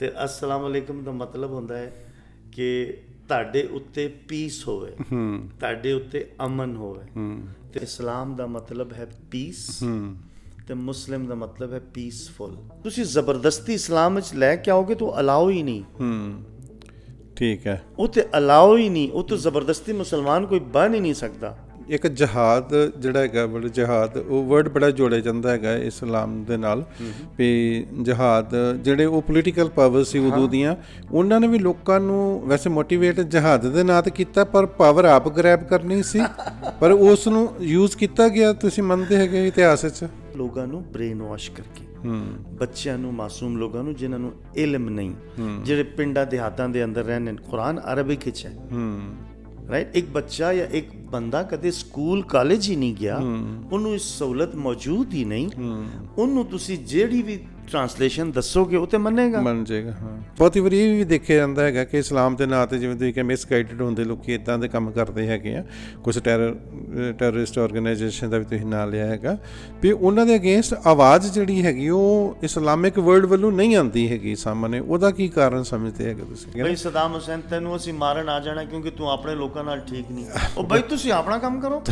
ਤੇ ਅਸਲਾਮ ਅਲੈਕਮ ਦਾ ਮਤਲਬ ਹੁੰਦਾ ਹੈ ਕਿ ਤੁਹਾਡੇ ਉੱਤੇ ਪੀਸ ਹੋਵੇ ਹੂੰ ਤੁਹਾਡੇ ਉੱਤੇ ਅਮਨ ਹੋਵੇ ਹੂੰ ਤੇ ਇਸਲਾਮ ਦਾ ਮਤਲਬ ਹੈ ਪੀਸ ਹੂੰ ਤੇ ਮੁਸਲਮ ਦਾ ਮਤਲਬ ਹੈ ਪੀਸਫੁਲ ਤੁਸੀਂ ਜ਼ਬਰਦਸਤੀ ਇਸਲਾਮ ਵਿੱਚ ਲੈ ਕੇ ਆਓਗੇ ਤਾਂ ਅਲਾਉ ਹੀ ਨਹੀਂ ਹੂੰ ਠੀਕ ਹੈ ਉਹ ਤੇ ਅਲਾਉ ਹੀ ਨਹੀਂ ਉਹ ਤਾਂ ਜ਼ਬਰਦਸਤੀ ਮੁਸਲਮਾਨ ਕੋਈ ਬਣ ਹੀ ਨਹੀਂ ਸਕਦਾ ਇੱਕ ਜਿਹਾਦ ਜਿਹੜਾ ਹੈਗਾ ਵਰਡ ਜਿਹਾਦ ਉਹ ਵਰਡ ਬੜਾ ਜੋੜਿਆ ਜਾਂਦਾ ਹੈਗਾ ਇਸਲਾਮ ਦੇ ਨਾਲ ਵੀ ਜਿਹਹਾਦ ਜਿਹੜੇ ਉਹ ਪੋਲੀਟੀਕਲ ਪਾਵਰ ਸੀ ਉਦੋਂ ਦੀਆਂ ਉਹਨਾਂ ਨੇ ਵੀ ਲੋਕਾਂ ਨੂੰ ਵੈਸੇ ਮੋਟੀਵੇਟ ਜਿਹਹਾਦ ਦੇ ਨਾਂ ਤੇ ਕੀਤਾ ਪਰ ਪਾਵਰ ਆਪ ਗ੍ਰੈਬ ਕਰਨੀ ਸੀ ਪਰ ਉਸ ਨੂੰ ਯੂਜ਼ ਕੀਤਾ ਗਿਆ ਤੁਸੀਂ ਮੰਨਦੇ ਹੈਗੇ ਇਤਿਹਾਸ ਵਿੱਚ ਲੋਕਾਂ ਨੂੰ ਬ੍ਰੇਨ ਵਾਸ਼ ਕਰਕੇ ਬੱਚਿਆਂ ਨੂੰ ਮਾਸੂਮ ਲੋਕਾਂ ਨੂੰ ਜਿਨ੍ਹਾਂ ਨੂੰ ਇਲਮ ਨਹੀਂ ਜਿਹੜੇ ਪਿੰਡਾਂ ਦਿਹਾਤਾਂ ਦੇ ਅੰਦਰ ਰਹਿੰਦੇ ਨੇ ਕੁਰਾਨ ਅਰਬੀ ਵਿੱਚ ਹੈ ਰਾਈਟ ਇੱਕ ਬੱਚਾ ਜਾਂ ਇੱਕ ਬੰਦਾ ਕਦੇ ਸਕੂਲ ਕਾਲਜ ਹੀ ਨਹੀਂ ਗਿਆ ਉਹਨੂੰ ਇਸ ਸਹੂਲਤ ਮੌਜੂਦ ਹੀ ਨਹੀਂ ਉਹਨੂੰ ਤੁਸੀਂ ਜਿਹੜੀ ਵੀ ਟਰਾਂਸਲੇਸ਼ਨ ਦੱਸੋਗੇ ਉਹ ਤੇ ਮੰਨੇਗਾ ਮੰਨ ਜਾਏਗਾ ਹਾਂ ਬਹੁਤ ਹੀ ਵਾਰੀ ਇਹ ਵੀ ਦੇਖਿਆ ਜਾਂਦਾ ਹੈਗਾ ਕਿ ਇਸਲਾਮ ਦੇ ਨਾਂ ਤੇ ਜਿਵੇਂ ਤੁਸੀਂ ਕਿ ਮਿਸਗਾਈਡਡ ਹੁੰਦੇ ਲੋਕੀ ਇਦਾਂ ਦੇ ਕੰਮ ਕਰਦੇ ਹੈਗੇ ਆ ਕੁਝ ਟੈਰਰ ਟੈਰਰਿਸਟ ਆਰਗੇਨਾਈਜੇਸ਼ਨ ਦਾ ਵੀ ਤੁਸੀਂ ਨਾਂ ਲਿਆ ਹੈਗਾ ਵੀ ਉਹਨਾਂ ਦੇ ਅਗੇਂਸਟ ਆਵਾਜ਼ ਜਿਹੜੀ ਹੈਗੀ ਉਹ ਇਸਲਾਮਿਕ ਵਰਲਡ ਵੱਲੋਂ ਨਹੀਂ ਆਉਂਦੀ ਹੈਗੀ ਸਾਹਮਣੇ ਉਹਦਾ ਕੀ ਕਾਰਨ ਸਮਝਦੇ ਹੈਗੇ ਤੁਸੀਂ ਬਈ ਸਦਾਮ ਹੁਸੈਨ ਤੈਨੂੰ ਅਸੀਂ ਮਾਰਨ ਆ ਜਾਣਾ ਕਿਉਂਕਿ ਤੂੰ ਆਪਣੇ ਲੋਕਾਂ ਨਾਲ ਠੀਕ ਨਹੀਂ ਉਹ ਬਈ ਤੁਸੀਂ ਆਪਣਾ ਕੰਮ ਕਰੋ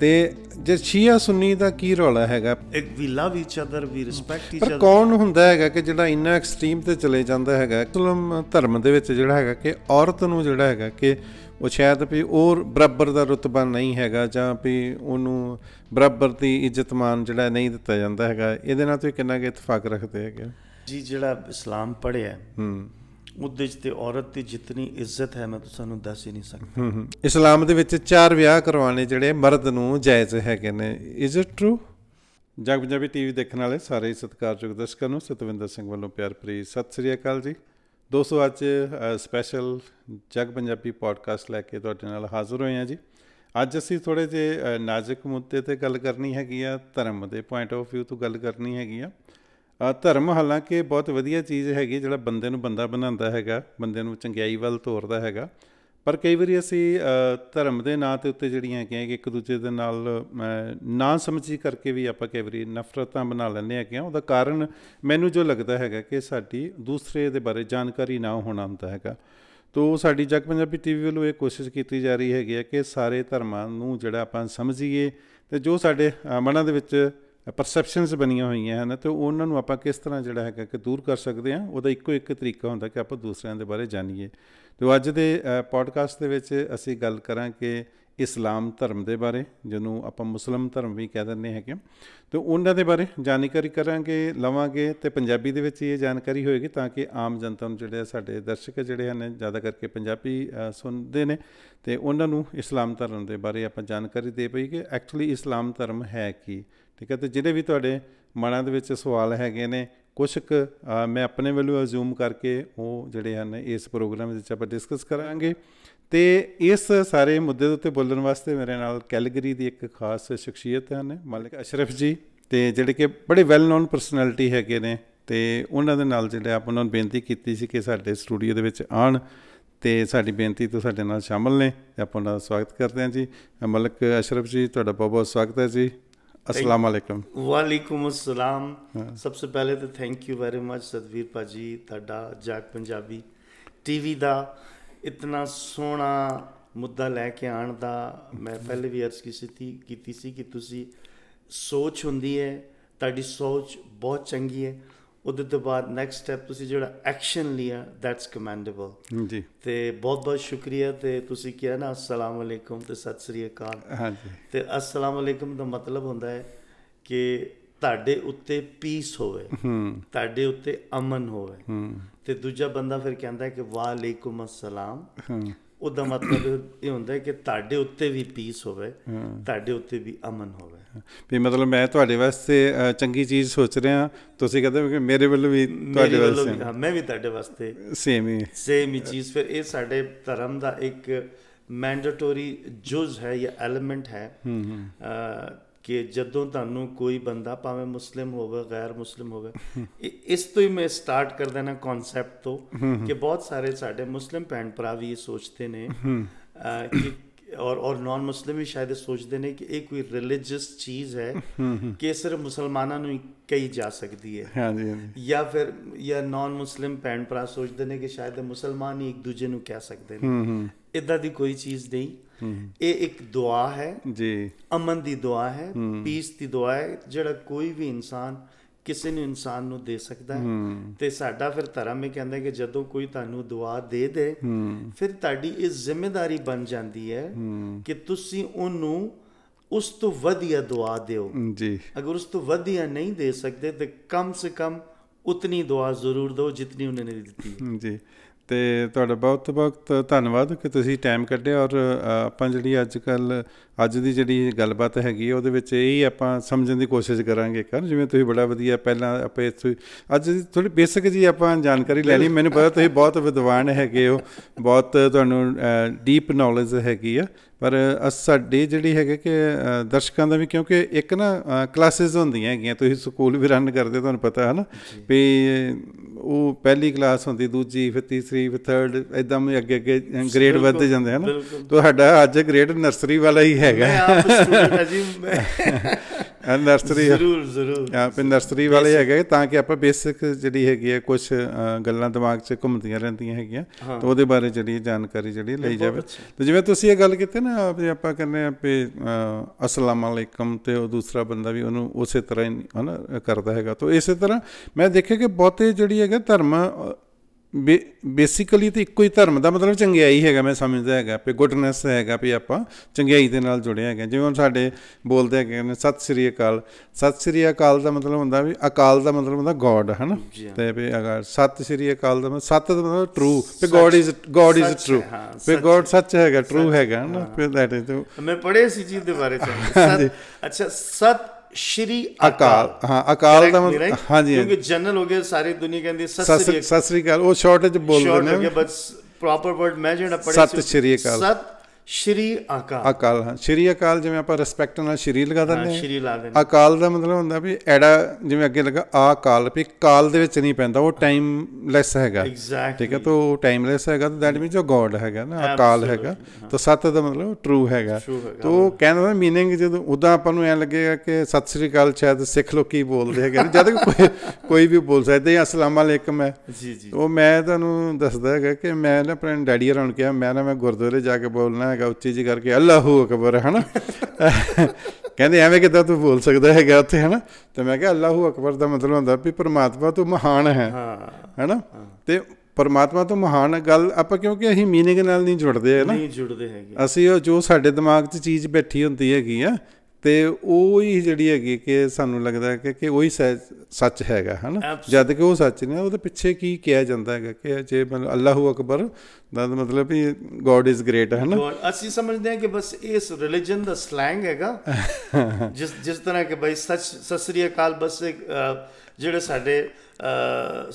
ਤੇ ਜੇ ਸ਼ੀਆ ਸੁੰਨੀ ਦਾ ਕੀ ਰੌਲਾ ਹੈਗਾ ਇੱਕ we love each other we respect each other ਪਰ ਕੌਣ ਹੁੰਦਾ ਹੈਗਾ ਕਿ ਜਿਹੜਾ ਇੰਨਾ ਐਕਸਟ੍ਰੀਮ ਤੇ ਚਲੇ ਜਾਂਦਾ ਹੈਗਾ ਇਸਲਾਮ ਧਰਮ ਦੇ ਵਿੱਚ ਜਿਹੜਾ ਹੈਗਾ ਕਿ ਔਰਤ ਨੂੰ ਜਿਹੜਾ ਹੈਗਾ ਕਿ ਉਹ ਸ਼ਾਇਦ ਵੀ ਉਹ ਬਰਾਬਰ ਦਾ ਰਤਬਾ ਨਹੀਂ ਹੈਗਾ ਜਾਂ ਵੀ ਉਹਨੂੰ ਬਰਾਬਰ ਦੀ ਇੱਜ਼ਤ ਮਾਨ ਜਿਹੜਾ ਨਹੀਂ ਦਿੱਤਾ ਜਾਂਦਾ ਹੈਗਾ ਇਹਦੇ ਨਾਲ ਤੁਸੀਂ ਕਿੰਨਾ ਕਿ ਇਤਫਾਕ ਰੱਖਦੇ ਹੈਗੇ ਜੀ ਜਿਹੜਾ ਇਸਲਾਮ ਪੜਿਆ ਹੂੰ ਮੁੱਦੇ 'ਚ ਤੇ ਔਰਤ ਦੀ ਜਿੰਨੀ ਇੱਜ਼ਤ ਹੈ ਮੈਂ ਤੁਹਾਨੂੰ ਦੱਸ ਹੀ ਨਹੀਂ ਸਕਦਾ ਇਸਲਾਮ ਦੇ ਵਿੱਚ ਚਾਰ ਵਿਆਹ ਕਰਵਾਉਣੇ ਜਿਹੜੇ ਮਰਦ ਨੂੰ ਜਾਇਜ਼ ਹੈਗੇ ਨੇ ਇਜ਼ ਇਟ ਟਰੂ ਜਗ ਪੰਜਾਬੀ ਟੀਵੀ ਦੇਖਣ ਵਾਲੇ ਸਾਰੇ ਸਤਿਕਾਰਯੋਗ ਦਰਸ਼ਕਾਂ ਨੂੰ ਸਤਵਿੰਦਰ ਸਿੰਘ ਵੱਲੋਂ ਪਿਆਰ ਭਰੀ ਸਤਿ ਸ੍ਰੀ ਅਕਾਲ ਜੀ ਦੋਸਤੋ ਅੱਜ ਸਪੈਸ਼ਲ ਜਗ ਪੰਜਾਬੀ ਪੋਡਕਾਸਟ ਲੈ ਕੇ ਤੁਹਾਡੇ ਨਾਲ ਹਾਜ਼ਰ ਹੋਏ ਹਾਂ ਜੀ ਅੱਜ ਅਸੀਂ ਥੋੜੇ ਜੇ ਨਾਜ਼ੁਕ ਮੁੱਦੇ ਤੇ ਗੱਲ ਕਰਨੀ ਹੈਗੀ ਆ ਧਰਮ ਦੇ ਪੁਆਇੰਟ ਆਫ View ਤੋਂ ਗੱਲ ਕਰਨੀ ਹੈਗੀ ਆ ਧਰਮ ਹਾਲਾਂਕਿ ਬਹੁਤ ਵਧੀਆ ਚੀਜ਼ ਹੈਗੀ ਜਿਹੜਾ ਬੰਦੇ ਨੂੰ ਬੰਦਾ ਬਣਾਉਂਦਾ ਹੈਗਾ ਬੰਦੇ ਨੂੰ ਚੰਗਿਆਈ ਵੱਲ ਤੋਰਦਾ ਹੈਗਾ ਪਰ ਕਈ ਵਾਰੀ ਅਸੀਂ ਧਰਮ ਦੇ ਨਾਂ ਤੇ ਉੱਤੇ ਜਿਹੜੀਆਂ ਹੈਗੀਆਂ ਕਿ ਇੱਕ ਦੂਜੇ ਦੇ ਨਾਲ ਨਾ ਸਮਝੀ ਕਰਕੇ ਵੀ ਆਪਾਂ ਕਈ ਵਾਰੀ ਨਫ਼ਰਤਾਂ ਬਣਾ ਲੈਂਦੇ ਆ ਕਿਉਂ ਉਹਦਾ ਕਾਰਨ ਮੈਨੂੰ ਜੋ ਲੱਗਦਾ ਹੈਗਾ ਕਿ ਸਾਡੀ ਦੂਸਰੇ ਦੇ ਬਾਰੇ ਜਾਣਕਾਰੀ ਨਾ ਹੋਣਾ ਹੁੰਦਾ ਹੈਗਾ ਤੋ ਸਾਡੀ ਜਗ ਪੰਜਾਬੀ ਟੀਵੀ ਵੱਲੋਂ ਇਹ ਕੋਸ਼ਿਸ਼ ਕੀਤੀ ਜਾ ਰਹੀ ਹੈਗੀ ਹੈ ਕਿ ਸਾਰੇ ਧਰਮਾਂ ਨੂੰ ਜਿਹੜਾ ਆਪਾਂ ਸਮਝੀਏ ਤੇ ਜੋ ਸਾਡੇ ਮਨਾਂ ਦੇ ਵਿੱਚ ਪਰਸੈਪਸ਼ਨਸ ਬਣੀਆਂ ਹੋਈਆਂ ਹਨ ਤੇ ਉਹਨਾਂ ਨੂੰ ਆਪਾਂ ਕਿਸ ਤਰ੍ਹਾਂ ਜਿਹੜਾ ਹੈਗਾ ਕਿ ਦੂਰ ਕਰ ਸਕਦੇ ਹਾਂ ਉਹਦਾ ਇੱਕੋ ਇੱਕ ਤਰੀਕਾ ਹੁੰਦਾ ਕਿ ਆਪਾਂ ਦੂਸਰਿਆਂ ਦੇ ਬਾਰੇ ਜਾਣੀਏ ਤੇ ਅੱਜ ਦੇ ਪੋਡਕਾਸਟ ਦੇ ਵਿੱਚ ਅਸੀਂ ਗੱਲ ਕਰਾਂਗੇ ਇਸਲਾਮ ਧਰਮ ਦੇ ਬਾਰੇ ਜਿਹਨੂੰ ਆਪਾਂ ਮੁਸਲਮ ਧਰਮ ਵੀ ਕਹਿ ਦਿੰਦੇ ਹੈਗੇ ਤੇ ਉਹਨਾਂ ਦੇ ਬਾਰੇ ਜਾਣਕਾਰੀ ਕਰਾਂਗੇ ਲਵਾਂਗੇ ਤੇ ਪੰਜਾਬੀ ਦੇ ਵਿੱਚ ਇਹ ਜਾਣਕਾਰੀ ਹੋਏਗੀ ਤਾਂ ਕਿ ਆਮ ਜਨਤਾ ਨੂੰ ਜਿਹੜੇ ਸਾਡੇ ਦਰਸ਼ਕ ਜਿਹੜੇ ਹਨ ਜ਼ਿਆਦਾ ਕਰਕੇ ਪੰਜਾਬੀ ਸੁਣਦੇ ਨੇ ਤੇ ਉਹਨਾਂ ਨੂੰ ਇਸਲਾਮ ਧਰਮ ਦੇ ਬਾਰੇ ਆਪਾਂ ਜਾਣਕਾਰੀ ਦੇ ਪਈਏ ਕਿ ਐਕਚੁਅਲੀ ਇਸਲਾਮ ਧਰਮ ਹੈ ਕੀ ਠੀਕ ਹੈ ਤੇ ਜਿਹੜੇ ਵੀ ਤੁਹਾਡੇ ਮਨਾਂ ਦੇ ਵਿੱਚ ਸਵਾਲ ਹੈਗੇ ਨੇ ਕੁਝ ਕੁ ਮੈਂ ਆਪਣੇ ਵੱਲੋਂ ਅਜ਼ੂਮ ਕਰਕੇ ਉਹ ਜਿਹੜੇ ਹਨ ਇਸ ਪ੍ਰੋਗਰਾਮ ਵਿੱਚ ਆਪਾਂ ਡਿਸਕਸ ਕਰਾਂਗੇ ਤੇ ਇਸ ਸਾਰੇ ਮੁੱਦੇ ਦੇ ਉੱਤੇ ਬੋਲਣ ਵਾਸਤੇ ਮੇਰੇ ਨਾਲ ਕੈਲਗਰੀ ਦੀ ਇੱਕ ਖਾਸ ਸ਼ਖਸੀਅਤ ਹਨ ਮਲਿਕ ਅਸ਼ਰਫ ਜੀ ਤੇ ਜਿਹੜੇ ਕਿ ਬੜੇ ਵੈਲ ਨੋਨ ਪਰਸਨੈਲਿਟੀ ਹੈਗੇ ਨੇ ਤੇ ਉਹਨਾਂ ਦੇ ਨਾਲ ਜਿਹੜੇ ਆਪਾਂ ਉਹਨਾਂ ਨੂੰ ਬੇਨਤੀ ਕੀਤੀ ਸੀ ਕਿ ਸਾਡੇ ਸਟੂਡੀਓ ਦੇ ਵਿੱਚ ਆਣ ਤੇ ਸਾਡੀ ਬੇਨਤੀ ਤੋਂ ਸਾਡੇ ਨਾਲ ਸ਼ਾਮਲ ਨੇ ਤੇ ਆਪਾਂ ਉਹਨਾਂ ਦਾ ਸਵਾਗਤ ਕਰਦੇ ਹਾਂ ਜੀ ਮਲਕ ਅਸ਼ਰਫ ਜੀ ਤੁਹਾਡਾ ਬਹੁਤ ਬਹੁਤ ਸਵਾਗਤ ਹੈ ਜੀ ਅਸਲਾਮ ਅਲੈਕਮ ਵਾਲੇਕੁਮ ਅਸਲਾਮ ਸਭ ਤੋਂ ਪਹਿਲੇ ਤਾਂ thank you very much Satveer ਭਾਜੀ ਤੁਹਾਡਾ ਜਾਗ ਪੰਜਾਬੀ ਟੀਵੀ ਦਾ ਇਤਨਾ ਸੋਹਣਾ ਮੁੱਦਾ ਲੈ ਕੇ ਆਣ ਦਾ ਮੈਂ ਪਹਿਲੇ ਵੀ ਅਰਜ਼ ਕੀਤੀ ਕੀਤੀ ਸੀ ਕਿ ਤੁਸੀਂ ਸੋਚ ਹੁੰਦੀ ਹੈ ਤੁਹਾਡੀ ਸੋਚ ਬਹੁਤ ਚੰਗੀ ਹੈ ਉਹਦੇ ਤੋਂ ਬਾਅਦ ਨੈਕਸਟ ਸਟੈਪ ਤੁਸੀਂ ਜਿਹੜਾ ਐਕਸ਼ਨ ਲਿਆ ਦੈਟਸ ਕਮੈਂਡੇਬਲ ਜੀ ਤੇ ਬਹੁਤ ਬਹੁਤ ਸ਼ੁਕਰੀਆ ਤੇ ਤੁਸੀਂ ਕਿਹਾ ਨਾ ਅਸਲਾਮ ਅਲੈਕਮ ਤੇ ਸਤਿ ਸ੍ਰੀ ਅਕਾਲ ਹਾਂਜੀ ਤੇ ਅਸਲਾਮ ਅਲੈਕਮ ਦਾ ਮਤਲਬ ਹੁੰਦਾ ਹੈ ਕਿ ਤੁਹਾਡੇ ਉੱਤੇ ਪੀਸ ਹੋਵੇ ਤੁਹਾਡੇ ਉੱਤੇ ਅਮਨ ਹੋਵੇ ਤੇ ਦੂਜਾ ਬੰਦਾ ਫਿਰ ਕਹਿੰਦਾ ਹੈ ਕਿ ਵਾਲੇਕੁਮ ਅਸਲਾਮ ਉਹਦਾ ਮਤਲਬ ਇਹ ਹੁੰਦਾ ਹੈ ਕਿ ਤੁਹਾਡੇ ਉੱਤੇ ਵੀ ਪੀਸ ਹੋਵੇ ਤੁਹਾਡੇ ਉੱਤੇ ਵੀ ਅਮਨ ਹੋਵੇ ਵੀ ਮਤਲਬ ਮੈਂ ਤੁਹਾਡੇ ਵਾਸਤੇ ਚੰਗੀ ਚੀਜ਼ ਸੋਚ ਰਿਹਾ ਤੁਸੀਂ ਕਹਿੰਦੇ ਹੋ ਕਿ ਮੇਰੇ ਵੱਲੋਂ ਵੀ ਤੁਹਾਡੇ ਵਾਸਤੇ ਹਾਂ ਮੈਂ ਵੀ ਤੁਹਾਡੇ ਵਾਸਤੇ ਸੇਮ ਹੀ ਸੇਮ ਹੀ ਚੀਜ਼ ਫਿਰ ਇਹ ਸਾਡੇ ਧਰਮ ਦਾ ਇੱਕ ਮੈਂਡੇਟਰੀ ਜੁਜ਼ ਹੈ ਜਾਂ ਐਲੀਮੈਂਟ ਹੈ ਕਿ ਜਦੋਂ ਤੁਹਾਨੂੰ ਕੋਈ ਬੰਦਾ ਭਾਵੇਂ ਮੁਸਲਮ ਹੋਵੇ ਗੈਰ ਮੁਸਲਮ ਹੋਵੇ ਇਸ ਤੋਂ ਹੀ ਮੈਂ ਸਟਾਰਟ ਕਰ ਦੇਣਾ ਕਨਸੈਪਟ ਤੋਂ ਕਿ ਬਹੁਤ ਸਾਰੇ ਸਾਡੇ ਮੁਸਲਮ ਭੈਣ ਭਰਾ ਵੀ ਇਹ ਸੋਚਦੇ ਨੇ ਕਿ ਔਰ ਔਰ ਨਾਨ ਮੁਸਲਿਮ ਵੀ ਸ਼ਾਇਦ ਸੋਚਦੇ ਨੇ ਕਿ ਇਹ ਕੋਈ ਰਿਲੀਜੀਅਸ ਚੀਜ਼ ਹੈ ਕਿ ਸਿਰਫ ਮੁਸਲਮਾਨਾਂ ਨੂੰ ਹੀ ਕਹੀ ਜਾ ਸਕਦੀ ਹੈ ਹਾਂਜੀ ਹਾਂਜੀ ਜਾਂ ਫਿਰ ਜਾਂ ਨਾਨ ਮੁਸਲਿਮ ਭੈਣ ਭਰਾ ਸੋਚਦੇ ਨੇ ਕਿ ਸ਼ਾਇਦ ਮੁਸਲਮਾਨ ਹੀ ਇੱਕ ਦੂਜੇ ਨੂੰ ਕਹਿ ਸਕਦੇ ਨੇ ਇਦਾਂ ਦੀ ਕੋਈ ਚੀਜ਼ ਨਹੀਂ ਇਹ ਇੱਕ ਦੁਆ ਹੈ ਜੀ ਅਮਨ ਦੀ ਦੁਆ ਹੈ ਪੀਸ ਦੀ ਦੁਆ ਹੈ ਜਿਹੜਾ ਕੋਈ ਵੀ ਇਨਸਾਨ ਕਿਸੇ ਨੂੰ ਇਨਸਾਨ ਨੂੰ ਦੇ ਸਕਦਾ ਹੈ ਤੇ ਸਾਡਾ ਫਿਰ ਧਰਮ ਇਹ ਕਹਿੰਦਾ ਕਿ ਜਦੋਂ ਕੋਈ ਤੁਹਾਨੂੰ ਦੁਆ ਦੇ ਦੇ ਫਿਰ ਤੁਹਾਡੀ ਇਹ ਜ਼ਿੰਮੇਵਾਰੀ ਬਣ ਜਾਂਦੀ ਹੈ ਕਿ ਤੁਸੀਂ ਉਹਨੂੰ ਉਸ ਤੋਂ ਵਧੀਆ ਦੁਆ ਦਿਓ ਜੀ ਅਗਰ ਉਸ ਤੋਂ ਵਧੀਆ ਨਹੀਂ ਦੇ ਸਕਦੇ ਤੇ ਕਮ ਸੇ ਕਮ ਉਤਨੀ ਦੁਆ ਜ਼ਰੂਰ ਦਿਓ ਜਿੰਨੀ ਉਹਨੇ ਦਿੱਤੀ ਜੀ ਤੇ ਤੁਹਾਡਾ ਬਹੁਤ ਬਹੁਤ ਧੰਨਵਾਦ ਕਿ ਤੁਸੀਂ ਟਾਈਮ ਕੱਢਿਆ ਔਰ ਆਪਾਂ ਜਿਹੜੀ ਅੱਜ ਕੱਲ ਅੱਜ ਦੀ ਜਿਹੜੀ ਗੱਲਬਾਤ ਹੈਗੀ ਉਹਦੇ ਵਿੱਚ ਇਹ ਹੀ ਆਪਾਂ ਸਮਝਣ ਦੀ ਕੋਸ਼ਿਸ਼ ਕਰਾਂਗੇ ਕਰ ਜਿਵੇਂ ਤੁਸੀਂ ਬੜਾ ਵਧੀਆ ਪਹਿਲਾਂ ਆਪੇ ਅੱਜ ਥੋੜੀ ਬੇਸਿਕ ਜੀ ਆਪਾਂ ਜਾਣਕਾਰੀ ਲੈ ਲਈ ਮੈਨੂੰ ਪਤਾ ਤੁਸੀਂ ਬਹੁਤ ਵਿਦਵਾਨ ਹੈਗੇ ਹੋ ਬਹੁਤ ਤੁਹਾਨੂੰ ਡੀਪ ਨੌਲੇਜ ਹੈਗੀ ਆ ਪਰ ਸਾਡੇ ਜਿਹੜੀ ਹੈਗੇ ਕਿ ਦਰਸ਼ਕਾਂ ਦਾ ਵੀ ਕਿਉਂਕਿ ਇੱਕ ਨਾ ਕਲਾਸਿਸ ਹੁੰਦੀਆਂ ਹੈਗੀਆਂ ਤੁਸੀਂ ਸਕੂਲ ਵੀ ਰਨ ਕਰਦੇ ਤੁਹਾਨੂੰ ਪਤਾ ਹੈ ਨਾ ਵੀ ਉਹ ਪਹਿਲੀ ਕਲਾਸ ਹੁੰਦੀ ਦੂਜੀ ਫਿਰ ਤੀਸਰੀ ਫਿਰ ਥਰਡ ਇਦਾਂ ਮੈਂ ਅੱਗੇ ਅੱਗੇ ਗ੍ਰੇਡ ਵੱਧਦੇ ਜਾਂਦੇ ਹਨ ਤੁਹਾਡਾ ਅੱਜ ਗ੍ਰੇਡ ਨਰਸਰੀ ਵਾਲਾ ਹੀ ਹੈਗਾ ਮੈਂ ਆਪ ਸਟੂਡੈਂਟ ਹਾਂ ਜੀ ਇੰਡਸਟਰੀ ਜ਼ਰੂਰ ਜ਼ਰੂਰ ਯਾ ਇੰਡਸਟਰੀ ਵਾਲੇ ਹੈਗੇ ਤਾਂ ਕਿ ਆਪਾਂ ਬੇਸਿਕ ਜਿਹੜੀ ਹੈਗੀ ਹੈ ਕੁਝ ਗੱਲਾਂ ਦਿਮਾਗ 'ਚ ਘੁੰਮਦੀਆਂ ਰਹਿੰਦੀਆਂ ਹੈਗੀਆਂ ਤਾਂ ਉਹਦੇ ਬਾਰੇ ਜਿਹੜੀ ਜਾਣਕਾਰੀ ਜਿਹੜੀ ਲਈ ਜਾਵੇ ਤੇ ਜਿਵੇਂ ਤੁਸੀਂ ਇਹ ਗੱਲ ਕੀਤੀ ਨਾ ਆਪਾਂ ਕਹਿੰਦੇ ਆ ਵੀ ਅਸਲਾਮ ਅਲੈਕਮ ਤੇ ਉਹ ਦੂਸਰਾ ਬੰਦਾ ਵੀ ਉਹਨੂੰ ਉਸੇ ਤਰ੍ਹਾਂ ਹੀ ਹਨਾ ਕਰਦਾ ਹੈਗਾ ਤਾਂ ਇਸੇ ਤਰ੍ਹਾਂ ਮੈਂ ਦੇਖਿਆ ਕਿ ਬਹੁਤੇ ਜਿਹੜੀ ਹੈਗਾ ਧਰਮ ਬੇਸਿਕਲੀ ਤੇ ਇੱਕੋ ਹੀ ਧਰਮ ਦਾ ਮਤਲਬ ਚੰਗਿਆਈ ਹੈਗਾ ਮੈਂ ਸਮਝਦਾ ਹੈਗਾ ਵੀ ਗੁੱਡਨੈਸ ਹੈਗਾ ਵੀ ਆਪਾਂ ਚੰਗਿਆਈ ਦੇ ਨਾਲ ਜੁੜੇ ਹੈਗੇ ਜਿਵੇਂ ਸਾਡੇ ਬੋਲਦੇ ਹੈਗੇ ਨੇ ਸਤਿ ਸ੍ਰੀ ਅਕਾਲ ਸਤਿ ਸ੍ਰੀ ਅਕਾਲ ਦਾ ਮਤਲਬ ਹੁੰਦਾ ਵੀ ਅਕਾਲ ਦਾ ਮਤਲਬ ਹੁੰਦਾ ਗੋਡ ਹੈਨਾ ਤੇ ਵੀ ਅਗਰ ਸਤਿ ਸ੍ਰੀ ਅਕਾਲ ਦਾ ਸਤ ਦਾ ਮਤਲਬ ਟਰੂ ਵੀ God is God is true ਵੀ ਗੋਡ ਸੱਚ ਹੈਗਾ ਟਰੂ ਹੈਗਾ ਨਾ ਫਿਰ ਦੈਟ ਇਜ਼ ਮੈਂ ਪੜ੍ਹਿਆ ਸੀ ਚੀਜ਼ ਦੇ ਬਾਰੇ ਚ ਅੱਛਾ ਸਤ ਸ਼੍ਰੀ ਅਕਾਲ ਹਾਂ ਅਕਾਲ ਦਾ ਹਾਂਜੀ ਕਿਉਂਕਿ ਜਨਰਲ ਹੋ ਗਿਆ ਸਾਰੀ ਦੁਨੀਆ ਕਹਿੰਦੀ ਸਤਿ ਸ੍ਰੀ ਅਕਾਲ ਉਹ ਸ਼ਾਰਟੇਜ ਬੋਲਦੇ ਨੇ ਬਸ ਪ੍ਰੋਪਰ ਵਰਡ ਮੈਂ ਜਿਹੜਾ ਪੜਿਆ ਸਤਿ ਸ਼੍ਰੀ ਅਕਾਲ ਸਤਿ ਸ਼੍ਰੀ ਅਕਾਲ ਅਕਾਲ ਹਾਂ ਸ਼੍ਰੀ ਅਕਾਲ ਜਿਵੇਂ ਆਪਾਂ ਰਿਸਪੈਕਟ ਨਾਲ ਸ਼੍ਰੀ ਲਗਾ ਦਿੰਦੇ ਹਾਂ ਸ਼੍ਰੀ ਲਾ ਦਿੰਦੇ ਅਕਾਲ ਦਾ ਮਤਲਬ ਹੁੰਦਾ ਵੀ ਐੜਾ ਜਿਵੇਂ ਅੱਗੇ ਲਗਾ ਆ ਕਾਲ ਵੀ ਕਾਲ ਦੇ ਵਿੱਚ ਨਹੀਂ ਪੈਂਦਾ ਉਹ ਟਾਈਮਲੈਸ ਹੈਗਾ ਠੀਕ ਹੈ ਤਾਂ ਉਹ ਟਾਈਮਲੈਸ ਹੈਗਾ ਤਾਂ ਦੈਟ ਮੀਨਸ ਉਹ ਗੋਡ ਹੈਗਾ ਨਾ ਅਕਾਲ ਹੈਗਾ ਤਾਂ ਸਤ ਦਾ ਮਤਲਬ ਟਰੂ ਹੈਗਾ ਤਾਂ ਕਹਿੰਦਾ ਨਾ ਮੀਨਿੰਗ ਜਦੋਂ ਉਦਾਂ ਆਪਾਂ ਨੂੰ ਐ ਲੱਗੇਗਾ ਕਿ ਸਤਿ ਸ੍ਰੀ ਅਕਾਲ ਸ਼ਾਇਦ ਸਿੱਖ ਲੋਕੀ ਬੋਲਦੇ ਹੈਗੇ ਜਦ ਕੋਈ ਕੋਈ ਵੀ ਬੋਲ ਸਕਦਾ ਹੈ ਅਸਲਾਮ ਅਲੈਕਮ ਹੈ ਜੀ ਜੀ ਉਹ ਮੈਂ ਤੁਹਾਨੂੰ ਦੱਸਦਾ ਹੈਗਾ ਕਿ ਮੈਂ ਨਾ ਆਪਣੇ ਡੈਡੀ ਹਰਾਂ ਕਿਹਾ ਮੈਂ ਨਾ ਮੈਂ ਗੁਰਦੁਆਰੇ ਜਾ ਕੇ ਬੋਲਣਾ ਕਿਹਾ ਉੱਚੀ ਜੀ ਕਰਕੇ ਅੱਲਾਹੂ ਅਕਬਰ ਹਨਾ ਕਹਿੰਦੇ ਐਵੇਂ ਕਿਦਾਂ ਤੂੰ ਬੋਲ ਸਕਦਾ ਹੈਗਾ ਉੱਥੇ ਹਨਾ ਤੇ ਮੈਂ ਕਿਹਾ ਅੱਲਾਹੂ ਅਕਬਰ ਦਾ ਮਤਲਬ ਹੁੰਦਾ ਵੀ ਪ੍ਰਮਾਤਮਾ ਤੂੰ ਮਹਾਨ ਹੈ ਹਨਾ ਤੇ ਪਰਮਾਤਮਾ ਤੋਂ ਮਹਾਨ ਗੱਲ ਆਪਾਂ ਕਿਉਂਕਿ ਅਸੀਂ ਮੀਨਿੰਗ ਨਾਲ ਨਹੀਂ ਜੁੜਦੇ ਹੈ ਨਾ ਨਹੀਂ ਜੁੜਦੇ ਹੈਗੇ ਅਸੀਂ ਉਹ ਜੋ ਸਾਡੇ ਦਿਮਾਗ 'ਚ ਚੀਜ਼ ਬੈਠੀ ਹੁੰਦੀ ਹੈਗੀ ਆ ਤੇ ਉਹ ਹੀ ਜਿਹੜੀ ਹੈਗੀ ਕਿ ਸਾਨੂੰ ਲੱਗਦਾ ਹੈ ਕਿ ਉਹੀ ਸੱਚ ਹੈਗਾ ਹਨਾ ਜਦ ਕਿ ਉਹ ਸੱਚ ਨਹੀਂ ਉਹਦੇ ਪਿੱਛੇ ਕੀ ਕਿਹਾ ਜਾਂਦਾ ਹੈਗਾ ਕਿ ਜੇ ਅੱਲਾਹੁ ਅਕਬਰ ਦਾ ਮਤਲਬ ਹੀ ਗੋਡ ਇਜ਼ ਗ੍ਰੇਟ ਹੈ ਹਨਾ ਅਸੀਂ ਸਮਝਦੇ ਹਾਂ ਕਿ ਬਸ ਇਸ ਰਿਲੀਜੀਅਨ ਦਾ ਸਲੈਂਗ ਹੈਗਾ ਜਿਸ ਜਿਸ ਤਰ੍ਹਾਂ ਕਿ ਬਈ ਸੱਚ ਸਸਰੀਆ ਕਾਲ ਬਸ ਇੱਕ ਜਿਹੜੇ ਸਾਡੇ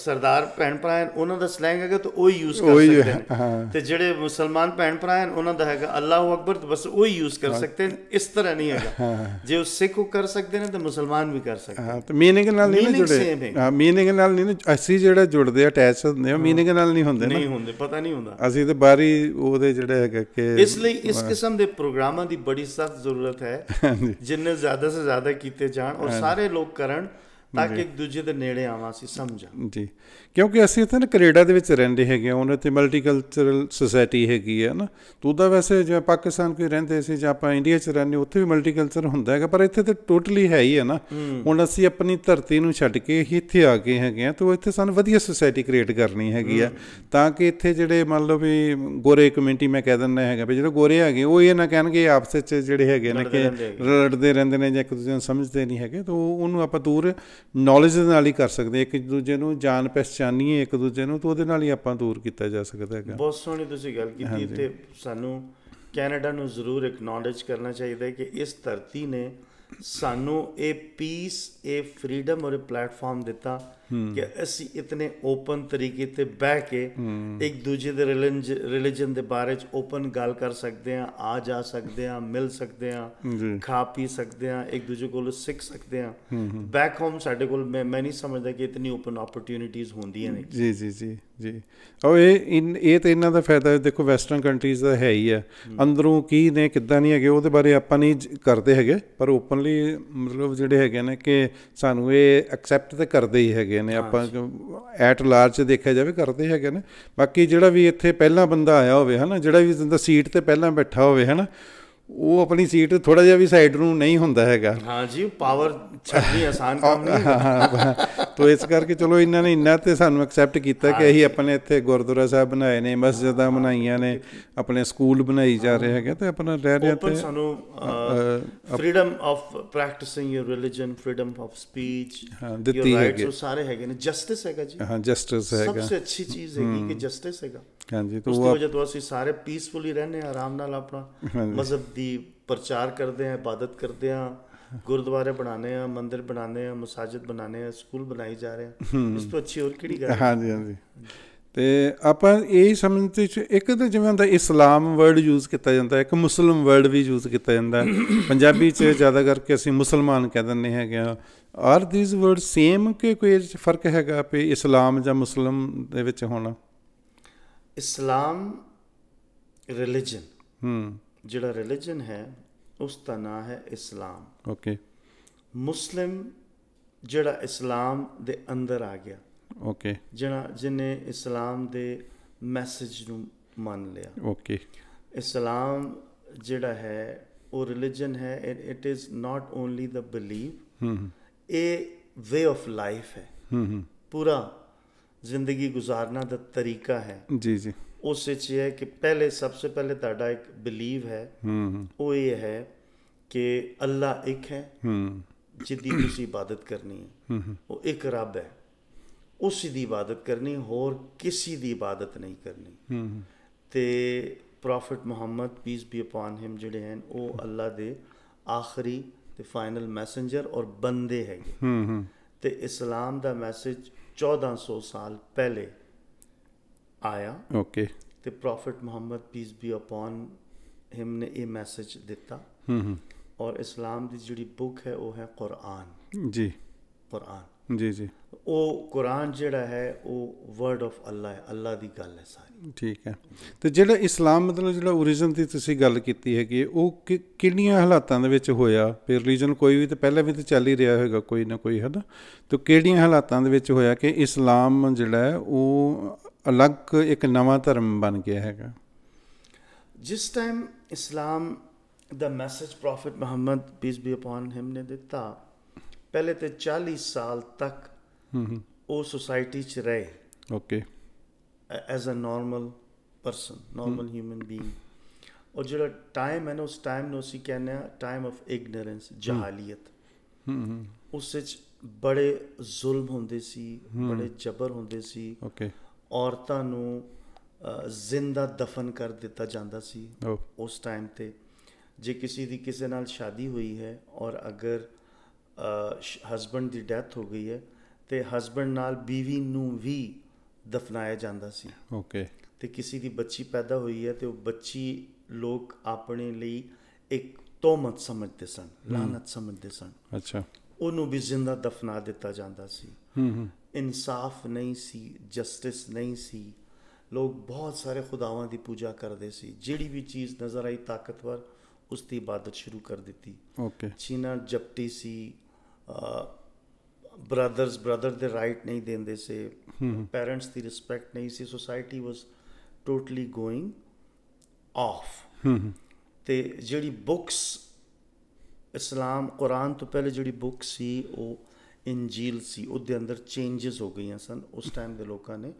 ਸਰਦਾਰ ਭੈਣ ਭਰਾ ਹਨ ਉਹਨਾਂ ਦਾ ਸਲੈਂਗ ਹੈਗਾ ਤਾਂ ਉਹ ਯੂਜ਼ ਕਰ ਸਕਦੇ ਨੇ ਤੇ ਜਿਹੜੇ ਮੁਸਲਮਾਨ ਭੈਣ ਭਰਾ ਹਨ ਉਹਨਾਂ ਦਾ ਹੈਗਾ ਅੱਲਾਹੁ ਅਕਬਰ ਤਾਂ ਬਸ ਉਹ ਯੂਜ਼ ਕਰ ਸਕਦੇ ਨੇ ਇਸ ਤਰ੍ਹਾਂ ਨਹੀਂ ਹੈਗਾ ਜੇ ਉਹ ਸਿੱਖ ਉਹ ਕਰ ਸਕਦੇ ਨੇ ਤਾਂ ਮੁਸਲਮਾਨ ਵੀ ਕਰ ਸਕਦੇ ਹਾਂ ਤਾਂ ਮੀਨਿੰਗ ਨਾਲ ਨਹੀਂ ਜੁੜੇ ਹਾਂ ਮੀਨਿੰਗ ਨਾਲ ਨਹੀਂ ਅਸੀਂ ਜਿਹੜਾ ਜੁੜਦੇ ਅਟੈਚ ਹੁੰਦੇ ਆ ਮੀਨਿੰਗ ਨਾਲ ਨਹੀਂ ਹੁੰਦੇ ਨਾ ਨਹੀਂ ਹੁੰਦੇ ਪਤਾ ਨਹੀਂ ਹੁੰਦਾ ਅਸੀਂ ਤਾਂ ਬਾਰੀ ਉਹਦੇ ਜਿਹੜਾ ਹੈਗਾ ਕਿ ਇਸ ਲਈ ਇਸ ਕਿਸਮ ਦੇ ਪ੍ਰੋਗਰਾਮਾਂ ਦੀ ਬੜੀ ਸਖਤ ਜ਼ਰੂਰਤ ਹੈ ਜਿੰਨੇ ਜ਼ਿਆਦਾ ਤੋਂ ਜ਼ਿਆਦਾ ਕੀਤੇ ਜਾਣ ਔਰ ਸਾਰੇ ਲੋਕ ਕਰਨ ਤਾਂ ਕਿ ਇੱਕ ਦੂਜੇ ਦੇ ਨੇੜੇ ਆਵਾਂ ਅਸੀਂ ਸਮਝਾਂ ਜੀ ਕਿਉਂਕਿ ਅਸੀਂ ਇੱਥੇ ਨਾ ਕੈਨੇਡਾ ਦੇ ਵਿੱਚ ਰਹਿੰਦੇ ਹੈਗੇ ਹਾਂ ਉਹਨਾਂ ਤੇ ਮਲਟੀਕਲਚਰਲ ਸੋਸਾਇਟੀ ਹੈਗੀ ਹੈ ਨਾ ਤੂੰ ਤਾਂ ਵੈਸੇ ਜਿਵੇਂ ਪਾਕਿਸਤਾਨ ਕੋਈ ਰਹਿੰਦੇ ਸੀ ਜਾਂ ਆਪਾਂ ਇੰਡੀਆ 'ਚ ਰਹਿੰਦੇ ਉੱਥੇ ਵੀ ਮਲਟੀਕਲਚਰ ਹੁੰਦਾ ਹੈਗਾ ਪਰ ਇੱਥੇ ਤੇ ਟੋਟਲੀ ਹੈ ਹੀ ਹੈ ਨਾ ਹੁਣ ਅਸੀਂ ਆਪਣੀ ਧਰਤੀ ਨੂੰ ਛੱਡ ਕੇ ਇੱਥੇ ਆ ਗਏ ਹੈਗੇ ਆ ਤੋ ਇੱਥੇ ਸਾਨੂੰ ਵਧੀਆ ਸੋਸਾਇਟੀ ਕ੍ਰੀਏਟ ਕਰਨੀ ਹੈਗੀ ਆ ਤਾਂ ਕਿ ਇੱਥੇ ਜਿਹੜੇ ਮੰਨ ਲਓ ਵੀ ਗੋਰੇ ਕਮਿਊਨਿਟੀ ਮੈਂ ਕਹਿ ਦਿੰਦਾ ਹੈਗਾ ਵੀ ਜਿਹੜੇ ਗੋਰੇ ਹੈਗੇ ਉਹ ਇਹ ਨਾ ਕਹਿਣਗੇ ਆਪਸ ਵਿੱਚ ਜਿਹੜੇ ਹੈਗੇ ਨੇ ਕਿ ਲੜਦੇ ਰਹਿੰਦੇ ਨੇ ਜਾਂ ਇੱਕ ਦੂਜੇ ਨੂੰ ਸਮਝਦੇ ਨਹੀਂ ਹੈਗੇ ਤੋ ਉਹਨੂੰ ਆਪਾਂ ਦੂਰ ਨੌਲੇਜ ਨਾਲ ਹੀ ਕਰ ਸਕਦੇ ਇੱਕ ਦੂਜੇ ਨੂੰ ਜਾਣ ਪਛ ਪਛਾਣੀਏ ਇੱਕ ਦੂਜੇ ਨੂੰ ਤਾਂ ਉਹਦੇ ਨਾਲ ਹੀ ਆਪਾਂ ਦੂਰ ਕੀਤਾ ਜਾ ਸਕਦਾ ਹੈਗਾ ਬਹੁਤ ਸੋਹਣੀ ਤੁਸੀਂ ਗੱਲ ਕੀਤੀ ਤੇ ਸਾਨੂੰ ਕੈਨੇਡਾ ਨੂੰ ਜ਼ਰੂਰ ਐਕਨੋਲਜ ਕਰਨਾ ਚਾਹੀਦਾ ਹੈ ਕਿ ਇਸ ਧਰਤੀ ਨੇ ਸਾਨੂੰ ਇਹ ਪੀਸ ਇਹ ਫਰੀडम ਔਰ ਇਹ ਪਲੇਟਫਾਰਮ ਦਿੱਤਾ ਕਿ ਅਸੀਂ ਇਤਨੇ ਓਪਨ ਤਰੀਕੇ ਤੇ ਬਹਿ ਕੇ ਇੱਕ ਦੂਜੇ ਦੇ ਰਿਲੀਜਨ ਦੇ ਬਾਰੇ ਚ ਓਪਨ ਗੱਲ ਕਰ ਸਕਦੇ ਆ ਆ ਜਾ ਸਕਦੇ ਆ ਮਿਲ ਸਕਦੇ ਆ ਖਾ ਪੀ ਸਕਦੇ ਆ ਇੱਕ ਦੂਜੇ ਕੋਲ ਸਿੱਖ ਸਕਦੇ ਆ ਬੈਕ ਹੋਮ ਸਾਡੇ ਕੋਲ ਮੈਂ ਮੈਂ ਨਹੀਂ ਸਮਝਦਾ ਕਿ ਇਤਨੀ ਓਪਨ ਓਪਰਚ्युनिटीज ਹੁੰਦੀਆਂ ਨੇ ਜੀ ਜੀ ਜੀ ਜੀ ਉਹ ਇਹ ਇਹ ਤੇ ਇਹਨਾਂ ਦਾ ਫਾਇਦਾ ਦੇਖੋ ਵੈਸਟਰਨ ਕੰਟਰੀਜ਼ ਦਾ ਹੈ ਹੀ ਆ ਅੰਦਰੋਂ ਕੀ ਨੇ ਕਿੱਦਾਂ ਨਹੀਂ ਹੈਗੇ ਉਹਦੇ ਬਾਰੇ ਆਪਾਂ ਨਹੀਂ ਕਰਦੇ ਹੈਗੇ ਪਰ ਓਪਨਲੀ ਮਤਲਬ ਜਿਹੜੇ ਹੈਗੇ ਨੇ ਕਿ ਸਾਨੂੰ ਇਹ ਐਕਸੈਪਟ ਤੇ ਕਰਦੇ ਹੀ ਹੈਗੇ ਹੈਗੇ ਨੇ ਆਪਾਂ ਐਟ ਲਾਰਜ ਦੇਖਿਆ ਜਾਵੇ ਕਰਦੇ ਹੈਗੇ ਨੇ ਬਾਕੀ ਜਿਹੜਾ ਵੀ ਇੱਥੇ ਪਹਿਲਾਂ ਬੰਦਾ ਆਇਆ ਹੋਵੇ ਹਨਾ ਜਿਹੜਾ ਵੀ ਜਿੰਦਾ ਸੀਟ ਤੇ ਪਹਿਲਾਂ ਬੈਠਾ ਹੋਵੇ ਹਨਾ ਉਹ ਆਪਣੀ ਸੀਟ ਥੋੜਾ ਜਿਹਾ ਵੀ ਸਾਈਡ ਨੂੰ ਨਹੀਂ ਹੁੰਦਾ ਹੈਗਾ ਹਾਂ ਜੀ ਪਾਵਰ ਛੱਡਣੀ ਆਸਾਨ ਕੰਮ ਨਹੀਂ ਹੈ ਤੋ ਇਸ ਕਰਕੇ ਚਲੋ ਇਹਨਾਂ ਨੇ ਇੰਨਾ ਤੇ ਸਾਨੂੰ ਐਕਸੈਪਟ ਕੀਤਾ ਕਿ ਅਸੀਂ ਆਪਣੇ ਇੱਥੇ ਗੁਰਦੁਆਰਾ ਸਾਹਿਬ ਬਣਾਏ ਨੇ ਮਸਜਿਦਾਂ ਬਣਾਈਆਂ ਨੇ ਆਪਣੇ ਸਕੂਲ ਬਣਾਈ ਜਾ ਰਹੇ ਹੈਗੇ ਤੇ ਆਪਣਾ ਰਹਿ ਰਹੇ ਤੇ ਸਾਨੂੰ freedom of practicing your religion freedom of speech ਦਿੱਤੀ ਹੈਗੀ ਸੋ ਸਾਰੇ ਹੈਗੇ ਨੇ ਜਸਟਿਸ ਹੈਗਾ ਜੀ ਹਾਂ ਜਸਟਿਸ ਹੈਗਾ ਸਭ ਤੋਂ ਅੱਛੀ ਚੀਜ਼ ਹੈ ਕਿ ਜਸਟਿਸ ਹੈਗਾ ਹਾਂਜੀ ਤੋ ਉਹ ਜਦੋਂ ਤੋਂ ਅਸੀਂ ਸਾਰੇ ਪੀਸਫੁਲੀ ਰਹਿੰਦੇ ਆਰਾਮ ਨਾਲ ਆਪਣਾ ਮਜ਼ਬ ਦੀ ਪ੍ਰਚਾਰ ਕਰਦੇ ਆ ਇਬਾਦਤ ਕਰਦੇ ਆ ਗੁਰਦੁਆਰੇ ਬਣਾਣੇ ਆ ਮੰਦਿਰ ਬਣਾਣੇ ਆ ਮਸਾਜਿਦ ਬਣਾਣੇ ਆ ਸਕੂਲ ਬਣਾਈ ਜਾ ਰਹੇ ਆ ਇਸ ਤੋਂ ਅੱਛੀ ਹੋਰ ਕਿਹੜੀ ਗੱਲ ਹਾਂਜੀ ਹਾਂਜੀ ਤੇ ਆਪਾਂ ਇਹ ਸਮਝਦੇ ਚ ਇੱਕ ਤਾਂ ਜਿਵੇਂ ਹੁੰਦਾ ਇਸਲਾਮ ਵਰਡ ਯੂਜ਼ ਕੀਤਾ ਜਾਂਦਾ ਇੱਕ ਮੁਸਲਮ ਵਰਡ ਵੀ ਯੂਜ਼ ਕੀਤਾ ਜਾਂਦਾ ਪੰਜਾਬੀ ਚ ਜ਼ਿਆਦਾ ਕਰਕੇ ਅਸੀਂ ਮੁਸਲਮਾਨ ਕਹਿ ਦਿੰਨੇ ਹੈਗੇ ਆ ਆਰ ਥੀਸ ਵਰਡ ਸੇਮ ਕਿ ਕੋਈ ਫਰਕ ਹੈਗਾ ਪਈ ਇਸਲਾਮ ਜਾਂ ਮੁਸਲਮ ਦੇ ਵਿੱਚ ਹੋਣਾ ਇਸਲਾਮ ਰਿਲੀਜੀਅਨ ਹੂੰ ਜਿਹੜਾ ਰਿਲੀਜੀਅਨ ਹੈ ਉਸ ਦਾ ਨਾਮ ਹੈ ਇਸਲਾਮ ਓਕੇ ਮੁਸਲਮ ਜਿਹੜਾ ਇਸਲਾਮ ਦੇ ਅੰਦਰ ਆ ਗਿਆ ਓਕੇ ਜਿਹੜਾ ਜਿਨੇ ਇਸਲਾਮ ਦੇ ਮੈਸੇਜ ਨੂੰ ਮੰਨ ਲਿਆ ਓਕੇ ਇਸਲਾਮ ਜਿਹੜਾ ਹੈ ਉਹ ਰਿਲੀਜੀਅਨ ਹੈ it is not only the believe hmm ਇਹ ਵੇ ਆਫ ਲਾਈਫ ਹੈ ਹਮ ਪੂਰਾ ਜ਼ਿੰਦਗੀ ਗੁਜ਼ਾਰਨਾ ਦਾ ਤਰੀਕਾ ਹੈ ਜੀ ਜੀ ਉਸ ਵਿੱਚ ਇਹ ਹੈ ਕਿ ਪਹਿਲੇ ਸਭ ਤੋਂ ਪਹਿਲੇ ਤੁਹਾਡਾ ਇੱਕ ਬਲੀਵ ਹੈ ਹੂੰ ਉਹ ਇਹ ਹੈ ਕਿ ਅੱਲਾ ਇੱਕ ਹੈ ਹੂੰ ਜਿੱਦੀ ਤੁਸੀਂ ਇਬਾਦਤ ਕਰਨੀ ਹੈ ਉਹ ਇੱਕ ਰੱਬ ਹੈ ਉਸ ਦੀ ਇਬਾਦਤ ਕਰਨੀ ਹੋਰ ਕਿਸੇ ਦੀ ਇਬਾਦਤ ਨਹੀਂ ਕਰਨੀ ਹੂੰ ਤੇ prophet Muhammad peace be upon him ਜਿਹੜੇ ਹਨ ਉਹ ਅੱਲਾ ਦੇ ਆਖਰੀ ਤੇ ਫਾਈਨਲ ਮੈਸੇਂਜਰ ਔਰ ਬੰਦੇ ਹੈਗੇ ਤੇ ਇਸਲਾਮ ਦਾ ਮੈਸੇਜ 1400 ਸਾਲ ਪਹਿਲੇ ਆਇਆ ਓਕੇ ਤੇ prophet Muhammad peace be upon him ਨੇ ਇਹ ਮੈਸੇਜ ਦਿੱਤਾ ਹੂੰ ਹੂੰ ਔਰ ਇਸਲਾਮ ਦੀ ਜਿਹੜੀ ਬੁੱਕ ਹੈ ਉਹ ਹੈ ਕੁਰਾਨ ਜੀ ਕੁਰਾਨ ਜੀ ਜੀ ਉਹ ਕੁਰਾਨ ਜਿਹੜਾ ਹੈ ਉਹ ਵਰਡ ਆਫ ਅੱਲਾ ਹੈ ਅੱਲਾ ਦੀ ਗੱਲ ਹੈ ਸਾਰੀ ਠੀਕ ਹੈ ਤੇ ਜਿਹੜਾ ਇਸਲਾਮ ਮਤਲਬ ਜਿਹੜਾ origin ਦੀ ਤੁਸੀਂ ਗੱਲ ਕੀਤੀ ਹੈ ਕਿ ਉਹ ਕਿੰਨੀਆਂ ਹਾਲਾਤਾਂ ਦੇ ਵਿੱਚ ਹੋਇਆ ਫਿਰ ਰਿਲੀਜਨ ਕੋਈ ਵੀ ਤੇ ਪਹਿਲਾਂ ਵੀ ਤੇ ਚੱਲ ਹੀ ਰਿਹਾ ਹੋਵੇਗਾ ਕੋਈ ਨਾ ਕੋਈ ਹਨਾ ਤੇ ਕਿਹੜੀਆਂ ਹਾਲਾਤਾਂ ਦੇ ਵਿੱਚ ਹੋਇਆ ਕਿ ਇਸਲਾਮ ਜਿਹੜਾ ਉਹ ਅਲੱਗ ਇੱਕ ਨਵਾਂ ਧਰਮ ਬਣ ਗਿਆ ਹੈਗਾ ਜਿਸ ਟਾਈਮ ਇਸਲਾਮ ਦਾ message prophet Muhammad peace be upon him ਨੇ ਦਿੱਤਾ ਪਹਿਲੇ ਤੇ 40 ਸਾਲ ਤੱਕ ਹੂੰ ਉਹ ਸੋਸਾਇਟੀ 'ਚ ਰਹੇ okay as a normal person normal human being ਉਹ ਜਿਹੜਾ ਟਾਈਮ ਹੈ ਨਾ ਉਸ ਟਾਈਮ ਨੂੰ ਅਸੀਂ ਕਹਿੰਦੇ ਆ ਟਾਈਮ ਆਫ ਇਗਨੋਰੈਂਸ ਜਹਾਲੀਅਤ ਹੂੰ ਹੂੰ ਉਸ ਵਿੱਚ ਬੜੇ ਜ਼ੁਲਮ ਹੁੰਦੇ ਸੀ ਬੜੇ ਜ਼ਬਰ ਹੁੰਦੇ ਸੀ ਓਕੇ ਔਰਤਾਂ ਨੂੰ ਜ਼ਿੰਦਾ ਦਫਨ ਕਰ ਦਿੱਤਾ ਜਾਂਦਾ ਸੀ oh. ਉਸ ਟਾਈਮ ਤੇ ਜੇ ਕਿਸੇ ਦੀ ਕਿਸੇ ਨਾਲ ਸ਼ਾਦੀ ਹੋਈ ਹੈ ਔਰ ਅਗਰ ਹਸਬੰਡ ਦੀ ਡੈਥ ਹੋ ਗਈ ਹੈ ਤੇ ਹਸਬੰਡ ਨਾਲ بیوی ਨੂੰ ਵੀ ਦਫਨਾਇਆ ਜਾਂਦਾ ਸੀ ਓਕੇ ਤੇ ਕਿਸੇ ਦੀ ਬੱਚੀ ਪੈਦਾ ਹੋਈ ਹੈ ਤੇ ਉਹ ਬੱਚੀ ਲੋਕ ਆਪਣੇ ਲਈ ਇੱਕ ਤੋਮਤ ਸਮਝਦੇ ਸਨ ਲਾਨਤ ਸਮਝਦੇ ਸਨ ਅੱਛਾ ਉਹਨੂੰ ਵੀ ਜ਼ਿੰਦਾ ਦਫਨਾ ਦਿੱਤਾ ਜਾਂਦਾ ਸੀ ਹੂੰ ਹੂੰ ਇਨਸਾਫ ਨਹੀਂ ਸੀ ਜਸਟਿਸ ਨਹੀਂ ਸੀ ਲੋਕ ਬਹੁਤ ਸਾਰੇ ਖੁਦਾਵਾਂ ਦੀ ਪੂਜਾ ਕਰਦੇ ਸੀ ਜਿਹੜੀ ਵੀ ਚੀਜ਼ ਨਜ਼ਰ ਆਈ ਤਾਕਤਵਰ ਉਸ ਦੀ ਇਬਾਦਤ ਸ਼ੁਰੂ ਕਰ ਦਿੱਤੀ ਓਕੇ ਚੀਨਾ ਜਪਤੀ ਸੀ ਬ੍ਰਦਰਸ ਬ੍ਰਦਰ ਦੇ ਰਾਈਟ ਨਹੀਂ ਦਿੰਦੇ ਸੀ ਪੇਰੈਂਟਸ ਦੀ ਰਿਸਪੈਕਟ ਨਹੀਂ ਸੀ society was totally going off ਤੇ ਜਿਹੜੀ ਬੁక్స్ ਇਸਲਾਮ ਕੁਰਾਨ ਤੋਂ ਪਹਿਲੇ ਜਿਹੜੀ ਬੁੱਕ ਸੀ ਉਹ ਇੰਜੀਲ ਸੀ ਉਹਦੇ ਅੰਦਰ ਚੇਂजेस ਹੋ ਗਈਆਂ ਸਨ ਉਸ ਟਾਈਮ ਦੇ ਲੋਕਾਂ ਨੇ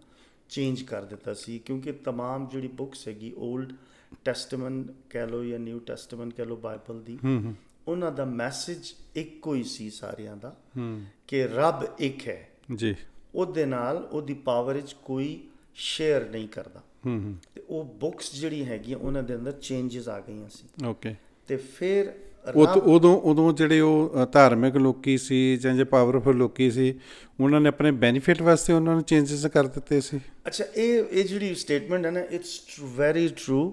ਚੇਂਜ ਕਰ ਦਿੱਤਾ ਸੀ ਕਿਉਂਕਿ तमाम ਜਿਹੜੀ ਬੁੱਕਸ ਹੈਗੀ 올ਡ ਟੈਸਟਮੈਂਟ ਕਹਿ ਲੋ ਜਾਂ ਨਿਊ ਟੈਸਟਮੈਂਟ ਕਹਿ ਲੋ ਬਾਈਬਲ ਦੀ ਉਹਨਾਂ ਦਾ ਮੈਸੇਜ ਇੱਕੋ ਹੀ ਸੀ ਸਾਰਿਆਂ ਦਾ ਕਿ ਰੱਬ ਇੱਕ ਹੈ ਜੀ ਉਹਦੇ ਨਾਲ ਉਹਦੀ ਪਾਵਰ ਵਿੱਚ ਕੋਈ ਸ਼ੇਅਰ ਨਹੀਂ ਕਰਦਾ ਤੇ ਉਹ ਬੁੱਕਸ ਜਿਹੜੀ ਹੈਗੀਆਂ ਉਹਨਾਂ ਦੇ ਅੰਦਰ ਚੇਂजेस ਆ ਗਈਆਂ ਸੀ ਓਕੇ ਤੇ ਫਿਰ ਉਦੋਂ ਉਦੋਂ ਜਿਹੜੇ ਉਹ ਧਾਰਮਿਕ ਲੋਕੀ ਸੀ ਜਾਂ ਜੇ ਪਾਵਰਫੁਲ ਲੋਕੀ ਸੀ ਉਹਨਾਂ ਨੇ ਆਪਣੇ ਬੈਨੀਫਿਟ ਵਾਸਤੇ ਉਹਨਾਂ ਨੂੰ ਚੇਂਜਸ ਕਰ ਦਿੱਤੇ ਸੀ ਅੱਛਾ ਇਹ ਇਹ ਜਿਹੜੀ ਸਟੇਟਮੈਂਟ ਹੈ ਨਾ ਇਟਸ ਵੈਰੀ ਟਰੂ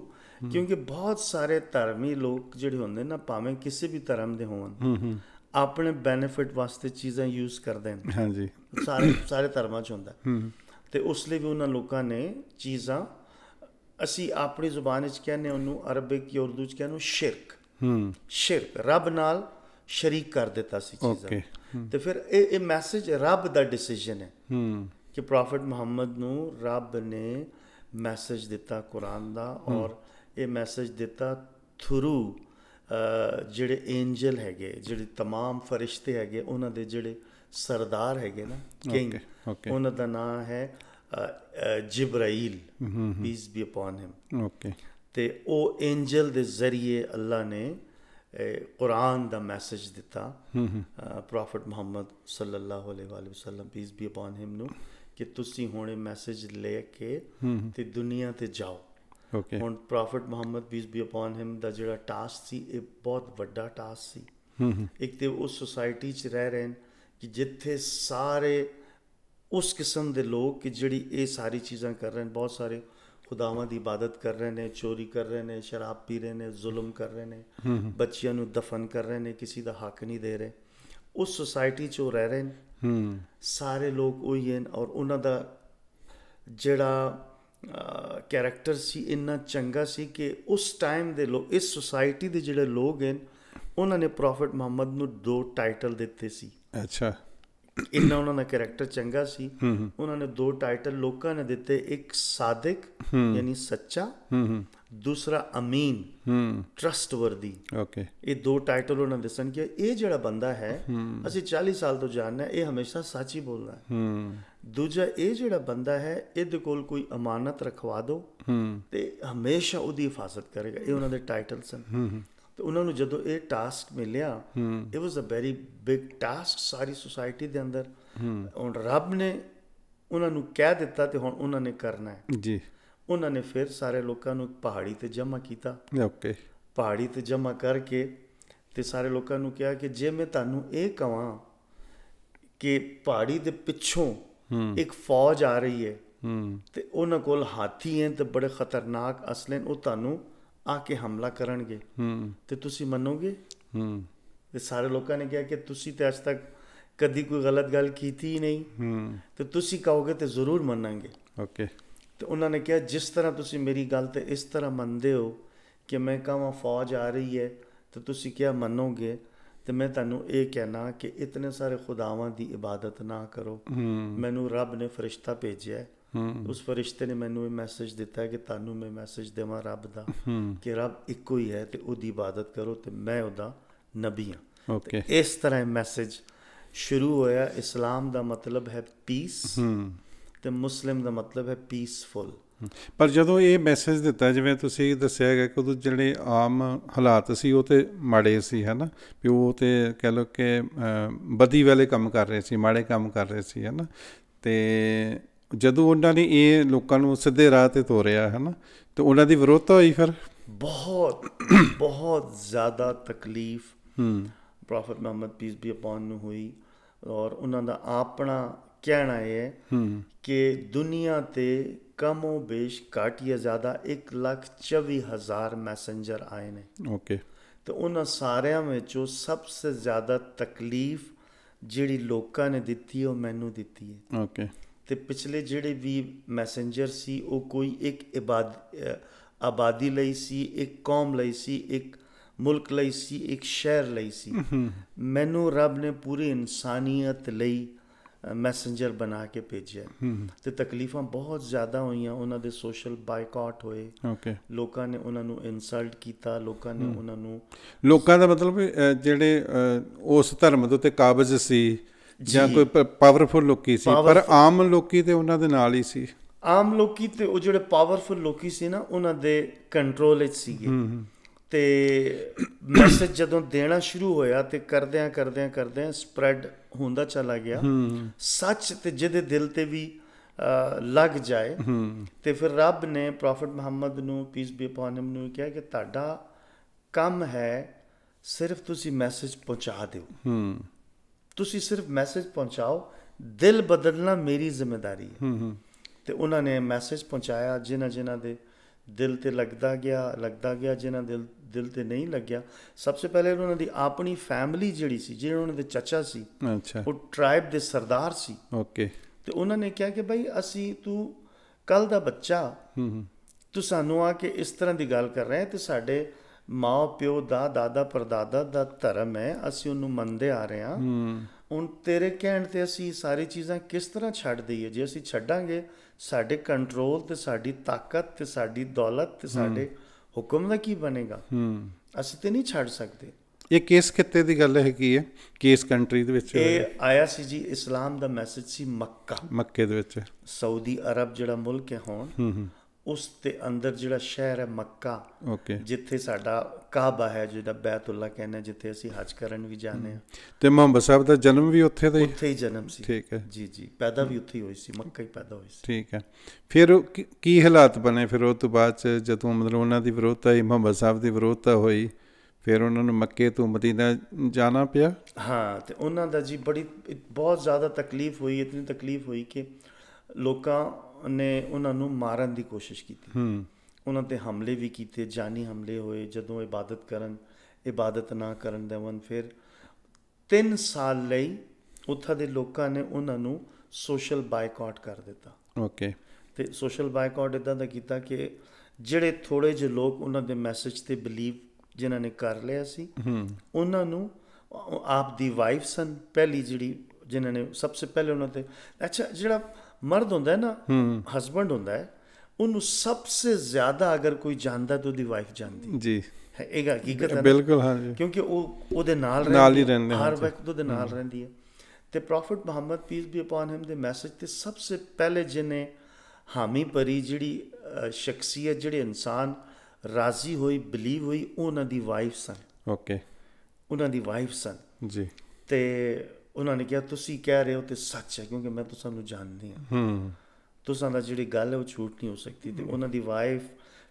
ਕਿਉਂਕਿ ਬਹੁਤ ਸਾਰੇ ਧਰਮੀ ਲੋਕ ਜਿਹੜੇ ਹੁੰਦੇ ਨਾ ਭਾਵੇਂ ਕਿਸੇ ਵੀ ਧਰਮ ਦੇ ਹੋਣ ਆਪਣੇ ਬੈਨੀਫਿਟ ਵਾਸਤੇ ਚੀਜ਼ਾਂ ਯੂਜ਼ ਕਰਦੇ ਨੇ ਹਾਂਜੀ ਸਾਰੇ ਸਾਰੇ ਧਰਮਾਂ 'ਚ ਹੁੰਦਾ ਤੇ ਉਸ ਲਈ ਵੀ ਉਹਨਾਂ ਲੋਕਾਂ ਨੇ ਚੀਜ਼ਾਂ ਅਸੀਂ ਆਪਣੀ ਜ਼ੁਬਾਨ 'ਚ ਕਹਿੰਦੇ ਉਹਨੂੰ ਅਰਬਿਕ ਜਾਂ ਉਰਦੂ 'ਚ ਕਹਿੰਦੇ ਸ਼ਿਰਕ ਹੂੰ ਸ਼ਿਰਕ ਰੱਬ ਨਾਲ ਸ਼ਰੀਕ ਕਰ ਦਿੱਤਾ ਸੀ ਚੀਜ਼ਾਂ ਤੇ ਫਿਰ ਇਹ ਇਹ ਮੈਸੇਜ ਰੱਬ ਦਾ ਡਿਸੀਜਨ ਹੈ ਹੂੰ ਕਿ ਪ੍ਰੋਫਟ ਮੁਹੰਮਦ ਨੂੰ ਰੱਬ ਨੇ ਮੈਸੇਜ ਦਿੱਤਾ ਕੁਰਾਨ ਦਾ ਔਰ ਇਹ ਮੈਸੇਜ ਦਿੱਤਾ ਥਰੂ ਜਿਹੜੇ ਐਂਜਲ ਹੈਗੇ ਜਿਹੜੇ तमाम ਫਰਿਸ਼ਤੇ ਹੈਗੇ ਉਹਨਾਂ ਦੇ ਜਿਹੜੇ ਸਰਦਾਰ ਹੈਗੇ ਨਾ ਕਿੰਗ ਉਹਨਾਂ ਦਾ ਨਾਮ ਹੈ ਜਿਬਰਾਈਲ peace be upon him okay ਤੇ ਉਹ ਐਂਜਲ ਦੇ ਜ਼ਰੀਏ ਅੱਲਾ ਨੇ ਕੁਰਾਨ ਦਾ ਮੈਸੇਜ ਦਿੱਤਾ ਪ੍ਰੋਫਟ ਮੁਹੰਮਦ ਸੱਲੱਲਾਹੁ ਅਲੈਹਿ ਵਸੱਲਮ ਪੀਸ ਬੀ ਅਪਨ ਹਿਮ ਨੂੰ ਕਿ ਤੁਸੀਂ ਹੁਣ ਇਹ ਮੈਸੇਜ ਲੈ ਕੇ ਤੇ ਦੁਨੀਆ ਤੇ ਜਾਓ ਓਕੇ ਹੁਣ prophet Muhammad peace be upon him ਦਾ ਜਿਹੜਾ ਟਾਸਕ ਸੀ ਇਹ ਬਹੁਤ ਵੱਡਾ ਟਾਸਕ ਸੀ ਇੱਕ ਤੇ ਉਸ ਸੋਸਾਇਟੀ 'ਚ ਰਹਿ ਰਹੇ ਕਿ ਜਿੱਥੇ ਸਾਰੇ ਉਸ ਕਿਸਮ ਦੇ ਲੋਕ ਕਿ ਜਿਹੜੀ ਇਹ ਸਾਰੀ ਚੀਜ਼ਾਂ ਕਰ ਰਹੇ ਨੇ ਬਹੁਤ ਸਾਰੇ ਖੁਦਾਵਾਂ ਦੀ ਇਬਾਦਤ ਕਰ ਰਹੇ ਨੇ ਚੋਰੀ ਕਰ ਰਹੇ ਨੇ ਸ਼ਰਾਬ ਪੀ ਰਹੇ ਨੇ ਜ਼ੁਲਮ ਕਰ ਰਹੇ ਨੇ ਬੱਚਿਆਂ ਨੂੰ ਦਫਨ ਕਰ ਰਹੇ ਨੇ ਕਿਸੇ ਦਾ ਹੱਕ ਨਹੀਂ ਦੇ ਰਹੇ ਉਸ ਸੋਸਾਇਟੀ 'ਚ ਉਹ ਰਹਿ ਰਹੇ ਨੇ ਸਾਰੇ ਲੋਕ ਉਹੀ ਹਨ ਔਰ ਉਹਨਾਂ ਦਾ ਜਿਹੜਾ ਕੈਰੈਕਟਰ ਸੀ ਇੰਨਾ ਚੰਗਾ ਸੀ ਕਿ ਉਸ ਟਾਈਮ ਦੇ ਲੋਕ ਇਸ ਸੋਸਾਇਟੀ ਦੇ ਜਿਹੜੇ ਲੋਕ ਹਨ ਉਹਨਾਂ ਨੇ ਪ੍ਰੋਫਟ ਮੁਹੰਮਦ ਨੂੰ ਦੋ ਟਾਈਟਲ ਦਿੱਤੇ ਸੀ ਅੱਛਾ ਇੰਨਾ ਉਹਨਾਂ ਦਾ ਕੈਰੈਕਟਰ ਚੰਗਾ ਸੀ ਉਹਨਾਂ ਨੇ ਦੋ ਟਾਈਟਲ ਲੋਕਾਂ ਨੇ ਦਿੱਤੇ ਇੱਕ ਸਾਦਿਕ ਯਾਨੀ ਸੱਚਾ ਦੂਸਰਾ ਅਮੀਨ ਟਰਸਟਵਰਦੀ ਓਕੇ ਇਹ ਦੋ ਟਾਈਟਲ ਉਹਨਾਂ ਨੇ ਸਨ ਕਿ ਇਹ ਜਿਹੜਾ ਬੰਦਾ ਹੈ ਅਸੀਂ 40 ਸਾਲ ਤੋਂ ਜਾਣਨਾ ਇਹ ਹਮੇਸ਼ਾ ਸੱਚ ਹੀ ਬੋਲਦਾ ਹੈ ਦੂਜਾ ਇਹ ਜਿਹੜਾ ਬੰਦਾ ਹੈ ਇਹਦੇ ਕੋਲ ਕੋਈ ਅਮਾਨਤ ਰਖਵਾ ਦਿਓ ਤੇ ਹਮੇਸ਼ਾ ਉਹਦੀ ਹਿਫਾਜ਼ਤ ਕਰੇਗਾ ਇਹ ਉਹਨਾਂ ਦੇ ਟਾਈਟਲ ਸਨ ਤੇ ਉਹਨਾਂ ਨੂੰ ਜਦੋਂ ਇਹ ਟਾਸਕ ਮਿਲਿਆ it was a very big task ਸਾਰੀ ਸੋਸਾਇਟੀ ਦੇ ਅੰਦਰ ਹੁਣ ਰੱਬ ਨੇ ਉਹਨਾਂ ਨੂੰ ਕਹਿ ਦਿੱਤਾ ਤੇ ਹੁਣ ਉਹਨਾਂ ਨੇ ਕਰਨਾ ਹੈ ਜੀ ਉਹਨਾਂ ਨੇ ਫਿਰ ਸਾਰੇ ਲੋਕਾਂ ਨੂੰ ਪਹਾੜੀ ਤੇ ਜਮ੍ਹਾਂ ਕੀਤਾ ਓਕੇ ਪਹਾੜੀ ਤੇ ਜਮ੍ਹਾਂ ਕਰਕੇ ਤੇ ਸਾਰੇ ਲੋਕਾਂ ਨੂੰ ਕਿਹਾ ਕਿ ਜੇ ਮੈਂ ਤੁਹਾਨੂੰ ਇਹ ਕਹਾਂ ਕਿ ਪਹਾੜੀ ਦੇ ਪਿੱਛੋਂ ਇੱਕ ਫੌਜ ਆ ਰਹੀ ਹੈ ਤੇ ਉਹਨਾਂ ਕੋਲ ਹਾਥੀ ਹੈ ਤੇ ਬੜੇ ਖਤਰਨਾਕ ਅਸਲੇ ਉਹ ਤੁਹਾਨੂੰ ਆ ਕੇ ਹਮਲਾ ਕਰਨਗੇ ਹੂੰ ਤੇ ਤੁਸੀਂ ਮੰਨੋਗੇ ਹੂੰ ਤੇ ਸਾਰੇ ਲੋਕਾਂ ਨੇ ਕਿਹਾ ਕਿ ਤੁਸੀਂ ਤੇ ਅੱਜ ਤੱਕ ਕਦੀ ਕੋਈ ਗਲਤ ਗੱਲ ਕੀਤੀ ਹੀ ਨਹੀਂ ਹੂੰ ਤੇ ਤੁਸੀਂ ਕਹੋਗੇ ਤੇ ਜ਼ਰੂਰ ਮੰਨਾਂਗੇ ਓਕੇ ਤੇ ਉਹਨਾਂ ਨੇ ਕਿਹਾ ਜਿਸ ਤਰ੍ਹਾਂ ਤੁਸੀਂ ਮੇਰੀ ਗੱਲ ਤੇ ਇਸ ਤਰ੍ਹਾਂ ਮੰਨਦੇ ਹੋ ਕਿ ਮੈਂ ਕਹਾਂ ਫੌਜ ਆ ਰਹੀ ਹੈ ਤੇ ਤੁਸੀਂ ਕਿਹਾ ਮੰਨੋਗੇ ਤੇ ਮੈਂ ਤੁਹਾਨੂੰ ਇਹ ਕਹਿਣਾ ਕਿ ਇਤਨੇ ਸਾਰੇ ਖੁਦਾਵਾਂ ਦੀ ਇਬਾਦਤ ਨਾ ਕਰੋ ਮੈਨੂੰ ਰੱਬ ਨੇ ਫਰਿਸ਼ਤਾ ਭੇਜਿਆ ਹੈ ਉਸ ਫਰਿਸ਼ਤੇ ਨੇ ਮੈਨੂੰ ਇਹ ਮੈਸੇਜ ਦਿੱਤਾ ਕਿ ਤੁਹਾਨੂੰ ਮੈਂ ਮੈਸੇਜ ਦੇਵਾਂ ਰੱਬ ਦਾ ਕਿ ਰੱਬ ਇੱਕੋ ਹੀ ਹੈ ਤੇ ਉਹਦੀ ਇਬਾਦਤ ਕਰੋ ਤੇ ਮੈਂ ਉਹਦਾ ਨਬੀ ਹਾਂ ਓਕੇ ਇਸ ਤਰ੍ਹਾਂ ਇਹ ਮੈਸੇਜ ਸ਼ੁਰੂ ਹੋਇਆ ਇਸਲਾਮ ਦਾ ਮਤਲਬ ਹੈ ਪੀਸ ਤੇ ਮੁਸਲਿਮ ਦਾ ਮਤਲਬ ਹੈ ਪੀਸਫੁਲ ਪਰ ਜਦੋਂ ਇਹ ਮੈਸੇਜ ਦਿੱਤਾ ਜਿਵੇਂ ਤੁਸੀਂ ਦੱਸਿਆ ਹੈਗਾ ਕਿ ਉਹ ਜਿਹੜੇ ਆਮ ਹਾਲਾਤ ਸੀ ਉਹ ਤੇ ਮਾੜੇ ਸੀ ਹਨਾ ਵੀ ਉਹ ਤੇ ਕਹਿ ਲੋ ਕਿ ਬਦੀ ਵਾਲੇ ਕੰਮ ਕਰ ਰਹੇ ਸੀ ਮਾੜੇ ਕੰਮ ਕਰ ਰਹੇ ਸੀ ਹਨਾ ਤੇ ਜਦੋਂ ਉਹਨਾਂ ਨੇ ਇਹ ਲੋਕਾਂ ਨੂੰ ਸਿੱਧੇ ਰਾਹ ਤੇ ਤੋਰਿਆ ਹਨਾ ਤੇ ਉਹਨਾਂ ਦੀ ਵਿਰੋਧਤਾ ਹੋਈ ਫਿਰ ਬਹੁਤ ਬਹੁਤ ਜ਼ਿਆਦਾ ਤਕਲੀਫ hmm prophet Muhammad peace be upon ਨੂੰ ਹੋਈ ਔਰ ਉਹਨਾਂ ਦਾ ਆਪਣਾ ਕਹਿਣਾ ਹੈ ਕਿ ਦੁਨੀਆ ਤੇ ਕਮੋ ਬੇਸ਼ ਜ਼ਿਆਦਾ 1 ਜ਼ਿਆਦਾ 124000 ਮੈਸੇਂਜਰ ਆਏ ਨੇ ਓਕੇ ਤੇ ਉਹਨਾਂ ਸਾਰਿਆਂ ਵਿੱਚੋਂ ਸਭ ਤੋਂ ਜ਼ਿਆਦਾ ਤਕਲੀਫ ਜਿਹੜੀ ਲੋਕਾਂ ਨੇ ਦਿੱਤੀ ਉਹ ਮੈਨੂੰ ਦਿੱਤੀ ਹੈ ਓਕੇ ਤੇ ਪਿਛਲੇ ਜਿਹੜੇ ਵੀ ਮੈਸੇਂਜਰ ਸੀ ਉਹ ਕੋਈ ਇੱਕ ਆਬਾਦੀ ਲਈ ਸੀ ਇੱਕ ਕੌਮ ਲਈ ਸੀ ਇੱਕ ਮੁਲਕ ਲਈ ਸੀ ਇੱਕ ਸ਼ਹਿਰ ਲਈ ਸੀ ਮੈਨੂੰ ਰੱਬ ਨੇ ਪੂਰੀ ਇਨਸਾਨੀਅਤ ਲਈ ਮੈਸੇਂਜਰ ਬਣਾ ਕੇ ਭੇਜਿਆ ਤੇ ਤਕਲੀਫਾਂ ਬਹੁਤ ਜ਼ਿਆਦਾ ਹੋਈਆਂ ਉਹਨਾਂ ਦੇ ਸੋਸ਼ਲ ਬਾਈਕਾਟ ਹੋਏ ਲੋਕਾਂ ਨੇ ਉਹਨਾਂ ਨੂੰ ਇਨਸਲਟ ਕੀਤਾ ਲੋਕਾਂ ਨੇ ਉਹਨਾਂ ਨੂੰ ਲੋਕਾਂ ਦਾ ਮਤਲਬ ਜਿਹੜੇ ਉਸ ਧਰਮ ਦੇ ਉੱਤੇ ਕਾਬਜ਼ ਸੀ ਜਾਂ ਕੋਈ ਪਾਵਰਫੁਲ ਲੋਕੀ ਸੀ ਪਰ ਆਮ ਲੋਕੀ ਤੇ ਉਹਨਾਂ ਦੇ ਨਾਲ ਹੀ ਸੀ ਆਮ ਲੋਕੀ ਤੇ ਉਹ ਜਿਹੜੇ ਪਾਵਰਫੁਲ ਲੋਕੀ ਸੀ ਨਾ ਉਹਨਾਂ ਦੇ ਕੰਟਰੋਲ ਵਿੱਚ ਸੀਗੇ ਤੇ ਮੈਸੇਜ ਜਦੋਂ ਦੇਣਾ ਸ਼ੁਰੂ ਹੋਇਆ ਤੇ ਕਰਦਿਆਂ ਕਰਦਿਆਂ ਕਰਦਿਆਂ ਸਪਰੈਡ ਹੁੰਦਾ ਚਲਾ ਗਿਆ ਸੱਚ ਤੇ ਜਿਹਦੇ ਦਿਲ ਤੇ ਵੀ ਲੱਗ ਜਾਏ ਤੇ ਫਿਰ ਰੱਬ ਨੇ ਪ੍ਰੋਫਟ ਮੁਹੰਮਦ ਨੂੰ ਪੀਸ ਬੀ ਅਪਨ ਹਿਮ ਨੂੰ ਕਿਹਾ ਕਿ ਤੁਹਾਡਾ ਕੰਮ ਹੈ ਸਿਰਫ ਤੁਸੀਂ ਮੈਸੇਜ ਪਹੁੰਚਾ ਦਿਓ ਤੁਸੀਂ ਸਿਰਫ ਮੈਸੇਜ ਪਹੁੰਚਾਓ ਦਿਲ ਬਦਲਣਾ ਮੇਰੀ ਜ਼ਿੰਮੇਵਾਰੀ ਹੈ ਹੂੰ ਹੂੰ ਤੇ ਉਹਨਾਂ ਨੇ ਮੈਸੇਜ ਪਹੁੰਚਾਇਆ ਜਿਨ੍ਹਾਂ ਜਿਨ੍ਹਾਂ ਦੇ ਦਿਲ ਤੇ ਲੱਗਦਾ ਗਿਆ ਲੱਗਦਾ ਗਿਆ ਜਿਨ੍ਹਾਂ ਦਿਲ ਦਿਲ ਤੇ ਨਹੀਂ ਲੱਗਿਆ ਸਭ ਤੋਂ ਪਹਿਲੇ ਉਹਨਾਂ ਦੀ ਆਪਣੀ ਫੈਮਿਲੀ ਜਿਹੜੀ ਸੀ ਜਿਹੜੇ ਉਹਨਾਂ ਦੇ ਚਾਚਾ ਸੀ ਅੱਛਾ ਉਹ ਟ੍ਰਾਈਬ ਦੇ ਸਰਦਾਰ ਸੀ ਓਕੇ ਤੇ ਉਹਨਾਂ ਨੇ ਕਿਹਾ ਕਿ ਭਾਈ ਅਸੀਂ ਤੂੰ ਕੱਲ ਦਾ ਬੱਚਾ ਹੂੰ ਹੂੰ ਤੂੰ ਸਾਨੂੰ ਆ ਕੇ ਇਸ ਤਰ੍ਹਾਂ ਦੀ ਗੱਲ ਕਰ ਰਿਹਾ ਹੈ ਤੇ ਸਾਡੇ ਮਾਂ ਪਿਓ ਦਾ ਦਾਦਾ ਪਰਦਾਦਾ ਦਾ ਧਰਮ ਹੈ ਅਸੀਂ ਉਹਨੂੰ ਮੰਨਦੇ ਆ ਰਹੇ ਹਾਂ ਹੁਣ ਤੇਰੇ ਕਹਿਣ ਤੇ ਅਸੀਂ ਸਾਰੀ ਚੀਜ਼ਾਂ ਕਿਸ ਤਰ੍ਹਾਂ ਛੱਡ ਦਈਏ ਜੇ ਅਸੀਂ ਛੱਡਾਂਗੇ ਸਾਡੇ ਕੰਟਰੋਲ ਤੇ ਸਾਡੀ ਤਾਕਤ ਤੇ ਸਾਡੀ ਦੌਲਤ ਤੇ ਸਾਡੇ ਹੁਕਮ ਦਾ ਕੀ ਬਣੇਗਾ ਅਸੀਂ ਤੇ ਨਹੀਂ ਛੱਡ ਸਕਦੇ ਇਹ ਕੇਸ ਕਿੱਤੇ ਦੀ ਗੱਲ ਹੈ ਕੀ ਹੈ ਕੇਸ ਕੰਟਰੀ ਦੇ ਵਿੱਚ ਇਹ ਆਇਆ ਸੀ ਜੀ ਇਸਲਾਮ ਦਾ ਮੈਸੇਜ ਸੀ ਮੱਕਾ ਮੱਕੇ ਦੇ ਵਿੱਚ ਸਾਊਦੀ ਅਰਬ ਜਿਹੜਾ ਮੁਲਕ ਹੈ ਹੁਣ ਉਸ ਦੇ ਅੰਦਰ ਜਿਹੜਾ ਸ਼ਹਿਰ ਹੈ ਮੱਕਾ ਓਕੇ ਜਿੱਥੇ ਸਾਡਾ ਕਾਬਾ ਹੈ ਜਿਹੜਾ ਬੈਤੁੱਲਾ ਕਹਿੰਦੇ ਜਿੱਥੇ ਅਸੀਂ ਹਜ ਕਰਨ ਵੀ ਜਾਂਦੇ ਹਾਂ ਤੇ ਮੁਹੰਮਦ ਸਾਹਿਬ ਦਾ ਜਨਮ ਵੀ ਉੱਥੇ ਦਾ ਹੀ ਉੱਥੇ ਹੀ ਜਨਮ ਸੀ ਠੀਕ ਹੈ ਜੀ ਜੀ ਪੈਦਾ ਵੀ ਉੱਥੇ ਹੀ ਹੋਈ ਸੀ ਮੱਕਾ ਹੀ ਪੈਦਾ ਹੋਈ ਸੀ ਠੀਕ ਹੈ ਫਿਰ ਕੀ ਹਾਲਾਤ ਬਣੇ ਫਿਰ ਉਹ ਤੋਂ ਬਾਅਦ ਜਦੋਂ ਮਤਲਬ ਉਹਨਾਂ ਦੀ ਵਿਰੋਧਤਾ ਹੀ ਮੁਹੰਮਦ ਸਾਹਿਬ ਦੀ ਵਿਰੋਧਤਾ ਹੋਈ ਫਿਰ ਉਹਨਾਂ ਨੂੰ ਮੱਕੇ ਤੋਂ ਮਦੀਨਾ ਜਾਣਾ ਪਿਆ ਹਾਂ ਤੇ ਉਹਨਾਂ ਦਾ ਜੀ ਬੜੀ ਬਹੁਤ ਜ਼ਿਆਦਾ ਤਕਲੀਫ ਹੋਈ ਇਤਨੀ ਤਕਲੀਫ ਹੋਈ ਕਿ ਲੋਕਾਂ ਨੇ ਉਹਨਾਂ ਨੂੰ ਮਾਰਨ ਦੀ ਕੋਸ਼ਿਸ਼ ਕੀਤੀ ਹੂੰ ਉਹਨਾਂ ਤੇ ਹਮਲੇ ਵੀ ਕੀਤੇ ਜਾਨੀ ਹਮਲੇ ਹੋਏ ਜਦੋਂ ਇਬਾਦਤ ਕਰਨ ਇਬਾਦਤ ਨਾ ਕਰਨ ਦੇਵਨ ਫਿਰ 3 ਸਾਲ ਲਈ ਉੱਥਾ ਦੇ ਲੋਕਾਂ ਨੇ ਉਹਨਾਂ ਨੂੰ ਸੋਸ਼ਲ ਬਾਈਕਾਟ ਕਰ ਦਿੱਤਾ ਓਕੇ ਤੇ ਸੋਸ਼ਲ ਬਾਈਕਾਟ ਇਦਾਂ ਦਾ ਕੀਤਾ ਕਿ ਜਿਹੜੇ ਥੋੜੇ ਜਿਹੇ ਲੋਕ ਉਹਨਾਂ ਦੇ ਮੈਸੇਜ ਤੇ ਬਲੀਵ ਜਿਨ੍ਹਾਂ ਨੇ ਕਰ ਲਿਆ ਸੀ ਹੂੰ ਉਹਨਾਂ ਨੂੰ ਆਪ ਦੀ ਵਾਈਫ ਸਨ ਪਹਿਲੀ ਜਿਹੜੀ ਜਿਨ੍ਹਾਂ ਨੇ ਸਭ ਤੋਂ ਪਹਿਲੇ ਉਹਨਾਂ ਤੇ ਅੱਛਾ ਜਿਹੜਾ ਮਰਦ ਹੁੰਦਾ ਹੈ ਨਾ ਹਸਬੰਡ ਹੁੰਦਾ ਹੈ ਉਹਨੂੰ ਸਭ ਤੋਂ ਜ਼ਿਆਦਾ ਅਗਰ ਕੋਈ ਜਾਣਦਾ ਤਾਂ ਉਹਦੀ ਵਾਈਫ ਜਾਣਦੀ ਜੀ ਇਹ ਹਕੀਕਤ ਹੈ ਬਿਲਕੁਲ ਹਾਂ ਜੀ ਕਿਉਂਕਿ ਉਹ ਉਹਦੇ ਨਾਲ ਰਹਿੰਦੀ ਨਾਲ ਹੀ ਰਹਿੰਦੇ ਹਰ ਵਕਤ ਉਹਦੇ ਨਾਲ ਰਹਿੰਦੀ ਹੈ ਤੇ prophet Muhammad peace be upon him ਦੇ ਮੈਸੇਜ ਤੇ ਸਭ ਤੋਂ ਪਹਿਲੇ ਜਿਨੇ ਹਾਮੀ ਭਰੀ ਜਿਹੜੀ ਸ਼ਖਸੀਅਤ ਜਿਹੜੇ ਇਨਸਾਨ ਰਾਜ਼ੀ ਹੋਈ ਬਲੀਵ ਹੋਈ ਉਹਨਾਂ ਦੀ ਵਾਈਫ ਸਨ ਓਕੇ ਉਹਨਾਂ ਦੀ ਵਾਈਫ ਸਨ ਜੀ ਤੇ ਉਹਨਾਂ ਨੇ ਕਿਹਾ ਤੁਸੀਂ ਕਹਿ ਰਹੇ ਹੋ ਤੇ ਸੱਚ ਹੈ ਕਿਉਂਕਿ ਮੈਂ ਤੁਸਾਂ ਨੂੰ ਜਾਣਦੀ ਹਾਂ ਹੂੰ ਤੁਸਾਂ ਦਾ ਜਿਹੜੀ ਗੱਲ ਹੈ ਉਹ ਝੂਠ ਨਹੀਂ ਹੋ ਸਕਦੀ ਤੇ ਉਹਨਾਂ ਦੀ ਵਾਈਫ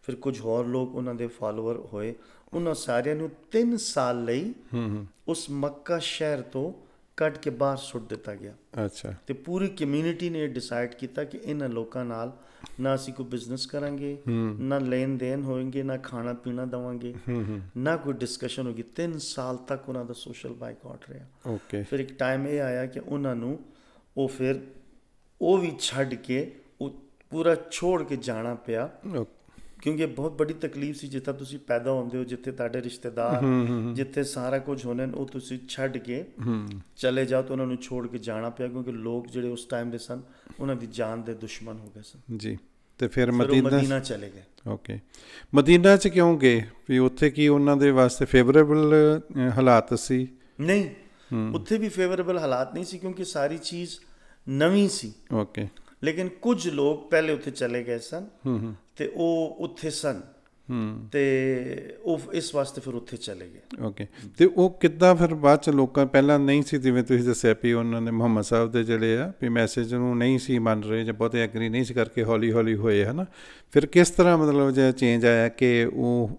ਫਿਰ ਕੁਝ ਹੋਰ ਲੋਕ ਉਹਨਾਂ ਦੇ ਫਾਲੋਅਰ ਹੋਏ ਉਹਨਾਂ ਸਾਰਿਆਂ ਨੂੰ 3 ਸਾਲ ਲਈ ਹੂੰ ਉਸ ਮੱਕਾ ਸ਼ਹਿਰ ਤੋਂ ਕੱਟ ਕੇ ਬਾਹਰ ਸੁੱਟ ਦਿੱਤਾ ਗਿਆ ਅੱਛਾ ਤੇ ਪੂਰੀ ਕਮਿਊਨਿਟੀ ਨੇ ਡਿਸਾਈਡ ਕੀਤਾ ਕਿ ਇਹਨਾਂ ਲੋਕਾਂ ਨਾਲ ਨਾ ਅਸੀਂ ਕੋਈ ਬਿਜ਼ਨਸ ਕਰਾਂਗੇ ਨਾ ਲੈਣ ਦੇਣ ਹੋਣਗੇ ਨਾ ਖਾਣਾ ਪੀਣਾ ਦਵਾਂਗੇ ਨਾ ਕੋਈ ਡਿਸਕਸ਼ਨ ਹੋਗੀ 3 ਸਾਲ ਤੱਕ ਉਹਨਾਂ ਦਾ ਸੋਸ਼ਲ ਬਾਈਕਾਟ ਰਿਹਾ ਓਕੇ ਫਿਰ ਇੱਕ ਟਾਈਮ ਇਹ ਆਇਆ ਕਿ ਉਹਨਾਂ ਨੂੰ ਉਹ ਫਿਰ ਉਹ ਵੀ ਛੱਡ ਕੇ ਉਹ ਪੂਰਾ ਛੋੜ ਕੇ ਜਾਣਾ ਪਿਆ ਕਿਉਂਕਿ ਇਹ ਬਹੁਤ ਵੱਡੀ ਤਕਲੀਫ ਸੀ ਜਿੱਥੇ ਤੁਸੀਂ ਪੈਦਾ ਹੁੰਦੇ ਹੋ ਜਿੱਥੇ ਤੁਹਾਡੇ ਰਿਸ਼ਤੇਦਾਰ ਜਿੱਥੇ ਸਾਰਾ ਕੁਝ ਹੋਣਾ ਉਹ ਤੁਸੀਂ ਛੱਡ ਕੇ ਚਲੇ ਜਾਓ ਤਾਂ ਉਹਨਾਂ ਨੂੰ ਛੋੜ ਕੇ ਜਾਣਾ ਪਿਆ ਕਿਉਂਕਿ ਲੋਕ ਜਿਹੜੇ ਉਸ ਟਾਈਮ ਦੇ ਸਨ ਉਹਨਾਂ ਦੀ ਜਾਨ ਦੇ ਦੁਸ਼ਮਣ ਹੋ ਗਏ ਸਨ ਜੀ ਤੇ ਫਿਰ ਮਦੀਨਾ ਚਲੇ ਗਏ ਓਕੇ ਮਦੀਨਾ ਚ ਕਿਉਂ ਗਏ ਵੀ ਉੱਥੇ ਕੀ ਉਹਨਾਂ ਦੇ ਵਾਸਤੇ ਫੇਵਰੇਬਲ ਹਾਲਾਤ ਸੀ ਨਹੀਂ ਉੱਥੇ ਵੀ ਫੇਵਰੇਬਲ ਹਾਲਾਤ ਨਹੀਂ ਸੀ ਕਿਉਂਕਿ ਸਾਰੀ ਚੀਜ਼ ਨਵੀਂ ਸੀ ਓਕੇ ਲੇਕਿਨ ਕੁਝ ਲੋਕ ਪਹਿਲੇ ਉੱਥੇ ਚਲੇ ਗਏ ਸਨ ਤੇ ਉਹ ਉੱਥੇ ਸਨ ਤੇ ਉਹ ਇਸ ਵਾਸਤੇ ਫਿਰ ਉੱਥੇ ਚਲੇ ਗਏ ਓਕੇ ਤੇ ਉਹ ਕਿੱਦਾਂ ਫਿਰ ਬਾਅਦ ਚ ਲੋਕਾਂ ਪਹਿਲਾਂ ਨਹੀਂ ਸੀ ਜਿਵੇਂ ਤੁਸੀਂ ਦੱਸਿਆ ਵੀ ਉਹਨਾਂ ਨੇ ਮੁਹੰਮਦ ਸਾਹਿਬ ਦੇ ਜਿਹੜੇ ਆ ਵੀ ਮੈਸੇਜ ਨੂੰ ਨਹੀਂ ਸੀ ਮੰਨ ਰਹੇ ਜਾਂ ਬਹੁਤੇ ਐਗਰੀ ਨਹੀਂ ਸੀ ਕਰਕੇ ਹੌਲੀ ਹੌਲੀ ਹੋਏ ਹਨਾ ਫਿਰ ਕਿਸ ਤਰ੍ਹਾਂ ਮਤਲਬ ਜੇ ਚੇਂਜ ਆਇਆ ਕਿ ਉਹ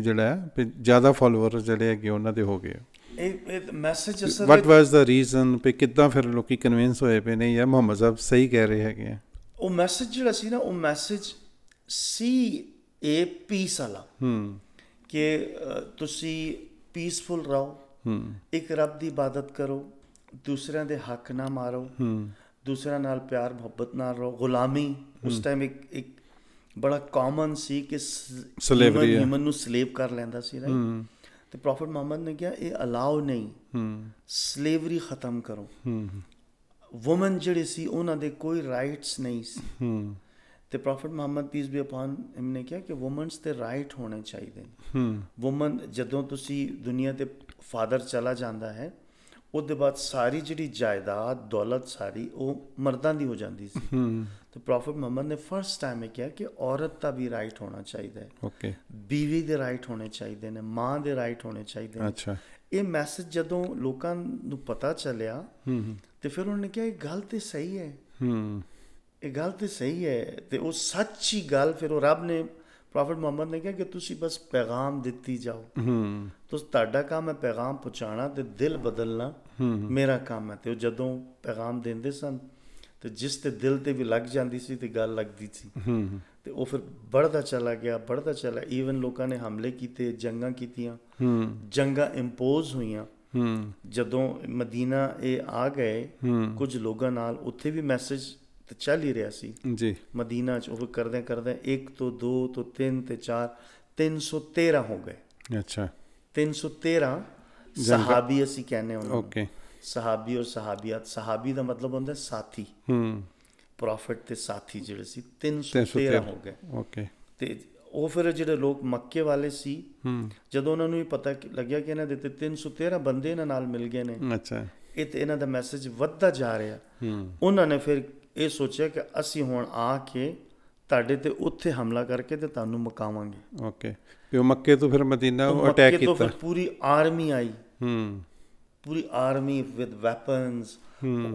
ਜਿਹੜਾ ਜ਼ਿਆਦਾ ਫਾਲੋਅਰ ਜਿਹੜੇ ਹੈਗੇ ਉਹਨਾਂ ਦੇ ਹੋ ਗਏ ਇਹ ਮੈਸੇਜ ਅਸਰ ਵਾਟ ਵਾਸ ਦਾ ਰੀਜ਼ਨ ਪੇ ਕਿਦਾਂ ਫਿਰ ਲੋਕੀ ਕਨਵਿੰਸ ਹੋਏ ਪਏ ਨੇ ਯਾ ਮੁਹੰਮਦ ਸਾਹਿਬ ਸਹੀ ਕਹਿ ਰਹੇ ਹੈਗੇ ਆ ਉਹ ਮੈਸੇਜ ਜਿਹੜਾ ਸੀ ਨਾ ਉਹ ਮੈਸੇਜ ਸੀ ਏ ਪੀਸ ਵਾਲਾ ਹਮ ਕਿ ਤੁਸੀਂ ਪੀਸਫੁਲ ਰਹੋ ਹਮ ਇੱਕ ਰੱਬ ਦੀ ਇਬਾਦਤ ਕਰੋ ਦੂਸਰਿਆਂ ਦੇ ਹੱਕ ਨਾ ਮਾਰੋ ਹਮ ਦੂਸਰਿਆਂ ਨਾਲ ਪਿਆਰ ਮੁਹੱਬਤ ਨਾਲ ਰਹੋ ਗੁਲਾਮੀ ਉਸ ਟਾਈਮ ਇੱਕ ਇੱਕ ਬੜਾ ਕਾਮਨ ਸੀ ਕਿ ਸਲੇਵਰੀ ਹਿਊਮਨ ਨੂੰ ਸਲੇਵ ਕਰ ਲੈਂਦਾ ਸੀ ਰਾਈਟ ਤੇ ਪ੍ਰੋਫਟ ਮੁਹੰਮਦ ਨੇ ਕਿਹਾ ਇਹ ਅਲਾਉ ਨਹੀਂ ਹੂੰ ਸਲੇਵਰੀ ਖਤਮ ਕਰੋ ਹੂੰ ਔਮਨ ਜਿਹੜੇ ਸੀ ਉਹਨਾਂ ਦੇ ਕੋਈ ਰਾਈਟਸ ਨਹੀਂ ਸੀ ਹੂੰ ਤੇ prophet Muhammad peace be upon him ਨੇ ਕਿਹਾ ਕਿ ਔਮਨਸ ਤੇ ਰਾਈਟ ਹੋਣੇ ਚਾਹੀਦੇ ਨੇ ਹੂੰ ਔਮਨ ਜਦੋਂ ਤੁਸੀਂ ਦੁਨੀਆ ਤੇ ਫਾਦਰ ਚਲਾ ਜਾਂਦਾ ਹੈ ਉਹਦੇ ਬਾਅਦ ਸਾਰੀ ਜਿਹੜੀ ਜਾਇਦਾਦ ਦੌਲਤ ਸਾਰੀ ਉਹ ਮਰਦਾਂ ਦੀ ਹੋ ਜਾਂਦੀ ਸੀ ਤੇ ਪ੍ਰੋਫਟ ਮੁਹੰਮਦ ਨੇ ਫਰਸਟ ਟਾਈਮ ਇਹ ਕਿਹਾ ਕਿ ਔਰਤ ਦਾ ਵੀ ਰਾਈਟ ਹੋਣਾ ਚਾਹੀਦਾ ਹੈ ਓਕੇ ਬੀਵੀ ਦੇ ਰਾਈਟ ਹੋਣੇ ਚਾਹੀਦੇ ਨੇ ਮਾਂ ਦੇ ਰਾਈਟ ਹੋਣੇ ਚਾਹੀਦੇ ਨੇ ਅੱਛਾ ਇਹ ਮੈਸੇਜ ਜਦੋਂ ਲੋਕਾਂ ਨੂੰ ਪਤਾ ਚੱਲਿਆ ਤੇ ਫਿਰ ਉਹਨਾਂ ਨੇ ਕਿਹਾ ਇਹ ਗੱਲ ਤੇ ਸਹੀ ਹੈ ਹੂੰ ਇਹ ਗੱਲ ਤੇ ਸਹੀ ਹੈ ਤੇ ਉਹ ਸੱਚੀ ਗੱਲ ਫਿਰ ਉਹ ਰੱਬ ਨੇ ਪ੍ਰੋਫਟ ਮੁਹੰਮਦ ਨੇ ਕਿਹਾ ਕਿ ਤੁਸੀਂ ਬਸ ਪੈਗਾਮ ਦਿੱਤੀ ਜਾਓ ਹੂੰ ਤੋ ਤੁਹਾਡਾ ਕੰਮ ਹੈ ਪੈਗਾਮ ਪਹੁੰਚਾਣਾ ਤੇ ਦਿਲ ਬਦਲਣਾ ਹੂੰ ਮੇਰਾ ਕੰਮ ਹੈ ਤੇ ਉਹ ਜਦੋਂ ਪੈਗਾਮ ਦਿੰਦੇ ਸਨ ਤੇ ਜਿਸ ਤੇ ਦਿਲ ਤੇ ਵੀ ਲੱਗ ਜਾਂਦੀ ਸੀ ਤੇ ਗੱਲ ਲੱਗਦੀ ਸੀ ਹੂੰ ਤੇ ਉਹ ਫਿਰ ਵੱਧਦਾ ਚਲਾ ਗਿਆ ਵੱਧਦਾ ਚਲਾ ਈਵਨ ਲੋਕਾਂ ਨੇ ਹਮਲੇ ਕੀਤੇ ਜੰਗਾਂ ਕੀਤੀਆਂ ਹੂੰ ਜੰਗਾਂ ਇੰਪੋਜ਼ ਹੋਈਆਂ ਹੂੰ ਜਦੋਂ ਮਦੀਨਾ ਇਹ ਆ ਗਏ ਕੁਝ ਲੋਕਾਂ ਨਾਲ ਉੱਥੇ ਵੀ ਮੈਸੇਜ ਤੇ ਚੱਲ ਹੀ ਰਿਹਾ ਸੀ ਜੀ ਮਦੀਨਾ ਚ ਉਹ ਕਰਦੇ ਕਰਦੇ 1 ਤੋਂ 2 ਤੋਂ 3 ਤੇ 4 313 ਹੋ ਗਏ ਅੱਛਾ 313 ਸਹਾਬੀ ਅਸੀਂ ਕਹਿੰਦੇ ਹਾਂ ਓਕੇ ਸਹਾਬੀ ਔਰ ਸਹਾਬੀਅਤ ਸਹਾਬੀ ਦਾ ਮਤਲਬ ਹੁੰਦਾ ਸਾਥੀ ਹੂੰ ਪ੍ਰੋਫਿਟ ਤੇ ਸਾਥੀ ਜਿਹੜੇ ਸੀ 313 ਹੋ ਗਏ ਓਕੇ ਤੇ ਉਹ ਫਿਰ ਜਿਹੜੇ ਲੋਕ ਮੱਕੇ ਵਾਲੇ ਸੀ ਜਦੋਂ ਉਹਨਾਂ ਨੂੰ ਇਹ ਪਤਾ ਲੱਗਿਆ ਕਿ ਇਹਨਾਂ ਦੇ ਤੇ 313 ਬੰਦੇ ਇਹਨਾਂ ਨਾਲ ਮਿਲ ਗਏ ਨੇ ਅੱਛਾ ਇਹ ਤੇ ਇਹਨਾਂ ਦਾ ਮੈਸੇਜ ਵੱਧਦਾ ਜਾ ਰਿਹਾ ਉਹਨਾਂ ਨੇ ਫਿਰ ਇਹ ਸੋਚਿਆ ਕਿ ਅਸੀਂ ਹੁਣ ਆ ਕੇ ਤੁਹਾਡੇ ਤੇ ਉੱਥੇ ਹਮਲਾ ਕਰਕੇ ਤੇ ਤੁਹਾਨੂੰ ਮਕਾਵਾਂਗੇ ਓਕੇ ਤੇ ਉਹ ਮੱਕੇ ਤੋਂ ਫਿਰ ਮਦੀਨਾ ਉਹ ਅਟੈਕ ਕੀਤਾ ਮੱਕੇ ਤੋਂ ਪੂਰੀ ਆਰਮੀ ਆਈ ਹੂੰ ਪੂਰੀ ਆਰਮੀ ਵਿਦ ਵੈਪਨਸ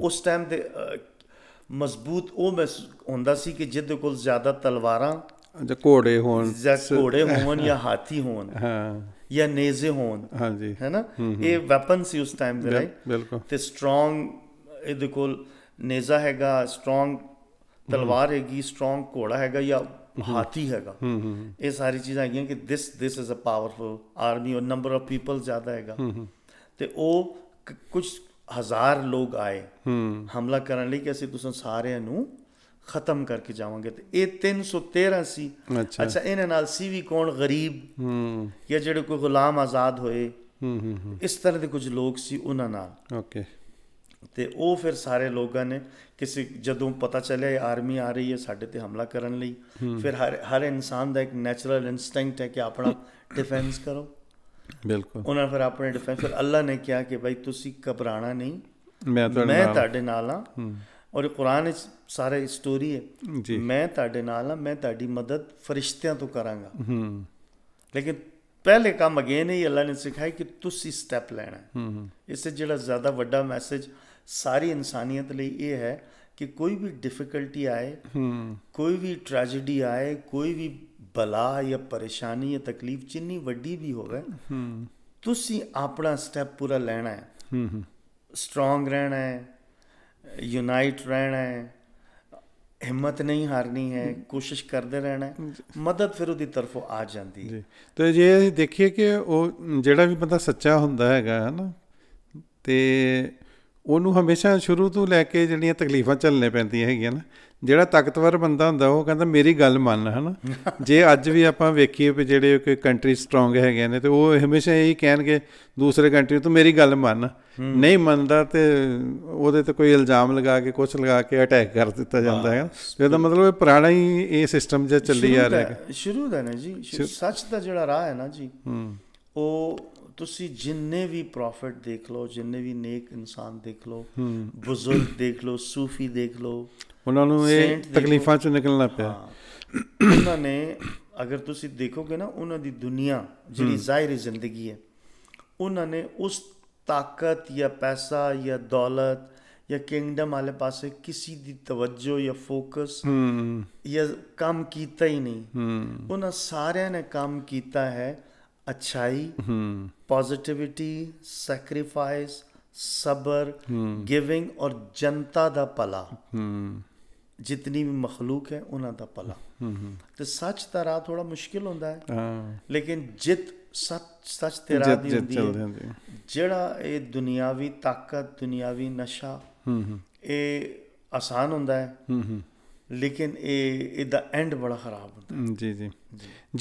ਉਸ ਟਾਈਮ ਤੇ ਮਜ਼ਬੂਤ ਉਹ ਮਸ ਹੁੰਦਾ ਸੀ ਕਿ ਜਿਹਦੇ ਕੋਲ ਜ਼ਿਆਦਾ ਤਲਵਾਰਾਂ ਜਾਂ ਘੋੜੇ ਹੋਣ ਜਾਂ ਘੋੜੇ ਹੋਣ ਜਾਂ ਹਾਥੀ ਹੋਣ ਹਾਂ ਜਾਂ ਨੇਜ਼ੇ ਹੋਣ ਹਾਂਜੀ ਹੈਨਾ ਇਹ ਵੈਪਨ ਸੀ ਉਸ ਟਾਈਮ ਦੇ ਰਾਈਟ ਤੇ ਸਟਰੋਂਗ ਇਹਦੇ ਕੋਲ ਨੇਜ਼ਾ ਹੈਗਾ ਸਟਰੋਂਗ ਤਲਵਾਰ ਹੈਗੀ ਸਟਰੋਂਗ ਘੋੜਾ ਹੈਗਾ ਜਾਂ ਹਾਥੀ ਹੈਗਾ ਇਹ ਸਾਰੀ ਚੀਜ਼ਾਂ ਹੈਗੀਆਂ ਕਿ this this is a powerful army ਔਰ ਨੰਬਰ ਆਫ ਪੀਪਲ ਜ਼ਿਆਦਾ ਹੈਗਾ ਤੇ ਉਹ ਕੁਝ ਹਜ਼ਾਰ ਲੋਕ ਆਏ ਹਮਲਾ ਕਰਨ ਲਈ ਕਿ ਅਸੀਂ ਤੁਸਾਂ ਸਾਰਿਆਂ ਨੂੰ ਖਤਮ ਕਰਕੇ ਜਾਵਾਂਗੇ ਤੇ ਇਹ 313 ਸੀ ਅੱਛਾ ਇਹਨਾਂ ਨਾਲ ਸੀ ਵੀ ਕੌਣ ਗਰੀਬ ਜਾਂ ਜਿਹੜੇ ਕੋਈ ਗੁਲਾਮ ਆਜ਼ਾਦ ਹੋਏ ਇਸ ਤਰ੍ਹਾਂ ਦੇ ਕੁਝ ਲੋਕ ਸੀ ਉਹਨਾਂ ਨਾਲ ਓਕੇ ਤੇ ਉਹ ਫਿਰ ਸਾਰੇ ਲੋਕਾਂ ਨੇ ਕਿਸੇ ਜਦੋਂ ਪਤਾ ਚੱਲਿਆ ਆਰਮੀ ਆ ਰਹੀ ਹੈ ਸਾਡੇ ਤੇ ਹਮਲਾ ਕਰਨ ਲਈ ਫਿਰ ਹਰ ਹਰ ਇਨਸਾਨ ਦਾ ਇੱਕ ਨੈਚੁਰਲ ਇਨਸਟਿੰਕਟ ਹੈ ਕਿ ਆਪਣਾ ਡਿਫੈਂਸ ਕਰੋ ਬਿਲਕੁਲ ਉਹਨਾਂ ਫਿਰ ਆਪਣੇ ਡਿਫੈਂਸ ਫਿਰ ਅੱਲਾ ਨੇ ਕਿਹਾ ਕਿ ਭਾਈ ਤੁਸੀਂ ਘਬਰਾਣਾ ਨਹੀਂ ਮੈਂ ਤੁਹਾਡੇ ਨਾਲ ਹਾਂ ਔਰ ਕੁਰਾਨ ਵਿੱਚ ਸਾਰੇ ਸਟੋਰੀ ਹੈ ਜੀ ਮੈਂ ਤੁਹਾਡੇ ਨਾਲ ਹਾਂ ਮੈਂ ਤੁਹਾਡੀ ਮਦਦ ਫਰਿਸ਼ਤਿਆਂ ਤੋਂ ਕਰਾਂਗਾ ਹੂੰ ਲੇਕਿਨ ਪਹਿਲੇ ਕੰਮ ਅਗੇ ਨਹੀਂ ਅੱਲਾ ਨੇ ਸਿਖਾਇਆ ਕਿ ਤੁਸੀਂ ਸਟੈਪ ਲੈਣਾ ਹੈ ਇਸ ਜਿਹੜਾ ਜ਼ਿਆਦਾ ਵੱਡਾ ਮੈਸੇਜ ਸਾਰੀ ਇਨਸਾਨੀਅਤ ਲਈ ਇਹ ਹੈ ਕਿ ਕੋਈ ਵੀ ਡਿਫਿਕਲਟੀ ਆਏ ਕੋਈ ਵੀ ਟ੍ਰੈਜੇਡੀ ਆਏ ਕੋਈ ਵੀ ਬਲਾ ਜਾਂ ਪਰੇਸ਼ਾਨੀ ਜਾਂ ਤਕਲੀਫ ਜਿੰਨੀ ਵੱਡੀ ਵੀ ਹੋਵੇ ਤੁਸੀਂ ਆਪਣਾ ਸਟੈਪ ਪੂਰਾ ਲੈਣਾ ਹੈ ਸਟਰੋਂਗ ਰਹਿਣਾ ਹੈ ਯੂਨਾਈਟ ਰਹਿਣਾ ਹੈ ਹਿੰਮਤ ਨਹੀਂ ਹਾਰਨੀ ਹੈ ਕੋਸ਼ਿਸ਼ ਕਰਦੇ ਰਹਿਣਾ ਹੈ ਮਦਦ ਫਿਰ ਉਹਦੀ ਤਰਫੋਂ ਆ ਜਾਂਦੀ ਹੈ ਤੇ ਜੇ ਅਸੀਂ ਦੇਖੀਏ ਕਿ ਉਹ ਜਿਹੜਾ ਵੀ ਬੰਦਾ ਸੱਚਾ ਹੁੰਦਾ ਹੈਗਾ ਹਨਾ ਤੇ ਉਹਨੂੰ ਹਮੇਸ਼ਾ ਸ਼ੁਰੂ ਤੋਂ ਲੈ ਕੇ ਜਿਹੜੀਆਂ ਤਕਲੀਫਾਂ ਚੱਲਨੇ ਪੈਂਦੀਆਂ ਹੈਗੀਆਂ ਨਾ ਜਿਹੜਾ ਤਾਕਤਵਰ ਬੰਦਾ ਹੁੰਦਾ ਉਹ ਕਹਿੰਦਾ ਮੇਰੀ ਗੱਲ ਮੰਨ ਹਨਾ ਜੇ ਅੱਜ ਵੀ ਆਪਾਂ ਵੇਖੀਏ ਕਿ ਜਿਹੜੇ ਕੋਈ ਕੰਟਰੀ ਸਟਰੋਂਗ ਹੈਗੇ ਨੇ ਤੇ ਉਹ ਹਮੇਸ਼ਾ ਇਹੀ ਕਹਿਣਗੇ ਦੂਸਰੇ ਕੰਟਰੀ ਤੋਂ ਮੇਰੀ ਗੱਲ ਮੰਨ ਨਹੀਂ ਮੰਨਦਾ ਤੇ ਉਹਦੇ ਤੇ ਕੋਈ ਇਲਜ਼ਾਮ ਲਗਾ ਕੇ ਕੁਝ ਲਗਾ ਕੇ ਅਟੈਕ ਕਰ ਦਿੱਤਾ ਜਾਂਦਾ ਹੈ ਇਹਦਾ ਮਤਲਬ ਇਹ ਪੁਰਾਣਾ ਹੀ ਇਹ ਸਿਸਟਮ ਜਿਹਾ ਚੱਲੀ ਆ ਰਿਹਾ ਹੈ ਸ਼ੁਰੂ ਦਾ ਨਾ ਜੀ ਸੱਚ ਦਾ ਜਿਹੜਾ ਰਾਹ ਹੈ ਨਾ ਜੀ ਉਹ ਤੁਸੀਂ ਜਿੰਨੇ ਵੀ ਪ੍ਰੋਫਿਟ ਦੇਖ ਲਓ ਜਿੰਨੇ ਵੀ ਨੇਕ ਇਨਸਾਨ ਦੇਖ ਲਓ ਬਜ਼ੁਰਗ ਦੇਖ ਲਓ ਸੂਫੀ ਦੇਖ ਲਓ ਉਹਨਾਂ ਨੂੰ ਇਹ ਤਕਲੀਫਾਂ ਚੋਂ ਨਿਕਲਣਾ ਪਿਆ ਉਹਨਾਂ ਨੇ ਅਗਰ ਤੁਸੀਂ ਦੇਖੋਗੇ ਨਾ ਉਹਨਾਂ ਦੀ ਦੁਨੀਆ ਜਿਹੜੀ ਜ਼ਾਹਿਰੀ ਜ਼ਿੰਦਗੀ ਹੈ ਉਹਨਾਂ ਨੇ ਉਸ ਤਾਕਤ ਜਾਂ ਪੈਸਾ ਜਾਂ ਦੌਲਤ ਜਾਂ ਕਿੰਗਡਮ ਵਾਲੇ ਪਾਸੇ ਕਿਸੇ ਦੀ ਤਵੱਜੋ ਜਾਂ ਫੋਕਸ ਜਾਂ ਕੰਮ ਕੀਤਾ ਹੀ ਨਹੀਂ ਉਹਨਾਂ ਸਾਰਿਆਂ ਨੇ ਕੰਮ ਕੀਤਾ ਹੈ अच्छाई ਪੋਜ਼ਿਟਿਵਿਟੀ ਸੈਕਰੀਫਾਈਸ ਸਬਰ ਗਿਵਿੰਗ ਔਰ ਜਨਤਾ ਦਾ ਭਲਾ ਜਿਤਨੀ ਵੀ ਮਖਲੂਕ ਹੈ ਉਹਨਾਂ ਦਾ ਭਲਾ ਤੇ ਸੱਚ ਦਾ ਰਾਹ ਥੋੜਾ ਮੁਸ਼ਕਿਲ ਹੁੰਦਾ ਹੈ ਲੇਕਿਨ ਜਿਤ ਸੱਚ ਸੱਚ ਤੇ ਰਾਹ ਦੀ ਹੁੰਦੀ ਹੈ ਜਿਹੜਾ ਇਹ ਦੁਨਿਆਵੀ ਤਾਕਤ ਦੁਨਿਆਵੀ ਨਸ਼ਾ ਇਹ ਆਸਾਨ ਹੁੰਦਾ ਹੈ ਲੇਕਿਨ ਇਹ ਇਹਦਾ ਐਂਡ ਬੜਾ ਖਰਾਬ ਹੁੰਦਾ ਜੀ ਜੀ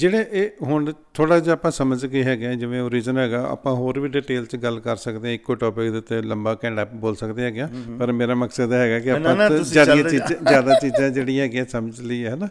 ਜਿਹੜੇ ਇਹ ਹੁਣ ਥੋੜਾ ਜਿਹਾ ਆਪਾਂ ਸਮਝ ਗਏ ਹੈਗੇ ਜਿਵੇਂ origin ਹੈਗਾ ਆਪਾਂ ਹੋਰ ਵੀ ਡਿਟੇਲ ਚ ਗੱਲ ਕਰ ਸਕਦੇ ਹਾਂ ਇੱਕੋ ਟੌਪਿਕ ਦੇ ਉੱਤੇ ਲੰਬਾ ਘੰਟਾ ਬੋਲ ਸਕਦੇ ਹੈਗੇ ਪਰ ਮੇਰਾ ਮਕਸਦ ਹੈਗਾ ਕਿ ਆਪਾਂ ਜਿਆਦਾ ਚੀਜ਼ਾਂ ਜਿਆਦਾ ਚੀਜ਼ਾਂ ਜਿਹੜੀਆਂ ਹੈਗੀਆਂ ਸਮਝ ਲਈ ਹੈ ਨਾ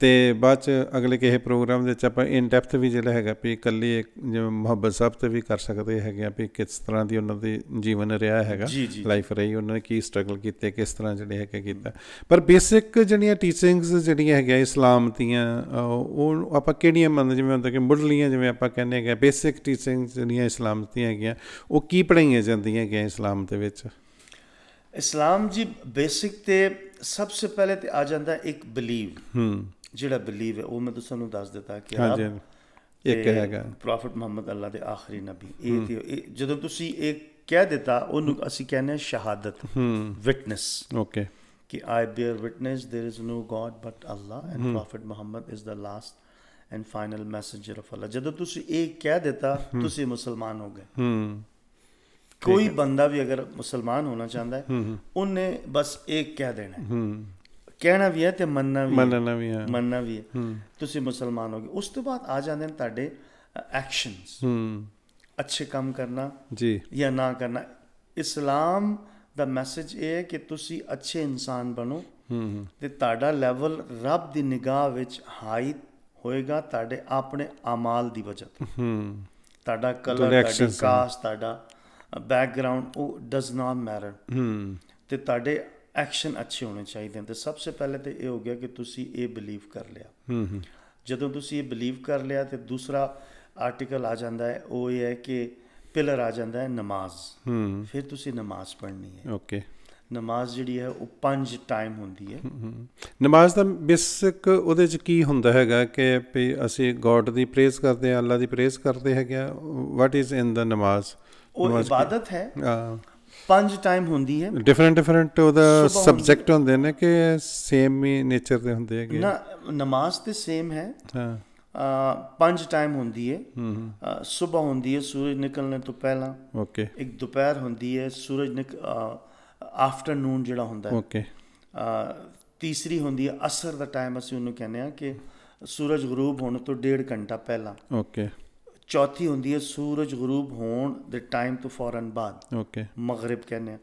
ਤੇ ਬਾਅਦ ਚ ਅਗਲੇ ਕਿਸੇ ਪ੍ਰੋਗਰਾਮ ਦੇ ਵਿੱਚ ਆਪਾਂ ਇਨ ਡੈਪਥ ਵੀ ਜਿਹੜਾ ਹੈਗਾ ਵੀ ਇਕੱਲੀ ਜਿਵੇਂ ਮੁਹੱਬਤ ਸਭ ਤੇ ਵੀ ਕਰ ਸਕਦੇ ਹੈਗੇ ਆ ਵੀ ਕਿਸ ਤਰ੍ਹਾਂ ਦੀ ਉਹਨਾਂ ਦੀ ਜੀਵਨ ਰਿਹਾ ਹੈਗਾ ਲਾਈਫ ਰਹੀ ਉਹਨਾਂ ਨੇ ਕੀ ਸਟਰਗਲ ਕੀਤੇ ਕਿਸ ਤਰ੍ਹਾਂ ਜਿਹੜੇ ਹੈਗੇ ਕੀਤਾ ਪਰ ਬੇਸਿਕ ਜਿਹੜੀਆਂ ਟੀਚਿੰਗਸ ਜਿਹੜੀਆਂ ਹੈਗੀਆਂ ਇਸਲਾਮ ਦੀਆਂ ਉਹ ਆਪਾਂ ਕਿਹੜੀਆਂ ਮੰਨਦੇ ਜਿਵੇਂ ਹੁੰਦਾ ਕਿ ਮੁੱਢਲੀਆਂ ਜਿਵੇਂ ਆਪਾਂ ਕਹਿੰਦੇ ਹੈਗੇ ਬੇਸਿਕ ਟੀਚਿੰਗਸ ਜਿਹੜੀਆਂ ਇਸਲਾਮ ਦੀਆਂ ਹੈਗੀਆਂ ਉਹ ਕੀ ਪੜਾਈਆਂ ਜਾਂਦੀਆਂ ਹੈਗੀਆਂ ਇਸਲਾਮ ਦੇ ਵਿੱਚ ਇਸਲਾਮ ਜੀ ਬੇਸਿਕ ਤੇ ਸਭ ਤੋਂ ਪਹਿਲੇ ਤੇ ਆ ਜਾਂਦਾ ਇੱਕ ਬਲੀਵ ਹੂੰ ਜਿਹੜਾ ਬਲੀਵ ਹੈ ਉਹ ਮੈਂ ਤੁਹਾਨੂੰ ਦੱਸ ਦਿੱਤਾ ਕਿ ਆਪ ਇੱਕ ਹੈਗਾ ਪ੍ਰੋਫਟ ਮੁਹੰਮਦ ਅੱਲਾ ਦੇ ਆਖਰੀ ਨਬੀ ਇਹ ਤੇ ਜਦੋਂ ਤੁਸੀਂ ਇਹ ਕਹਿ ਦਿੱਤਾ ਉਹਨੂੰ ਅਸੀਂ ਕਹਿੰਦੇ ਸ਼ਹਾਦਤ ਵਿਟਨੈਸ ਓਕੇ ਕਿ I bear witness there is no God but Allah and prophet Muhammad is the last and final messenger of Allah ਜਦੋਂ ਤੁਸੀਂ ਇਹ ਕਹਿ ਦਿੱਤਾ ਤੁਸੀਂ ਮੁਸਲਮਾਨ ਹੋ ਗਏ ਹੂੰ ਕੋਈ ਬੰਦਾ ਵੀ ਅਗਰ ਮੁਸਲਮਾਨ ਹੋਣਾ ਚਾਹੁੰਦਾ ਹੈ ਉਹਨੇ ਬਸ ਇੱਕ ਕਹਿ ਦੇਣਾ ਹੈ ਕਹਿਣਾ ਵੀ ਹੈ ਤੇ ਮੰਨਣਾ ਵੀ ਮੰਨਣਾ ਵੀ ਹੈ ਮੰਨਣਾ ਵੀ ਹੈ ਤੁਸੀਂ ਮੁਸਲਮਾਨ ਹੋਗੇ ਉਸ ਤੋਂ ਬਾਅਦ ਆ ਜਾਂਦੇ ਨੇ ਤੁਹਾਡੇ ਐਕਸ਼ਨਸ ਅੱਛੇ ਕੰਮ ਕਰਨਾ ਜੀ ਜਾਂ ਨਾ ਕਰਨਾ ਇਸਲਾਮ ਦਾ ਮੈਸੇਜ ਇਹ ਹੈ ਕਿ ਤੁਸੀਂ ਅੱਛੇ ਇਨਸਾਨ ਬਣੋ ਤੇ ਤੁਹਾਡਾ ਲੈਵਲ ਰੱਬ ਦੀ ਨਿਗਾਹ ਵਿੱਚ ਹਾਈ ਹੋਏਗਾ ਤੁਹਾਡੇ ਆਪਣੇ ਆਮਾਲ ਦੀ ਵਜ੍ਹਾ ਤੋਂ ਤੁਹਾਡਾ ਕਲਰ ਤੁਹਾਡੀ ਕਾਸਟ ਤੁਹਾਡਾ ਬੈਕਗ੍ਰਾਉਂਡ ਉਹ ਡਸ ਨਾਟ ਮੈਟਰ ਤੇ ਤੁਹਾਡੇ ਐਕਸ਼ਨ ਅੱਛੇ ਹੋਣੇ ਚਾਹੀਦੇ ਨੇ ਤੇ ਸਭ ਤੋਂ ਪਹਿਲੇ ਤੇ ਇਹ ਹੋ ਗਿਆ ਕਿ ਤੁਸੀਂ ਇਹ ਬਲੀਵ ਕਰ ਲਿਆ ਜਦੋਂ ਤੁਸੀਂ ਇਹ ਬਲੀਵ ਕਰ ਲਿਆ ਤੇ ਦੂਸਰਾ ਆਰਟੀਕਲ ਆ ਜਾਂਦਾ ਹੈ ਉਹ ਇਹ ਹੈ ਕਿ ਪਿਲਰ ਆ ਜਾਂਦਾ ਹੈ ਨਮਾਜ਼ ਫਿਰ ਤੁਸੀਂ ਨਮਾਜ਼ ਪੜ੍ਹਨੀ ਹੈ ਓਕੇ ਨਮਾਜ਼ ਜਿਹੜੀ ਹੈ ਉਹ ਪੰਜ ਟਾਈਮ ਹੁੰਦੀ ਹੈ ਨਮਾਜ਼ ਦਾ ਬੇਸਿਕ ਉਹਦੇ ਚ ਕੀ ਹੁੰਦਾ ਹੈਗਾ ਕਿ ਅਸੀਂ ਗੋਡ ਦੀ ਪ੍ਰੇਜ਼ ਕਰਦੇ ਆ ਅੱਲਾ ਦੀ ਪ੍ਰੇਜ਼ ਕਰਦੇ ਹੈਗੇ ਆ ਵਾਟ ਇਜ਼ ਇਨ ਦਾ ਨਮਾਜ਼ ਉਹ ਇਬਾਦਤ ਹੈ ਪੰਜ ਟਾਈਮ ਹੁੰਦੀ ਹੈ ਡਿਫਰੈਂਟ ਡਿਫਰੈਂਟ ਉਹਦਾ ਸਬਜੈਕਟ ਹੁੰਦੇ ਨੇ ਕਿ ਸੇਮ ਹੀ ਨੇਚਰ ਦੇ ਹੁੰਦੇ ਹੈਗੇ ਨਾ ਨਮਾਜ਼ ਤੇ ਸੇਮ ਹੈ ਹਾਂ ਪੰਜ ਟਾਈਮ ਹੁੰਦੀ ਹੈ ਹੂੰ ਸਵੇਰ ਹੁੰਦੀ ਹੈ ਸੂਰਜ ਨਿਕਲਣ ਤੋਂ ਪਹਿਲਾਂ ਓਕੇ ਇੱਕ ਦੁਪਹਿਰ ਹੁੰਦੀ ਹੈ ਸੂਰਜ ਨਿਕ ਆਫਟਰਨੂਨ ਜਿਹੜਾ ਹੁੰਦਾ ਹੈ ਓਕੇ ਤੀਸਰੀ ਹੁੰਦੀ ਹੈ ਅਸਰ ਦਾ ਟਾਈਮ ਅਸੀਂ ਉਹਨੂੰ ਕਹਿੰਦੇ ਆ ਕਿ ਸੂਰਜ ਗਰੂਬ ਹੋਣ ਤੋਂ ਡੇਢ ਘੰਟਾ ਪਹਿਲਾਂ ਓਕੇ ਚੌਥੀ ਹੁੰਦੀ ਹੈ ਸੂਰਜ ਗਰੂਬ ਹੋਣ ਦੇ ਟਾਈਮ ਤੋਂ ਫੌਰਨ ਬਾਅਦ ਓਕੇ ਮਗਰਬ ਕਹਿੰਦੇ ਆ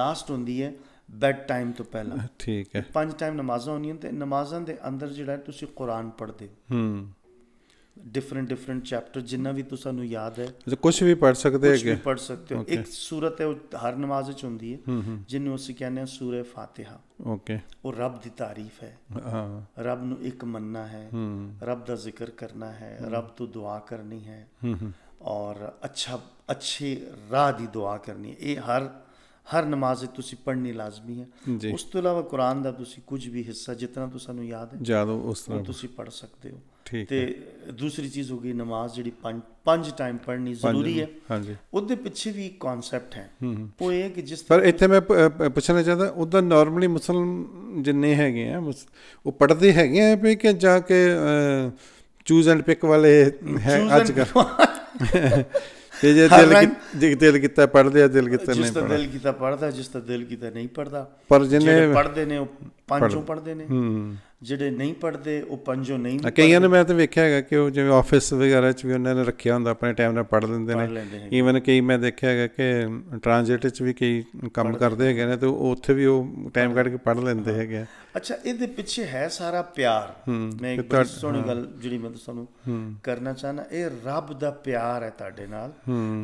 ਲਾਸਟ ਹੁੰਦੀ ਹੈ ਬੈਡ ਟਾਈਮ ਤੋਂ ਪਹਿਲਾਂ ਠੀਕ ਹੈ ਪੰਜ ਟਾਈਮ ਨਮਾਜ਼ਾਂ ਹੁੰਦੀਆਂ ਤੇ ਨਮਾਜ਼ਾਂ ਦੇ ਅੰਦਰ ਜਿਹੜਾ ਤੁਸੀਂ ਕੁਰਾਨ ਪੜ੍ਹਦੇ ਹੂੰ ਡਿਫਰੈਂਟ ਡਿਫਰੈਂਟ ਚੈਪਟਰ ਜਿੰਨਾ ਵੀ ਤੁਸਾਂ ਨੂੰ ਯਾਦ ਹੈ ਕੁਝ ਵੀ ਪੜ ਸਕਦੇ ਹੈਗੇ ਕੁਝ ਵੀ ਪੜ ਸਕਦੇ ਹੋ ਇੱਕ ਸੂਰਤ ਹੈ ਉਹ ਹਰ ਨਮਾਜ਼ ਵਿੱਚ ਹੁੰਦੀ ਹੈ ਜਿਹਨੂੰ ਅਸੀਂ ਕਹਿੰਦੇ ਹਾਂ ਸੂਰੇ ਫਾਤਿਹਾ ਓਕੇ ਉਹ ਰੱਬ ਦੀ ਤਾਰੀਫ ਹੈ ਹਾਂ ਰੱਬ ਨੂੰ ਇੱਕ ਮੰਨਣਾ ਹੈ ਰੱਬ ਦਾ ਜ਼ਿਕਰ ਕਰਨਾ ਹੈ ਰੱਬ ਤੋਂ ਦੁਆ ਕਰਨੀ ਹੈ ਔਰ ਅੱਛਾ ਅੱਛੀ ਰਾਹ ਦੀ ਦੁਆ ਕਰਨੀ ਹੈ ਇਹ ਹਰ ਹਰ ਨਮਾਜ਼ ਤੁਸੀਂ ਪੜ੍ਹਨੀ ਲਾਜ਼ਮੀ ਹੈ ਉਸ ਤੋਂ ਇਲਾਵਾ ਕੁਰਾਨ ਦਾ ਤੁਸੀਂ ਕੁਝ ਵੀ ਹਿੱਸਾ ਜਿੰਨਾ ਤੁਹਾਨੂੰ ਯਾਦ ਹੈ ਜਿਆਦਾ ਉਸ ਤਰ੍ਹਾਂ ਤੁਸੀਂ ਪੜ੍ਹ ਸਕਦੇ ਹੋ ਠੀਕ ਤੇ ਦੂਸਰੀ ਚੀਜ਼ ਹੋ ਗਈ ਨਮਾਜ਼ ਜਿਹੜੀ ਪੰਜ ਪੰਜ ਟਾਈਮ ਪੜ੍ਹਨੀ ਜ਼ਰੂਰੀ ਹੈ ਹਾਂਜੀ ਉਹਦੇ ਪਿੱਛੇ ਵੀ ਕਨਸੈਪਟ ਹੈ ਉਹ ਇਹ ਕਿ ਜਿਸ ਪਰ ਇੱਥੇ ਮੈਂ ਪੁੱਛਣਾ ਚਾਹਦਾ ਉਹਦਾ ਨਾਰਮਲੀ ਮੁਸਲਮ ਜਿੰਨੇ ਹੈਗੇ ਆ ਉਹ ਪੜ੍ਹਦੇ ਹੈਗੇ ਆ ਵੀ ਕਿ ਜਾ ਕੇ ਚੂਜ਼ ਐਂਡ ਪਿਕ ਵਾਲੇ ਹੈ ਅੱਜ ਕੱਲ ਤੇ ਜੇ ਦਿਲ ਜੇ ਦਿਲ ਕੀਤਾ ਪੜ੍ਹਦੇ ਆ ਦਿਲ ਕੀਤਾ ਨਹੀਂ ਪੜ੍ਹਦਾ ਜਿਸ ਦਾ ਦਿਲ ਕੀਤਾ ਪੜ੍ਹਦਾ ਜਿਸ ਦਾ ਦਿਲ ਕੀਤਾ ਨਹੀਂ ਪੜ੍ਹਦਾ ਪਰ ਜਿਹਨੇ ਪੜ੍ਹਦੇ ਨੇ ਉਹ ਪੰਜੋਂ ਪੜਦੇ ਨੇ ਜਿਹੜੇ ਨਹੀਂ ਪੜਦੇ ਉਹ ਪੰਜੋਂ ਨਹੀਂ ਕਈਆਂ ਨੇ ਮੈਂ ਤਾਂ ਵੇਖਿਆ ਹੈਗਾ ਕਿ ਉਹ ਜਿਵੇਂ ਆਫਿਸ ਵਗੈਰਾ 'ਚ ਵੀ ਉਹਨਾਂ ਨੇ ਰੱਖਿਆ ਹੁੰਦਾ ਆਪਣੇ ਟਾਈਮ ਨਾਲ ਪੜ ਲੈਂਦੇ ਨੇ ਈਵਨ ਕਈ ਮੈਂ ਦੇਖਿਆ ਹੈਗਾ ਕਿ ਟ੍ਰਾਂਜ਼ਿਟ 'ਚ ਵੀ ਕਈ ਕੰਮ ਕਰਦੇ ਹੈਗੇ ਨੇ ਤੇ ਉਹ ਉੱਥੇ ਵੀ ਉਹ ਟਾਈਮ ਕੱਢ ਕੇ ਪੜ ਲੈਂਦੇ ਹੈਗੇ ਅੱਛਾ ਇਹਦੇ ਪਿੱਛੇ ਹੈ ਸਾਰਾ ਪਿਆਰ ਮੈਂ ਇੱਕ ਬੜੀ ਸੋਹਣੀ ਗੱਲ ਜਿਹੜੀ ਮੈਂ ਤੁਹਾਨੂੰ ਕਰਨਾ ਚਾਹਨਾ ਇਹ ਰੱਬ ਦਾ ਪਿਆਰ ਹੈ ਤੁਹਾਡੇ ਨਾਲ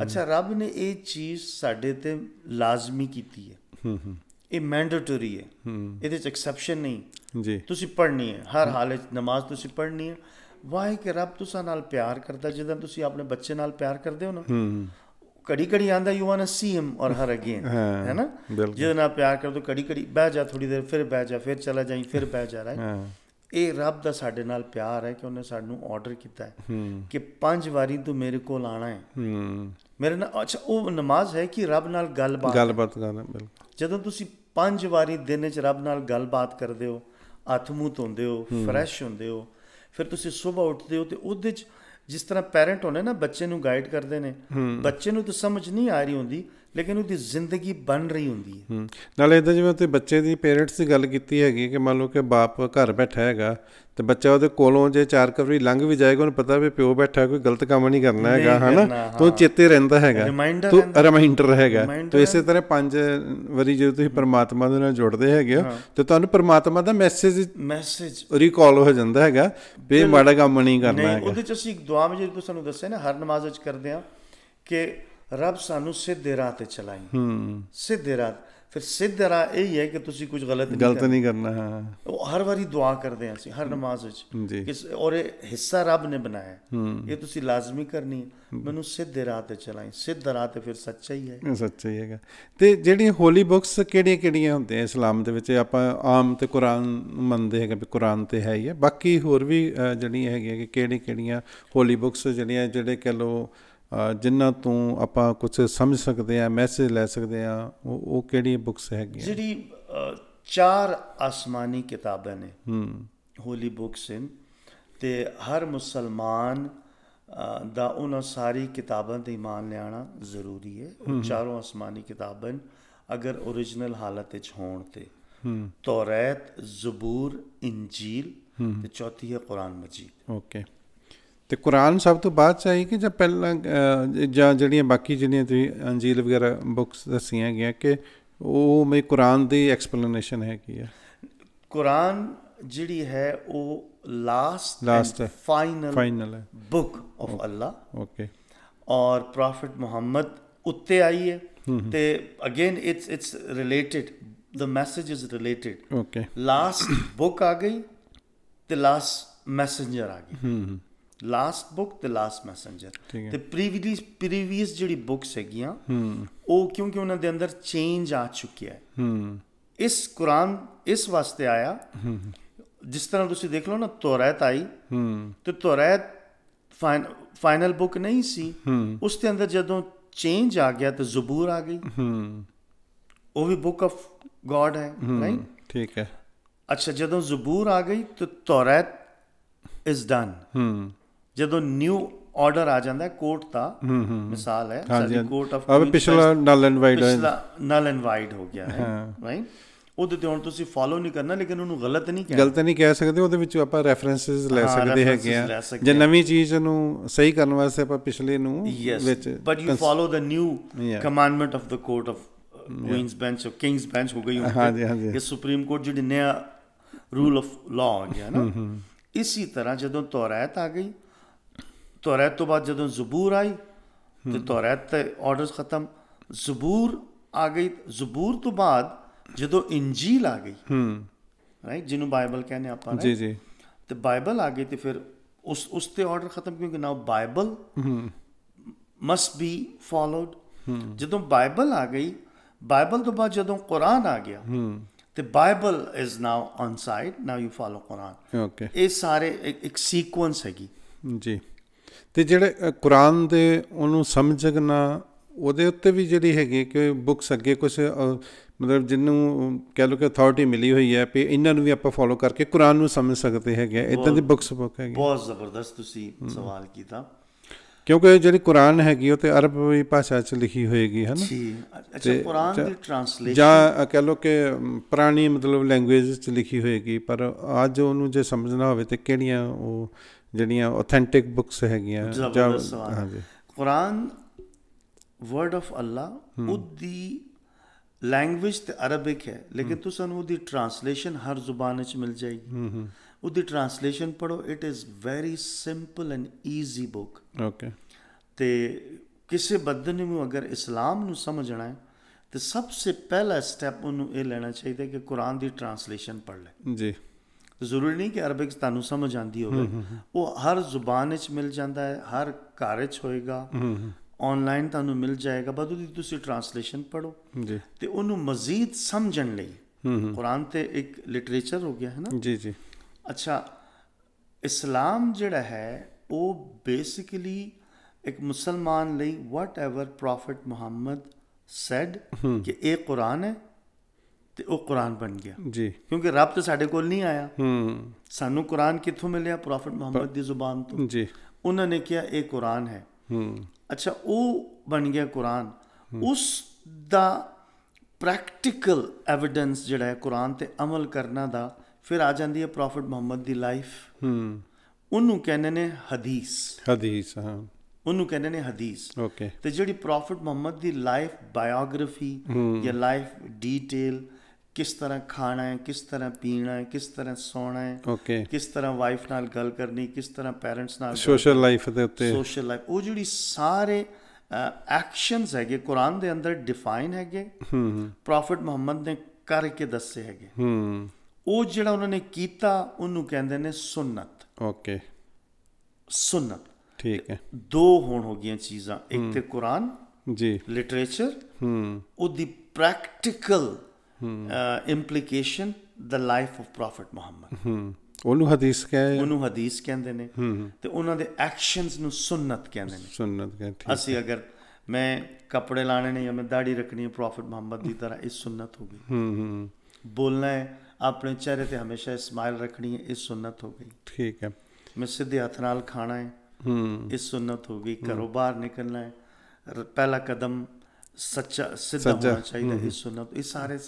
ਅੱਛਾ ਰੱਬ ਨੇ ਇਹ ਚੀਜ਼ ਸਾਡੇ ਤੇ ਲਾਜ਼ਮੀ ਕੀਤੀ ਹੈ ਇਹ ਮੈਂਡੇਟਰੀ ਹੈ ਇਹਦੇ ਚ ਐਕਸੈਪਸ਼ਨ ਨਹੀਂ ਜੀ ਤੁਸੀਂ ਪੜ੍ਹਨੀ ਹੈ ਹਰ ਹਾਲੇ ਨਮਾਜ਼ ਤੁਸੀਂ ਪੜ੍ਹਨੀ ਹੈ ਵਾਹ ਕਿ ਰੱਬ ਤੁਸਾਂ ਨਾਲ ਪਿਆਰ ਕਰਦਾ ਜਦੋਂ ਤੁਸੀਂ ਆਪਣੇ ਬੱਚੇ ਨਾਲ ਪਿਆਰ ਕਰਦੇ ਹੋ ਨਾ ਕੜੀ ਕੜੀ ਆਂਦਾ you want to see him or her again ਹੈ ਨਾ ਜਦੋਂ ਨਾਲ ਪਿਆਰ ਕਰਦੇ ਕੜੀ ਕੜੀ ਬਹਿ ਜਾ ਥੋੜੀ ਦੇਰ ਫਿਰ ਬਹਿ ਜਾ ਫਿਰ ਚਲਾ ਜਾਈ ਫਿਰ ਬਹਿ ਜਾ ਰਹਾ ਹੈ ਇਹ ਰੱਬ ਦਾ ਸਾਡੇ ਨਾਲ ਪਿਆਰ ਹੈ ਕਿ ਉਹਨੇ ਸਾਨੂੰ ਆਰਡਰ ਕੀਤਾ ਹੈ ਕਿ ਪੰਜ ਵਾਰੀ ਤੂੰ ਮੇਰੇ ਕੋਲ ਆਣਾ ਹੈ ਮੇਰੇ ਨਾਲ ਅੱਛਾ ਉਹ ਨਮਾਜ਼ ਹੈ ਕਿ ਰੱਬ ਨਾਲ ਗੱਲਬਾਤ ਗੱਲਬਾਤ ਕਰਨਾ ਬਿਲਕੁਲ ਜਦੋਂ ਤੁਸੀਂ ਪੰਜ ਵਾਰੀ ਦਿਨ 'ਚ ਰੱਬ ਨਾਲ ਗੱਲਬਾਤ ਕਰਦੇ ਹੋ ਹੱਥ ਮੂੰਹ ਧੋਂਦੇ ਹੋ ਫਰੈਸ਼ ਹੁੰਦੇ ਹੋ ਫਿਰ ਤੁਸੀਂ ਸਵੇਰ ਉੱਠਦੇ ਹੋ ਤੇ ਉਹਦੇ 'ਚ ਜਿਸ ਤਰ੍ਹਾਂ ਪੈਰੈਂਟ ਹੋਣੇ ਨਾ ਬੱਚੇ ਨੂੰ ਗਾਈਡ ਕਰਦੇ ਨੇ ਬੱਚੇ ਨੂੰ ਤਾਂ ਸਮਝ ਨਹੀਂ ਆ ਰਹੀ ਹੁੰਦੀ ਲੇਕਿਨ ਉਹਦੀ ਜ਼ਿੰਦਗੀ ਬਣ ਰਹੀ ਹੁੰਦੀ ਹੈ ਨਾਲੇ ਇਦਾਂ ਜਿਵੇਂ ਤੇ ਬੱਚੇ ਦੀ ਪੇਰੈਂਟਸ ਦੀ ਗੱਲ ਕੀਤੀ ਹੈਗੀ ਕਿ ਮੰਨ ਲਓ ਕਿ ਬਾਪ ਘਰ ਬੈਠਾ ਹੈਗਾ ਤੇ ਬੱਚਾ ਉਹਦੇ ਕੋਲੋਂ ਜੇ ਚਾਰ ਕਵਰੀ ਲੰਘ ਵੀ ਜਾਏਗਾ ਉਹਨੂੰ ਪਤਾ ਵੀ ਪਿਓ ਬੈਠਾ ਕੋਈ ਗਲਤ ਕੰਮ ਨਹੀਂ ਕਰਨਾ ਹੈਗਾ ਹਨਾ ਤੋਂ ਚੇਤੇ ਰਹਿੰਦਾ ਹੈਗਾ ਤੋਂ ਰਿਮਾਈਂਡਰ ਹੈਗਾ ਤੋਂ ਇਸੇ ਤਰ੍ਹਾਂ ਪੰਜ ਵਾਰੀ ਜਦੋਂ ਤੁਸੀਂ ਪਰਮਾਤਮਾ ਦੇ ਨਾਲ ਜੁੜਦੇ ਹੈਗੇ ਹੋ ਤੇ ਤੁਹਾਨੂੰ ਪਰਮਾਤਮਾ ਦਾ ਮੈਸੇਜ ਮੈਸੇਜ ਰੀਕਾਲ ਹੋ ਜਾਂਦਾ ਹੈਗਾ ਵੀ ਮਾੜਾ ਕੰਮ ਨਹੀਂ ਕਰਨਾ ਹੈਗਾ ਉਹਦੇ ਚ ਅਸੀਂ ਇੱਕ ਦੁਆ ਵਿੱਚ ਤੁਸੀਂ ਸਾਨੂੰ ਦੱਸਿਆ ਨਾ ਹਰ ਨਮਾਜ਼ ਵਿੱਚ ਕਰਦੇ ਆ ਕਿ ਰੱਬ ਸਾਨੂੰ ਸਿੱਧੇ ਰਾਹ ਤੇ ਚਲਾਈ ਹੂੰ ਸਿੱਧੇ ਰਾਹ ਫਿਰ ਸਿੱਧੇ ਰਾਹ ਇਹ ਹੈ ਕਿ ਤੁਸੀਂ ਕੁਝ ਗਲਤ ਨਹੀਂ ਗਲਤ ਨਹੀਂ ਕਰਨਾ ਹਾਂ ਉਹ ਹਰ ਵਾਰੀ ਦੁਆ ਕਰਦੇ ਆ ਅਸੀਂ ਹਰ ਨਮਾਜ਼ ਵਿੱਚ ਕਿਸ ਔਰ ਇਹ ਹਿੱਸਾ ਰੱਬ ਨੇ ਬਣਾਇਆ ਇਹ ਤੁਸੀਂ ਲਾਜ਼ਮੀ ਕਰਨੀ ਮੈਨੂੰ ਸਿੱਧੇ ਰਾਹ ਤੇ ਚਲਾਈ ਸਿੱਧੇ ਰਾਹ ਤੇ ਫਿਰ ਸੱਚਾ ਹੀ ਹੈ ਸੱਚਾ ਹੀ ਹੈਗਾ ਤੇ ਜਿਹੜੀਆਂ ਹੋਲੀ ਬੁక్స్ ਕਿਹੜੀਆਂ ਕਿਹੜੀਆਂ ਹੁੰਦੀਆਂ ਇਸਲਾਮ ਦੇ ਵਿੱਚ ਆਪਾਂ ਆਮ ਤੇ ਕੁਰਾਨ ਮੰਨਦੇ ਹੈਗੇ ਵੀ ਕੁਰਾਨ ਤੇ ਹੈ ਹੀ ਹੈ ਬਾਕੀ ਹੋਰ ਵੀ ਜਿਹੜੀਆਂ ਹੈਗੀਆਂ ਕਿ ਕਿਹੜੀਆਂ ਕਿਹੜੀਆਂ ਹੋਲੀ ਬੁక్స్ ਜਿਹੜੀਆਂ ਜਿਹੜੇ ਕਹ ਲੋ ਜਿਨ੍ਹਾਂ ਤੋਂ ਆਪਾਂ ਕੁਝ ਸਮਝ ਸਕਦੇ ਆ ਮੈਸੇਜ ਲੈ ਸਕਦੇ ਆ ਉਹ ਉਹ ਕਿਹੜੀ ਬੁੱਕਸ ਹੈਗੀਆਂ ਜਿਹੜੀ ਚਾਰ ਅਸਮਾਨੀ ਕਿਤਾਬਾਂ ਨੇ ਹੂੰ ਹੋਲੀ ਬੁੱਕਸ ਇਨ ਤੇ ਹਰ ਮੁਸਲਮਾਨ ਦਾ ਉਹਨਾਂ ਸਾਰੀ ਕਿਤਾਬਾਂ ਤੇ ਇਮਾਨ ਲਿਆਣਾ ਜ਼ਰੂਰੀ ਹੈ ਉਹ ਚਾਰੋਂ ਅਸਮਾਨੀ ਕਿਤਾਬਾਂ ਅਗਰ origignal ਹਾਲਤ ਵਿੱਚ ਹੋਣ ਤੇ ਤੌਰਾਤ ਜ਼ਬੂਰ ਇੰਜੀਲ ਤੇ ਚੌਥੀ ਹੈ ਕੁਰਾਨ ਮਜੀਦ ਓਕੇ ਤੇ ਕੁਰਾਨ ਸਭ ਤੋਂ ਬਾਅਦ ਚ ਆਈ ਕਿ ਜਾਂ ਪਹਿਲਾਂ ਜਾਂ ਜਿਹੜੀਆਂ ਬਾਕੀ ਜਿਹੜੀਆਂ ਤੁਸੀਂ ਅੰਜੀਲ ਵਗੈਰਾ ਬੁੱਕਸ ਦੱਸੀਆਂ ਗਿਆ ਕਿ ਉਹ ਮੇ ਕੁਰਾਨ ਦੀ ਐਕਸਪਲੇਨੇਸ਼ਨ ਹੈ ਕੀ ਹੈ ਕੁਰਾਨ ਜਿਹੜੀ ਹੈ ਉਹ ਲਾਸਟ ਲਾਸਟ ਫਾਈਨਲ ਫਾਈਨਲ ਹੈ ਬੁੱਕ ਆਫ ਅੱਲਾ ਓਕੇ ਔਰ ਪ੍ਰੋਫਟ ਮੁਹੰਮਦ ਉੱਤੇ ਆਈ ਹੈ ਤੇ again it's it's related the message is related okay last book ਆ ਗਈ ਤੇ ਲਾਸਟ ਮੈਸੇਂਜਰ ਆ ਹੂੰ ਲਾਸਟ ਬੁੱਕ ਤੇ ਲਾਸਟ ਮੈਸੇਂਜਰ ਤੇ ਪ੍ਰੀਵੀਅਸ ਪ੍ਰੀਵੀਅਸ ਜਿਹੜੀ ਬੁੱਕਸ ਹੈਗੀਆਂ ਉਹ ਕਿਉਂਕਿ ਉਹਨਾਂ ਦੇ ਅੰਦਰ ਚੇਂਜ ਆ ਚੁੱਕਿਆ ਹੈ ਇਸ ਕੁਰਾਨ ਇਸ ਵਾਸਤੇ ਆਇਆ ਜਿਸ ਤਰ੍ਹਾਂ ਤੁਸੀਂ ਦੇਖ ਲਓ ਨਾ ਤੌਰਾਤ ਆਈ ਤੇ ਤੌਰਾਤ ਫਾਈਨਲ ਬੁੱਕ ਨਹੀਂ ਸੀ ਉਸ ਦੇ ਅੰਦਰ ਜਦੋਂ ਚੇਂਜ ਆ ਗਿਆ ਤੇ ਜ਼ਬੂਰ ਆ ਗਈ ਉਹ ਵੀ ਬੁੱਕ ਆਫ ਗੋਡ ਹੈ ਨਹੀਂ ਠੀਕ ਹੈ ਅੱਛਾ ਜਦੋਂ ਜ਼ਬੂਰ ਆ ਗਈ ਤੇ ਤੌਰਾਤ ਇਸ ਡਨ ਜਦੋਂ ਨਿਊ ਆਰਡਰ ਆ ਜਾਂਦਾ ਕੋਰਟ ਦਾ ਮਿਸਾਲ ਹੈ ਸਾਡੀ ਕੋਰਟ ਆਫ ਅਬ ਪਿਛਲਾ ਨਲ ਐਂਡ ਵਾਈਡ ਪਿਛਲਾ ਨਲ ਐਂਡ ਵਾਈਡ ਹੋ ਗਿਆ ਹੈ ਰਾਈਟ ਉਹਦੇ ਤੇ ਹੁਣ ਤੁਸੀਂ ਫਾਲੋ ਨਹੀਂ ਕਰਨਾ ਲੇਕਿਨ ਉਹਨੂੰ ਗਲਤ ਨਹੀਂ ਕਹਿ ਗਲਤ ਨਹੀਂ ਕਹਿ ਸਕਦੇ ਉਹਦੇ ਵਿੱਚ ਆਪਾਂ ਰੈਫਰੈਂਸਸ ਲੈ ਸਕਦੇ ਹੈਗੇ ਆ ਜੇ ਨਵੀਂ ਚੀਜ਼ ਨੂੰ ਸਹੀ ਕਰਨ ਵਾਸਤੇ ਆਪਾਂ ਪਿਛਲੇ ਨੂੰ ਵਿੱਚ but you follow the new commandment of the Court of Queen's Bench of King's Bench ਹੋ ਗਈ ਹੁਣ ਇਹ ਸੁਪਰੀਮ ਕੋਰਟ ਜਿਹੜੀ ਨਿਆ ਰੂਲ ਆਫ ਲਾ ਆ ਗਿਆ ਨਾ ਇਸੇ ਤਰ੍ਹਾਂ ਜਦੋਂ ਤੌਰਾਤ ਆ ਗਈ ਤੌਰਾਤ ਤੋਂ ਬਾਅਦ ਜਦੋਂ ਜ਼ਬੂਰ ਆਈ ਤੇ ਤੌਰਾਤ ਤੇ ਆਰਡਰਸ ਖਤਮ ਜ਼ਬੂਰ ਆ ਗਈ ਜ਼ਬੂਰ ਤੋਂ ਬਾਅਦ ਜਦੋਂ ਇੰਜੀਲ ਆ ਗਈ ਹੂੰ ਰਾਈਟ ਜਿਹਨੂੰ ਬਾਈਬਲ ਕਹਿੰਦੇ ਆਪਾਂ ਜੀ ਜੀ ਤੇ ਬਾਈਬਲ ਆ ਗਈ ਤੇ ਫਿਰ ਉਸ ਉਸ ਤੇ ਆਰਡਰ ਖਤਮ ਕਿਉਂਕਿ now Bible must be followed ਜਦੋਂ ਬਾਈਬਲ ਆ ਗਈ ਬਾਈਬਲ ਤੋਂ ਬਾਅਦ ਜਦੋਂ ਕੁਰਾਨ ਆ ਗਿਆ ਤੇ Bible is now on side now you follow Quran okay ਇਹ ਸਾਰੇ ਇੱਕ ਸੀਕੁਐਂਸ ਹੈਗੀ ਜੀ ਤੇ ਜਿਹੜੇ ਕੁਰਾਨ ਦੇ ਉਹਨੂੰ ਸਮਝਣਾ ਉਹਦੇ ਉੱਤੇ ਵੀ ਜਿਹੜੀ ਹੈਗੀ ਕਿ ਬੁੱਕਸ ਅੱਗੇ ਕੁਝ ਮਤਲਬ ਜਿੰਨੂੰ ਕਹਿ ਲੋ ਕਿ ਅਥਾਰਟੀ ਮਿਲੀ ਹੋਈ ਹੈ ਕਿ ਇਹਨਾਂ ਨੂੰ ਵੀ ਆਪਾਂ ਫੋਲੋ ਕਰਕੇ ਕੁਰਾਨ ਨੂੰ ਸਮਝ ਸਕਦੇ ਹੈਗੇ ਇਦਾਂ ਦੀ ਬੁੱਕਸ ਬੁੱਕ ਹੈਗੀ ਬਹੁਤ ਜ਼ਬਰਦਸਤ ਤੁਸੀਂ ਸਵਾਲ ਕੀਤਾ ਕਿਉਂਕਿ ਜਿਹੜੀ ਕੁਰਾਨ ਹੈਗੀ ਉਹ ਤੇ ਅਰਬੀ ਭਾਸ਼ਾ 'ਚ ਲਿਖੀ ਹੋਏਗੀ ਹਨਾ ਜੀ ਅੱਛਾ ਕੁਰਾਨ ਦੀ ਟ੍ਰਾਂਸਲੇਸ਼ਨ ਜਾਂ ਕਹਿ ਲੋ ਕਿ ਪ੍ਰਾਣੀ ਮਤਲਬ ਲੈਂਗੁਏਜ 'ਚ ਲਿਖੀ ਹੋਏਗੀ ਪਰ ਅੱਜ ਉਹਨੂੰ ਜੇ ਸਮਝਣਾ ਹੋਵੇ ਤੇ ਕਿਹੜੀਆਂ ਉਹ ਜਿਹੜੀਆਂ ਆਥੈਂਟਿਕ ਬੁక్స్ ਹੈਗੀਆਂ ਜਾਂ ਹਾਂਜੀ ਕੁਰਾਨ ਵਰਡ ਆਫ ਅੱਲਾ ਉਦੀ ਲੈਂਗੁਏਜ ਤੇ ਅਰਬਿਕ ਹੈ ਲੇਕਿਨ ਤੁਸੀਂ ਨੂੰ ਉਹਦੀ ਟ੍ਰਾਂਸਲੇਸ਼ਨ ਹਰ ਜ਼ੁਬਾਨ ਵਿੱਚ ਮਿਲ ਜਾਏਗੀ ਉਹਦੀ ਟ੍ਰਾਂਸਲੇਸ਼ਨ ਪੜੋ it is very simple and easy book okay ਤੇ ਕਿਸੇ ਬੰਦੇ ਨੂੰ ਅਗਰ ਇਸਲਾਮ ਨੂੰ ਸਮਝਣਾ ਹੈ ਤੇ ਸਭ ਤੋਂ ਪਹਿਲਾ ਸਟੈਪ ਉਹਨੂੰ ਇਹ ਲੈਣਾ ਚਾਹੀਦਾ ਕਿ ਕੁਰਾਨ ਦੀ ਟ੍ਰਾਂਸਲੇਸ਼ਨ ਪੜ ਲੈ ਜੀ ਜ਼ਰੂਰੀ ਨਹੀਂ ਕਿ ਅਰਬਿਕ ਤੁਹਾਨੂੰ ਸਮਝ ਆਂਦੀ ਹੋਵੇ ਉਹ ਹਰ ਜ਼ੁਬਾਨ ਵਿੱਚ ਮਿਲ ਜਾਂਦਾ ਹੈ ਹਰ ਘਰ ਵਿੱਚ ਹੋਏਗਾ ਆਨਲਾਈਨ ਤੁਹਾਨੂੰ ਮਿਲ ਜਾਏਗਾ ਬਸ ਉਹਦੀ ਤੁਸੀਂ ਟ੍ਰਾਂਸਲੇਸ਼ਨ ਪੜੋ ਜੀ ਤੇ ਉਹਨੂੰ ਮਜ਼ੀਦ ਸਮਝਣ ਲਈ ਕੁਰਾਨ ਤੇ ਇੱਕ ਲਿਟਰੇਚਰ ਹੋ ਗਿਆ ਹੈ ਨਾ ਜੀ ਜੀ ਅੱਛਾ ਇਸਲਾਮ ਜਿਹੜਾ ਹੈ ਉਹ ਬੇਸਿਕਲੀ ਇੱਕ ਮੁਸਲਮਾਨ ਲਈ whatever prophet Muhammad said ਕਿ ਇਹ ਕੁਰਾਨ ਹੈ ਤੇ ਉਹ ਕੁਰਾਨ ਬਣ ਗਿਆ ਜੀ ਕਿਉਂਕਿ ਰੱਬ ਤਾਂ ਸਾਡੇ ਕੋਲ ਨਹੀਂ ਆਇਆ ਹੂੰ ਸਾਨੂੰ ਕੁਰਾਨ ਕਿੱਥੋਂ ਮਿਲਿਆ ਪ੍ਰੋਫਟ ਮੁਹੰਮਦ ਦੀ ਜ਼ੁਬਾਨ ਤੋਂ ਜੀ ਉਹਨਾਂ ਨੇ ਕਿਹਾ ਇਹ ਕੁਰਾਨ ਹੈ ਹੂੰ ਅੱਛਾ ਉਹ ਬਣ ਗਿਆ ਕੁਰਾਨ ਉਸ ਦਾ ਪ੍ਰੈਕਟੀਕਲ ਐਵਿਡੈਂਸ ਜਿਹੜਾ ਹੈ ਕੁਰਾਨ ਤੇ ਅਮਲ ਕਰਨਾ ਦਾ ਫਿਰ ਆ ਜਾਂਦੀ ਹੈ ਪ੍ਰੋਫਟ ਮੁਹੰਮਦ ਦੀ ਲਾਈਫ ਹੂੰ ਉਹਨੂੰ ਕਹਿੰਦੇ ਨੇ ਹਦੀਸ ਹਦੀਸ ਹਾਂ ਉਹਨੂੰ ਕਹਿੰਦੇ ਨੇ ਹਦੀਸ ਓਕੇ ਤੇ ਜਿਹੜੀ ਪ੍ਰੋਫਟ ਮੁਹੰਮਦ ਦੀ ਲਾਈਫ ਬਾਇਓਗ੍ਰਾਫੀ ਜਾਂ ਲਾਈਫ ਡੀਟੇਲ ਕਿਸ ਤਰ੍ਹਾਂ ਖਾਣਾ ਹੈ ਕਿਸ ਤਰ੍ਹਾਂ ਪੀਣਾ ਹੈ ਕਿਸ ਤਰ੍ਹਾਂ ਸੌਣਾ ਹੈ ਓਕੇ ਕਿਸ ਤਰ੍ਹਾਂ ਵਾਈਫ ਨਾਲ ਗੱਲ ਕਰਨੀ ਕਿਸ ਤਰ੍ਹਾਂ ਪੈਰੈਂਟਸ ਨਾਲ ਸੋਸ਼ਲ ਲਾਈਫ ਦੇ ਉੱਤੇ ਸੋਸ਼ਲ ਲਾਈਫ ਉਹ ਜਿਹੜੀ ਸਾਰੇ ਐਕਸ਼ਨਸ ਹੈਗੇ ਕੁਰਾਨ ਦੇ ਅੰਦਰ ਡਿਫਾਈਨ ਹੈਗੇ ਹੂੰ ਪ੍ਰੋਫਟ ਮੁਹੰਮਦ ਨੇ ਕਰਕੇ ਦੱਸੇ ਹੈਗੇ ਹੂੰ ਉਹ ਜਿਹੜਾ ਉਹਨਾਂ ਨੇ ਕੀਤਾ ਉਹਨੂੰ ਕਹਿੰਦੇ ਨੇ ਸੁਨਨਤ ਓਕੇ ਸੁਨਨਤ ਠੀਕ ਹੈ ਦੋ ਹੋਣ ਹੋ ਗਈਆਂ ਚੀਜ਼ਾਂ ਇੱਕ ਤੇ ਕੁਰਾਨ ਜੀ ਲਿਟਰੇਚਰ ਹੂੰ ਉਹਦੀ practical implication the life of prophet Muhammad ਉਹਨੂੰ ਹਦੀਸ ਕਹੇ ਉਹਨੂੰ ਹਦੀਸ ਕਹਿੰਦੇ ਨੇ ਤੇ ਉਹਨਾਂ ਦੇ ਐਕਸ਼ਨਸ ਨੂੰ ਸੁਨਨਤ ਕਹਿੰਦੇ ਨੇ ਸੁਨਨਤ ਕਹਿੰਦੇ ਅਸੀਂ ਅਗਰ ਮੈਂ ਕੱਪੜੇ ਲਾਣੇ ਨੇ ਜਾਂ ਮੈਂ ਦਾੜੀ ਰੱਖਣੀ ਹੈ ਪ੍ਰੋਫਟ ਮੁਹੰਮਦ ਦੀ ਤਰ੍ਹਾਂ ਇਹ ਸੁਨਨਤ ਹੋ ਗਈ ਹੂੰ ਹੂੰ ਬੋਲਣਾ ਹੈ ਆਪਣੇ ਚਿਹਰੇ ਤੇ ਹਮੇਸ਼ਾ ਸਮਾਈਲ ਰੱਖਣੀ ਹੈ ਇਹ ਸੁਨਨਤ ਹੋ ਗਈ ਠੀਕ ਹੈ ਮੈਂ ਸਿੱਧੇ ਹੱਥ ਨਾਲ ਖਾਣਾ ਹੈ ਹੂੰ ਇਹ ਸੁਨਨਤ ਹੋ ਗਈ ਘਰੋਂ ਬਾਹਰ ਨਿਕਲਣਾ ਹੈ ਪਹਿਲਾ ਕਦਮ ਸੱਚਾ ਸਿੱਧਾ ਹੋਣਾ ਚਾਹੀਦਾ ਇਹ ਸੁਨਨਤ ਇਹ ਸਾਰੇ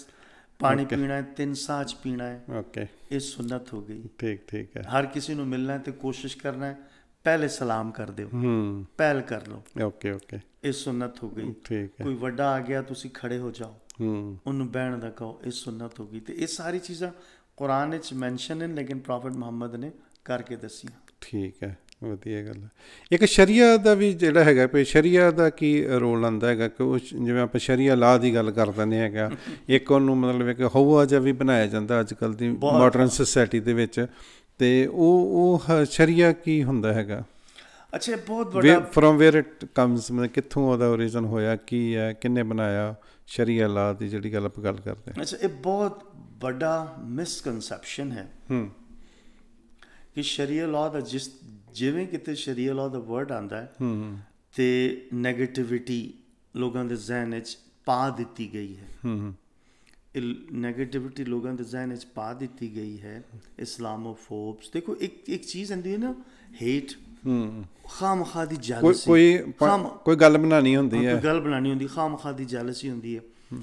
ਪਾਣੀ ਪੀਣਾ ਹੈ ਤਿੰਨ ਸਾਚ ਪੀਣਾ ਹੈ ਓਕੇ ਇਹ ਸੁਨਤ ਹੋ ਗਈ ਠੀਕ ਠੀਕ ਹੈ ਹਰ ਕਿਸੇ ਨੂੰ ਮਿਲਣਾ ਹੈ ਤੇ ਕੋਸ਼ਿਸ਼ ਕਰਨਾ ਹੈ ਪਹਿਲੇ ਸਲਾਮ ਕਰ ਦਿਓ ਹੂੰ ਪਹਿਲ ਕਰ ਲਓ ਓਕੇ ਓਕੇ ਇਹ ਸੁਨਤ ਹੋ ਗਈ ਠੀਕ ਹੈ ਕੋਈ ਵੱਡਾ ਆ ਗਿਆ ਤੁਸੀਂ ਖੜੇ ਹੋ ਜਾਓ ਹੂੰ ਉਹਨੂੰ ਬਹਿਣ ਦਾ ਕਹੋ ਇਹ ਸੁਨਤ ਹੋ ਗਈ ਤੇ ਇਹ ਸਾਰੀ ਚੀਜ਼ਾਂ ਕੁਰਾਨ ਵਿੱਚ ਮੈਂਸ਼ਨ ਨੇ ਲੇਕਿਨ ਪ੍ਰੋਫਟ ਮੁਹੰਮਦ ਨੇ ਕਰਕੇ ਦੱਸੀਆਂ ਠੀਕ ਹੈ ਵਧੀਆ ਗੱਲ ਇੱਕ ਸ਼ਰੀਆ ਦਾ ਵੀ ਜਿਹੜਾ ਹੈਗਾ ਪਈ ਸ਼ਰੀਆ ਦਾ ਕੀ ਰੋਲ ਹੁੰਦਾ ਹੈਗਾ ਕਿ ਉਹ ਜਿਵੇਂ ਆਪਾਂ ਸ਼ਰੀਆ ਲਾ ਦੀ ਗੱਲ ਕਰ ਦਿੰਦੇ ਹੈਗਾ ਇੱਕ ਉਹਨੂੰ ਮਤਲਬ ਕਿ ਹਵਾ ਜਾਂ ਵੀ ਬਣਾਇਆ ਜਾਂਦਾ ਅੱਜ ਕੱਲ ਦੀ ਮਾਡਰਨ ਸੋਸਾਇਟੀ ਦੇ ਵਿੱਚ ਤੇ ਉਹ ਉਹ ਸ਼ਰੀਆ ਕੀ ਹੁੰਦਾ ਹੈਗਾ ਅੱਛਾ ਬਹੁਤ ਵੱਡਾ ਫਰਮ ਵੇਅਰ ਇਟ ਕਮਸ ਮਤਲਬ ਕਿੱਥੋਂ ਉਹਦਾ origin ਹੋਇਆ ਕੀ ਹੈ ਕਿੰਨੇ ਬਣਾਇਆ ਸ਼ਰੀਆ ਲਾ ਦੀ ਜਿਹੜੀ ਗੱਲ ਆਪਾਂ ਗੱਲ ਕਰਦੇ ਹਾਂ ਅੱਛਾ ਇਹ ਬਹੁਤ ਵੱਡਾ ਮਿਸਕਨਸੈਪਸ਼ਨ ਹੈ ਹੂੰ ਕਿ ਸ਼ਰੀਆ ਲਾ ਦਾ ਜਿਸ ਜਿਵੇਂ ਕਿਤੇ ਸ਼ਰੀਆ ਲਾ ਦਾ ਵਰਡ ਆਂਦਾ ਹੈ ਤੇ 네ਗੇਟਿਵਿਟੀ ਲੋਕਾਂ ਦੇ ਜ਼ਹਿਨ ਵਿੱਚ ਪਾ ਦਿੱਤੀ ਗਈ ਹੈ ਹੂੰ ਇਹ 네ਗੇਟਿਵਿਟੀ ਲੋਕਾਂ ਦੇ ਜ਼ਹਿਨ ਵਿੱਚ ਪਾ ਦਿੱਤੀ ਗਈ ਹੈ ਇਸਲਾਮੋਫੋਬਸ ਦੇਖੋ ਇੱਕ ਇੱਕ ਚੀਜ਼ ਹੁੰਦੀ ਹੈ ਨਾ ਹੇਟ ਹੂੰ ਖਾਮਖਾ ਦੀ ਜਾਲਸੀ ਕੋਈ ਕੋਈ ਗੱਲ ਬਣਾਣੀ ਹੁੰਦੀ ਹੈ ਕੋਈ ਗੱਲ ਬਣਾਣੀ ਹੁੰਦੀ ਖਾਮਖਾ ਦੀ ਜਾਲਸੀ ਹੁੰਦੀ ਹੈ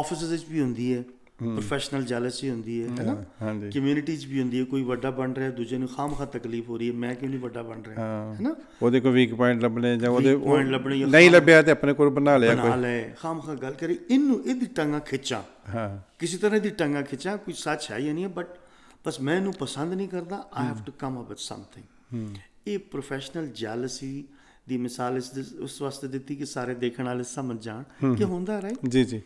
ਆਫਿਸਰਸ ਵਿੱਚ ਵੀ ਹੁੰਦੀ ਹੈ ਪ੍ਰੋਫੈਸ਼ਨਲ ਜੈਲਸੀ ਹੁੰਦੀ ਹੈ ਹੈਨਾ ਹਾਂਜੀ ਚ ਵੀ ਹੁੰਦੀ ਹੈ ਕੋਈ ਵੱਡਾ ਬਣ ਰਿਹਾ ਦੂਜੇ ਨੂੰ ਖਾਮ ਖਾ ਤਕਲੀਫ ਹੋ ਰਹੀ ਹੈ ਮੈਂ ਕਿਉਂ ਨਹੀਂ ਵੱਡਾ ਬਣ ਰਿਹਾ ਹੈਨਾ ਉਹਦੇ ਕੋਈ ਵੀਕ ਪੁਆਇੰਟ ਲੱਭਣੇ ਜਾਂ ਉਹਦੇ ਪੁਆਇੰਟ ਲੱਭਣੇ ਨਹੀਂ ਲੱਭਿਆ ਤੇ ਆਪਣੇ ਕੋਲ ਬਣਾ ਲਿਆ ਕੋਈ ਬਣਾ ਲੈ ਖਾਮ ਖਾ ਗੱਲ ਕਰੀ ਇਹਨੂੰ ਇਹਦੀ ਟੰਗਾ ਖਿੱਚਾਂ ਹਾਂ ਕਿਸੇ ਤਰ੍ਹਾਂ ਦੀ ਟੰਗਾ ਖਿੱਚਾਂ ਕੋਈ ਸੱਚ ਹੈ ਜਾਂ ਨਹੀਂ ਬਟ ਬਸ ਮੈਂ ਇਹਨੂੰ ਪਸੰਦ ਨਹੀਂ ਕਰਦਾ I have to come up with something ਇਹ ਪ੍ਰੋਫੈਸ਼ਨਲ ਜੈਲਸੀ ਦੀ ਮਿਸਾਲ ਇਸ ਉਸ ਵਾਸਤੇ ਦਿੱਤੀ ਕਿ ਸਾਰੇ ਦੇਖਣ ਵਾਲੇ ਸਮਝ ਜਾਣ ਕਿ ਹੁੰਦਾ ਰਹੇ ਜੀ ਜੀ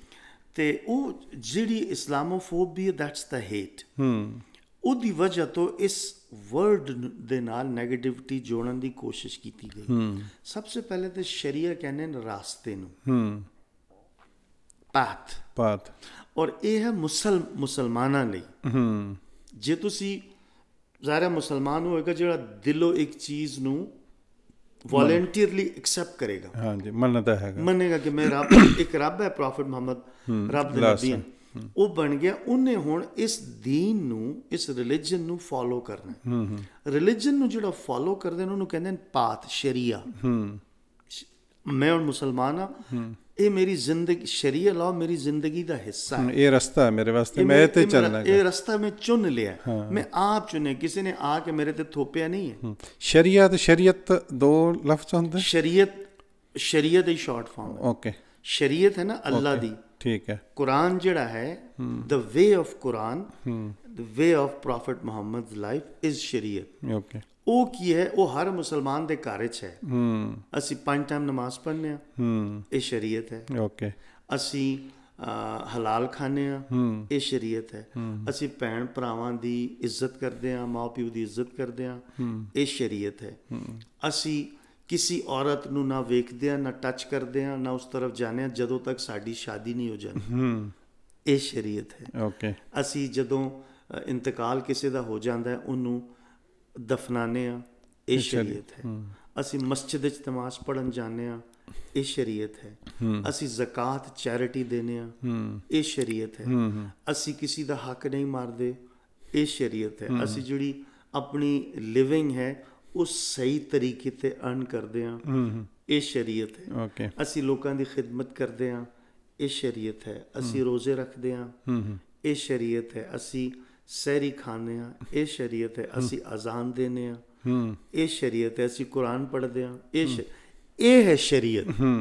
ਤੇ ਉਹ ਜਿਹੜੀ ਇਸਲਾਮੋਫੋਬੀਆ ਦੈਟਸ ਦਾ ਹੇਟ ਹੂੰ ਉਹਦੀ ਵਜ੍ਹਾ ਤੋਂ ਇਸ ਵਰਡ ਦੇ ਨਾਲ 네ਗੇਟਿਵਿਟੀ ਜੋੜਨ ਦੀ ਕੋਸ਼ਿਸ਼ ਕੀਤੀ ਗਈ ਹੂੰ ਸਭ ਤੋਂ ਪਹਿਲੇ ਤੇ ਸ਼ਰੀਆ ਕਹਿੰਦੇ ਨੇ ਰਾਸਤੇ ਨੂੰ ਹੂੰ ਪਾਥ ਪਾਥ ਔਰ ਇਹ ਹੈ ਮੁਸਲਮ ਮੁਸਲਮਾਨਾਂ ਲਈ ਹੂੰ ਜੇ ਤੁਸੀਂ ਜ਼ਾਰਾ ਮੁਸਲਮਾਨ ਹੋਏਗਾ ਜਿਹੜਾ ਦਿਲੋਂ ਇੱਕ ਚੀਜ਼ ਨੂੰ ਵੋਲੰਟੀਅਰਲੀ ਐਕਸੈਪਟ ਕਰੇਗਾ ਹਾਂਜੀ ਮੰਨਦਾ ਹੈਗਾ ਮੰਨੇਗਾ ਕਿ ਮੈਂ ਰੱਬ ਇੱਕ ਰੱਬ ਹੈ ਪ੍ਰੋਫਟ ਮੁਹੰਮਦ ਰੱਬ ਦੇ ਨਬੀ ਹਨ ਉਹ ਬਣ ਗਿਆ ਉਹਨੇ ਹੁਣ ਇਸ ਦੀਨ ਨੂੰ ਇਸ ਰਿਲੀਜੀਅਨ ਨੂੰ ਫਾਲੋ ਕਰਨਾ ਹੂੰ ਹੂੰ ਰਿਲੀਜੀਅਨ ਨੂੰ ਜਿਹੜਾ ਫਾਲੋ ਕਰਦੇ ਨੇ ਉਹਨੂੰ ਕਹਿੰਦੇ ਨੇ ਪਾਤ ਸ਼ਰੀਆ ਹੂੰ ਮੈਂ ਹੁਣ ਮੁਸਲਮਾਨ ਹਾਂ ਇਹ ਮੇਰੀ ਜ਼ਿੰਦਗੀ ਸ਼ਰੀਅਤ ਲਾਅ ਮੇਰੀ ਜ਼ਿੰਦਗੀ ਦਾ ਹਿੱਸਾ ਹੈ ਇਹ ਰਸਤਾ ਹੈ ਮੇਰੇ ਵਾਸਤੇ ਮੈਂ ਤੇ ਚੱਲਣਾ ਇਹ ਰਸਤਾ ਮੈਂ ਚੁਣ ਲਿਆ ਮੈਂ ਆਪ ਚੁਣਿਆ ਕਿਸੇ ਨੇ ਆ ਕੇ ਮੇਰੇ ਤੇ ਥੋਪਿਆ ਨਹੀਂ ਹੈ ਸ਼ਰੀਅਤ ਸ਼ਰੀਅਤ ਦੋ ਲਫ਼ਜ਼ ਹੁੰਦੇ ਸ਼ਰੀਅਤ ਸ਼ਰੀਅਤ ਦੀ ਸ਼ਾਰਟ ਫਾਰਮ ਹੈ ਓਕੇ ਸ਼ਰੀਅਤ ਹੈ ਨਾ ਅੱਲਾ ਦੀ ਠੀਕ ਹੈ ਕੁਰਾਨ ਜਿਹੜਾ ਹੈ the way of Quran the way of prophet Muhammad's life is ਸ਼ਰੀਅਤ ਓਕੇ ਉਹ ਕੀ ਹੈ ਉਹ ਹਰ ਮੁਸਲਮਾਨ ਦੇ ਘਰ 'ਚ ਹੈ ਹੂੰ ਅਸੀਂ ਪੰਜ ਟਾਈਮ ਨਮਾਜ਼ ਪੜ੍ਹਨੇ ਆ ਹੂੰ ਇਹ ਸ਼ਰੀਅਤ ਹੈ ਓਕੇ ਅਸੀਂ ਹਲਾਲ ਖਾਣੇ ਆ ਇਹ ਸ਼ਰੀਅਤ ਹੈ ਅਸੀਂ ਭੈਣ ਭਰਾਵਾਂ ਦੀ ਇੱਜ਼ਤ ਕਰਦੇ ਆ ਮਾਪਿਓ ਦੀ ਇੱਜ਼ਤ ਕਰਦੇ ਆ ਇਹ ਸ਼ਰੀਅਤ ਹੈ ਅਸੀਂ ਕਿਸੇ ਔਰਤ ਨੂੰ ਨਾ ਵੇਖਦੇ ਆ ਨਾ ਟੱਚ ਕਰਦੇ ਆ ਨਾ ਉਸ ਤਰਫ ਜਾਣੇ ਆ ਜਦੋਂ ਤੱਕ ਸਾਡੀ ਸ਼ਾਦੀ ਨਹੀਂ ਹੋ ਜਾਂਦੀ ਇਹ ਸ਼ਰੀਅਤ ਹੈ ਓਕੇ ਅਸੀਂ ਜਦੋਂ ਇੰਤਕਾਲ ਕਿਸੇ ਦਾ ਹੋ ਜਾਂਦਾ ਹੈ ਉਹਨੂੰ ਦਫਨਾਨੇ ਆ ਇਹ ਸ਼ਰੀਅਤ ਹੈ ਅਸੀਂ ਮਸਜਿਦ ਵਿੱਚ ਨਮਾਜ਼ ਪੜਨ ਜਾਂਦੇ ਆ ਇਹ ਸ਼ਰੀਅਤ ਹੈ ਅਸੀਂ ਜ਼ਕਾਤ ਚੈਰਿਟੀ ਦੇਨੇ ਆ ਇਹ ਸ਼ਰੀਅਤ ਹੈ ਅਸੀਂ ਕਿਸੇ ਦਾ ਹੱਕ ਨਹੀਂ ਮਾਰਦੇ ਇਹ ਸ਼ਰੀਅਤ ਹੈ ਅਸੀਂ ਜਿਹੜੀ ਆਪਣੀ ਲਿਵਿੰਗ ਹੈ ਉਸ ਸਹੀ ਤਰੀਕੇ ਤੇ ਅਰਨ ਕਰਦੇ ਆ ਇਹ ਸ਼ਰੀਅਤ ਹੈ ਅਸੀਂ ਲੋਕਾਂ ਦੀ ਖਿਦਮਤ ਕਰਦੇ ਆ ਇਹ ਸ਼ਰੀਅਤ ਹੈ ਅਸੀਂ ਰੋਜ਼ੇ ਰੱਖਦੇ ਆ ਇਹ ਸ਼ਰੀਅਤ ਹੈ ਅਸੀਂ ਸਹਿਰੀ ਖਾਂਦੇ ਆ ਇਹ ਸ਼ਰੀਅਤ ਹੈ ਅਸੀਂ ਅਜ਼ਾਨ ਦਿੰਦੇ ਆ ਹੂੰ ਇਹ ਸ਼ਰੀਅਤ ਹੈ ਅਸੀਂ ਕੁਰਾਨ ਪੜ੍ਹਦੇ ਆ ਇਹ ਇਹ ਹੈ ਸ਼ਰੀਅਤ ਹੂੰ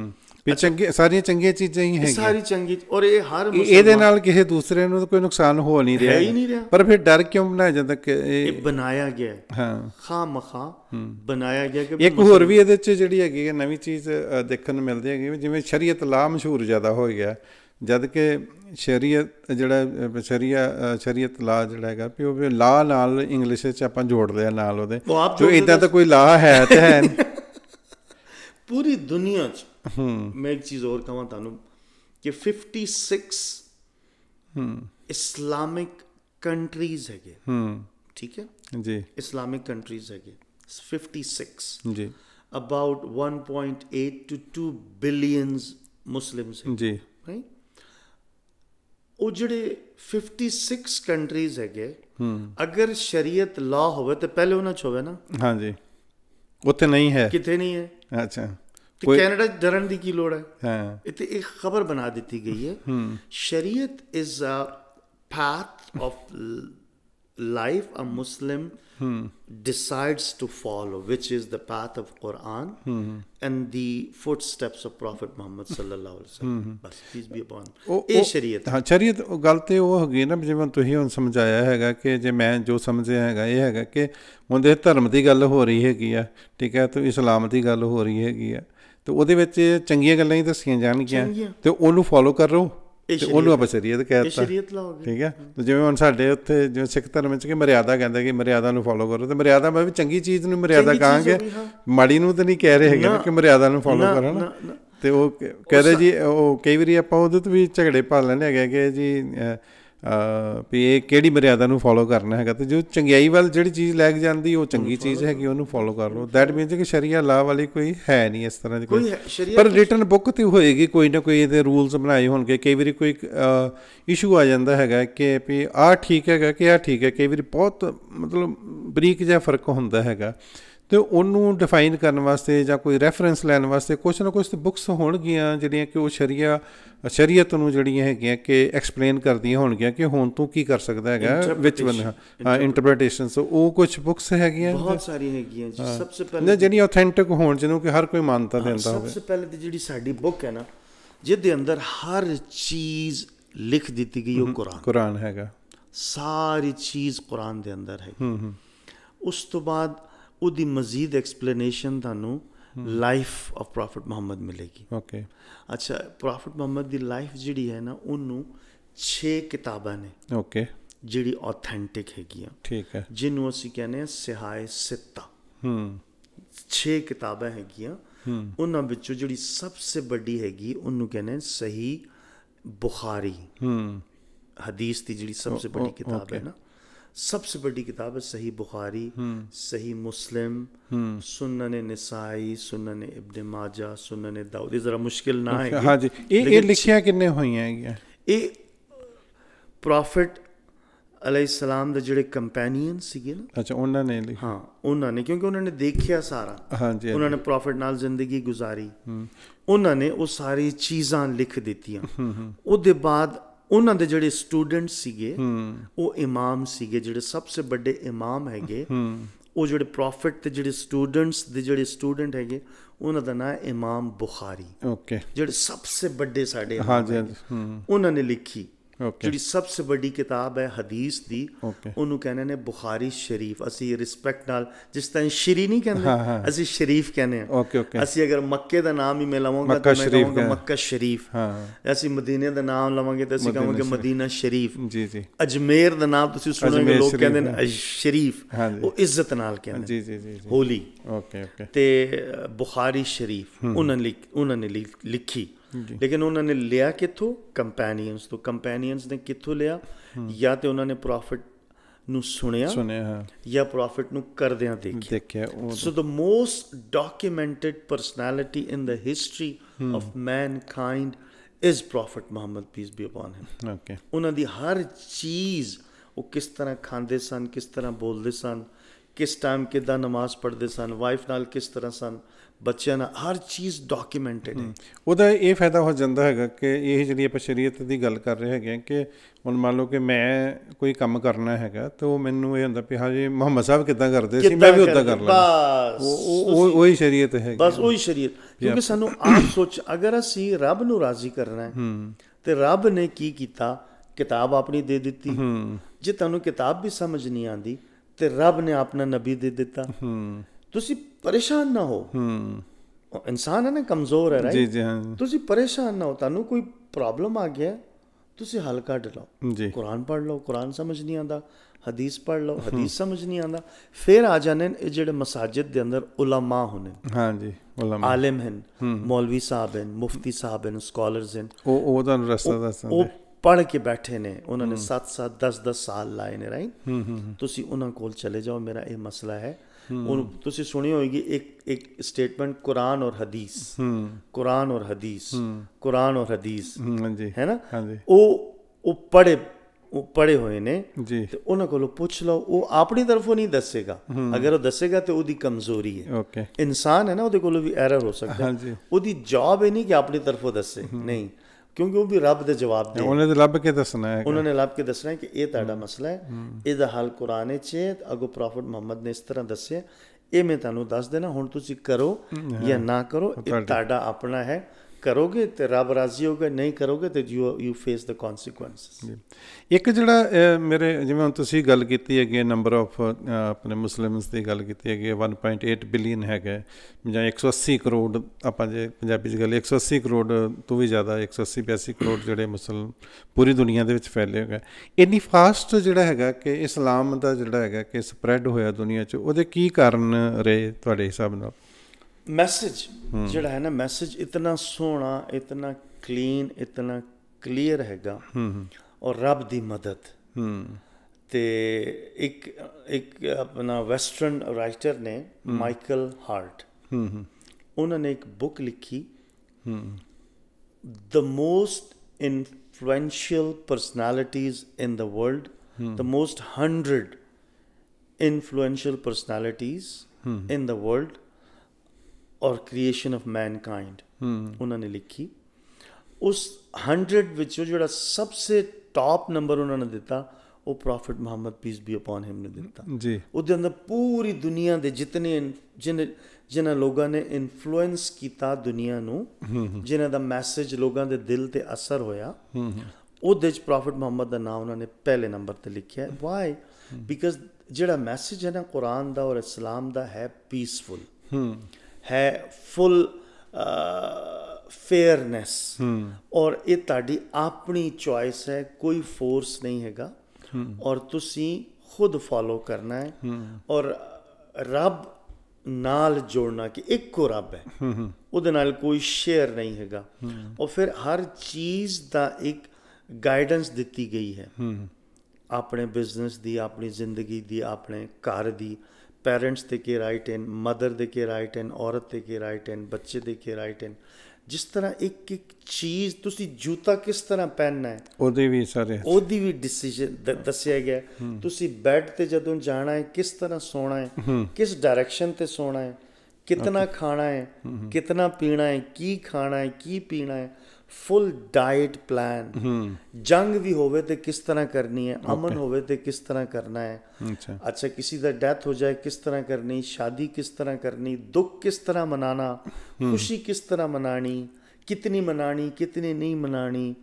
ਵੀ ਚੰਗੇ ਸਾਰੀਆਂ ਚੰਗੀਆਂ ਚੀਜ਼ਾਂ ਹੀ ਹੈਗੀਆਂ ਸਾਰੀ ਚੰਗੀ ਔਰ ਇਹ ਹਰ ਇਹਦੇ ਨਾਲ ਕਿਸੇ ਦੂਸਰੇ ਨੂੰ ਕੋਈ ਨੁਕਸਾਨ ਹੋ ਨਹੀਂ ਰਿਹਾ ਹੈ ਹੀ ਨਹੀਂ ਰਿਹਾ ਪਰ ਫਿਰ ਡਰ ਕਿਉਂ ਬਣਾਇਆ ਜਾਂਦਾ ਕਿ ਇਹ ਬਣਾਇਆ ਗਿਆ ਹਾਂ ਮਖਾ ਬਣਾਇਆ ਗਿਆ ਕਿ ਇੱਕ ਹੋਰ ਵੀ ਇਹਦੇ ਵਿੱਚ ਜਿਹੜੀ ਹੈਗੀ ਹੈ ਨਵੀਂ ਚੀਜ਼ ਦੇਖਣ ਨੂੰ ਮਿਲਦੀ ਹੈਗੀ ਜਿਵੇਂ ਸ਼ਰੀਅਤ ਲਾ ਮਸ਼ਹੂਰ ਜ਼ਿਆਦਾ ਹੋ ਗਿਆ ਜਦ ਕਿ ਸ਼ਰੀਅਤ ਜਿਹੜਾ ਸ਼ਰੀਆ ਸ਼ਰੀਅਤ ਲਾ ਜਿਹੜਾ ਹੈਗਾ ਵੀ ਉਹ ਲਾ ਨਾਲ ਇੰਗਲਿਸ਼ ਵਿੱਚ ਆਪਾਂ ਜੋੜ ਲਿਆ ਨਾਲ ਉਹਦੇ ਜੋ ਇਦਾਂ ਤਾਂ ਕੋਈ ਲਾ ਹੈ ਤੇ ਹੈ ਪੂਰੀ ਦੁਨੀਆ 'ਚ ਮੈਂ ਇੱਕ ਚੀਜ਼ ਹੋਰ ਕਹਾਂ ਤੁਹਾਨੂੰ ਕਿ 56 ਹਮ ਇਸਲਾਮਿਕ ਕੰਟਰੀਜ਼ ਹੈਗੇ ਹਮ ਠੀਕ ਹੈ ਜੀ ਇਸਲਾਮਿਕ ਕੰਟਰੀਜ਼ ਹੈਗੇ 56 ਜੀ ਅਬਾਊਟ 1.8 ਟੂ 2 ਬਿਲੀਅਨਸ ਮੁਸਲਿਮਸ ਜੀ ਉਹ ਜਿਹੜੇ 56 ਕੰਟਰੀਜ਼ ਹੈਗੇ ਅਗਰ ਸ਼ਰੀਅਤ ਲਾ ਹੋਵੇ ਤਾਂ ਪਹਿਲੇ ਉਹਨਾਂ ਚ ਹੋਵੇ ਨਾ ਹਾਂਜੀ ਉੱਥੇ ਨਹੀਂ ਹੈ ਕਿਤੇ ਨਹੀਂ ਹੈ ਅੱਛਾ ਤੇ ਕੈਨੇਡਾ ਡਰਨ ਦੀ ਕੀ ਲੋੜ ਹੈ ਹਾਂ ਇੱਥੇ ਇੱਕ ਖਬਰ ਬਣਾ ਦਿੱਤੀ ਗਈ ਹੈ ਸ਼ਰੀਅਤ is a path of life a Muslim hmm. decides to follow, which is the path of Quran hmm. and the footsteps of Prophet Muhammad sallallahu alaihi wasallam. ਬਸ ਪੀਸ ਬੀ ਅਪਨ ਇਹ ਸ਼ਰੀਅਤ ਹਾਂ ਸ਼ਰੀਅਤ ਉਹ ਗੱਲ ਤੇ ਉਹ ਹੈਗੀ ਨਾ ਜਿਵੇਂ ਤੁਸੀਂ ਹੁਣ ਸਮਝਾਇਆ ਹੈਗਾ ਕਿ ਜੇ ਮੈਂ ਜੋ ਸਮਝਿਆ ਹੈਗਾ ਇਹ ਹੈਗਾ ਕਿ ਮੁੰਦੇ ਧਰਮ ਦੀ ਗੱਲ ਹੋ ਰਹੀ ਹੈਗੀ ਆ ਠੀਕ ਹੈ ਤੇ ਇਸਲਾਮ ਦੀ ਗੱਲ ਹੋ ਰਹੀ ਹੈਗੀ ਆ ਤੇ ਉਹਦੇ ਵਿੱਚ ਚੰਗੀਆਂ ਗੱਲਾਂ ਹੀ ਦੱਸੀਆਂ ਜਾਣਗੀਆਂ ਤੇ ਉਹਨੂੰ ਫੋਲੋ ਕਰ ਰਹੋ ਤੇ ਉਹਨੂੰ ਆਪਾਂ ਸ਼ਰੀਅਤ ਕਹਿੰਦਾ ਸ਼ਰੀਅਤ ਲਾ ਹੋ ਗਈ ਠੀਕ ਹੈ ਤੇ ਜਿਵੇਂ ਹੁਣ ਸਾਡੇ ਉੱਥੇ ਜਿਵੇਂ ਸਿੱਖ ਧਰਮ ਵਿੱਚ ਕਿ ਮਰਿਆਦਾ ਕਹਿੰਦੇ ਕਿ ਮਰਿਆਦਾ ਨੂੰ ਫੋਲੋ ਕਰੋ ਤੇ ਮਰਿਆਦਾ ਮੈਂ ਵੀ ਚੰਗੀ ਚੀਜ਼ ਨੂੰ ਮਰਿਆਦਾ ਕਹਾਂਗੇ ਮਾੜੀ ਨੂੰ ਤਾਂ ਨਹੀਂ ਕਹਿ ਰਹੇ ਹੈਗੇ ਕਿ ਮਰਿਆਦਾ ਨੂੰ ਫੋਲੋ ਕਰੋ ਨਾ ਤੇ ਉਹ ਕਹਦੇ ਜੀ ਉਹ ਕਈ ਵਾਰੀ ਆਪਾਂ ਉਹਦੇ ਤੋਂ ਵੀ ਝਗੜੇ ਪਾ ਲੈਂਦੇ ਹੈਗੇ ਕਿ ਜੀ ਵੀ ਇਹ ਕਿਹੜੀ ਮਰਿਆਦਾ ਨੂੰ ਫੋਲੋ ਕਰਨਾ ਹੈਗਾ ਤੇ ਜੋ ਚੰਗਿਆਈ ਵੱਲ ਜਿਹੜੀ ਚੀਜ਼ ਲੈ ਕੇ ਜਾਂਦੀ ਉਹ ਚੰਗੀ ਚੀਜ਼ ਹੈਗੀ ਉਹਨੂੰ ਫੋਲੋ ਕਰ ਲਓ ਥੈਟ ਮੀਨਸ ਕਿ ਸ਼ਰੀਆ ਲਾ ਵਾਲੀ ਕੋਈ ਹੈ ਨਹੀਂ ਇਸ ਤਰ੍ਹਾਂ ਦੀ ਕੋਈ ਪਰ ਰਿਟਨ ਬੁੱਕ ਤੇ ਹੋਏਗੀ ਕੋਈ ਨਾ ਕੋਈ ਇਹਦੇ ਰੂਲਸ ਬਣਾਏ ਹੋਣਗੇ ਕਈ ਵਾਰੀ ਕੋਈ ਇਸ਼ੂ ਆ ਜਾਂਦਾ ਹੈਗਾ ਕਿ ਵੀ ਆਹ ਠੀਕ ਹੈਗਾ ਕਿ ਆਹ ਠੀਕ ਹੈ ਕਈ ਵਾਰੀ ਬਹੁਤ ਮਤਲਬ ਬਰੀਕ ਜਿਹਾ ਫਰਕ ਹੁੰਦਾ ਹੈਗਾ ਤੇ ਉਹਨੂੰ ਡਿਫਾਈਨ ਕਰਨ ਵਾਸਤੇ ਜਾਂ ਕੋਈ ਰੈਫਰੈਂਸ ਲੈਣ ਵਾਸਤੇ ਕੁਝ ਨਾ ਕੁਝ ਬੁੱਕਸ ਹੋਣਗੀਆਂ ਜਿਹੜੀਆਂ ਕਿ ਉਹ ਸ਼ਰੀਆ ਸ਼ਰੀਅਤ ਨੂੰ ਜਿਹੜੀਆਂ ਹੈਗੀਆਂ ਕਿ ਐਕਸਪਲੇਨ ਕਰਦੀਆਂ ਹੋਣਗੀਆਂ ਕਿ ਹੁਣ ਤੂੰ ਕੀ ਕਰ ਸਕਦਾ ਹੈਗਾ ਵਿੱਚ ਬੰਦਾ ਇੰਟਰਪ੍ਰੀਟੇਸ਼ਨਸ ਉਹ ਕੁਝ ਬੁੱਕਸ ਹੈਗੀਆਂ ਬਹੁਤ ਸਾਰੀਆਂ ਹੈਗੀਆਂ ਜੀ ਸਭ ਤੋਂ ਪਹਿਲੇ ਜਿਹੜੀ ਆਥੈਂਟਿਕ ਹੋਣ ਜਿਹਨੂੰ ਕਿ ਹਰ ਕੋਈ ਮੰਨਤਾ ਦਿੰਦਾ ਹੋਵੇ ਸਭ ਤੋਂ ਪਹਿਲੇ ਤੇ ਜਿਹੜੀ ਸਾਡੀ ਬੁੱਕ ਹੈ ਨਾ ਜਿਹਦੇ ਅੰਦਰ ਹਰ ਚੀਜ਼ ਲਿਖ ਦਿੱਤੀ ਗਈ ਉਹ ਕੁਰਾਨ ਕੁਰਾਨ ਹੈਗਾ ਸਾਰੀ ਚੀਜ਼ ਕੁਰਾਨ ਦੇ ਅੰਦਰ ਹੈ ਹੂੰ ਹੂੰ ਉਸ ਤੋਂ ਬਾਅਦ ਉਹਦੀ ਮਜ਼ੀਦ ਐਕਸਪਲੇਨੇਸ਼ਨ ਤੁਹਾਨੂੰ ਲਾਈਫ ਆਫ ਪ੍ਰੋਫਟ ਮੁਹੰਮਦ ਮਿਲੇਗੀ ਓਕੇ ਅੱਛਾ ਪ੍ਰੋਫਟ ਮੁਹੰਮਦ ਦੀ ਲਾਈਫ ਜਿਹੜੀ ਹੈ ਨਾ ਉਹਨੂੰ 6 ਕਿਤਾਬਾਂ ਨੇ ਓਕੇ ਜਿਹੜੀ ਆਥੈਂਟਿਕ ਹੈਗੀਆਂ ਠੀਕ ਹੈ ਜਿਹਨੂੰ ਅਸੀਂ ਕਹਿੰਦੇ ਹਾਂ ਸਿਹਾਇ ਸਿੱਤਾ ਹੂੰ 6 ਕਿਤਾਬਾਂ ਹੈਗੀਆਂ ਉਹਨਾਂ ਵਿੱਚੋਂ ਜਿਹੜੀ ਸਭ ਤੋਂ ਵੱਡੀ ਹੈਗੀ ਉਹਨੂੰ ਕਹਿੰਦੇ ਸਹੀ ਬੁਖਾਰੀ ਹੂੰ ਹਦੀਸ ਦੀ ਜਿਹੜੀ ਸਭ ਤੋਂ ਵੱਡੀ ਕਿਤਾਬ ਹੈ ਨਾ सबसे बड़ी किताब है सही बुखारी सही मुस्लिम सुनन ਸੁਨਨ सुनन इब्न माजा सुनन दाऊद ये जरा मुश्किल ना है हाँ जी ये ये ਲਿਖੀਆਂ ਕਿੰਨੇ ਹੋਈਆਂ ਹੈਗੀਆਂ ਇਹ ਪ੍ਰੋਫਿਟ ਸਲਾਮ ਦੇ ਜਿਹੜੇ ਕੰਪੈਨੀਅਨ ਸੀਗੇ ਨਾ ਅੱਛਾ ਉਹਨਾਂ ਨੇ ਲਿਖੀ ਹਾਂ ਉਹਨਾਂ ਨੇ ਕਿਉਂਕਿ ਉਹਨਾਂ ਨੇ ਦੇਖਿਆ ਸਾਰਾ ਹਾਂਜੀ ਉਹਨਾਂ ਨੇ ਪ੍ਰੋਫਿਟ ਨਾਲ ਜ਼ਿੰਦਗੀ ਗੁਜ਼ਾਰੀ ਉਹਨਾਂ ਨੇ ਉਹ ਸਾਰੀ ਚੀਜ਼ਾਂ ਲਿਖ ਦਿੱਤੀਆਂ ਉਹਦੇ ਬਾਅਦ ਉਹਨਾਂ ਦੇ ਜਿਹੜੇ ਸਟੂਡੈਂਟ ਸੀਗੇ ਉਹ ਇਮਾਮ ਸੀਗੇ ਜਿਹੜੇ ਸਭ ਤੋਂ ਵੱਡੇ ਇਮਾਮ ਹੈਗੇ ਉਹ ਜਿਹੜੇ ਪ੍ਰੋਫਿਟ ਤੇ ਜਿਹੜੇ ਸਟੂਡੈਂਟਸ ਦੇ ਜਿਹੜੇ ਸਟੂਡੈਂਟ ਹੈਗੇ ਉਹਨਾਂ ਦਾ ਨਾਮ ਇਮਾਮ ਬੁਖਾਰੀ ਓਕੇ ਜਿਹੜੇ ਸਭ ਤੋਂ ਵੱਡੇ ਸਾਡੇ ਹਾਂਜੀ ਹਾਂਜੀ ਉਹਨਾਂ ਨੇ ਲਿਖੀ ਜਿਹੜੀ ਸਭ ਤੋਂ ਵੱਡੀ ਕਿਤਾਬ ਹੈ ਹਦੀਸ ਦੀ ਉਹਨੂੰ ਕਹਿੰਦੇ ਨੇ ਬੁਖਾਰੀ ਸ਼ਰੀਫ ਅਸੀਂ ਰਿਸਪੈਕਟ ਨਾਲ ਜਿਸ ਤਰ੍ਹਾਂ ਸ਼ਰੀ ਨਹੀਂ ਕਹਿੰਦੇ ਅਸੀਂ ਸ਼ਰੀਫ ਕਹਿੰਦੇ ਆ ਅਸੀਂ ਅਗਰ ਮੱਕੇ ਦਾ ਨਾਮ ਹੀ ਮੈਂ ਤਾਂ ਮੈਂ ਕਹਾਂਗਾ ਮੱਕਾ ਸ਼ਰੀਫ ਹਾਂ ਅਸੀਂ ਮਦੀਨੇ ਦਾ ਨਾਮ ਲਵਾਂਗੇ ਤਾਂ ਅਸੀਂ ਕਹਾਂਗੇ ਮਦੀਨਾ ਸ਼ਰੀਫ ਜੀ ਜੀ ਅਜਮੇਰ ਦਾ ਨਾਮ ਤੁਸੀਂ ਸੁਣੋਗੇ ਲੋਕ ਕਹਿੰਦੇ ਨੇ ਸ਼ਰੀਫ ਉਹ ਇੱਜ਼ਤ ਨਾਲ ਕਹਿੰਦੇ ਜੀ ਜੀ ਜੀ ਹੋਲੀ ਓਕੇ ਓਕੇ ਤੇ ਬੁਖਾਰੀ ਸ਼ਰੀਫ ਉਹਨਾਂ ਨੇ ਉਹਨਾਂ ਨੇ ਲਿਖੀ ਲੇਕਿਨ ਉਹਨਾਂ ਨੇ ਲਿਆ ਕਿੱਥੋਂ ਕੰਪੈਨੀਅਨਸ ਤੋਂ ਕੰਪੈਨੀਅਨਸ ਨੇ ਕਿੱਥੋਂ ਲਿਆ ਜਾਂ ਤੇ ਉਹਨਾਂ ਨੇ ਪ੍ਰੋਫਿਟ ਨੂੰ ਸੁਣਿਆ ਸੁਣਿਆ ਹਾਂ ਜਾਂ ਪ੍ਰੋਫਿਟ ਨੂੰ ਕਰਦਿਆਂ ਦੇਖਿਆ ਦੇਖਿਆ so the most documented personality in the history of mankind is prophet Muhammad peace be upon him okay ਉਹਨਾਂ ਦੀ ਹਰ ਚੀਜ਼ ਉਹ ਕਿਸ ਤਰ੍ਹਾਂ ਖਾਂਦੇ ਸਨ ਕਿਸ ਤਰ੍ਹਾਂ ਬੋਲਦੇ ਸਨ ਕਿਸ ਟਾਈਮ ਕਿਦਾਂ ਨਮਾਜ਼ ਪੜ੍ਹਦੇ ਸਨ ਵਾਈਫ ਨਾਲ ਕਿਸ ਤਰ੍ਹਾਂ ਸਨ ਬੱਚਿਆਂ ਨਾਲ ਹਰ ਚੀਜ਼ ਡਾਕੂਮੈਂਟਡ ਹੈ ਉਹਦਾ ਇਹ ਫਾਇਦਾ ਹੋ ਜਾਂਦਾ ਹੈਗਾ ਕਿ ਇਹ ਜਿਹੜੀ ਆਪਾਂ ਸ਼ਰੀਅਤ ਦੀ ਗੱਲ ਕਰ ਰਹੇ ਹੈਗੇ ਕਿ ਹੁਣ ਮੰਨ ਲਓ ਕਿ ਮੈਂ ਕੋਈ ਕੰਮ ਕਰਨਾ ਹੈਗਾ ਤਾਂ ਉਹ ਮੈਨੂੰ ਇਹ ਹੁੰਦਾ ਕਿ ਹਾਂ ਜੀ ਮੁਹੰਮਦ ਸਾਹਿਬ ਕਿਦਾਂ ਕਰਦੇ ਸੀ ਮੈਂ ਵੀ ਉਦਾਂ ਕਰ ਲਾਂਗਾ ਉਹ ਉਹ ਉਹੀ ਸ਼ਰੀਅਤ ਹੈ ਬਸ ਉਹੀ ਸ਼ਰੀਅਤ ਕਿਉਂਕਿ ਸਾਨੂੰ ਆਪ ਸੋਚ ਅਗਰ ਅਸੀਂ ਰੱਬ ਨੂੰ ਰਾਜ਼ੀ ਕਰਨਾ ਹੈ ਤੇ ਰੱਬ ਨੇ ਕੀ ਕੀਤਾ ਕਿਤਾਬ ਆਪਣੀ ਦੇ ਦਿੱਤੀ ਜੇ ਤੁਹਾਨੂੰ ਕਿਤਾਬ ਵੀ ਸਮਝ ਨਹੀਂ ਆਂਦੀ ਤੇ ਰੱਬ ਨੇ ਆਪਣਾ ਨਬੀ ਦੇ ਦਿੱਤਾ ਹੂੰ ਤੁਸੀਂ ਪਰੇਸ਼ਾਨ ਨਾ ਹੋ ਹੂੰ ਇਨਸਾਨ ਹੈ ਨਾ ਕਮਜ਼ੋਰ ਹੈ ਰਾਈਟ ਜੀ ਜੀ ਹਾਂ ਤੁਸੀਂ ਪਰੇਸ਼ਾਨ ਨਾ ਹੋ ਤੁਹਾਨੂੰ ਕੋਈ ਪ੍ਰੋਬਲਮ ਆ ਗਿਆ ਤੁਸੀਂ ਹੱਲ ਕੱਢ ਲਓ ਜੀ ਕੁਰਾਨ ਪੜ੍ਹ ਲਓ ਕੁਰਾਨ ਸਮਝ ਨਹੀਂ ਆਂਦਾ ਹਦੀਸ ਪੜ੍ਹ ਲਓ ਹਦੀਸ ਸਮਝ ਨਹੀਂ ਆਂਦਾ ਫਿਰ ਆ ਜਾਣੇ ਇਹ ਜਿਹੜੇ ਮਸਾਜਿਦ ਦੇ ਅੰਦਰ ਉਲਮਾ ਹੁੰਨੇ ਹਾਂ ਜੀ ਉਲਮਾ ਆਲਮ ਹਨ ਮੌਲਵੀ ਸਾਹਿਬ ਹਨ ਮੁਫਤੀ ਸਾਹਿਬ ਹਨ ਸਕਾਲਰਸ ਹਨ ਉਹ ਉਹ ਤਾਂ ਰਸਤਾ ਦੱਸਦੇ ਉਹ ਪੜ੍ਹ ਕੇ ਬੈਠੇ ਨੇ ਉਹਨਾਂ ਨੇ 7 7 10 10 ਸਾਲ ਲਾਏ ਨੇ ਰਾਈਟ ਤੁਸੀਂ ਉਹਨਾਂ ਕੋਲ ਚਲੇ ਜਾਓ ਮੇਰਾ ਇਹ ਮਸਲਾ ਹੈ ਉਹ ਤੁਸੀਂ ਸੁਣੀ ਹੋਏਗੀ ਇੱਕ ਇੱਕ ਸਟੇਟਮੈਂਟ ਕੁਰਾਨ ਔਰ ਹਦੀਸ ਕੁਰਾਨ ਔਰ ਹਦੀਸ ਕੁਰਾਨ ਔਰ ਹਦੀਸ ਹਾਂਜੀ ਹੈ ਨਾ ਉਹ ਉਹ ਪੜੇ ਉਹ ਪੜੇ ਹੋਏ ਨੇ ਜੀ ਤੇ ਉਹਨਾਂ ਕੋਲੋਂ ਪੁੱਛ ਲਓ ਉਹ ਆਪਣੀ ਤਰਫੋਂ ਨਹੀਂ ਦੱਸੇਗਾ ਅਗਰ ਉਹ ਦੱਸੇਗਾ ਤੇ ਉਹਦੀ ਕਮਜ਼ੋਰੀ ਹੈ ਓਕੇ ਇਨਸਾਨ ਹੈ ਨਾ ਉਹਦੇ ਕੋਲੋਂ ਵੀ ਐਰਰ ਹੋ ਸਕਦਾ ਉਹਦੀ ਜੌਬ ਹੈ ਨਹੀਂ ਕਿ ਆਪਣੀ ਤਰਫੋਂ ਦੱਸੇ ਨਹੀਂ ਕਿਉਂਕਿ ਉਹ ਵੀ ਰੱਬ ਦੇ ਜਵਾਬ ਦੇ ਉਹਨੇ ਤੇ ਲੱਭ ਕੇ ਦੱਸਣਾ ਹੈ ਉਹਨਾਂ ਨੇ ਲੱਭ ਕੇ ਦੱਸਣਾ ਹੈ ਕਿ ਇਹ ਤੁਹਾਡਾ ਮਸਲਾ ਹੈ ਇਹਦਾ ਹੱਲ ਕੁਰਾਨ ਵਿੱਚ ਹੈ ਅਗੋ ਪ੍ਰੋਫਟ ਮੁਹੰਮਦ ਨੇ ਇਸ ਤਰ੍ਹਾਂ ਦੱਸਿਆ ਇਹ ਮੈਂ ਤੁਹਾਨੂੰ ਦੱਸ ਦੇਣਾ ਹੁਣ ਤੁਸੀਂ ਕਰੋ ਜਾਂ ਨਾ ਕਰੋ ਇਹ ਤੁਹਾਡਾ ਆਪਣਾ ਹੈ ਕਰੋਗੇ ਤੇ ਰੱਬ ਰਾਜ਼ੀ ਹੋਗਾ ਨਹੀਂ ਕਰੋਗੇ ਤੇ you you face the consequences ਇੱਕ ਜਿਹੜਾ ਮੇਰੇ ਜਿਵੇਂ ਹੁਣ ਤੁਸੀਂ ਗੱਲ ਕੀਤੀ ਕਿ ਨੰਬਰ ਆਫ ਆਪਣੇ ਮੁਸਲਮਾਨਸ ਦੀ ਗੱਲ ਕੀਤੀ ਕਿ 1.8 ਬਿਲੀਅਨ ਹੈਗਾ ਜਾਂ 180 ਕਰੋੜ ਆਪਾਂ ਜੇ ਪੰਜਾਬੀ ਚ ਗੱਲ 180 ਕਰੋੜ ਤੋਂ ਵੀ ਜ਼ਿਆਦਾ 180 82 ਕਰੋੜ ਜਿਹੜੇ ਮੁਸਲਮ ਪੂਰੀ ਦੁਨੀਆ ਦੇ ਵਿੱਚ ਫੈਲੇ ਹੋਏ ਇੰਨੀ ਫਾਸਟ ਜਿਹੜਾ ਹੈਗਾ ਕਿ ਇਸਲਾਮ ਦਾ ਜਿਹੜਾ ਹੈਗਾ ਕਿ ਸਪਰੈਡ ਹੋਇਆ ਦੁਨੀਆ ਚ ਉਹਦੇ ਕੀ ਕਾਰਨ ਰਹੇ ਤੁਹਾਡੇ ਹਿਸਾਬ ਨਾਲ ਮੈਸੇਜ ਜਿਹੜਾ ਹੈ ਨਾ ਮੈਸੇਜ ਇਤਨਾ ਸੋਹਣਾ ਇਤਨਾ ਕਲੀਨ ਇਤਨਾ ਕਲੀਅਰ ਹੈਗਾ ਹੂੰ ਔਰ ਰੱਬ ਦੀ ਮਦਦ ਹਮ ਤੇ ਇੱਕ ਇੱਕ ਆਪਣਾ ਵੈਸਟਰਨ ਰਾਈਟਰ ਨੇ ਮਾਈਕਲ ਹਾਰਟ ਹਮ ਉਹਨਾਂ ਨੇ ਇੱਕ ਬੁੱਕ ਲਿਖੀ ਹਮ ਦ ਮੋਸਟ ਇਨਫਲੂਐਂਸ਼ੀਅਲ ਪਰਸਨੈਲਿਟੀਆਂ in the world the most 100 influential ਪਰਸਨੈਲਿਟੀਆਂ ਇਨ ਦ ਵਰਲਡ ਔਰ ਕ੍ਰੀਏਸ਼ਨ ਆਫ ਮੈਨਕਾਈਂਡ ਉਹਨਾਂ ਨੇ ਲਿਖੀ ਉਸ 100 ਵਿੱਚੋਂ ਜਿਹੜਾ ਸਭ ਤੋਂ ਟਾਪ ਨੰਬਰ ਉਹਨਾਂ ਨੇ ਦਿੱਤਾ ਉਹ prophet Muhammad peace be upon him ਨੇ ਦਿੱਤਾ ਜੀ ਉਹਦੇ ਅੰਦਰ ਪੂਰੀ ਦੁਨੀਆ ਦੇ ਜਿੰਨੇ ਜਿਹਨਾਂ ਜਿਨ੍ਹਾਂ ਲੋਕਾਂ ਨੇ ਇਨਫਲੂਐਂਸ ਕੀਤਾ ਦੁਨੀਆ ਨੂੰ ਜਿਨ੍ਹਾਂ ਦਾ ਮੈਸੇਜ ਲੋਕਾਂ ਦੇ ਦਿਲ ਤੇ ਅਸਰ ਹੋਇਆ ਉਹਦੇ ਚ ਪ੍ਰੋਫਟ ਮੁਹੰਮਦ ਦਾ ਨਾਮ ਉਹਨਾਂ ਨੇ ਪਹਿਲੇ ਨੰਬਰ ਤੇ ਲਿਖਿਆ ਵਾਈ ਬਿਕਾਜ਼ ਜਿਹੜਾ ਮੈਸੇਜ ਹੈ ਨਾ ਕੁਰਾਨ ਦਾ ਔਰ ਇਸਲਾਮ ਦਾ ਹੈ ਪੀਸਫੁਲ ਹੈ ਫੁੱਲ ਫੇਅਰਨੈਸ ਔਰ ਇਹ ਤੁਹਾਡੀ ਆਪਣੀ ਚੁਆਇਸ ਹੈ ਕੋਈ ਫੋਰਸ ਨਹੀਂ ਹੈਗਾ ਔਰ ਤੁਸੀਂ ਖੁਦ ਫਾਲੋ ਕਰਨਾ ਹੈ ਔਰ ਰੱਬ ਨਾਲ ਜੋੜਨਾ ਕਿ ਇੱਕੋ ਰੱਬ ਹੈ ਉਹਦੇ ਨਾਲ ਕੋਈ ਸ਼ੇਅਰ ਨਹੀਂ ਹੈਗਾ ਔਰ ਫਿਰ ਹਰ ਚੀਜ਼ ਦਾ ਇੱਕ ਗਾਈਡੈਂਸ ਦਿੱਤੀ ਗਈ ਹੈ ਆਪਣੇ ਬਿਜ਼ਨਸ ਦੀ ਆਪਣੀ ਜ਼ਿੰਦਗੀ ਦੀ ਆਪਣੇ ਘਰ ਦੀ ਪੈਰੈਂਟਸ ਦੇ ਕੀ ਰਾਈਟ हैंड ਮਦਰ ਦੇ ਕੀ ਰਾਈਟ हैंड ਔਰਤ ਦੇ ਕੀ ਰਾਈਟ हैंड ਬੱਚੇ ਦੇ ਕੀ ਰਾਈਟ ਹੈਂਡ ਜਿਸ ਤਰ੍ਹਾਂ ਇੱਕ ਇੱਕ ਚੀਜ਼ ਤੁਸੀਂ ਜੂਤਾ ਕਿਸ ਤਰ੍ਹਾਂ ਪਹਿਨਣਾ ਹੈ ਉਹਦੇ ਵੀ ਸਾਰੇ ਉਹਦੀ ਵੀ ਡਿਸੀਜਨ ਦੱਸਿਆ ਗਿਆ ਤੁਸੀਂ ਬੈੱਡ ਤੇ ਜਦੋਂ ਜਾਣਾ ਹੈ ਕਿਸ ਤਰ੍ਹਾਂ ਸੋਣਾ ਹੈ ਕਿਸ ਡਾਇਰੈਕਸ਼ਨ ਤੇ ਸੋਣਾ ਹੈ ਕਿਤਨਾ ਖਾਣਾ ਹੈ ਕਿਤਨਾ ਪੀਣਾ ਹੈ ਕੀ ਖਾਣਾ ਹੈ ਕੀ ਪੀਣਾ ਹੈ ਫੁੱਲ ਡਾਈਟ ਪਲਾਨ ਜੰਗ ਵੀ ਹੋਵੇ ਤੇ ਕਿਸ ਤਰ੍ਹਾਂ ਕਰਨੀ ਹੈ ਅਮਨ ਹੋਵੇ ਤੇ ਕਿਸ ਤਰ੍ਹਾਂ ਕਰਨਾ ਹੈ ਅੱਛਾ ਅੱਛਾ ਕਿਸੇ ਦਾ ਡੈਥ ਹੋ ਜਾਏ ਕਿਸ ਤਰ੍ਹਾਂ ਕਰਨੀ ਸ਼ਾਦੀ ਕਿਸ ਤਰ੍ਹਾਂ ਕਰਨੀ ਦੁੱਖ ਕਿਸ ਤਰ੍ਹਾਂ ਮਨਾਣਾ ਖੁਸ਼ੀ ਕਿਸ ਤਰ੍ਹਾਂ ਮਨਾਣੀ ਕਿਤਨੀ ਮਨਾਣੀ ਕਿਤਨੀ ਨਹੀਂ ਮਨਾਣੀ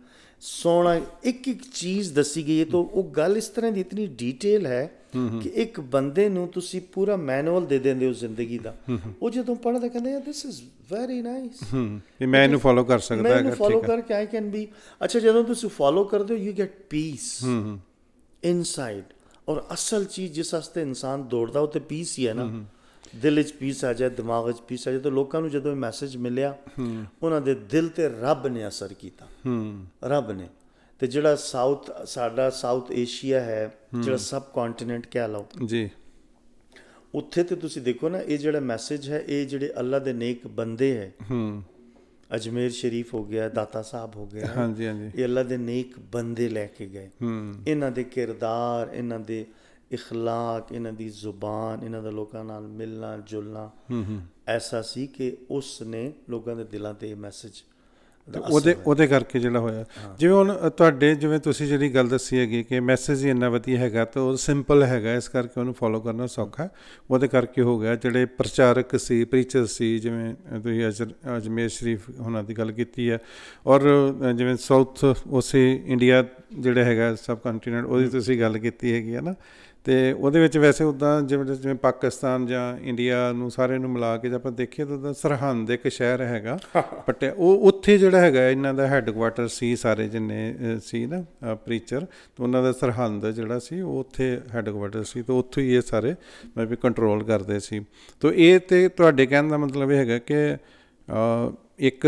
ਸੋਹਣਾ ਇੱਕ ਇੱਕ ਚੀਜ਼ ਦੱਸੀ ਗਈ ਹੈ ਤਾਂ ਉਹ ਗੱਲ ਇਸ ਤਰ੍ਹਾਂ ਦੀ ਇਤਨੀ ਡੀਟੇਲ ਹੈ ਕਿ ਇੱਕ ਬੰਦੇ ਨੂੰ ਤੁਸੀਂ ਪੂਰਾ ਮੈਨੂਅਲ ਦੇ ਦਿੰਦੇ ਹੋ ਜ਼ਿੰਦਗੀ ਦਾ ਉਹ ਜਦੋਂ ਪੜ੍ਹਦਾ ਕਹਿੰਦਾ ਯਾਰ ਥਿਸ ਇਜ਼ ਵੈਰੀ ਨਾਈਸ ਇਹ ਮੈਂ ਇਹਨੂੰ ਫੋਲੋ ਕਰ ਸਕਦਾ ਹਾਂ ਮੈਂ ਫੋਲੋ ਕਰਕੇ ਆਈ ਕੈਨ ਬੀ ਅੱਛਾ ਜਦੋਂ ਤੁਸੀਂ ਫੋਲੋ ਕਰਦੇ ਹੋ ਯੂ ਗੈਟ ਪੀਸ ਇਨਸਾਈਡ ਔਰ ਅਸਲ ਚੀਜ਼ ਜਿਸ ਵਾਸਤੇ ਇਨਸਾਨ ਦੌੜਦਾ ਉਹ ਤੇ ਪੀਸ ਹੀ ਹੈ ਨਾ ਦਿਲ ਵਿੱਚ ਪੀਸ ਆ ਜਾਏ ਦਿਮਾਗ ਵਿੱਚ ਪੀਸ ਆ ਜਾਏ ਤਾਂ ਲੋਕਾਂ ਨੂੰ ਜਦੋਂ ਇਹ ਮੈਸੇਜ ਮਿਲਿਆ ਉਹਨਾਂ ਦੇ ਦਿਲ ਤੇ ਰੱਬ ਨੇ ਅਸਰ ਕੀਤਾ ਰੱਬ ਨੇ ਤੇ ਜਿਹੜਾ ਸਾਊਥ ਸਾਡਾ ਸਾਊਥ ਏਸ਼ੀਆ ਹੈ ਜਿਹੜਾ ਸਬ ਕੰਟੀਨੈਂਟ ਕਹਿ ਲਓ ਜੀ ਉੱਥੇ ਤੇ ਤੁਸੀਂ ਦੇਖੋ ਨਾ ਇਹ ਜਿਹੜਾ ਮੈਸੇਜ ਹੈ ਇਹ ਜਿਹੜੇ ਅੱਲਾ ਦੇ ਨੇਕ ਬੰਦੇ ਹੈ ਹੂੰ ਅਜਮੇਰ ਸ਼ਰੀਫ ਹੋ ਗਿਆ ਦਾਤਾ ਸਾਹਿਬ ਹੋ ਗਿਆ ਹਾਂਜੀ ਹਾਂਜੀ ਇਹ ਅੱਲਾ ਦੇ ਨੇਕ ਬੰਦੇ ਲੈ ਕੇ ਗਏ ਹੂੰ ਇਹਨਾਂ ਦੇ ਕਿਰਦਾਰ ਇਹਨਾਂ ਦੇ اخلاق ਇਹਨਾਂ ਦੀ ਜ਼ੁਬਾਨ ਇਹਨਾਂ ਦੇ ਲੋਕਾਂ ਨਾਲ ਮਿਲਣਾ ਜੁਲਣਾ ਐਸਾ ਸੀ ਕਿ ਉਸ ਨੇ ਲੋਕਾਂ ਦੇ ਦਿਲਾਂ ਤੇ ਇਹ ਮੈਸੇਜ ਉਹਦੇ ਉਹਦੇ ਕਰਕੇ ਜਿਹੜਾ ਹੋਇਆ ਜਿਵੇਂ ਹੁਣ ਤੁਹਾਡੇ ਜਿਵੇਂ ਤੁਸੀਂ ਜਿਹੜੀ ਗੱਲ ਦੱਸੀ ਹੈਗੀ ਕਿ ਮੈਸੇਜ ਹੀ ਇੰਨਾ ਵਧੀਆ ਹੈਗਾ ਤਾਂ ਉਹ ਸਿੰਪਲ ਹੈਗਾ ਇਸ ਕਰਕੇ ਉਹਨੂੰ ਫੋਲੋ ਕਰਨਾ ਸੌਖਾ ਉਹਦੇ ਕਰਕੇ ਹੋ ਗਿਆ ਜਿਹੜੇ ਪ੍ਰਚਾਰਕ ਸੀ ਪ੍ਰੀਚਰ ਸੀ ਜਿਵੇਂ ਤੁਸੀਂ ਅਜਮੇਰ ਸ਼ਰੀਫ ਉਹਨਾਂ ਦੀ ਗੱਲ ਕੀਤੀ ਹੈ ਔਰ ਜਿਵੇਂ ਸਾਊਥ ਉਸੇ ਇੰਡੀਆ ਜਿਹੜਾ ਹੈਗਾ ਸਬ ਕੰਟੀਨੈਂਟ ਉਹਦੀ ਤੁਸੀਂ ਗੱਲ ਕੀਤੀ ਹੈਗੀ ਹੈ ਨਾ ਤੇ ਉਹਦੇ ਵਿੱਚ ਵੈਸੇ ਉਦਾਂ ਜਿਵੇਂ ਜਿਵੇਂ ਪਾਕਿਸਤਾਨ ਜਾਂ ਇੰਡੀਆ ਨੂੰ ਸਾਰੇ ਨੂੰ ਮਿਲਾ ਕੇ ਜੇ ਆਪਾਂ ਦੇਖੀਏ ਤਾਂ ਸਰਹੰਦ ਇੱਕ ਸ਼ਹਿਰ ਹੈਗਾ ਪਟਿਆ ਉਹ ਉੱਥੇ ਜਿਹੜਾ ਹੈਗਾ ਇਹਨਾਂ ਦਾ ਹੈੱਡਕੁਆਟਰ ਸੀ ਸਾਰੇ ਜਿੰਨੇ ਸੀ ਨਾ ਪ੍ਰੀਚਰ ਤੇ ਉਹਨਾਂ ਦਾ ਸਰਹੰਦ ਜਿਹੜਾ ਸੀ ਉਹ ਉੱਥੇ ਹੈੱਡਕੁਆਟਰ ਸੀ ਤੇ ਉੱਥੇ ਹੀ ਇਹ ਸਾਰੇ ਮੈਂ ਵੀ ਕੰਟਰੋਲ ਕਰਦੇ ਸੀ ਤੋਂ ਇਹ ਤੇ ਤੁਹਾਡੇ ਕਹਿਣ ਦਾ ਮਤਲਬ ਇਹ ਹੈਗਾ ਕਿ ਇੱਕ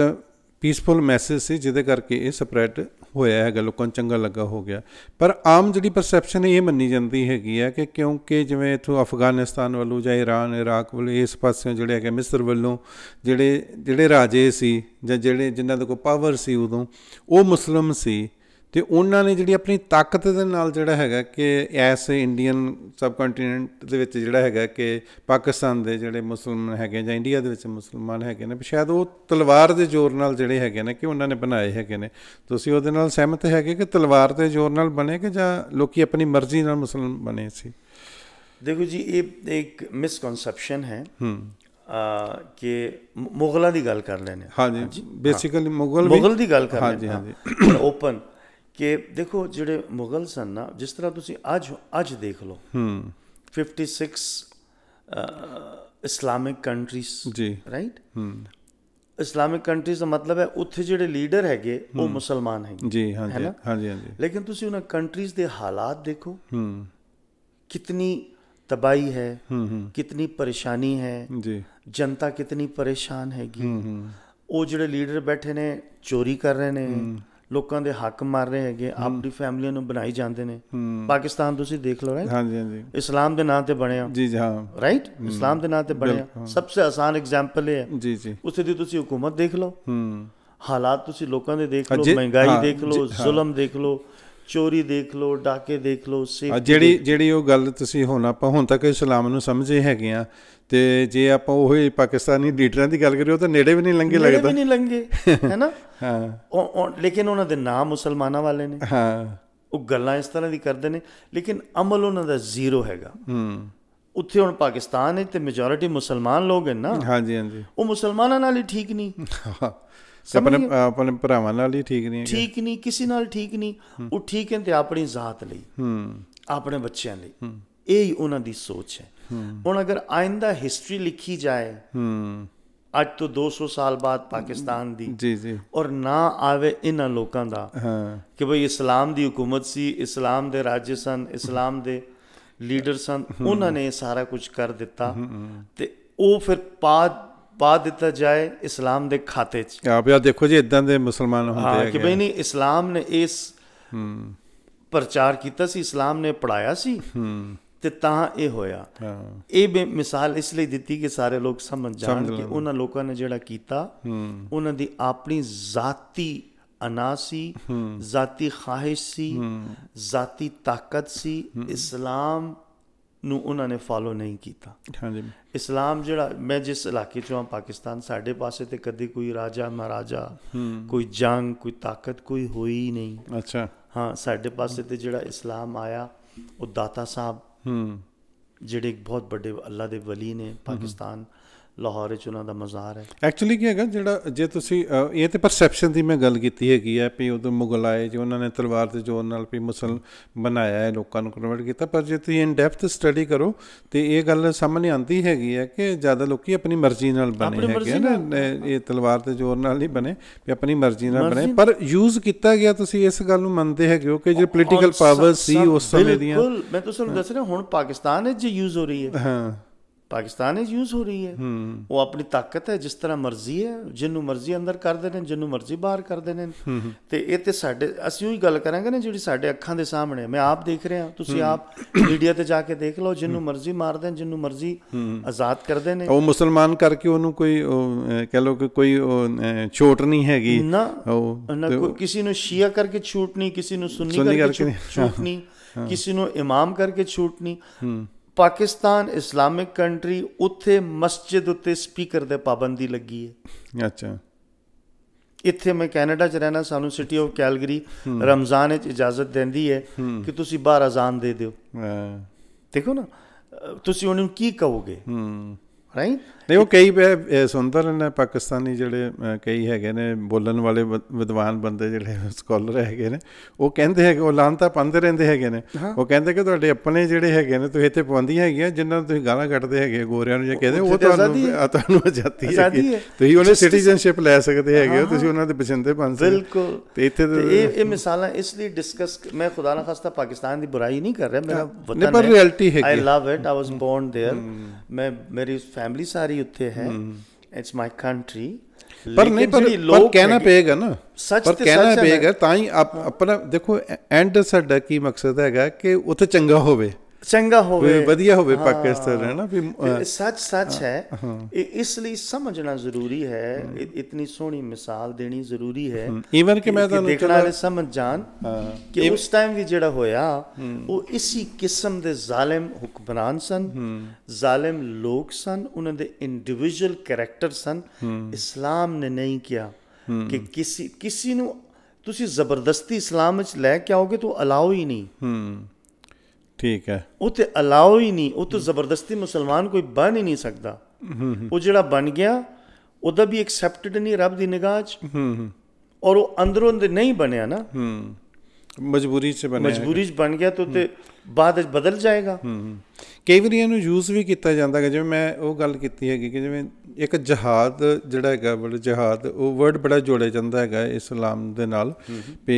ਪੀਸਫੁਲ ਮੈਸੇਜ ਸੀ ਜਿਹਦੇ ਕਰਕੇ ਇਹ ਸਪਰੈਡ ਹੋਇਆ ਹੈਗਾ ਲੋਕਾਂ ਨੂੰ ਚੰਗਾ ਲੱਗਾ ਹੋ ਗਿਆ ਪਰ ਆਮ ਜਿਹੜੀ ਪਰਸੈਪਸ਼ਨ ਇਹ ਮੰਨੀ ਜਾਂਦੀ ਹੈਗੀ ਹੈ ਕਿ ਕਿਉਂਕਿ ਜਿਵੇਂ ਇਥੋਂ ਅਫਗਾਨਿਸਤਾਨ ਵੱਲੋਂ ਜਾਂ ਇਰਾਨ ਇਰਾਕ ਵੱਲੋਂ ਇਸ ਪਾਸਿਓਂ ਜਿਹੜੇ ਹੈਗੇ ਮਿਸਰ ਵੱਲੋਂ ਜਿਹੜੇ ਜਿਹੜੇ ਰਾਜੇ ਸੀ ਜਾਂ ਜਿਹੜੇ ਜਿਨ੍ਹਾਂ ਦੇ ਕੋਲ ਪਾਵਰ ਸੀ ਉਦੋਂ ਉਹ ਮੁਸਲਮ ਸੀ ਤੇ ਉਹਨਾਂ ਨੇ ਜਿਹੜੀ ਆਪਣੀ ਤਾਕਤ ਦੇ ਨਾਲ ਜਿਹੜਾ ਹੈਗਾ ਕਿ ਐਸ ਇੰਡੀਅਨ ਸਬ ਕੰਟੀਨੈਂਟ ਦੇ ਵਿੱਚ ਜਿਹੜਾ ਹੈਗਾ ਕਿ ਪਾਕਿਸਤਾਨ ਦੇ ਜਿਹੜੇ ਮੁਸਲਮਾਨ ਹੈਗੇ ਜਾਂ ਇੰਡੀਆ ਦੇ ਵਿੱਚ ਮੁਸਲਮਾਨ ਹੈਗੇ ਨੇ ਸ਼ਾਇਦ ਉਹ ਤਲਵਾਰ ਦੇ ਜ਼ੋਰ ਨਾਲ ਜਿਹੜੇ ਹੈਗੇ ਨੇ ਕਿ ਉਹਨਾਂ ਨੇ ਬਣਾਏ ਹੈਗੇ ਨੇ ਤੁਸੀਂ ਉਹਦੇ ਨਾਲ ਸਹਿਮਤ ਹੈਗੇ ਕਿ ਤਲਵਾਰ ਦੇ ਜ਼ੋਰ ਨਾਲ ਬਣੇ ਕਿ ਜਾਂ ਲੋਕੀ ਆਪਣੀ ਮਰਜ਼ੀ ਨਾਲ ਮੁਸਲਮਾਨ ਬਣੇ ਸੀ ਦੇਖੋ ਜੀ ਇਹ ਇੱਕ ਮਿਸਕਨਸੈਪਸ਼ਨ ਹੈ ਹੂੰ ਆ ਕਿ ਮੁਗਲਾਂ ਦੀ ਗੱਲ ਕਰ ਹਾਂ ਹਾਂਜੀ ਬੇਸਿਕਲੀ ਮੁਗਲ ਮੁਗਲ ਦੀ ਗੱਲ ਕਰ ਲੈਣੇ ਹਾਂਜੀ ਹਾਂਜੀ ਓਪਨ ਕਿ ਦੇਖੋ ਜਿਹੜੇ ਮੁਗਲ ਸਨ ਨਾ ਜਿਸ ਤਰ੍ਹਾਂ ਤੁਸੀਂ ਅੱਜ ਅੱਜ ਦੇਖ ਲਓ ਹਮ 56 ਇਸਲਾਮਿਕ ਕੰਟਰੀਜ਼ ਜੀ ਰਾਈਟ ਹਮ ਇਸਲਾਮਿਕ ਕੰਟਰੀਜ਼ ਦਾ ਮਤਲਬ ਹੈ ਉੱਥੇ ਜਿਹੜੇ ਲੀਡਰ ਹੈਗੇ ਉਹ ਮੁਸਲਮਾਨ ਹੈ ਜੀ ਹਾਂਜੀ ਹਾਂਜੀ ਹਾਂਜੀ ਲੇਕਿਨ ਤੁਸੀਂ ਉਹਨਾਂ ਕੰਟਰੀਜ਼ ਦੇ ਹਾਲਾਤ ਦੇਖੋ ਹਮ ਕਿਤਨੀ ਤਬਾਈ ਹੈ ਹਮ ਕਿਤਨੀ ਪਰੇਸ਼ਾਨੀ ਹੈ ਜੀ ਜਨਤਾ ਕਿਤਨੀ ਪਰੇਸ਼ਾਨ ਹੈਗੀ ਹਮ ਉਹ ਜਿਹੜੇ ਲੀਡਰ ਬੈਠੇ ਨੇ ਚੋਰੀ ਕਰ ਰਹੇ ਨੇ ਲੋਕਾਂ ਦੇ ਹੱਕ ਮਾਰ ਰਹੇ ਹੈਗੇ ਆਪਣੀ ਫੈਮਲੀਆਂ ਨੂੰ ਬਣਾਈ ਜਾਂਦੇ ਨੇ ਪਾਕਿਸਤਾਨ ਤੁਸੀਂ ਦੇਖ ਲਓ ਰਾਈਟ ਹਾਂਜੀ ਹਾਂਜੀ ਇਸਲਾਮ ਦੇ ਨਾਂ ਤੇ ਬਣਿਆ ਜੀ ਜੀ ਹਾਂ ਰਾਈਟ ਇਸਲਾਮ ਦੇ ਨਾਂ ਤੇ ਬਣਿਆ ਸਭ ਤੋਂ ਆਸਾਨ ਐਗਜ਼ਾਮਪਲ ਇਹ ਹੈ ਜੀ ਜੀ ਉਸੇ ਦੀ ਤੁਸੀਂ ਹਕੂਮਤ ਦੇਖ ਲਓ ਹਾਲਾਤ ਤੁਸੀਂ ਲੋਕਾਂ ਦੇ ਦੇਖ ਲਓ ਮਹਿੰਗਾਈ ਦੇਖ ਲਓ ਜ਼ੁਲਮ ਦੇਖ ਲਓ ਚੋਰੀ ਦੇਖ ਲਓ ਡਾਕੇ ਦੇਖ ਲਓ ਸੇ ਜਿਹੜੀ ਜਿਹੜੀ ਉਹ ਗੱਲ ਤੁਸੀਂ ਹੁਣ ਆਪਾਂ ਹੁਣ ਤੱਕ ਇਸਲਾਮ ਨੂੰ ਸਮਝੇ ਹੈਗੇ ਆ ਤੇ ਜੇ ਆਪਾਂ ਉਹ ਹੀ ਪਾਕਿਸਤਾਨੀ ਲੀਡਰਾਂ ਦੀ ਗੱਲ ਕਰੀਏ ਉਹ ਤਾਂ ਨੇੜੇ ਵੀ ਨਹੀਂ ਲੰਗੇ ਲੱਗਦਾ ਨੇੜੇ ਵੀ ਨਹੀਂ ਲੰਗੇ ਹੈਨਾ ਹਾਂ ਉਹ ਲੇਕਿਨ ਉਹਨਾਂ ਦੇ ਨਾਮ ਮੁਸਲਮਾਨਾਂ ਵਾਲੇ ਨੇ ਹਾਂ ਉਹ ਗੱਲਾਂ ਇਸ ਤਰ੍ਹਾਂ ਦੀ ਕਰਦੇ ਨੇ ਲੇਕਿਨ ਅਮਲ ਉਹਨਾਂ ਦਾ ਜ਼ੀਰੋ ਹੈਗਾ ਹੂੰ ਉੱਥੇ ਹੁਣ ਪਾਕਿਸਤਾਨ ਹੈ ਤੇ ਮੈਜੋਰਿਟੀ ਮੁਸਲਮਾਨ ਲੋਕ ਹੈ ਨਾ ਹਾਂਜੀ ਹਾਂਜੀ ਉਹ ਮੁਸਲਮਾਨਾਂ ਨਾਲ ਹੀ ਠੀਕ ਨਹੀਂ ਆਪਣੇ ਆਪਣੇ ਭਰਾਵਾਂ ਨਾਲ ਹੀ ਠੀਕ ਨਹੀਂ ਠੀਕ ਨਹੀਂ ਕਿਸੇ ਨਾਲ ਠੀਕ ਨਹੀਂ ਉਹ ਠੀਕ ਹੈ ਤੇ ਆਪਣੀ ਜ਼ਾਤ ਲਈ ਹੂੰ ਆਪਣੇ ਬੱਚਿਆਂ ਲਈ ਇਹ ਹੀ ਉਹਨਾਂ ਦੀ ਸੋਚ ਹੈ ਹੁਣ ਅਗਰ ਆਇੰਦਾ ਹਿਸਟਰੀ ਲਿਖੀ ਜਾਏ ਹੂੰ ਅੱਜ ਤੋਂ 200 ਸਾਲ ਬਾਅਦ ਪਾਕਿਸਤਾਨ ਦੀ ਜੀ ਜੀ ਔਰ ਨਾ ਆਵੇ ਇਹਨਾਂ ਲੋਕਾਂ ਦਾ ਹਾਂ ਕਿ ਭਈ ਇਸਲਾਮ ਦੀ ਹਕੂਮਤ ਸੀ ਇਸਲਾਮ ਦੇ ਰਾਜੇ ਸਨ ਇਸਲਾਮ ਦੇ ਲੀਡਰ ਸਨ ਉਹਨਾਂ ਨੇ ਸਾਰਾ ਕੁਝ ਕਰ ਦਿੱਤਾ ਤੇ ਉਹ ਫਿਰ ਪਾ ਪਾ ਦਿੱਤਾ ਜਾਏ ਇਸਲਾਮ ਦੇ ਖਾਤੇ 'ਚ ਆਪ ਆ ਦੇਖੋ ਜੀ ਇਦਾਂ ਦੇ ਮੁਸਲਮਾਨ ਹੁੰਦੇ ਆ ਕਿ ਬਈ ਨਹੀਂ ਇਸਲਾਮ ਨੇ ਇਸ ਹੂੰ ਪ੍ਰਚਾਰ ਕੀਤਾ ਸੀ ਇਸਲਾਮ ਨੇ ਪੜਾਇਆ ਸੀ ਹੂੰ ਤੇ ਤਾਂ ਇਹ ਹੋਇਆ ਇਹ ਮਿਸਾਲ ਇਸ ਲਈ ਦਿੱਤੀ ਕਿ ਸਾਰੇ ਲੋਕ ਸਮਝ ਜਾਣ ਕਿ ਉਹਨਾਂ ਲੋਕਾਂ ਨੇ ਜਿਹੜਾ ਕੀਤਾ ਉਹਨਾਂ ਦੀ ਆਪਣੀ ਜ਼ਾਤੀ ਅਨਾਸੀ ਜ਼ਾਤੀ ਖਾਹਿਸ਼ ਸੀ ਜ਼ਾਤੀ ਤਾਕਤ ਸੀ ਇਸਲਾਮ ਨੂੰ ਉਹਨਾਂ ਨੇ ਫਾਲੋ ਨਹੀਂ ਕੀਤਾ ਹਾਂਜੀ ਇਸਲਾਮ ਜਿਹੜਾ ਮੈਂ ਜਿਸ ਇਲਾਕੇ ਚੋਂ ਆ ਪਾਕਿਸਤਾਨ ਸਾਡੇ ਪਾਸੇ ਤੇ ਕਦੀ ਕੋਈ ਰਾਜਾ ਮਹਾਰਾਜਾ ਕੋਈ ਜੰਗ ਕੋਈ ਤਾਕਤ ਕੋਈ ਹੋਈ ਨਹੀਂ ਅੱਛਾ ਹਾਂ ਸਾਡੇ ਪਾਸੇ ਤੇ ਜਿਹੜਾ ਇਸਲਾਮ ਆਇਆ ਉਹ ਦਾਤਾ ਸਾਹਿਬ ਹੂੰ ਜਿਹੜੇ ਇੱਕ ਬਹੁਤ ਵੱਡੇ ਅੱਲਾ ਦੇ ਵਲੀ ਨੇ ਪਾਕਿਸਤਾਨ ਲਾਹੌਰ ਵਿੱਚ ਉਹਨਾਂ ਦਾ ਮਜ਼ਾਰ ਹੈ ਐਕਚੁਅਲੀ ਕੀ ਹੈਗਾ ਜਿਹੜਾ ਜੇ ਤੁਸੀਂ ਇਹ ਤੇ ਪਰਸੈਪਸ਼ਨ ਦੀ ਮੈਂ ਗੱਲ ਕੀਤੀ ਹੈਗੀ ਹੈ ਵੀ ਉਦੋਂ ਮੁਗਲ ਆਏ ਜੀ ਉਹਨਾਂ ਨੇ ਤਲਵਾਰ ਤੇ ਜ਼ੋਰ ਨਾਲ ਵੀ ਮੁਸਲ ਬਣਾਇਆ ਹੈ ਲੋਕਾਂ ਨੂੰ ਕਨਵਰਟ ਕੀਤਾ ਪਰ ਜੇ ਤੁਸੀਂ ਇਨ ਡੈਪਥ ਸਟੱਡੀ ਕਰੋ ਤੇ ਇਹ ਗੱਲ ਸਾਹਮਣੇ ਆਉਂਦੀ ਹੈਗੀ ਹੈ ਕਿ ਜ਼ਿਆਦਾ ਲੋਕੀ ਆਪਣੀ ਮਰਜ਼ੀ ਨਾਲ ਬਣੇ ਹੈਗੇ ਨਾ ਇਹ ਤਲਵਾਰ ਤੇ ਜ਼ੋਰ ਨਾਲ ਨਹੀਂ ਬਣੇ ਵੀ ਆਪਣੀ ਮਰਜ਼ੀ ਨਾਲ ਬਣੇ ਪਰ ਯੂਜ਼ ਕੀਤਾ ਗਿਆ ਤੁਸੀਂ ਇਸ ਗੱਲ ਨੂੰ ਮੰਨਦੇ ਹੈਗੇ ਹੋ ਕਿ ਜਿਹੜੇ ਪੋਲੀਟੀਕਲ ਪਾਵਰ ਸੀ ਉਸ ਸਮੇਂ ਦੀਆਂ ਬਿਲਕੁਲ ਮੈਂ ਤੁਹਾਨੂੰ ਦੱਸ ਰਿਹਾ ਹੁਣ ਪਾਕਿਸਤਾਨ ਵਿੱਚ ਯੂਜ਼ ਹੋ ਰਹੀ ਹੈ ਹਾਂ ਪਾਕਿਸਤਾਨ ਇਸ ਯੂਜ਼ ਹੋ ਰਹੀ ਹੈ ਉਹ ਆਪਣੀ ਤਾਕਤ ਹੈ ਜਿਸ ਤਰ੍ਹਾਂ ਮਰਜ਼ੀ ਹੈ ਜਿੰਨੂੰ ਮਰਜ਼ੀ ਅੰਦਰ ਕਰਦੇ ਨੇ ਜਿੰਨੂੰ ਮਰਜ਼ੀ ਬਾਹਰ ਕਰਦੇ ਨੇ ਤੇ ਇਹ ਤੇ ਸਾਡੇ ਅਸੀਂ ਉਹੀ ਗੱਲ ਕਰਾਂਗੇ ਨਾ ਜਿਹੜੀ ਸਾਡੇ ਅੱਖਾਂ ਦੇ ਸਾਹਮਣੇ ਮੈਂ ਆਪ ਦੇਖ ਰਿਹਾ ਤੁਸੀਂ ਆਪ ਮੀਡੀਆ ਤੇ ਜਾ ਕੇ ਦੇਖ ਲਓ ਜਿੰਨੂੰ ਮਰਜ਼ੀ ਮਾਰਦੇ ਨੇ ਜਿੰਨੂੰ ਮਰਜ਼ੀ ਆਜ਼ਾਦ ਕਰਦੇ ਨੇ ਉਹ ਮੁਸਲਮਾਨ ਕਰਕੇ ਉਹਨੂੰ ਕੋਈ ਕਹਿ ਲਓ ਕਿ ਕੋਈ ਛੋਟ ਨਹੀਂ ਹੈਗੀ ਨਾ ਕਿਸੇ ਨੂੰ ਸ਼ੀਆ ਕਰਕੇ ਛੋਟ ਨਹੀਂ ਕਿਸੇ ਨੂੰ ਸੁੰਨੀ ਕਰਕੇ ਛੋਟ ਨਹੀਂ ਕਿਸੇ ਨੂੰ ਇਮਾਮ ਕਰਕੇ ਛੋਟ ਨਹੀਂ ਪਾਕਿਸਤਾਨ ਇਸਲਾਮਿਕ ਕੰਟਰੀ ਉੱਥੇ ਮਸਜਿਦ ਉੱਤੇ ਸਪੀਕਰ ਦੇ ਪਾਬੰਦੀ ਲੱਗੀ ਹੈ ਅੱਛਾ ਇੱਥੇ ਮੈਂ ਕੈਨੇਡਾ 'ਚ ਰਹਿਣਾ ਸਾਨੂੰ ਸਿਟੀ ਆਫ ਕੈਲਗਰੀ ਰਮਜ਼ਾਨ ਵਿੱਚ ਇਜਾਜ਼ਤ ਦਿੰਦੀ ਹੈ ਕਿ ਤੁਸੀਂ ਬਾਹਰ ਅਜ਼ਾਨ ਦੇ ਦਿਓ ਦੇਖੋ ਨਾ ਤੁਸੀਂ ਉਹਨੂੰ ਕੀ ਕਹੋਗੇ ਰਾਈਟ ਨਹੀਂ ਉਹ ਕਈ ਸੁੰਦਰ ਨੇ ਪਾਕਿਸਤਾਨੀ ਜਿਹੜੇ ਕਈ ਹੈਗੇ ਨੇ ਬੋਲਣ ਵਾਲੇ ਵਿਦਵਾਨ ਬੰਦੇ ਜਿਹੜੇ ਸਕਾਲਰ ਹੈਗੇ ਨੇ ਉਹ ਕਹਿੰਦੇ ਹੈਗੇ ਉਹ ਲਾਂਤਾ ਪੰਦੇ ਰਹਿੰਦੇ ਹੈਗੇ ਨੇ ਉਹ ਕਹਿੰਦੇ ਕਿ ਤੁਹਾਡੇ ਆਪਣੇ ਜਿਹੜੇ ਹੈਗੇ ਨੇ ਤੁਸੀਂ ਇੱਥੇ ਪਵੰਦੀ ਹੈਗੀਆਂ ਜਿਨ੍ਹਾਂ ਨੂੰ ਤੁਸੀਂ ਗਾਲਾਂ ਕੱਢਦੇ ਹੈਗੇ ਗੋਰਿਆਂ ਨੂੰ ਜਾਂ ਕਹਿੰਦੇ ਉਹ ਤੁਹਾਨੂੰ ਤੁਹਾਨੂੰ ਆਜ਼ਾਦੀ ਹੈ ਤੁਸੀਂ ਉਹਨੇ ਸਿਟੀਜ਼ਨਸ਼ਿਪ ਲੈ ਸਕਦੇ ਹੈਗੇ ਹੋ ਤੁਸੀਂ ਉਹਨਾਂ ਦੇ ਪਛੰਦੇ ਬਣ ਸਕਦੇ ਬਿਲਕੁਲ ਤੇ ਇੱਥੇ ਇਹ ਇਹ ਮਿਸਾਲਾਂ ਇਸ ਲਈ ਡਿਸਕਸ ਮੈਂ ਖੁਦਾ ਨਾ ਖਾਸਤਾ ਪਾਕਿਸਤਾਨ ਦੀ ਬੁਰਾਈ ਨਹੀਂ ਕਰ ਰਿਹਾ ਮੇਰਾ ਵਤਨ ਹੈ ਪਰ ਰਿਐਲਿਟੀ ਹੈਗੀ I love it I was born there ਮੈਂ ਮੇਰੀ ਫੈਮਿਲੀ ਸਾਰੀ ਉੱਥੇ ਹੈ ਇਟਸ ਮਾਈ ਕੰਟਰੀ ਪਰ ਨਹੀਂ ਪਰ ਲੋਕ ਕਹਿਣਾ ਪਏਗਾ ਨਾ ਸੱਚ ਤੇ ਕਹਿਣਾ ਪਏਗਾ ਤਾਂ ਹੀ ਆਪਣਾ ਦੇਖੋ ਐਂਡ ਸਾਡਾ ਕੀ ਮਕਸਦ ਹੈਗਾ ਕਿ ਉੱਥੇ ਚੰਗਾ ਹੋਵੇ ਚੰਗਾ ਹੋਵੇ ਵਧੀਆ ਹੋਵੇ ਪਾਕਿਸਤਾਨ ਹੈ ਨਾ ਵੀ ਸੱਚ ਸੱਚ ਹੈ ਇਸ ਲਈ ਸਮਝਣਾ ਜ਼ਰੂਰੀ ਹੈ ਇਤਨੀ ਸੋਹਣੀ ਮਿਸਾਲ ਦੇਣੀ ਜ਼ਰੂਰੀ ਹੈ ਈਵਨ ਕਿ ਮੈਂ ਤੁਹਾਨੂੰ ਦੇਖਣ ਵਾਲੇ ਸਮਝ ਜਾਣ ਕਿ ਉਸ ਟਾਈਮ ਵੀ ਜਿਹੜਾ ਹੋਇਆ ਉਹ ਇਸੀ ਕਿਸਮ ਦੇ ਜ਼ਾਲਿਮ ਹੁਕਮਰਾਨ ਸਨ ਜ਼ਾਲਿਮ ਲੋਕ ਸਨ ਉਹਨਾਂ ਦੇ ਇੰਡੀਵਿਜੂਅਲ ਕੈਰੈਕਟਰ ਸਨ ਇਸਲਾਮ ਨੇ ਨਹੀਂ ਕੀਤਾ ਕਿ ਕਿਸੇ ਕਿਸੇ ਨੂੰ ਤੁਸੀਂ ਜ਼ਬਰਦਸਤੀ ਇਸਲਾਮ ਵਿੱਚ ਲੈ ਕੇ ਆਓਗੇ ਤਾਂ ਅਲਾਉ ਹੀ ਨਹੀਂ ਠੀਕ ਹੈ ਉਹ ਤੇ ਅਲਾਉ ਹੀ ਨਹੀਂ ਉਹ ਤੇ ਜ਼ਬਰਦਸਤੀ ਮੁਸਲਮਾਨ ਕੋਈ ਬਣ ਹੀ ਨਹੀਂ ਸਕਦਾ ਉਹ ਜਿਹੜਾ ਬਣ ਗਿਆ ਉਹਦਾ ਵੀ ਐਕਸੈਪਟਡ ਨਹੀਂ ਰੱਬ ਦੀ ਨਿਗਾਹ 'ਚ ਔਰ ਉਹ ਅੰਦਰੋਂ ਦੇ ਨਹੀਂ ਬਣਿਆ ਨਾ ਮਜਬੂਰੀ 'ਚ ਬਣਿਆ ਮਜਬੂਰੀ 'ਚ ਬਣ ਗਿਆ ਤਾਂ ਤੇ ਬਾਅਦ ਵਿੱਚ ਬਦਲ ਜਾਏਗਾ ਕਈ ਵਾਰੀ ਇਹਨੂੰ ਯੂਜ਼ ਵੀ ਕੀਤਾ ਜਾਂਦਾ ਹੈ ਜਿਵੇਂ ਮੈਂ ਉਹ ਗੱਲ ਕੀਤੀ ਹੈਗੀ ਕਿ ਜਿਵੇਂ ਇੱਕ ਜਹਾਦ ਜਿਹੜਾ ਹੈਗਾ ਬੜਾ ਜਹਾਦ ਉਹ ਵਰਡ ਬੜਾ ਜੋੜਿਆ ਜਾਂਦਾ ਹੈਗਾ ਇਸਲਾਮ ਦੇ ਨਾਲ ਵੀ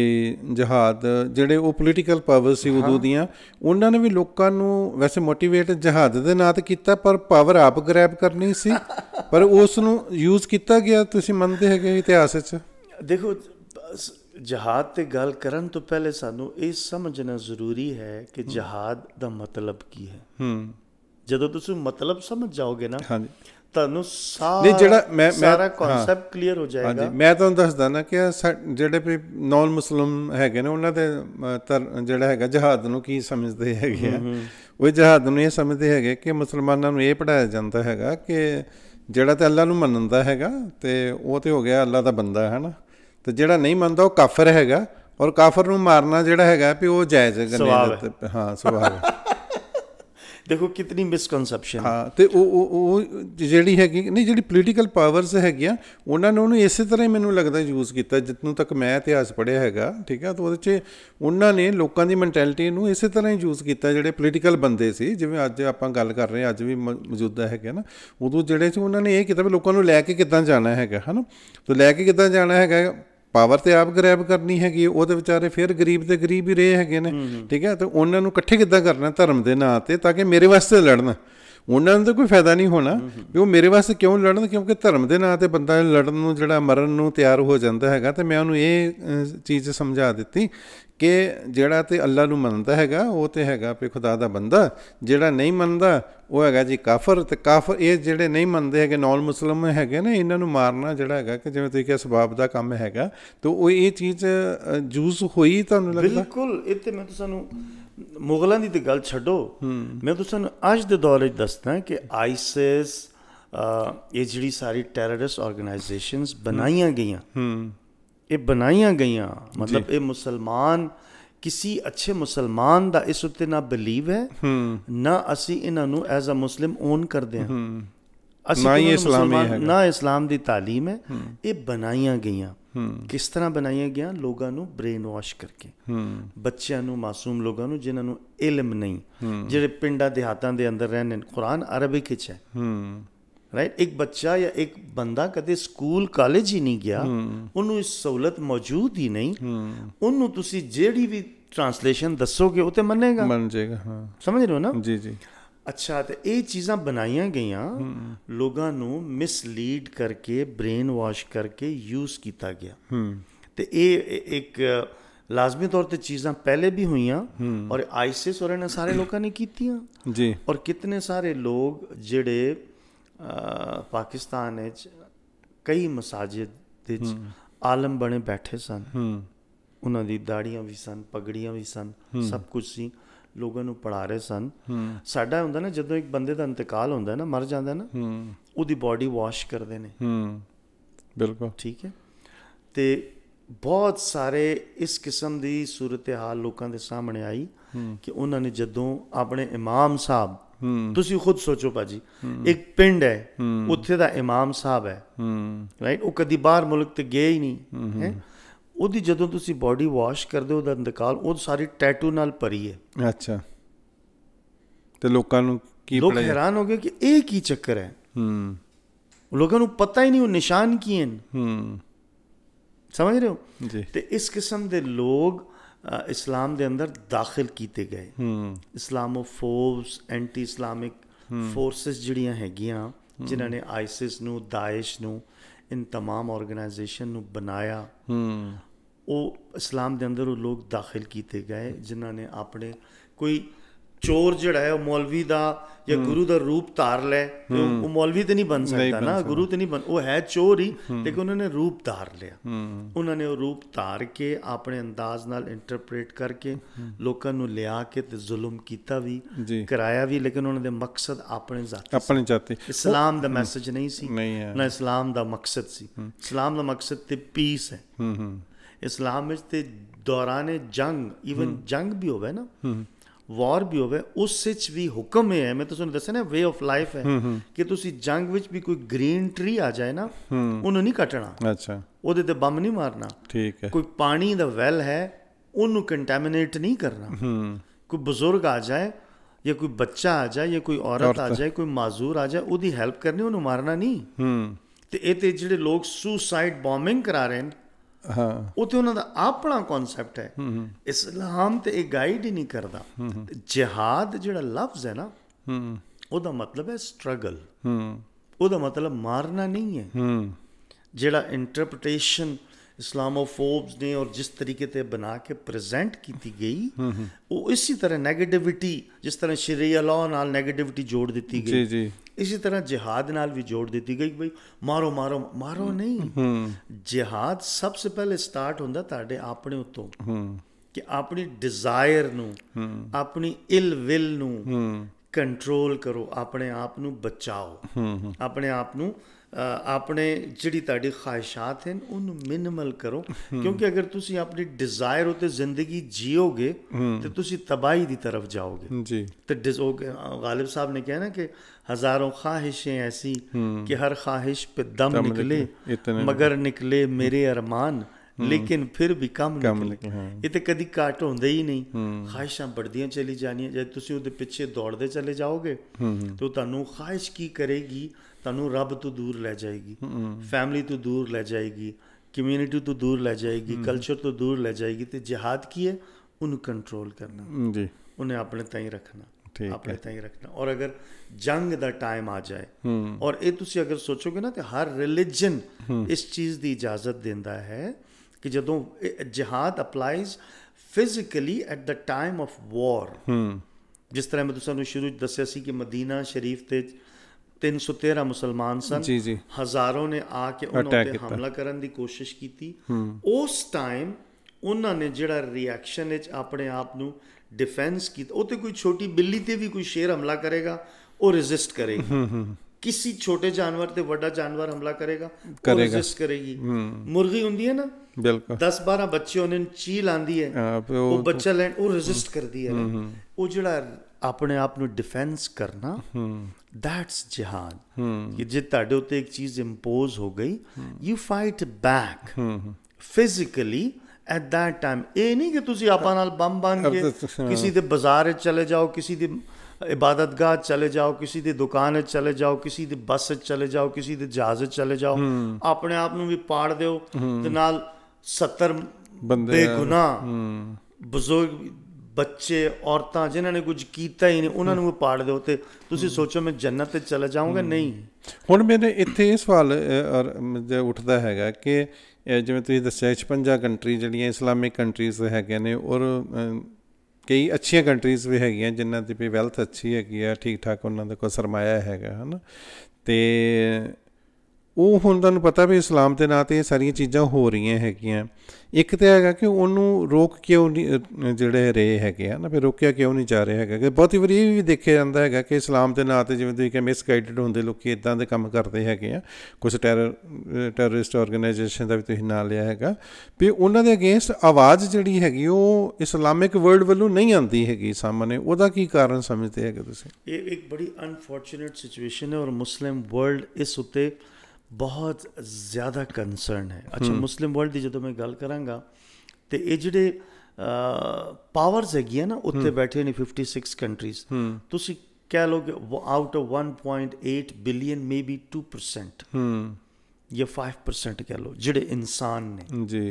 ਜਹਾਦ ਜਿਹੜੇ ਉਹ ਪੋਲੀਟੀਕਲ ਪਾਵਰ ਸੀ ਉਦੋਂ ਦੀਆਂ ਉਹਨਾਂ ਨੇ ਵੀ ਲੋਕਾਂ ਨੂੰ ਵੈਸੇ ਮੋਟੀਵੇਟ ਜਹਾਦ ਦੇ ਨਾਂ ਤੇ ਕੀਤਾ ਪਰ ਪਾਵਰ ਆਪ ਗ੍ਰੈਬ ਕਰਨੀ ਸੀ ਪਰ ਉਸ ਨੂੰ ਯੂਜ਼ ਕੀਤਾ ਗਿਆ ਤੁਸੀਂ ਮੰਨਦੇ ਹੈਗੇ ਇਤਿਹਾਸ 'ਚ ਦੇਖੋ ਜਹਾਦ ਤੇ ਗੱਲ ਕਰਨ ਤੋਂ ਪਹਿਲੇ ਸਾਨੂੰ ਇਹ ਸਮਝਣਾ ਜ਼ਰੂਰੀ ਹੈ ਕਿ ਜਹਾਦ ਦਾ ਮਤਲਬ ਕੀ ਹੈ ਹੂੰ ਜਦੋਂ ਤੁਸੀਂ ਮਤਲਬ ਸਮਝ ਜਾਓਗੇ ਨਾ ਹਾਂਜੀ ਤੁਹਾਨੂੰ ਸਾਰਾ ਨਹੀਂ ਜਿਹੜਾ ਮੈਂ ਮੈਂ ਸਾਰਾ ਕਨਸੈਪਟ ਕਲੀਅਰ ਹੋ ਜਾਏਗਾ ਹਾਂਜੀ ਮੈਂ ਤੁਹਾਨੂੰ ਦੱਸਦਾ ਨਾ ਕਿ ਜਿਹੜੇ ਵੀ ਨੌਨ ਮੁਸਲਮ ਹੈਗੇ ਨੇ ਉਹਨਾਂ ਦੇ ਜਿਹੜਾ ਹੈਗਾ ਜਹਾਦ ਨੂੰ ਕੀ ਸਮਝਦੇ ਹੈਗੇ ਆ ਉਹ ਜਹਾਦ ਨੂੰ ਇਹ ਸਮਝਦੇ ਹੈਗੇ ਕਿ ਮੁਸਲਮਾਨਾਂ ਨੂੰ ਇਹ ਪੜਾਇਆ ਜਾਂਦਾ ਹੈਗਾ ਕਿ ਜਿਹੜਾ ਤੇ ਅੱਲਾ ਨੂੰ ਮੰਨਦਾ ਹੈਗਾ ਤੇ ਉਹ ਤੇ ਹੋ ਗਿਆ ਅੱਲਾ ਦਾ ਬੰਦਾ ਹੈ ਨਾ ਤੇ ਜਿਹੜਾ ਨਹੀਂ ਮੰਨਦਾ ਉਹ ਕਾਫਰ ਹੈਗਾ ਔਰ ਕਾਫਰ ਨੂੰ ਮਾਰਨਾ ਜਿਹੜਾ ਹੈਗਾ ਵੀ ਉਹ ਜਾਇਜ਼ ਹੈ ਗੰਨੇ ਦਾ ਹਾਂ ਸਵਾਲ ਦੇਖੋ ਕਿੰਨੀ ਮਿਸਕਨਸੈਪਸ਼ਨ ਹਾਂ ਤੇ ਉਹ ਉਹ ਜਿਹੜੀ ਹੈਗੀ ਨਹੀਂ ਜਿਹੜੀ ਪੋਲੀਟੀਕਲ ਪਾਵਰਸ ਹੈਗੀਆਂ ਉਹਨਾਂ ਨੇ ਉਹਨੂੰ ਇਸੇ ਤਰ੍ਹਾਂ ਹੀ ਮੈਨੂੰ ਲੱਗਦਾ ਯੂਜ਼ ਕੀਤਾ ਜਿੰਨੂੰ ਤੱਕ ਮੈਂ ਇਤਿਹਾਸ ਪੜਿਆ ਹੈਗਾ ਠੀਕ ਆ ਤਾਂ ਉਹਦੇ 'ਚ ਉਹਨਾਂ ਨੇ ਲੋਕਾਂ ਦੀ ਮੈਂਟੈਲਿਟੀ ਨੂੰ ਇਸੇ ਤਰ੍ਹਾਂ ਹੀ ਯੂਜ਼ ਕੀਤਾ ਜਿਹੜੇ ਪੋਲੀਟੀਕਲ ਬੰਦੇ ਸੀ ਜਿਵੇਂ ਅੱਜ ਆਪਾਂ ਗੱਲ ਕਰ ਰਹੇ ਅੱਜ ਵੀ ਮੌਜੂਦਾ ਹੈਗਾ ਨਾ ਉਦੋਂ ਜਿਹੜੇ ਸੀ ਉਹਨਾਂ ਨੇ ਇਹ ਕੀਤਾ ਵੀ ਲੋਕਾਂ ਨੂੰ ਲੈ ਕੇ ਕਿੱਦਾਂ ਜਾਣਾ ਹੈਗਾ ਹਨਾ ਤਾਂ ਲੈ ਕੇ ਕਿੱਦਾਂ ਜਾਣਾ ਹੈਗਾ ਪਾਵਰ ਤੇ ਆਪ ਗ੍ਰੈਬ ਕਰਨੀ ਹੈਗੀ ਉਹਦੇ ਵਿਚਾਰੇ ਫਿਰ ਗਰੀਬ ਤੇ ਗਰੀਬ ਹੀ ਰਹੇ ਹੈਗੇ ਨੇ ਠੀਕ ਹੈ ਤੇ ਉਹਨਾਂ ਨੂੰ ਇਕੱਠੇ ਕਿੱਦਾਂ ਕਰਨਾ ਧਰਮ ਦੇ ਨਾਂ ਤੇ ਤਾਂ ਕਿ ਮੇਰੇ ਵਾਸਤੇ ਲੜਨ ਉਹਨਾਂ ਨੂੰ ਤਾਂ ਕੋਈ ਫਾਇਦਾ ਨਹੀਂ ਹੋਣਾ ਵੀ ਉਹ ਮੇਰੇ ਵਾਸਤੇ ਕਿਉਂ ਲੜਨ ਕਿਉਂਕਿ ਧਰਮ ਦੇ ਨਾਂ ਤੇ ਬੰਦਾ ਲੜਨ ਨੂੰ ਜਿਹੜਾ ਮਰਨ ਨੂੰ ਤਿਆਰ ਹੋ ਜਾਂਦਾ ਹੈਗਾ ਤੇ ਮੈਂ ਉਹਨੂੰ ਇਹ ਚੀਜ਼ ਸਮਝਾ ਦਿੱਤੀ ਕਿ ਜਿਹੜਾ ਤੇ ਅੱਲਾ ਨੂੰ ਮੰਨਦਾ ਹੈਗਾ ਉਹ ਤੇ ਹੈਗਾ ਪੇ ਖੁਦਾ ਦਾ ਬੰਦਾ ਜਿਹੜਾ ਨਹੀਂ ਮੰਨਦਾ ਉਹ ਹੈਗਾ ਜੀ ਕਾਫਰ ਤੇ ਕਾਫਰ ਇਹ ਜਿਹੜੇ ਨਹੀਂ ਮੰਨਦੇ ਹੈਗੇ ਨੌਨ ਮੁਸਲਮ ਹੈਗੇ ਨੇ ਇਹਨਾਂ ਨੂੰ ਮਾਰਨਾ ਜਿਹੜਾ ਹੈਗਾ ਕਿ ਜਿਵੇਂ ਤੁਸੀਂ ਕਿਹਾ ਸਬਾਬ ਦਾ ਕੰਮ ਹੈਗਾ ਤੇ ਉਹ ਇਹ ਚੀਜ਼ ਜੂਸ ਹੋਈ ਤੁਹਾਨੂੰ ਲੱਗਦਾ ਬਿਲਕੁਲ ਇਹ ਤੇ ਮੈਂ ਤੁਹਾਨੂੰ ਮੁਗਲਾਂ ਦੀ ਤੇ ਗੱਲ ਛੱਡੋ ਮੈਂ ਤੁਹਾਨੂੰ ਅੱਜ ਦੇ ਦੌਰ ਵਿੱਚ ਦੱਸਦਾ ਕਿ ਆਈਸਿਸ ਇਹ ਜਿਹੜੀ ਸਾਰੀ ਟੈਰਰਿਸਟ ਆਰਗੇਨਾਈਜੇਸ਼ਨਸ ਬਣਾਈਆਂ ਗਈਆਂ ਹੂੰ ਇਹ ਬਣਾਈਆਂ ਗਈਆਂ ਮਤਲਬ ਇਹ ਮੁਸਲਮਾਨ ਕਿਸੇ ਅੱਛੇ ਮੁਸਲਮਾਨ ਦਾ ਇਸ ਉੱਤੇ ਨਾ ਬਲੀਵ ਹੈ ਨਾ ਅਸੀਂ ਇਹਨਾਂ ਨੂੰ ਐਜ਼ ਅ ਮੁਸਲਮ ਓਨ ਕਰਦੇ ਹਾਂ ਅਸੀਂ ਨਾ ਇਸਲਾਮ ਹੈ ਨਾ ਇਸਲਾਮ ਦੀ تعلیم ਹੈ ਇਹ ਬਣਾਈਆਂ ਗਈਆਂ ਕਿਸ ਤਰ੍ਹਾਂ ਬਣਾਈਆਂ ਗਿਆ ਲੋਕਾਂ ਨੂੰ ਬ੍ਰੇਨ ਵਾਸ਼ ਕਰਕੇ ਬੱਚਿਆਂ ਨੂੰ ਮਾਸੂਮ ਲੋਕਾਂ ਨੂੰ ਜਿਨ੍ਹਾਂ ਨੂੰ ਇਲਮ ਨਹੀਂ ਜਿਹੜੇ ਪਿੰਡਾਂ ਦਿਹਾਤਾਂ ਦੇ ਅੰਦਰ ਰਹਿੰਦੇ ਨੇ ਕੁਰਾਨ ਅਰਬੀ ਵਿੱਚ ਹੈ ਰਾਈਟ ਇੱਕ ਬੱਚਾ ਜਾਂ ਇੱਕ ਬੰਦਾ ਕਦੇ ਸਕੂਲ ਕਾਲਜ ਹੀ ਨਹੀਂ ਗਿਆ ਉਹਨੂੰ ਇਸ ਸਹੂਲਤ ਮੌਜੂਦ ਹੀ ਨਹੀਂ ਉਹਨੂੰ ਤੁਸੀਂ ਜਿਹੜੀ ਵੀ ਟਰਾਂਸਲੇਸ਼ਨ ਦੱਸੋਗੇ ਉਹ ਤੇ ਮੰਨੇਗਾ ਮੰਨ ਜਾਏਗਾ ਹਾਂ ਸਮਝ ਰਹੇ ਹੋ ਨਾ ਜੀ ਜੀ ਅੱਛਾ ਤੇ ਇਹ ਚੀਜ਼ਾਂ ਬਣਾਈਆਂ ਗਈਆਂ ਲੋਕਾਂ ਨੂੰ ਮਿਸਲੀਡ ਕਰਕੇ ਬ੍ਰੇਨ ਵਾਸ਼ ਕਰਕੇ ਯੂਜ਼ ਕੀਤਾ ਗਿਆ ਤੇ ਇਹ ਇੱਕ ਲਾਜ਼ਮੀ ਤੌਰ ਤੇ ਚੀਜ਼ਾਂ ਪਹਿਲੇ ਵੀ ਹੋਈਆਂ ਔਰ ਆਈਸਿਸ ਔਰ ਇਹਨਾਂ ਸਾਰੇ ਲੋਕਾਂ ਨੇ ਕੀਤੀਆਂ ਜੀ ਔਰ ਕਿੰਨੇ ਸਾਰੇ ਲੋਕ ਜਿਹੜੇ ਪਾਕਿਸਤਾਨ ਵਿੱਚ ਕਈ ਮਸਾਜਿਦ ਵਿੱਚ ਆਲਮ ਬਣੇ ਬੈਠੇ ਸਨ ਉਹਨਾਂ ਦੀ ਦਾੜੀਆਂ ਵੀ ਸਨ ਪਗੜੀਆਂ ਵੀ ਸਨ ਸਭ ਕੁਝ ਸੀ ਲੋਕਾਂ ਨੂੰ ਪੜਾ ਰਹੇ ਸਨ ਸਾਡਾ ਹੁੰਦਾ ਨਾ ਜਦੋਂ ਇੱਕ ਬੰਦੇ ਦਾ ਇੰਤਕਾਲ ਹੁੰਦਾ ਨਾ ਮਰ ਜਾਂਦਾ ਨਾ ਉਹਦੀ ਬਾਡੀ ਵਾਸ਼ ਕਰਦੇ ਨੇ ਬਿਲਕੁਲ ਠੀਕ ਹੈ ਤੇ ਬਹੁਤ ਸਾਰੇ ਇਸ ਕਿਸਮ ਦੀ ਸੂਰਤ-ਹਾਲ ਲੋਕਾਂ ਦੇ ਸਾਹਮਣੇ ਆਈ ਕਿ ਉਹਨਾਂ ਨੇ ਜਦੋਂ ਆਪਣੇ ਇਮਾਮ ਸਾਹਿਬ ਤੁਸੀਂ ਖੁਦ ਸੋਚੋ ਭਾਜੀ ਇੱਕ ਪਿੰਡ ਹੈ ਉੱਥੇ ਦਾ ਇਮਾਮ ਸਾਹਿਬ ਹੈ ਰਾਈਟ ਉਹ ਕਦੀ ਬਾਹਰ ਮੁਲਕ ਤੇ ਗਏ ਹੀ ਨਹੀਂ ਹੈ ਉਹਦੀ ਜਦੋਂ ਤੁਸੀਂ ਬਾਡੀ ਵਾਸ਼ ਕਰਦੇ ਹੋ ਉਹਦਾ ਅੰਦਕਾਲ ਉਹ ਸਾਰੀ ਟੈਟੂ ਨਾਲ ਭਰੀ ਹੈ ਅੱਛਾ ਤੇ ਲੋਕਾਂ ਨੂੰ ਕੀ ਲੋਕ ਹੈਰਾਨ ਹੋ ਗਏ ਕਿ ਇਹ ਕੀ ਚੱਕਰ ਹੈ ਹੂੰ ਲੋਕਾਂ ਨੂੰ ਪਤਾ ਹੀ ਨਹੀਂ ਉਹ ਨਿਸ਼ਾਨ ਕੀ ਹਨ ਹੂੰ ਸਮਝ ਰਹੇ ਹੋ ਜੀ ਤੇ ਇਸ ਕਿਸਮ ਦੇ ਲੋਕ ਇਸਲਾਮ ਦੇ ਅੰਦਰ ਦਾਖਲ ਕੀਤੇ ਗਏ hmm Islamophobes anti Islamic forces ਜਿਹੜੀਆਂ ਹੈਗੀਆਂ ਜਿਨ੍ਹਾਂ ਨੇ ਆਈਸਿਸ ਨੂੰ ਦਾਇਸ਼ ਨੂੰ ਇਨ तमाम ਆਰਗੇਨਾਈਜੇਸ਼ਨ ਨੂੰ ਬਣਾਇਆ ਹਮ ਉਹ ਇਸਲਾਮ ਦੇ ਅੰਦਰ ਉਹ ਲੋਕ ਦਾਖਲ ਕੀਤੇ ਗਏ ਜਿਨ੍ਹਾਂ ਨੇ ਆਪਣੇ ਕੋਈ ਚੋਰ ਜਿਹੜਾ ਹੈ ਉਹ ਮੌਲਵੀ ਦਾ ਜਾਂ ਗੁਰੂ ਦਾ ਰੂਪ ਧਾਰ ਲੈ ਉਹ ਮੌਲਵੀ ਤੇ ਨਹੀਂ ਬਣ ਸਕਦਾ ਨਾ ਗੁਰੂ ਤੇ ਨਹੀਂ ਬਣ ਉਹ ਹੈ ਚੋਰ ਹੀ ਲੇਕਿਨ ਉਹਨਾਂ ਨੇ ਰੂਪ ਧਾਰ ਲਿਆ ਉਹਨਾਂ ਨੇ ਉਹ ਰੂਪ ਧਾਰ ਕੇ ਆਪਣੇ ਅੰਦਾਜ਼ ਨਾਲ ਇੰਟਰਪ੍ਰੀਟ ਕਰਕੇ ਲੋਕਾਂ ਨੂੰ ਲਿਆ ਕੇ ਤੇ ਜ਼ੁਲਮ ਕੀਤਾ ਵੀ ਕਰਾਇਆ ਵੀ ਲੇਕਿਨ ਉਹਨਾਂ ਦੇ ਮਕਸਦ ਆਪਣੇ ਜ਼ਾਤੀ ਆਪਣੇ ਜ਼ਾਤੀ ਇਸਲਾਮ ਦਾ ਮੈਸੇਜ ਨਹੀਂ ਸੀ ਨਾ ਇਸਲਾਮ ਦਾ ਮਕਸਦ ਸੀ ਇਸਲਾਮ ਦਾ ਮਕਸਦ ਤੇ ਪੀਸ ਹੈ ਇਸਲਾਮ ਵਿੱਚ ਤੇ ਦੌਰਾਨੇ ਜੰਗ ਇਵਨ ਜੰਗ ਵੀ ਹੋਵੇ ਨਾ ਵਾਰ ਵੀ ਹੋਵੇ ਉਸ ਵਿੱਚ ਵੀ ਹੁਕਮ ਹੈ ਮੈਂ ਤੁਹਾਨੂੰ ਦੱਸਿਆ ਨਾ ਵੇ ਆਫ ਲਾਈਫ ਹੈ ਕਿ ਤੁਸੀਂ ਜੰਗ ਵਿੱਚ ਵੀ ਕੋਈ ਗ੍ਰੀਨ ਟਰੀ ਆ ਜਾਏ ਨਾ ਉਹਨੂੰ ਨਹੀਂ ਕੱਟਣਾ ਅੱਛਾ ਉਹਦੇ ਤੇ ਬੰਮ ਨਹੀਂ ਮਾਰਨਾ ਠੀਕ ਹੈ ਕੋਈ ਪਾਣੀ ਦਾ ਵੈਲ ਹੈ ਉਹਨੂੰ ਕੰਟੈਮੀਨੇਟ ਨਹੀਂ ਕਰਨਾ ਕੋਈ ਬਜ਼ੁਰਗ ਆ ਜਾਏ ਜਾਂ ਕੋਈ ਬੱਚਾ ਆ ਜਾਏ ਜਾਂ ਕੋਈ ਔਰਤ ਆ ਜਾਏ ਕੋਈ ਮਾਜ਼ੂਰ ਆ ਜਾਏ ਉਹਦੀ ਹੈਲਪ ਕਰਨੀ ਉਹਨੂੰ ਮਾਰਨਾ ਨਹੀਂ ਤੇ ਇਹ ਤੇ ਜਿਹੜੇ ਲੋਕ ਸੁਸਾਈਡ ਬੰਬਿੰਗ ਕਰਾ ਰਹੇ ਨੇ ਹਾਂ ਉਹ ਤੇ ਉਹਨਾਂ ਦਾ ਆਪਣਾ ਕਨਸੈਪਟ ਹੈ ਇਸਲਾਮ ਤੇ ਇਹ ਗਾਈਡ ਹੀ ਨਹੀਂ ਕਰਦਾ ਜਿਹਹਾਦ ਜਿਹੜਾ ਲਫ਼ਜ਼ ਹੈ ਨਾ ਉਹਦਾ ਮਤਲਬ ਹੈ ਸਟਰਗਲ ਉਹਦਾ ਮਤਲਬ ਮਾਰਨਾ ਨਹੀਂ ਹੈ ਜਿਹੜਾ ਇੰਟਰਪ੍ਰੀਟੇਸ਼ਨ इस्लामोफोब्स ਨੇ ਔਰ जिस तरीके ਤੇ ਬਣਾ ਕੇ प्रेजेंट ਕੀਤੀ ਗਈ ਉਹ ਇਸੇ ਤਰ੍ਹਾਂ 네ਗੇਟਿਵਿਟੀ जिस तरह ਸ਼ਰੀਆ लॉ ਨਾਲ 네ਗੇਟਿਵਿਟੀ ਜੋੜ ਦਿੱਤੀ ਗਈ ਜੀ ਜੀ ਇਸੇ ਤਰ੍ਹਾਂ ਜਿਹਾਦ ਨਾਲ ਵੀ ਜੋੜ ਦਿੱਤੀ ਗਈ ਭਈ ਮਾਰੋ ਮਾਰੋ ਮਾਰੋ ਨਹੀਂ ਜਿਹਾਦ ਸਭ ਤੋਂ ਪਹਿਲੇ ਸਟਾਰਟ ਹੁੰਦਾ ਤੁਹਾਡੇ ਆਪਣੇ ਉਤੋਂ ਕਿ ਆਪਣੀ ਡਿਜ਼ਾਇਰ ਨੂੰ ਆਪਣੀ ਇਲ ਵਿਲ ਨੂੰ ਕੰਟਰੋਲ ਕਰੋ ਆਪਣੇ ਆਪ ਨੂੰ ਬਚਾਓ ਆਪਣੇ ਆਪ ਨੂੰ ਆਪਣੇ ਜਿਹੜੀ ਤੁਹਾਡੀ ਖਾਹਿਸ਼ਾਂ ਹਨ ਉਹਨੂੰ ਮਿਨਿਮਲ ਕਰੋ ਕਿਉਂਕਿ ਅਗਰ ਤੁਸੀਂ ਆਪਣੀ ਡਿਜ਼ਾਇਰ ਉਤੇ ਜ਼ਿੰਦਗੀ ਜੀਓਗੇ ਤੇ ਤੁਸੀਂ ਤਬਾਹੀ ਦੀ ਤਰਫ ਜਾਓਗੇ ਜੀ ਤੇ ਗਾਲਿਬ ਸਾਹਿਬ ਨੇ ਕਿਹਾ ਨਾ ਕਿ ਹਜ਼ਾਰੋਂ ਖਾਹਿਸ਼ਾਂ ਐਸੀ ਕਿ ਹਰ ਖਾਹਿਸ਼ ਪੇ ਦਮ ਨਿਕਲੇ ਮਗਰ ਨਿਕਲੇ ਮੇਰੇ ਅਰਮਾਨ ਲੇਕਿਨ ਫਿਰ ਵੀ ਕੰਮ ਨਿਕਲੇ ਇਹ ਤੇ ਕਦੀ ਘਾਟ ਹੁੰਦੇ ਹੀ ਨਹੀਂ ਖਾਹਿਸ਼ਾਂ ਵੱਡੀਆਂ ਚਲੀ ਜਾਣੀਆਂ ਜੇ ਤੁਸੀਂ ਉਹਦੇ ਪਿੱਛੇ ਦੌੜਦੇ ਚਲੇ ਜਾਓਗੇ ਤਾਂ ਤੁਹਾਨੂੰ ਖਾਹਿਸ਼ ਕੀ ਕਰੇਗੀ ਤੁਹਾਨੂੰ ਰੱਬ ਤੋਂ ਦੂਰ ਲੈ ਜਾਏਗੀ ਫੈਮਿਲੀ ਤੋਂ ਦੂਰ ਲੈ ਜਾਏਗੀ ਕਮਿਊਨਿਟੀ ਤੋਂ ਦੂਰ ਲੈ ਜਾਏਗੀ ਕਲਚਰ ਤੋਂ ਦੂਰ ਲੈ ਜਾਏਗੀ ਤੇ ਜਿਹਹਾਦ ਕੀ ਹੈ ਉਹਨੂੰ ਕੰਟਰੋਲ ਕਰਨਾ ਜੀ ਉਹਨੇ ਆਪਣੇ ਤਾਈ ਰੱਖਣਾ ਆਪਣੇ ਤਾਈ ਰੱਖਣਾ ਔਰ ਅਗਰ ਜੰਗ ਦਾ ਟਾਈਮ ਆ ਜਾਏ ਔਰ ਇਹ ਤੁਸੀਂ ਅਗਰ ਸੋਚੋਗੇ ਨਾ ਤੇ ਹਰ ਰਿਲੀਜੀਅਨ ਇਸ ਚੀਜ਼ ਦੀ ਇਜਾਜ਼ਤ ਦਿੰਦਾ ਹੈ ਕਿ ਜਦੋਂ ਜਿਹਹਾਦ applies physically at the time of war ਜਿਸ ਤਰ੍ਹਾਂ ਮੈਂ ਤੁਹਾਨੂੰ ਸ਼ੁਰੂ ਦੱਸਿਆ ਸੀ ਕਿ ਮਦੀਨਾ ਸ਼ਰੀਫ ਤੇ 313 ਮੁਸਲਮਾਨ ਸਨ ਹਜ਼ਾਰਾਂ ਨੇ ਆ ਕੇ ਉਹਨਾਂ ਤੇ ਹਮਲਾ ਕਰਨ ਦੀ ਕੋਸ਼ਿਸ਼ ਕੀਤੀ ਉਸ ਟਾਈਮ ਉਹਨਾਂ ਨੇ ਜਿਹੜਾ ਰਿਐਕਸ਼ਨ ਵਿੱਚ ਆਪਣੇ ਆਪ ਨੂੰ ਡਿਫੈਂਸ ਕੀਤਾ ਉਹ ਤੇ ਕੋਈ ਛੋਟੀ ਬਿੱਲੀ ਤੇ ਵੀ ਕੋਈ ਸ਼ੇਰ ਹਮਲਾ ਕਰੇਗਾ ਉਹ ਰੈਜ਼ਿਸਟ ਕਰੇਗੀ ਕਿਸੇ ਛੋਟੇ ਜਾਨਵਰ ਤੇ ਵੱਡਾ ਜਾਨਵਰ ਹਮਲਾ ਕਰੇਗਾ ਉਹ ਰੈਜ਼ਿਸਟ ਕਰੇਗੀ ਮੁਰਗੀ ਹੁੰਦੀ ਹੈ ਨਾ ਬਿਲਕੁਲ 10 12 ਬੱਚੇ ਉਹਨਾਂ ਨੂੰ ਚੀਲ ਆਂਦੀ ਹੈ ਉਹ ਬੱਚਾ ਲੈਣ ਉਹ ਰੈਜ਼ਿਸਟ ਕਰਦੀ ਹੈ ਉਹ ਜਿਹੜਾ ਆਪਣੇ ਆਪ ਨੂੰ ਡਿਫੈਂਸ ਕਰਨਾ ਦੈਟਸ ਜਿਹਾਦ ਕਿ ਜੇ ਤੁਹਾਡੇ ਉੱਤੇ ਇੱਕ ਚੀਜ਼ ਇੰਪੋਜ਼ ਹੋ ਗਈ you fight back physically at that time ਇਹ ਨਹੀਂ ਕਿ ਤੁਸੀਂ ਆਪਾਂ ਨਾਲ ਬੰਬ ਬੰਨ ਕੇ ਕਿਸੇ ਦੇ ਬਾਜ਼ਾਰ ਵਿੱਚ ਚਲੇ ਜਾਓ ਕਿਸੇ ਦੀ ਇਬਾਦਤਗਾਹ ਚਲੇ ਜਾਓ ਕਿਸੇ ਦੀ ਦੁਕਾਨ ਵਿੱਚ ਚਲੇ ਜਾਓ ਕਿਸੇ ਦੀ ਬੱਸ ਵਿੱਚ ਚਲੇ ਜਾਓ ਕਿਸੇ ਦੇ ਜਹਾਜ਼ ਵਿੱਚ ਚਲੇ ਜਾਓ ਆਪਣੇ ਆਪ ਨੂੰ ਵੀ ਪਾੜ ਦਿਓ ਤੇ ਨਾਲ 70 ਬੰਦੇ ਬੇਗੁਨਾਹ ਬਜ਼ੁਰਗ ਬੱਚੇ ਔਰਤਾਂ ਜਿਨ੍ਹਾਂ ਨੇ ਕੁਝ ਕੀਤਾ ਹੀ ਨਹੀਂ ਉਹਨਾਂ ਨੂੰ ਪਾੜ ਦਿਓ ਤੇ ਤੁਸੀਂ ਸੋਚੋ ਮੈਂ ਜੰਨਤ ਤੇ ਚਲਾ ਜਾਊਂਗਾ ਨਹੀਂ ਹੁਣ ਮੇਰੇ ਇੱਥੇ ਇਹ ਸਵਾਲ ਜੇ ਉੱਠਦਾ ਹੈਗਾ ਕਿ ਜਿਵੇਂ ਤੁਸੀਂ ਦੱਸਿਆ 56 ਕੰਟਰੀ ਜਿਹੜੀਆਂ ਇਸਲਾਮਿਕ ਕੰਟਰੀਜ਼ ਹੈਗੇ ਨੇ ਔਰ ਕਈ ਅੱਛੀਆਂ ਕੰਟਰੀਜ਼ ਵੀ ਹੈਗੀਆਂ ਜਿਨ੍ਹਾਂ ਦੀ ਵੀ ਵੈਲਥ ਅੱਛੀ ਹੈਗੀ ਆ ਠੀਕ ਠਾਕ ਉਹਨਾਂ ਦੇ ਕੋਲ ਸਰਮਾਇਆ ਹੈਗਾ ਹਨ ਤੇ ਉਹ ਹੁਣ ਤੁਹਾਨੂੰ ਪਤਾ ਵੀ ਇਸਲਾਮ ਦੇ ਨਾਂ ਤੇ ਇਹ ਸਾਰੀਆਂ ਚੀਜ਼ਾਂ ਹੋ ਰਹੀਆਂ ਹੈਗੀਆਂ ਇੱਕ ਤੇ ਹੈਗਾ ਕਿ ਉਹਨੂੰ ਰੋਕ ਕਿਉਂ ਜਿਹੜੇ ਰਹੇ ਹੈਗੇ ਆ ਨਾ ਫਿਰ ਰੋਕਿਆ ਕਿਉਂ ਨਹੀਂ ਜਾ ਰਿਹਾ ਹੈਗਾ ਕਿ ਬਹੁਤ ਹੀ ਵਾਰੀ ਇਹ ਵੀ ਦੇਖਿਆ ਜਾਂਦਾ ਹੈਗਾ ਕਿ ਇਸਲਾਮ ਦੇ ਨਾਂ ਤੇ ਜਿਵੇਂ ਤੁਸੀਂ ਕਹਿੰਦੇ ਮਿਸਗਾਈਡਡ ਹੁੰਦੇ ਲੋਕੀ ਇਦਾਂ ਦੇ ਕੰਮ ਕਰਦੇ ਹੈਗੇ ਆ ਕੁਝ ਟੈਰਰ ਟੈਰਰਿਸਟ ਆਰਗੇਨਾਈਜੇਸ਼ਨ ਦਾ ਵੀ ਤੁਸੀਂ ਨਾਂ ਲਿਆ ਹੈਗਾ ਵੀ ਉਹਨਾਂ ਦੇ ਅਗੇਂਸਟ ਆਵਾਜ਼ ਜਿਹੜੀ ਹੈਗੀ ਉਹ ਇਸਲਾਮਿਕ ਵਰਲਡ ਵੱਲੋਂ ਨਹੀਂ ਆਉਂਦੀ ਹੈਗੀ ਸਾਹਮਣੇ ਉਹਦਾ ਕੀ ਕਾਰਨ ਸਮਝਦੇ ਹੈਗੇ ਤੁਸੀਂ ਇਹ ਇੱਕ ਬੜੀ ਅਨਫੋਰਚੂਨੇਟ ਸਿਚੁਏਸ਼ਨ ਹੈ ਔਰ ਮੁਸਲਿਮ ਵਰਲਡ ਇਸ ਉੱਤੇ ਬਹੁਤ ਜ਼ਿਆਦਾ ਕਨਸਰਨ ਹੈ ਅੱਛਾ ਮੁਸਲਿਮ ਵਰਲਡ ਦੀ ਜਦੋਂ ਮੈਂ ਗੱਲ ਕਰਾਂਗਾ ਤੇ ਇਹ ਜਿਹੜੇ ਪਾਵਰਸ ਹੈਗੀਆਂ ਨਾ ਉੱਤੇ ਬੈਠੇ ਨੇ 56 ਕੰਟਰੀਜ਼ ਤੁਸੀਂ ਕਹਿ ਲੋਗੇ out of 1.8 billion maybe 2% hmm ਜਾਂ 5% ਕਹਿ ਲੋ ਜਿਹੜੇ ਇਨਸਾਨ ਨੇ ਜੀ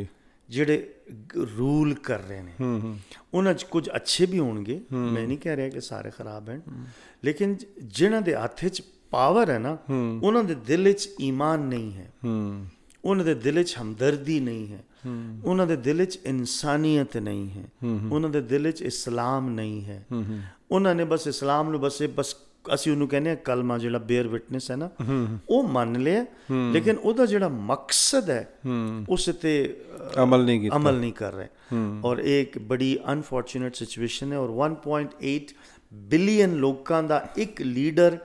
ਜਿਹੜੇ ਰੂਲ ਕਰ ਰਹੇ ਨੇ ਉਹਨਾਂ 'ਚ ਕੁਝ ਅੱਛੇ ਵੀ ਹੋਣਗੇ ਮੈਂ ਨਹੀਂ ਕਹਿ ਰਿਹਾ ਕਿ ਸਾਰੇ ਖਰਾਬ ਹਨ ਲੇਕਿਨ ਜਿਨ੍ਹਾਂ ਦੇ ਹੱਥੇ 'ਚ ਪਾਵਰ ਹੈ ਨਾ ਉਹਨਾਂ ਦੇ ਦਿਲ ਵਿੱਚ ਈਮਾਨ ਨਹੀਂ ਹੈ ਹੂੰ ਉਹਨਾਂ ਦੇ ਦਿਲ ਵਿੱਚ ਹਮਦਰਦੀ ਨਹੀਂ ਹੈ ਹੂੰ ਉਹਨਾਂ ਦੇ ਦਿਲ ਵਿੱਚ ਇਨਸਾਨੀਅਤ ਨਹੀਂ ਹੈ ਉਹਨਾਂ ਦੇ ਦਿਲ ਵਿੱਚ ਇਸਲਾਮ ਨਹੀਂ ਹੈ ਹੂੰ ਉਹਨਾਂ ਨੇ ਬਸ ਇਸਲਾਮ ਨੂੰ ਬਸ ਬਸ ਅਸੀਂ ਉਹਨੂੰ ਕਹਿੰਦੇ ਆ ਕਲਮਾ ਜਿਹੜਾ ਬੇਅਰ ਵਿਟਨੈਸ ਹੈ ਨਾ ਉਹ ਮੰਨ ਲਿਆ ਲੇਕਿਨ ਉਹਦਾ ਜਿਹੜਾ ਮਕਸਦ ਹੈ ਉਸ ਤੇ ਅਮਲ ਨਹੀਂ ਕੀਤਾ ਅਮਲ ਨਹੀਂ ਕਰ ਰਹੇ ਔਰ ਇੱਕ ਬੜੀ ਅਨਫੋਰਚੂਨੇਟ ਸਿਚੁਏਸ਼ਨ ਹੈ ਔਰ 1.8 ਬਿਲੀਅਨ ਲੋਕਾਂ ਦਾ ਇੱਕ ਲੀਡਰ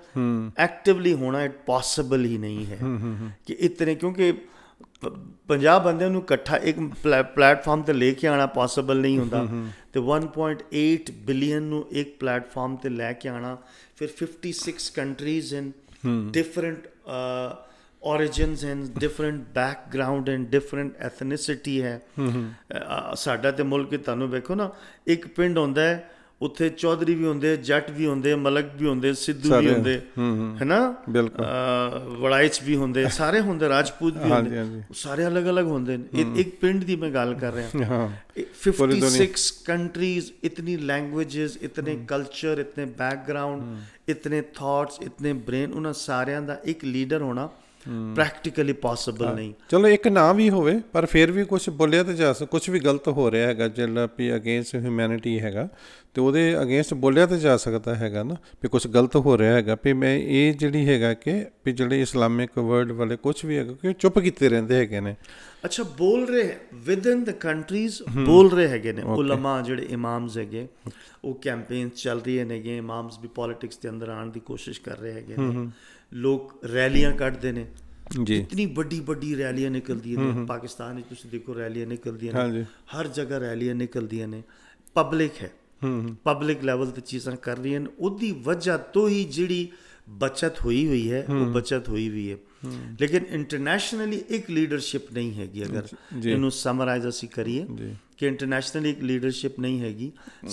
ਐਕਟਿਵਲੀ ਹੋਣਾ ਇਟ ਪੋਸੀਬਲ ਹੀ ਨਹੀਂ ਹੈ ਕਿ ਇਤਨੇ ਕਿਉਂਕਿ 50 ਬੰਦਿਆਂ ਨੂੰ ਇਕੱਠਾ ਇੱਕ ਪਲੇਟਫਾਰਮ ਤੇ ਲੈ ਕੇ ਆਣਾ ਪੋਸੀਬਲ ਨਹੀਂ ਹੁੰਦਾ ਤੇ 1.8 ਬਿਲੀਅਨ ਨੂੰ ਇੱਕ ਪਲੇਟਫਾਰਮ ਤੇ ਲੈ ਕੇ ਆਣਾ ਫਿਰ 56 countries in different origins and different background and different ethnicity ਹੈ ਸਾਡਾ ਤੇ ਮੁਲਕ ਤੁਹਾਨੂੰ ਵੇਖੋ ਨਾ ਇੱਕ ਪਿੰਡ ਹੁੰਦਾ ਹੈ ਉੱਥੇ ਚੌਧਰੀ ਵੀ ਹੁੰਦੇ ਜੱਟ ਵੀ ਹੁੰਦੇ ਮਲਕ ਵੀ ਹੁੰਦੇ ਸਿੱਧੂ ਵੀ ਹੁੰਦੇ ਹੈਨਾ ਬਿਲਕੁਲ ਵੜਾਈਚ ਵੀ ਹੁੰਦੇ ਸਾਰੇ ਹੁੰਦੇ ਰਾਜਪੂਤ ਵੀ ਹੁੰਦੇ ਸਾਰੇ ਅਲੱਗ-ਅਲੱਗ ਹੁੰਦੇ ਨੇ ਇੱਕ ਪਿੰਡ ਦੀ ਮੈਂ ਗੱਲ ਕਰ ਰਿਹਾ ਹਾਂ 56 ਕੰਟਰੀਜ਼ ਇਤਨੀ ਲੈਂਗੁਏਜਸ ਇਤਨੇ ਕਲਚਰ ਇਤਨੇ ਬੈਕਗ੍ਰਾਉਂਡ ਇਤਨੇ ਥਾਟਸ ਇਤਨੇ ਬ੍ਰੇਨ ਉਹਨਾਂ ਸਾਰਿਆਂ ਦਾ ਇੱਕ ਲੀਡਰ ਹੋਣਾ ਪ੍ਰੈਕਟੀਕਲੀ ਪੋਸੀਬਲ ਨਹੀਂ ਚਲੋ ਇੱਕ ਨਾ ਵੀ ਹੋਵੇ ਪਰ ਫਿਰ ਵੀ ਕੁਝ ਬੋਲਿਆ ਤੇ ਜਾ ਸਕਦਾ ਕੁਝ ਵੀ ਗਲਤ ਹੋ ਰਿਹਾ ਹੈਗਾ ਜਿਹੜਾ ਵੀ ਅਗੇਂਸਟ ਹਿਊਮੈਨਿਟੀ ਹੈਗਾ ਤੇ ਉਹਦੇ ਅਗੇਂਸਟ ਬੋਲਿਆ ਤੇ ਜਾ ਸਕਦਾ ਹੈਗਾ ਨਾ ਵੀ ਕੁਝ ਗਲਤ ਹੋ ਰਿਹਾ ਹੈਗਾ ਵੀ ਮੈਂ ਇਹ ਜਿਹੜੀ ਹੈਗਾ ਕਿ ਵੀ ਜਿਹੜੇ ਇਸਲਾਮਿਕ ਵਰਲਡ ਵਾਲੇ ਕੁਝ ਵੀ ਹੈਗਾ ਕਿ ਚੁੱਪ ਕੀਤੇ ਰਹਿੰਦੇ ਹੈਗੇ ਨੇ ਅੱਛਾ ਬੋਲ ਰਹੇ ਵਿਦ ਇਨ ਦ ਕੰਟਰੀਜ਼ ਬੋਲ ਰਹੇ ਹੈਗੇ ਨੇ ਉਲਮਾ ਜਿਹੜੇ ਇਮਾਮਸ ਹੈਗੇ ਉਹ ਕੈਂਪੇਨਸ ਚੱਲ ਰਹੀਆਂ ਨੇਗੇ ਇਮਾਮਸ ਵੀ ਪੋਲਿਟਿਕਸ ਦੇ ਅੰਦਰ ਆਉਣ ਦੀ ਕੋਸ਼ਿਸ਼ ਕਰ ਰਹੇ ਹੈਗੇ ਨੇ ਲੋਕ ਰੈਲੀਆਂ ਕੱਢਦੇ ਨੇ ਜੀ ਇਤਨੀ ਵੱਡੀ ਵੱਡੀ ਰੈਲੀਆਂ ਨਿਕਲਦੀਆਂ ਨੇ ਪਾਕਿਸਤਾਨ ਵਿੱਚ ਤੁਸੀਂ ਦੇਖੋ ਰੈਲੀਆਂ ਨਿਕਲਦੀਆਂ ਨੇ ਹਰ ਜਗ੍ਹਾ ਰੈਲੀਆਂ ਨਿਕਲਦੀਆਂ ਨੇ ਪਬਲਿਕ ਹੈ ਪਬਲਿਕ ਲੈਵਲ ਤੇ ਚੀਜ਼ਾਂ ਕਰ ਰਹੀਆਂ ਨੇ ਉਹਦੀ ਵਜ੍ਹਾ ਤੋਂ ਹੀ ਜਿਹੜੀ ਬਚਤ ਹੋਈ ਹੋਈ ਹੈ ਉਹ ਬਚਤ ਹੋਈ ਹੋਈ ਹੈ ਲੇਕਿਨ ਇੰਟਰਨੈਸ਼ਨਲੀ ਇੱਕ ਲੀਡਰਸ਼ਿਪ ਨਹੀਂ ਹੈਗੀ ਅਗਰ ਇਹਨੂੰ ਸਮਰਾਈਜ਼ ਅਸੀਂ ਕਰੀਏ ਕਿ ਇੰਟਰਨੈਸ਼ਨਲੀ ਇੱਕ ਲੀਡਰਸ਼ਿਪ ਨਹੀਂ ਹੈਗੀ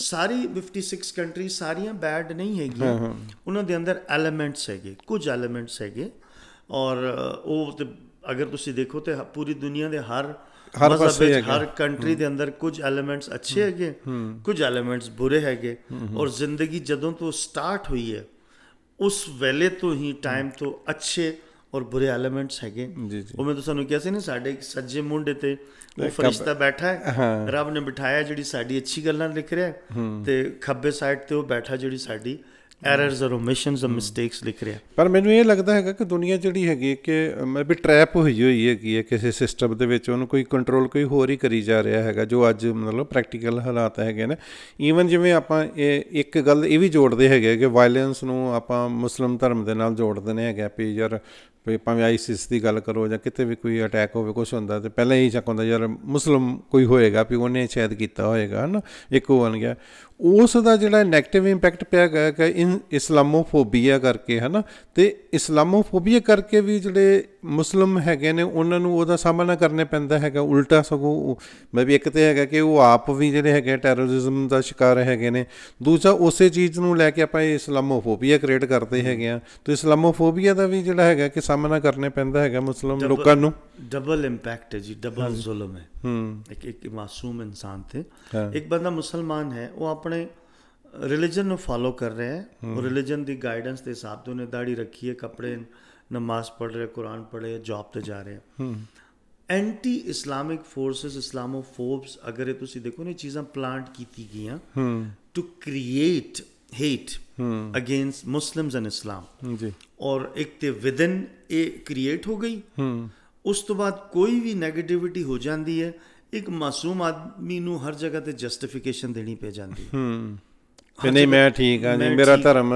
ਸਾਰੀ 56 ਕੰਟਰੀ ਸਾਰੀਆਂ ਬੈਡ ਨਹੀਂ ਹੈਗੀਆਂ ਉਹਨਾਂ ਦੇ ਅੰਦਰ ਐਲੀਮੈਂਟਸ ਹੈਗੇ ਕੁਝ ਐਲੀਮੈਂਟਸ ਹੈਗੇ ਔਰ ਉਹ ਤੇ ਅਗਰ ਤੁਸੀਂ ਦੇਖੋ ਤੇ ਪੂਰੀ ਦੁਨੀਆ ਦੇ ਹਰ ਹਰ ਪਾਸੇ ਹਰ ਕੰਟਰੀ ਦੇ ਅੰਦਰ ਕੁਝ ਐਲੀਮੈਂਟਸ ਅੱਛੇ ਹੈਗੇ ਕੁਝ ਐਲੀਮੈਂਟਸ ਬੁਰੇ ਹੈਗੇ ਔਰ ਜ਼ਿੰਦਗੀ ਜਦੋਂ ਤੋਂ ਸਟਾਰਟ ਹੋਈ ਹੈ ਉਸ ਵੇਲੇ ਤੋਂ ਹੀ ਟਾਈਮ ਤੋਂ ਅੱਛੇ ਔਰ ਬੁਰੇ ਐਲੀਮੈਂਟਸ ਹੈਗੇ ਉਹ ਮੈਂ ਤੁਹਾਨੂੰ ਕਿਹਾ ਸੀ ਨਾ ਸਾਡੇ ਸੱਜੇ ਮੁੰਡੇ ਤੇ ਉਹ ਫਰਿਸ਼ਤਾ ਬੈਠਾ ਹੈ ਰੱਬ ਨੇ ਬਿਠਾਇਆ ਜਿਹੜੀ ਸਾਡੀ ਅੱਛੀ ਗੱਲਾਂ ਲਿਖ ਰਿਹਾ ਤੇ ਖੱਬੇ ਸਾਈਡ ਤੇ ਉਹ ਬੈਠਾ ਜਿਹੜੀ ਸਾਡੀ ਐਰਰਸ ਔਰ ਓਮਿਸ਼ਨਸ ਔਰ ਮਿਸਟੇਕਸ ਲਿਖ ਰਿਹਾ ਪਰ ਮੈਨੂੰ ਇਹ ਲੱਗਦਾ ਹੈਗਾ ਕਿ ਦੁਨੀਆ ਜਿਹੜੀ ਹੈਗੀ ਕਿ ਮੈਂ ਵੀ ਟ੍ਰੈਪ ਹੋਈ ਹੋਈ ਹੈ ਕਿ ਕਿਸੇ ਸਿਸਟਮ ਦੇ ਵਿੱਚ ਉਹਨੂੰ ਕੋਈ ਕੰਟਰੋਲ ਕੋਈ ਹੋਰ ਹੀ ਕਰੀ ਜਾ ਰਿਹਾ ਹੈਗਾ ਜੋ ਅੱਜ ਮਤਲਬ ਪ੍ਰੈਕਟੀਕਲ ਹਾਲਾਤ ਹੈਗੇ ਨੇ ਈਵਨ ਜਿਵੇਂ ਆਪਾਂ ਇਹ ਇੱਕ ਗੱਲ ਇਹ ਵੀ ਜੋੜਦੇ ਹੈਗੇ ਕਿ ਵਾਇਲੈਂਸ ਨੂੰ ਆਪਾਂ ਮੁਸਲਮ ਧਰਮ ਦੇ ਨਾਲ ਜੋੜਦੇ ਨੇ ਹੈਗੇ ਪੀ ਯਾਰ ਵੀ ਭਾਵੇਂ ਆਈਸਿਸ ਦੀ ਗੱਲ ਕਰੋ ਜਾਂ ਕਿਤੇ ਵੀ ਕੋਈ ਅਟੈਕ ਹੋਵੇ ਕੁਝ ਹੁੰਦਾ ਤੇ ਪਹਿਲਾਂ ਹੀ ਚੱਕ ਹੁੰਦਾ ਯਾਰ ਮੁਸਲਮ ਕੋਈ ਹੋਏਗਾ ਵੀ ਉਹਨੇ ਸ਼ਾਇਦ ਕੀਤਾ ਹੋਏਗਾ ਹਨ ਇੱਕ ਉਹ ਬਣ ਗਿਆ ਉਸ ਦਾ ਜਿਹੜਾ 네ਗੇਟਿਵ ਇੰਪੈਕਟ ਪਿਆ ਗਿਆ ਕਿ ਇਨ ਇਸਲਾਮੋਫੋਬੀਆ ਕਰਕੇ ਹਨ ਤੇ ਇਸਲਾਮੋਫੋਬੀਆ ਕਰਕੇ ਵੀ ਜਿਹੜੇ ਮੁਸਲਮ ਹੈਗੇ ਨੇ ਉਹਨਾਂ ਨੂੰ ਉਹਦਾ ਸਾਹਮਣਾ ਕਰਨੇ ਪੈਂਦਾ ਹੈਗਾ ਉਲਟਾ ਸਗੋਂ ਮੈਂ ਵੀ ਇੱਕ ਤੇ ਹੈਗਾ ਕਿ ਉਹ ਆਪ ਵੀ ਜਿਹੜੇ ਹੈਗੇ ਟੈਰਰਿਜ਼ਮ ਦਾ ਸ਼ਿਕਾਰ ਹੈਗੇ ਨੇ ਦੂਜਾ ਉਸੇ ਚੀਜ਼ ਨੂੰ ਲੈ ਕੇ ਆਪਾਂ ਇਸਲਾਮੋਫੋਬੀਆ ਕ੍ਰੀਏਟ ਕਰਦੇ ਹੈਗੇ ਆ ਤੇ ਇਸਲਾਮੋਫੋਬੀਆ ਦਾ ਵੀ ਜਿਹੜਾ ਹੈਗਾ ਕਿ ਸਾਹਮਣਾ ਕਰਨੇ ਪੈਂਦਾ ਹੈਗਾ ਮੁਸਲਮ ਲੋਕਾਂ ਨੂੰ ਡਬਲ ਇੰਪੈਕਟ ਹੈ ਜੀ ਡਬਲ ਜ਼ੁਲਮ ਹੈ ਇੱਕ ਇੱਕ ਮਾਸੂਮ ਇਨਸਾਨ ਤੇ ਇੱਕ ਬੰਦਾ ਮੁਸਲਮਾਨ ਹੈ ਉਹ ਆਪਣੇ ਰਿਲੀਜੀਅਨ ਨੂੰ ਫਾਲੋ ਕਰ ਰਿਹਾ ਹੈ ਉਹ ਰਿਲੀਜੀਅਨ ਦੀ ਗਾਈਡੈਂਸ ਦੇ ਹਿਸਾਬ ਤੋਂ ਨੇ ਦਾੜੀ ਰੱਖੀ ਹੈ ਕੱਪੜੇ ਨਮਾਜ਼ ਪੜ੍ਹ रहे ਕੁਰਾਨ ਪੜ੍ਹ रहे ਜੌਬ ਤੇ ਜਾ ਰਹੇ ਹੂੰ ਐਂਟੀ ਇਸਲਾਮਿਕ ਫੋਰਸਸ ਇਸਲਾਮੋਫੋਬਸ ਅਗਰ ਇਹ ਤੁਸੀਂ ਦੇਖੋ ਨੇ ਚੀਜ਼ਾਂ ਪਲਾਂਟ ਕੀਤੀ ਗਈਆਂ ਹੂੰ to create hate against Muslims and Islam ਜੀ ਔਰ ਇੱਕ ਤੇ ਵਿਦਨ ਇਹ ਕ੍ਰੀਏਟ ਹੋ ਗਈ ਹੂੰ ਉਸ ਤੋਂ ਬਾਅਦ ਕੋਈ ਵੀ 네ਗੇਟਿਵਿਟੀ ਹੋ ਜਾਂਦੀ ਹੈ ਇੱਕ ਮਾਸੂਮ ਆਦਮੀ ਨੂੰ ਹਰ ਜਗ੍ਹਾ ਤੇ ਜਸਟੀਫਿਕੇਸ਼ਨ ਦੇਣੀ ਪੈ ਜਾਂਦੀ ਹੈ ਹੂੰ ਨਹੀਂ ਮੈਂ ਠੀਕ ਆ ਜੀ ਮੇਰਾ ਧਰਮ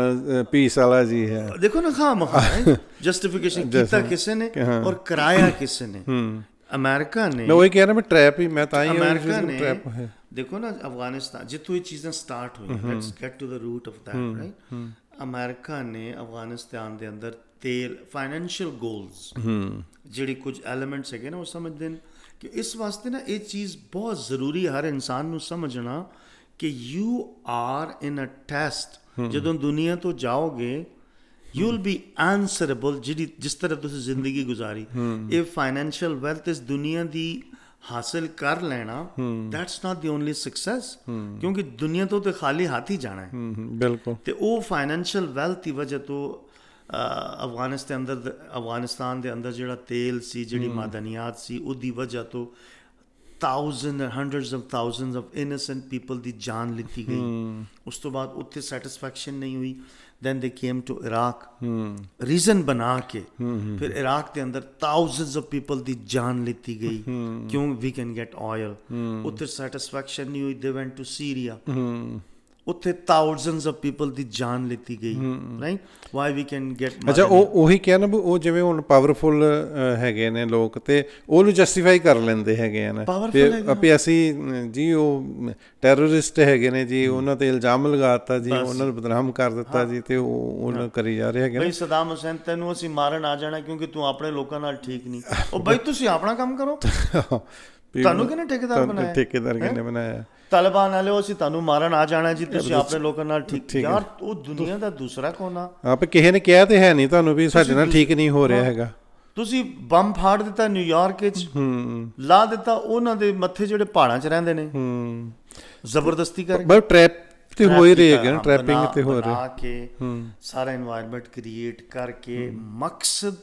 ਪੀਸ ਵਾਲਾ ਜੀ ਹੈ ਦੇਖੋ ਨਾ ਖਾਮ ਹੈ ਜਸਟੀਫਿਕੇਸ਼ਨ ਕੀਤਾ ਕਿਸੇ ਨੇ ਔਰ ਕਰਾਇਆ ਕਿਸੇ ਨੇ ਹਮ ਅਮਰੀਕਾ ਨੇ ਮੈਂ ਉਹ ਹੀ ਕਹਿ ਰਿਹਾ ਮੈਂ ਟ੍ਰੈਪ ਹੀ ਮੈਂ ਤਾਂ ਹੀ ਅਮਰੀਕਾ ਨੇ ਟ੍ਰੈਪ ਹੈ ਦੇਖੋ ਨਾ ਅਫਗਾਨਿਸਤਾਨ ਜਿੱਥੋਂ ਇਹ ਚੀਜ਼ਾਂ ਸਟਾਰਟ ਹੋਈਆਂ let's get to the root of that right America ਨੇ ਅਫਗਾਨਿਸਤਾਨ ਦੇ ਅੰਦਰ ਤੇਲ ਫਾਈਨੈਂਸ਼ੀਅਲ ਗੋਲਸ ਹਮ ਜਿਹੜੀ ਕੁਝ ਐਲੀਮੈਂਟਸ ਹੈਗੇ ਨਾ ਉਹ ਸਮਝਦੇ ਨੇ ਕਿ ਇਸ ਵਾਸਤੇ ਨਾ ਇਹ ਚੀਜ਼ ਬਹੁਤ ਜ਼ਰੂਰੀ ਹਰ ਇਨਸਾਨ ਨੂੰ ਸਮਝਣਾ ਕਿ you are in a test ਜਦੋਂ ਦੁਨੀਆ ਤੋਂ ਜਾਓਗੇ ਯੂ ਵਿਲ ਬੀ ਆਨਸਰੇਬਲ ਜਿਹੜੀ ਜਿਸ ਤਰ੍ਹਾਂ ਤੁਸੀਂ ਜ਼ਿੰਦਗੀ ਗੁਜ਼ਾਰੀ ਇਹ ਫਾਈਨੈਂਸ਼ੀਅਲ ਵੈਲਥ ਇਸ ਦੁਨੀਆ ਦੀ ਹਾਸਲ ਕਰ ਲੈਣਾ that's not the only success ਕਿਉਂਕਿ ਦੁਨੀਆ ਤੋਂ ਤੇ ਖਾਲੀ ਹੱਥ ਹੀ ਜਾਣਾ ਹੈ ਬਿਲਕੁਲ ਤੇ ਉਹ ਫਾਈਨੈਂਸ਼ੀਅਲ ਵੈਲਥ ਦੀ ਵਜ੍ਹਾ ਤੋਂ ਅਫਗਾਨਿਸਤਾਨ ਦੇ ਅੰਦਰ ਅਫਗਾਨਿਸਤਾਨ ਦੇ ਅੰਦਰ ਜਿਹੜਾ ਤੇਲ ਸੀ ਜਿਹੜੀ ਮਾਦਨੀਆਤ ਸੀ ਉਹਦੀ ਵਜ੍ਹਾ ਤੋਂ thousand hundreds of thousands of innocent people ਦੀ ਜਾਨ ਲਿੱਤੀ ਗਈ ਉਸ ਤੋਂ ਬਾਅਦ ਉੱਥੇ ਸੈਟੀਸਫੈਕਸ਼ਨ ਨਹੀਂ ਹੋਈ ਦੈਨ ਦੇ ਕੇਮ ਟੂ ਇਰਾਕ ਰੀਜ਼ਨ ਬਣਾ ਕੇ ਫਿਰ ਇਰਾਕ ਦੇ ਅੰਦਰ ਥਾਊਜ਼ੈਂਡਸ ਆਫ ਪੀਪਲ ਦੀ ਜਾਨ ਲਿੱਤੀ ਗਈ ਕਿਉਂ ਵੀ ਕੈਨ ਗੈਟ ਆਇਲ ਉੱਥੇ ਸੈਟੀਸਫੈਕਸ਼ਨ ਨਹੀਂ ਹੋਈ ਦੇ ਵੈਂਟ ਟੂ ਸੀਰੀਆ ਉੱਥੇ ਥਾਊਜ਼ੈਂਡਸ ਆਫ ਪੀਪਲ ਦੀ ਜਾਨ ਲਿੱਤੀ ਗਈ right why we can get ਅੱਛਾ ਉਹ ਉਹੀ ਕਿਹਾ ਨਾ ਉਹ ਜਿਵੇਂ ਹੁਣ ਪਾਵਰਫੁਲ ਹੈਗੇ ਨੇ ਲੋਕ ਤੇ ਉਹ ਨੂੰ ਜਸਟੀਫਾਈ ਕਰ ਲੈਂਦੇ ਹੈਗੇ ਨੇ ਤੇ ਆਪੇ ਅਸੀਂ ਜੀ ਉਹ ਟੈਰਰਿਸਟ ਹੈਗੇ ਨੇ ਜੀ ਉਹਨਾਂ ਤੇ ਇਲਜ਼ਾਮ ਲਗਾਤਾ ਜੀ ਉਹਨਾਂ ਨੂੰ ਬਦਨਾਮ ਕਰ ਦਿੱਤਾ ਜੀ ਤੇ ਉਹ ਉਹਨਾਂ ਕਰੀ ਜਾ ਰਹੇ ਹੈਗੇ ਨੇ ਬਈ ਸਦਾਮ ਹੁਸੈਨ ਤੈਨੂੰ ਅਸੀਂ ਮਾਰਨ ਆ ਜਾਣਾ ਕਿਉਂਕਿ ਤੂੰ ਆਪਣੇ ਲੋਕਾਂ ਨਾਲ ਠੀਕ ਨਹੀਂ ਉਹ ਬਈ ਤੁਸੀਂ ਆਪਣਾ ਕੰਮ ਕਰੋ ਤੁਹਾਨੂੰ ਕਿਹਨੇ ਠੇਕੇਦਾਰ ਬਣਾਇਆ ਠੇਕੇਦਾਰ ਕਿਹਨੇ ਬਣਾਇਆ ਤਲਬਾਨ ਵਾਲਿਓ ਅਸੀਂ ਤੁਹਾਨੂੰ ਮਾਰਨ ਆ ਜਾਣਾ ਜੀ ਤੁਸੀਂ ਆਪਣੇ ਲੋਕਾਂ ਨਾਲ ਠੀਕ ਯਾਰ ਉਹ ਦੁਨੀਆ ਦਾ ਦੂਸਰਾ ਕੋਨਾ ਆਪ ਕਿਸੇ ਨੇ ਕਿਹਾ ਤੇ ਹੈ ਨਹੀਂ ਤੁਹਾਨੂੰ ਵੀ ਸਾਡੇ ਨਾਲ ਠੀਕ ਨਹੀਂ ਹੋ ਰਿਹਾ ਹੈਗਾ ਤੁਸੀਂ ਬੰਬ ਫਾੜ ਦਿੱਤਾ ਨਿਊਯਾਰਕ ਵਿੱਚ ਹੂੰ ਲਾ ਦਿੱਤਾ ਉਹਨਾਂ ਦੇ ਮੱਥੇ ਜਿਹੜੇ ਪਹਾੜਾਂ 'ਚ ਰਹਿੰਦੇ ਨੇ ਹੂੰ ਜ਼ਬਰਦਸਤੀ ਕਰ ਬਸ ਟ੍ਰੈਪ ਤੇ ਹੋ ਹੀ ਰਹੀ ਹੈਗਾ ਨਾ ਟ੍ਰੈਪਿੰਗ ਤੇ ਹੋ ਰਹੀ ਹੈ ਕਿ ਸਾਰਾ এনवायरमेंट ਕ੍ਰੀਏਟ ਕਰਕੇ ਮਕਸਦ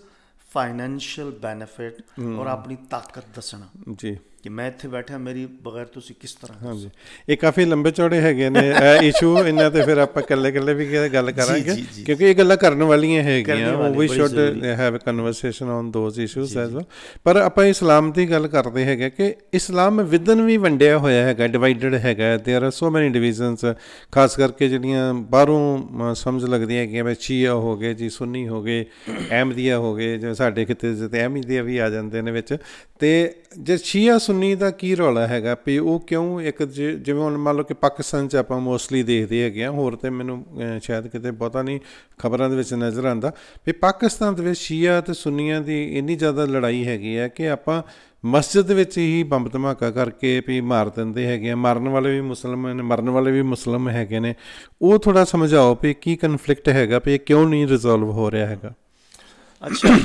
ਫਾਈਨੈਂਸ਼ੀਅਲ ਬੈਨੀਫਿਟ ਔਰ ਆਪਣੀ ਤਾਕਤ ਦੱਸਣਾ ਜੀ ਕਿ ਮੈਂ ਇੱਥੇ ਬੈਠਾ ਮੇਰੀ ਬਗੈਰ ਤੁਸੀਂ ਕਿਸ ਤਰ੍ਹਾਂ ਹਾਂਜੀ ਇਹ ਕਾਫੀ ਲੰਬੇ ਚੌੜੇ ਹੈਗੇ ਨੇ ਇਹ ਇਸ਼ੂ ਇਹਨਾਂ ਤੇ ਫਿਰ ਆਪਾਂ ਇਕੱਲੇ ਇਕੱਲੇ ਵੀ ਗੱਲ ਕਰਾਂਗੇ ਕਿਉਂਕਿ ਇਹ ਗੱਲਾਂ ਕਰਨ ਵਾਲੀਆਂ ਹੈਗੀਆਂ ਉਹ we should have a conversation on those issues as well ਪਰ ਆਪਾਂ ਇਸਲਾਮ ਦੀ ਗੱਲ ਕਰਦੇ ਹੈਗੇ ਕਿ ਇਸਲਾਮ ਵਿਦਨ ਵੀ ਵੰਡਿਆ ਹੋਇਆ ਹੈਗਾ ਡਿਵਾਈਡਡ ਹੈਗਾ there are so many divisions ਖਾਸ ਕਰਕੇ ਜਿਹੜੀਆਂ ਬਾਹਰੋਂ ਸਮਝ ਲੱਗਦੀਆਂ ਹੈਗੀਆਂ ਵੀ ਸ਼ੀਆ ਹੋ ਗਏ ਜੀ ਸੁੰਨੀ ਹੋ ਗਏ ਅਹਿਮਦੀਆ ਹੋ ਗਏ ਜਿਵੇਂ ਸਾਡੇ ਕਿਤੇ ਤੇ ਅਹਿਮਦੀਆ ਵੀ ਆ ਜਾਂਦੇ ਨੇ ਵਿੱਚ ਤੇ ਜੇ ਸ਼ੀਆ ਸੁੰਨੀ ਦਾ ਕੀ ਰੌਲਾ ਹੈਗਾ ਵੀ ਉਹ ਕਿਉਂ ਇੱਕ ਜਿਵੇਂ ਹੁਣ ਮੰਨ ਲਓ ਕਿ ਪਾਕਿਸਤਾਨ 'ਚ ਆਪਾਂ ਮੋਸਟਲੀ ਦੇਖਦੇ ਹੈਗੇ ਆ ਹੋਰ ਤੇ ਮੈਨੂੰ ਸ਼ਾਇਦ ਕਿਤੇ ਬਹੁਤਾ ਨਹੀਂ ਖਬਰਾਂ ਦੇ ਵਿੱਚ ਨਜ਼ਰ ਆਂਦਾ ਵੀ ਪਾਕਿਸਤਾਨ ਦੇ ਵਿੱਚ ਸ਼ੀਆ ਤੇ ਸੁੰਨੀਆਂ ਦੀ ਇੰਨੀ ਜ਼ਿਆਦਾ ਲੜਾਈ ਹੈਗੀ ਆ ਕਿ ਆਪਾਂ ਮਸਜਿਦ ਵਿੱਚ ਹੀ ਬੰਬ ਧਮਾਕਾ ਕਰਕੇ ਵੀ ਮਾਰ ਦਿੰਦੇ ਹੈਗੇ ਆ ਮਰਨ ਵਾਲੇ ਵੀ ਮੁਸਲਮਾਨ ਨੇ ਮਰਨ ਵਾਲੇ ਵੀ ਮੁਸਲਮ ਹੈਗੇ ਨੇ ਉਹ ਥੋੜਾ ਸਮਝਾਓ ਵੀ ਕੀ ਕਨਫਲਿਕਟ ਹੈਗਾ ਵੀ ਇਹ ਕਿਉਂ ਨਹੀਂ ਰਿਜ਼ੋਲਵ ਹੋ ਰਿਹਾ ਹੈਗਾ ਅੱਛਾ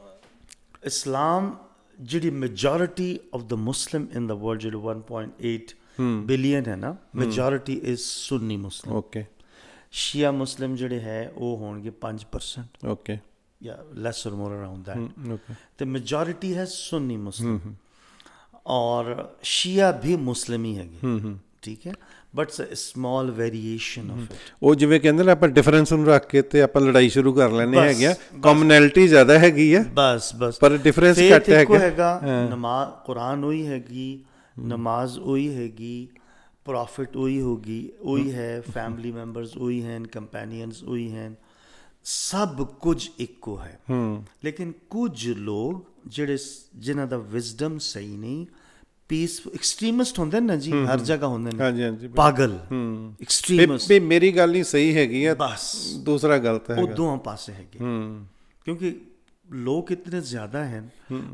ਇਸਲਾਮ ਜਿਹੜੀ majority of the Muslim in the world ਜਿਹੜਾ 1.8 ਬਿਲੀਅਨ ਹੈ ਨਾ majority is Sunni Muslim okay Shia Muslim ਜਿਹੜੇ ਹੈ ਉਹ ਹੋਣਗੇ 5% ਓਕੇ ਯਾ less or more around that okay ਤੇ ਮੈਜੋਰਿਟੀ ਹੈ ਸੁੰਨੀ ਮੁਸਲਮ ਔਰ ਸ਼ੀਆ ਵੀ ਮੁਸਲਮੀ ਹੈਗੇ ਠੀਕ ਹੈ but it's a small variation of it ਉਹ ਜਿਵੇਂ ਕਹਿੰਦੇ ਨੇ ਆਪਾਂ ਡਿਫਰੈਂਸ ਨੂੰ ਰੱਖ ਕੇ ਤੇ ਆਪਾਂ ਲੜਾਈ ਸ਼ੁਰੂ ਕਰ ਲੈਨੇ ਹੈਗੇ ਆ ਕਮਨੈਲਿਟੀ ਜ਼ਿਆਦਾ ਹੈਗੀ ਆ ਬਸ ਬਸ ਪਰ ਡਿਫਰੈਂਸ ਘੱਟ ਹੈਗਾ ਨਮਾਜ਼ ਕੁਰਾਨ ਉਹੀ ਹੈਗੀ ਨਮਾਜ਼ ਉਹੀ ਹੈਗੀ ਪ੍ਰੋਫਿਟ ਉਹੀ ਹੋਗੀ ਉਹੀ ਹੈ ਫੈਮਿਲੀ ਮੈਂਬਰਸ ਉਹੀ ਹਨ ਕੰਪੈਨੀਅਨਸ ਉਹੀ ਹਨ ਸਭ ਕੁਝ ਇੱਕੋ ਹੈ ਹਮ ਲੇਕਿਨ ਕੁਝ ਲੋਕ ਜਿਹੜੇ ਜਿਨ੍ਹਾਂ ਦਾ ਵਿਜ਼ਡਮ ਸਹੀ ਨਹੀਂ ਪੀਸ ਐਕਸਟ੍ਰੀਮਿਸਟ ਹੁੰਦੇ ਨੇ ਜੀ ਹਰ ਜਗ੍ਹਾ ਹੁੰਦੇ ਨੇ ਹਾਂਜੀ ਹਾਂਜੀ ਪਾਗਲ ਹੂੰ ਐਕਸਟ੍ਰੀਮਿਸਟ ਵੀ ਮੇਰੀ ਗੱਲ ਨਹੀਂ ਸਹੀ ਹੈਗੀ ਆ ਬਸ ਦੂਸਰਾ ਗਲਤ ਹੈਗਾ ਉਹ ਦੋਹਾਂ ਪਾਸੇ ਹੈਗੇ ਹੂੰ ਕਿਉਂਕਿ ਲੋਕ ਇਤਨੇ ਜ਼ਿਆਦਾ ਹਨ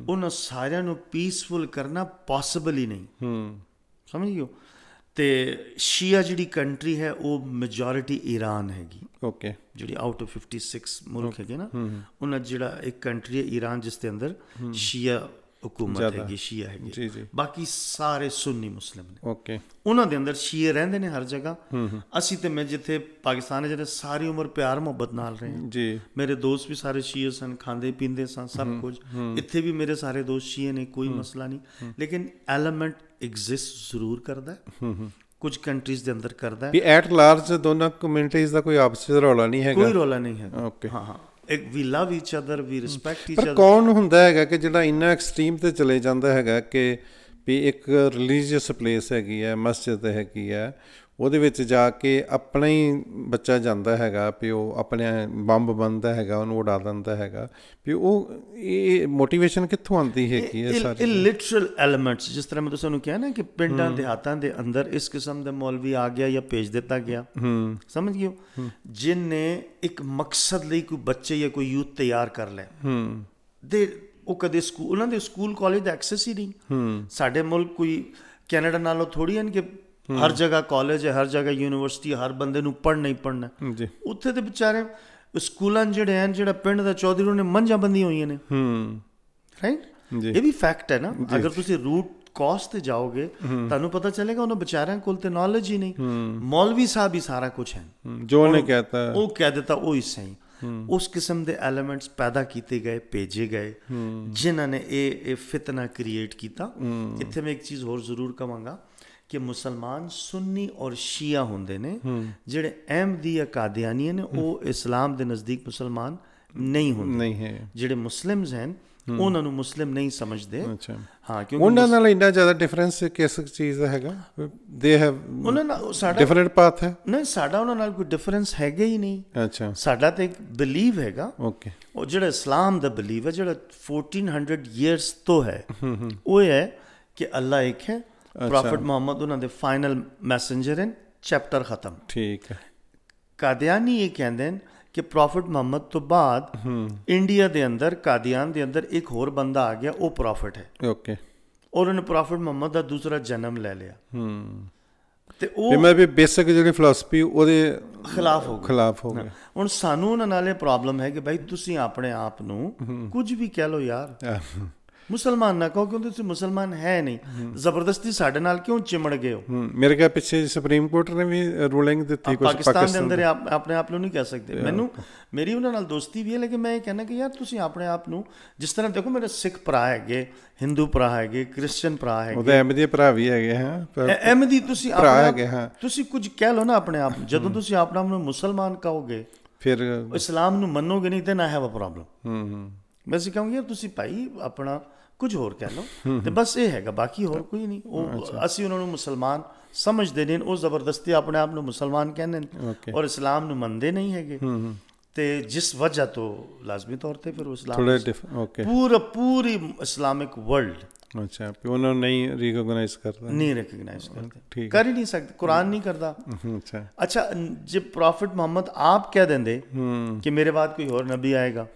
ਉਹਨਾਂ ਸਾਰਿਆਂ ਨੂੰ ਪੀਸਫੁਲ ਕਰਨਾ ਪੋਸੀਬਲ ਹੀ ਨਹੀਂ ਹੂੰ ਸਮਝ ਗਿਓ ਤੇ ਸ਼ੀਆ ਜਿਹੜੀ ਕੰਟਰੀ ਹੈ ਉਹ ਮੈਜੋਰਿਟੀ ਈਰਾਨ ਹੈਗੀ ਓਕੇ ਜਿਹੜੀ ਆਊਟ ਆਫ 56 ਮੁਲਕ ਹੈਗੇ ਨਾ ਉਹਨਾਂ ਜਿਹੜਾ ਇੱਕ ਕੰਟਰੀ ਹੈ ਈਰਾਨ ਜਿਸ ਦੇ ਅੰਦਰ ਸ਼ੀਆ ਹਕੂਮਤ ਹੈਗੀ ਸ਼ੀਆ ਹੈਗੀ ਬਾਕੀ ਸਾਰੇ ਸੁੰਨੀ ਮੁਸਲਮ ਨੇ ਓਕੇ ਉਹਨਾਂ ਦੇ ਅੰਦਰ ਸ਼ੀਏ ਰਹਿੰਦੇ ਨੇ ਹਰ ਜਗ੍ਹਾ ਅਸੀਂ ਤੇ ਮੈਂ ਜਿੱਥੇ ਪਾਕਿਸਤਾਨ ਜਿਹੜੇ ਸਾਰੀ ਉਮਰ ਪਿਆਰ ਮੁਹੱਬਤ ਨਾਲ ਰਹੇ ਜੀ ਮੇਰੇ ਦੋਸਤ ਵੀ ਸਾਰੇ ਸ਼ੀਏ ਸਨ ਖਾਂਦੇ ਪੀਂਦੇ ਸਨ ਸਭ ਕੁਝ ਇੱਥੇ ਵੀ ਮੇਰੇ ਸਾਰੇ ਦੋਸਤ ਸ਼ੀਏ ਨੇ ਕੋਈ ਮਸਲਾ ਨਹੀਂ ਲੇਕਿਨ ਐਲੀਮੈਂਟ ਐਗਜ਼ਿਸਟ ਜ਼ਰੂਰ ਕਰਦਾ ਹੈ ਕੁਝ ਕੰਟਰੀਜ਼ ਦੇ ਅੰਦਰ ਕਰਦਾ ਹੈ ਵੀ ਐਟ ਲਾਰਜ ਦੋਨਾਂ ਕਮਿਊਨਿਟੀਜ਼ ਦਾ ਕੋਈ ਆਪਸ ਵਿੱਚ ਰੌਲਾ ਨਹੀਂ ਹੈਗਾ ਕੋਈ ਰੌਲਾ ਨਹੀਂ ਹੈ ਓਕੇ ਹਾਂ ਹਾਂ ਇੱਕ we love each other we respect each other ਕੌਣ ਹੁੰਦਾ ਹੈਗਾ ਕਿ ਜਿਹੜਾ ਇੰਨਾ ਐਕਸਟ੍ਰੀਮ ਤੇ ਚਲੇ ਜਾਂਦਾ ਹੈਗਾ ਕਿ ਵੀ ਇੱਕ ਰਿਲੀਜੀਅਸ ਪਲੇਸ ਹੈਗੀ ਹੈ ਮਸਜਿਦ ਹੈਗੀ ਹੈ ਉਹਦੇ ਵਿੱਚ ਜਾ ਕੇ ਆਪਣਾ ਹੀ ਬੱਚਾ ਜਾਂਦਾ ਹੈਗਾ ਉਹ ਆਪਣੇ ਬੰਬ ਬੰਦਦਾ ਹੈਗਾ ਉਹਨੂੰ ਉਡਾ ਦਿੰਦਾ ਹੈਗਾ ਵੀ ਉਹ ਇਹ ਮੋਟੀਵੇਸ਼ਨ ਕਿੱਥੋਂ ਆਉਂਦੀ ਹੈ ਕੀ ਇਹ ਸਾਰੇ ਇਹ ਲਿਟਰਲ ਐਲੀਮੈਂਟਸ ਜਿਸ ਤਰ੍ਹਾਂ ਮੈਂ ਤੁਹਾਨੂੰ ਕਿਹਾ ਨਾ ਕਿ ਪਿੰਡਾਂ ਹਾਤਾਂ ਦੇ ਅੰਦਰ ਇਸ ਕਿਸਮ ਦੇ ਮੌਲਵੀ ਆ ਗਿਆ ਜਾਂ ਭੇਜ ਦਿੱਤਾ ਗਿਆ ਸਮਝ ਗਿਓ ਜਿਨ ਨੇ ਇੱਕ ਮਕਸਦ ਲਈ ਕੋਈ ਬੱਚੇ ਜਾਂ ਕੋਈ ਯੂਥ ਤਿਆਰ ਕਰ ਲੈ ਦੇ ਉਹ ਕਦੇ ਸਕੂਲ ਉਹਨਾਂ ਦੇ ਸਕੂਲ ਕਾਲਜ ਦਾ ਐਕਸੈਸ ਹੀ ਨਹੀਂ ਸਾਡੇ ਮੁਲਕ ਕੋਈ ਕੈਨੇਡਾ ਨਾਲੋਂ ਥੋੜੀ ਹਨ ਕਿ ਹਰ ਜਗ੍ਹਾ ਕਾਲਜ ਹੈ ਹਰ ਜਗ੍ਹਾ ਯੂਨੀਵਰਸਿਟੀ ਹਰ ਬੰਦੇ ਨੂੰ ਪੜ੍ਹਨਾ ਹੀ ਪੜ੍ਹਨਾ ਜੀ ਉੱਥੇ ਤੇ ਵਿਚਾਰੇ ਸਕੂਲਾਂ ਜਿਹੜੇ ਹਨ ਜਿਹੜਾ ਪਿੰਡ ਦਾ ਚੌਧਰੀ ਉਹਨੇ ਮੰਝਾਂ ਬੰਦੀਆਂ ਹੋਈਆਂ ਨੇ ਹੂੰ ਰਾਈਟ ਇਹ ਵੀ ਫੈਕਟ ਹੈ ਨਾ ਅਗਰ ਤੁਸੀਂ ਰੂਟ ਕਾਸਟ ਤੇ ਜਾਓਗੇ ਤੁਹਾਨੂੰ ਪਤਾ ਚੱਲੇਗਾ ਉਹਨਾਂ ਵਿਚਾਰਿਆਂ ਕੋਲ ਤੇ ਨੌਲੇਜ ਹੀ ਨਹੀਂ ਮੌਲਵੀ ਸਾਹਿਬ ਹੀ ਸਾਰਾ ਕੁਝ ਹੈ ਜੋ ਉਹਨੇ ਕਹਤਾ ਉਹ ਕਹਿ ਦਿੱਤਾ ਉਹ ਹੀ ਸਹੀ ਉਸ ਕਿਸਮ ਦੇ ਐਲੀਮੈਂਟਸ ਪੈਦਾ ਕੀਤੇ ਗਏ ਭੇਜੇ ਗਏ ਜਿਨ੍ਹਾਂ ਨੇ ਇਹ ਇਹ ਫਿਤਨਾ ਕ੍ਰੀਏਟ ਕੀਤਾ ਇੱਥੇ ਮੈਂ ਇੱਕ ਚੀਜ਼ ਹੋਰ ਜ਼ਰੂਰ ਕਵਾਂਗਾ ਕਿ ਮੁਸਲਮਾਨ ਸੁੰਨੀ ਔਰ ਸ਼ੀਆ ਹੁੰਦੇ ਨੇ ਜਿਹੜੇ ਅਹਿਮਦੀਆ ਕਾਦੀਆਨੀਆਂ ਨੇ ਉਹ ਇਸਲਾਮ ਦੇ ਨਜ਼ਦੀਕ ਮੁਸਲਮਾਨ ਨਹੀਂ ਹੁੰਦੇ ਨਹੀਂ ਹੈ ਜਿਹੜੇ ਮੁਸਲਮਸ ਹਨ ਉਹਨਾਂ ਨੂੰ ਮੁਸਲਮ ਨਹੀਂ ਸਮਝਦੇ ਹਾਂ ਕਿਉਂਕਿ ਉਹਨਾਂ ਨਾਲ ਇੰਨਾ ਜ਼ਿਆਦਾ ਡਿਫਰੈਂਸ ਕਿਸ ਚੀਜ਼ ਦਾ ਹੈਗਾ ਦੇ ਹੈ ਉਹਨਾਂ ਨਾਲ ਸਾਡਾ ਡਿਫਰੈਂਟ ਪਾਥ ਹੈ ਨਹੀਂ ਸਾਡਾ ਉਹਨਾਂ ਨਾਲ ਕੋਈ ਡਿਫਰੈਂਸ ਹੈਗਾ ਹੀ ਨਹੀਂ ਅੱਛਾ ਸਾਡਾ ਤੇ ਇੱਕ ਬਲੀਵ ਹੈਗਾ ਓਕੇ ਉਹ ਜਿਹੜਾ ਇਸਲਾਮ ਦਾ ਬਲੀਵ ਹੈ ਜਿਹੜਾ 1400 ਇਅਰਸ ਤੋਂ ਹੈ ਉਹ ਹੈ ਕਿ ਅੱਲਾ ਇੱਕ ਹੈ ਪ੍ਰੋਫਟ ਮੁਹੰਮਦ ਉਹਨਾਂ ਦੇ ਫਾਈਨਲ ਮੈਸੇਂਜਰ ਹਨ ਚੈਪਟਰ ਖਤਮ ਠੀਕ ਹੈ ਕਾਦੀਆਨੀ ਇਹ ਕਹਿੰਦੇ ਨੇ ਕਿ ਪ੍ਰੋਫਟ ਮੁਹੰਮਦ ਤੋਂ ਬਾਅਦ ਇੰਡੀਆ ਦੇ ਅੰਦਰ ਕਾਦੀਆਨ ਦੇ ਅੰਦਰ ਇੱਕ ਹੋਰ ਬੰਦਾ ਆ ਗਿਆ ਉਹ ਪ੍ਰੋਫਟ ਹੈ ਓਕੇ ਔਰ ਉਹਨੇ ਪ੍ਰੋਫਟ ਮੁਹੰਮਦ ਦਾ ਦੂਸਰਾ ਜਨਮ ਲੈ ਲਿਆ ਹੂੰ ਤੇ ਉਹ ਮੈਂ ਵੀ ਬੇਸਿਕ ਜਿਹੜੀ ਫਲਸਫੀ ਉਹਦੇ ਖਿਲਾਫ ਹੋ ਗਿਆ ਖਿਲਾਫ ਹੋ ਗਿਆ ਹੁਣ ਸਾਨੂੰ ਉਹਨਾਂ ਨਾਲੇ ਪ੍ਰੋਬਲਮ ਹੈ ਕਿ ਭਾਈ ਤੁਸੀਂ ਆਪਣੇ ਆਪ ਨੂੰ ਕੁਝ ਵੀ ਕਹਿ ਲਓ ਯਾਰ ਮੁਸਲਮਾਨ ਨਾ ਕਹੋ ਕਿਉਂਕਿ ਤੁਸੀਂ ਮੁਸਲਮਾਨ ਹੈ ਨਹੀਂ ਜ਼ਬਰਦਸਤੀ ਸਾਡੇ ਨਾਲ ਕਿਉਂ ਚਿਮੜ ਗਏ ਹੋ ਮੇਰੇ ਕਹੇ ਪਿੱਛੇ ਸੁਪਰੀਮ ਕੋਰਟ ਨੇ ਵੀ ਰੂਲਿੰਗ ਦਿੱਤੀ ਕੁਝ ਪਾਕਿਸਤਾਨ ਦੇ ਅੰਦਰ ਆਪਣੇ ਆਪ ਨੂੰ ਨਹੀਂ ਕਹਿ ਸਕਦੇ ਮੈਨੂੰ ਮੇਰੀ ਉਹਨਾਂ ਨਾਲ ਦੋਸਤੀ ਵੀ ਹੈ ਲੇਕਿਨ ਮੈਂ ਇਹ ਕਹਿਣਾ ਕਿ ਯਾਰ ਤੁਸੀਂ ਆਪਣੇ ਆਪ ਨੂੰ ਜਿਸ ਤਰ੍ਹਾਂ ਦੇਖੋ ਮੇਰੇ ਸਿੱਖ ਭਰਾ ਹੈਗੇ ਹਿੰਦੂ ਭਰਾ ਹੈਗੇ ਕ੍ਰਿਸਚੀਅਨ ਭਰਾ ਹੈਗੇ ਉਹਦੇ ਅਹਿਮਦੀ ਭਰਾ ਵੀ ਹੈਗੇ ਹਾਂ ਅਹਿਮਦੀ ਤੁਸੀਂ ਆਪਣੇ ਤੁਸੀਂ ਕੁਝ ਕਹਿ ਲਓ ਨਾ ਆਪਣੇ ਆਪ ਜਦੋਂ ਤੁਸੀਂ ਆਪਣੇ ਆਪ ਨੂੰ ਮੁਸਲਮਾਨ ਕਹੋਗੇ ਫਿਰ ਇਸਲਾਮ ਨੂੰ ਮੰਨੋਗੇ ਨਹੀਂ ਤੇ ਨਾ ਹੈ ਵਾ ਪ੍ਰੋਬਲਮ ਹੂੰ ਹੂੰ ਮੈਂ ਸਿਕਾਉਂਗੀ ਤੁਸੀਂ ਭਾਈ ਆਪਣਾ ਕੁਝ ਹੋਰ ਕਹਿ ਲਓ ਤੇ ਬਸ ਇਹ ਹੈਗਾ ਬਾਕੀ ਹੋਰ ਕੋਈ ਨਹੀਂ ਉਹ ਅਸੀਂ ਉਹਨਾਂ ਨੂੰ ਮੁਸਲਮਾਨ ਸਮਝਦੇ ਨੇ ਉਹ ਜ਼ਬਰਦਸਤੀ ਆਪਣੇ ਆਪ ਨੂੰ ਮੁਸਲਮਾਨ ਕਹਿੰਦੇ ਨੇ ਔਰ ਇਸਲਾਮ ਨੂੰ ਮੰਨਦੇ ਨਹੀਂ ਹੈਗੇ ਤੇ ਜਿਸ ਵਜ੍ਹਾ ਤੋਂ ਲਾਜ਼ਮੀ ਤੌਰ ਤੇ ਫਿਰ ਇਸਲਾਮ ਥੋੜੇ ਓਕੇ ਪੂਰਾ ਪੂਰੀ ਇਸਲਾਮਿਕ ਵਰਲਡ ਅੱਛਾ ਵੀ ਉਹਨਾਂ ਨੂੰ ਨਹੀਂ ਰਿਕਗਨਾਈਜ਼ ਕਰਦਾ ਨਹੀਂ ਰਿਕਗਨਾਈਜ਼ ਕਰਦਾ ਠੀਕ ਕਰ ਹੀ ਨਹੀਂ ਸਕਦਾ ਕੁਰਾਨ ਨਹੀਂ ਕਰਦਾ ਅੱਛਾ ਅੱਛਾ ਜੇ ਪ੍ਰੋਫਟ ਮੁਹੰਮਦ ਆਪ ਕਹਿ ਦਿੰਦੇ ਕਿ ਮੇਰੇ ਬਾਅਦ ਕੋਈ ਹੋਰ ਨਬੀ ਆਏਗਾ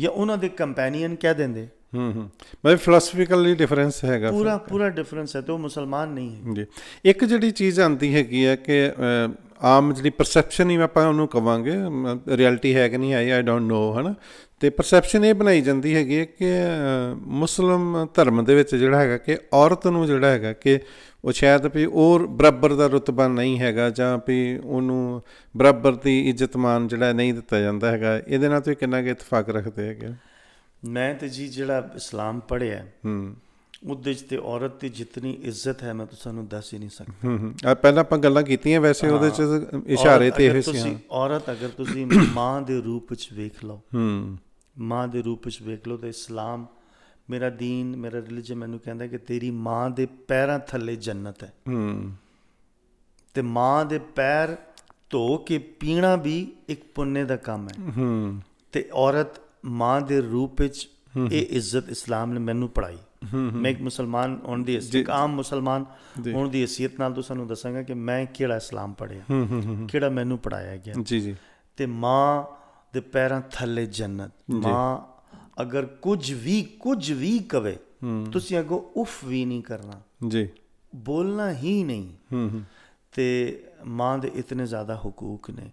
ਜਾਂ ਉਹਨਾਂ ਦੇ ਕੰਪੈਨੀਅਨ ਕਹਿ ਦਿੰਦੇ ਹੂੰ ਹੂੰ ਮੈਂ ਫਿਲਾਸਫੀਕਲੀ ਡਿਫਰੈਂਸ ਹੈਗਾ ਪੂਰਾ ਪੂਰਾ ਡਿਫਰੈਂਸ ਹੈ ਤੇ ਉਹ ਮੁਸਲਮਾਨ ਨਹੀਂ ਹੈ ਜੀ ਇੱਕ ਜਿਹੜੀ ਚੀਜ਼ ਆਂਦੀ ਹੈਗੀ ਹੈ ਕਿ ਆਮ ਜਿਹੜੀ ਪਰਸੈਪਸ਼ਨ ਹੀ ਆਪਾਂ ਉਹਨੂੰ ਕਵਾਂਗੇ ਰਿਐਲਿਟੀ ਹੈ ਕਿ ਨਹੀਂ ਹੈ ਆਈ ਡੋਨਟ ਨੋ ਹਨਾ ਤੇ ਪਰਸੈਪਸ਼ਨ ਇਹ ਬਣਾਈ ਜਾਂਦੀ ਹੈਗੀ ਹੈ ਕਿ ਮੁਸਲਮ ਧਰਮ ਦੇ ਵਿੱਚ ਜਿਹੜਾ ਹੈਗਾ ਕਿ ਔਰਤ ਨੂੰ ਜਿਹੜਾ ਹੈਗਾ ਕਿ ਉਹ ਸ਼ਾਇਦ ਵੀ ਉਹ ਬਰਾਬਰ ਦਾ ਰਤਬਾ ਨਹੀਂ ਹੈਗਾ ਜਾਂ ਵੀ ਉਹਨੂੰ ਬਰਾਬਰ ਦੀ ਇੱਜ਼ਤ ਮਾਨ ਜਿਹੜਾ ਨਹੀਂ ਦਿੱਤਾ ਜਾਂਦਾ ਹੈਗਾ ਇਹਦੇ ਨਾਲ ਤੁਸੀਂ ਕਿੰਨਾ ਕਿ ਇਤਫਾਕ ਰੱਖਦੇ ਹੈਗੇ ਮੈਂ ਤੇ ਜੀ ਜਿਹੜਾ ਇਸਲਾਮ ਪੜਿਆ ਹੂੰ ਉਹਦੇ ਚ ਤੇ ਔਰਤ ਦੀ ਜਿੰਨੀ ਇੱਜ਼ਤ ਹੈ ਮੈਂ ਤੁਹਾਨੂੰ ਦੱਸ ਹੀ ਨਹੀਂ ਸਕਦਾ ਹੂੰ ਆ ਪਹਿਲਾਂ ਆਪਾਂ ਗੱਲਾਂ ਕੀਤੀਆਂ ਵੈਸੇ ਉਹਦੇ ਚ ਇਸ਼ਾਰੇ ਤੇ ਇਹ ਸੀ ਔਰਤ ਅਗਰ ਤੁਸੀਂ ਮਾਂ ਦੇ ਰੂਪ ਵਿੱਚ ਵੇਖ ਲਓ ਹੂੰ ਮਾਂ ਦੇ ਰੂਪ ਵਿੱਚ ਵੇਖ ਲਓ ਤੇ ਇਸਲਾਮ ਮੇਰਾ دین ਮੇਰਾ ਰਿਲੀਜੀਅਨ ਮੈਨੂੰ ਕਹਿੰਦਾ ਕਿ ਤੇਰੀ ਮਾਂ ਦੇ ਪੈਰਾਂ ਥੱਲੇ ਜੰਨਤ ਹੈ ਹੂੰ ਤੇ ਮਾਂ ਦੇ ਪੈਰ ਧੋ ਕੇ ਪੀਣਾ ਵੀ ਇੱਕ ਪੁੰਨੇ ਦਾ ਕੰਮ ਹੈ ਹੂੰ ਤੇ ਔਰਤ ਮਾਂ ਦੇ ਰੂਪ ਵਿੱਚ ਇਹ ਇੱਜ਼ਤ ਇਸਲਾਮ ਨੇ ਮੈਨੂੰ ਪੜਾਈ ਮੈਂ ਇੱਕ ਮੁਸਲਮਾਨ ਹੋਣ ਦੀ ਇੱਕ ਆਮ ਮੁਸਲਮਾਨ ਹੋਣ ਦੀ ਹیثیت ਨਾਲ ਤੁਹਾਨੂੰ ਦੱਸਾਂਗਾ ਕਿ ਮੈਂ ਕਿਹੜਾ ਇਸਲਾਮ ਪੜਿਆ ਕਿਹੜਾ ਮੈਨੂੰ ਪੜਾਇਆ ਗਿਆ ਜੀ ਜੀ ਤੇ ਮਾਂ ਦੇ ਪੈਰਾਂ ਥੱਲੇ ਜੰਨਤ ਮਾਂ ਅਗਰ ਕੁਝ ਵੀ ਕੁਝ ਵੀ ਕਵੇ ਤੁਸੀਂ ਅਗੋ ਉਫ ਵੀ ਨਹੀਂ ਕਰਨਾ ਜੀ ਬੋਲਣਾ ਹੀ ਨਹੀਂ ਹੂੰ ਤੇ ਮਾਂ ਦੇ ਇਤਨੇ ਜ਼ਿਆਦਾ ਹਕੂਕ ਨੇ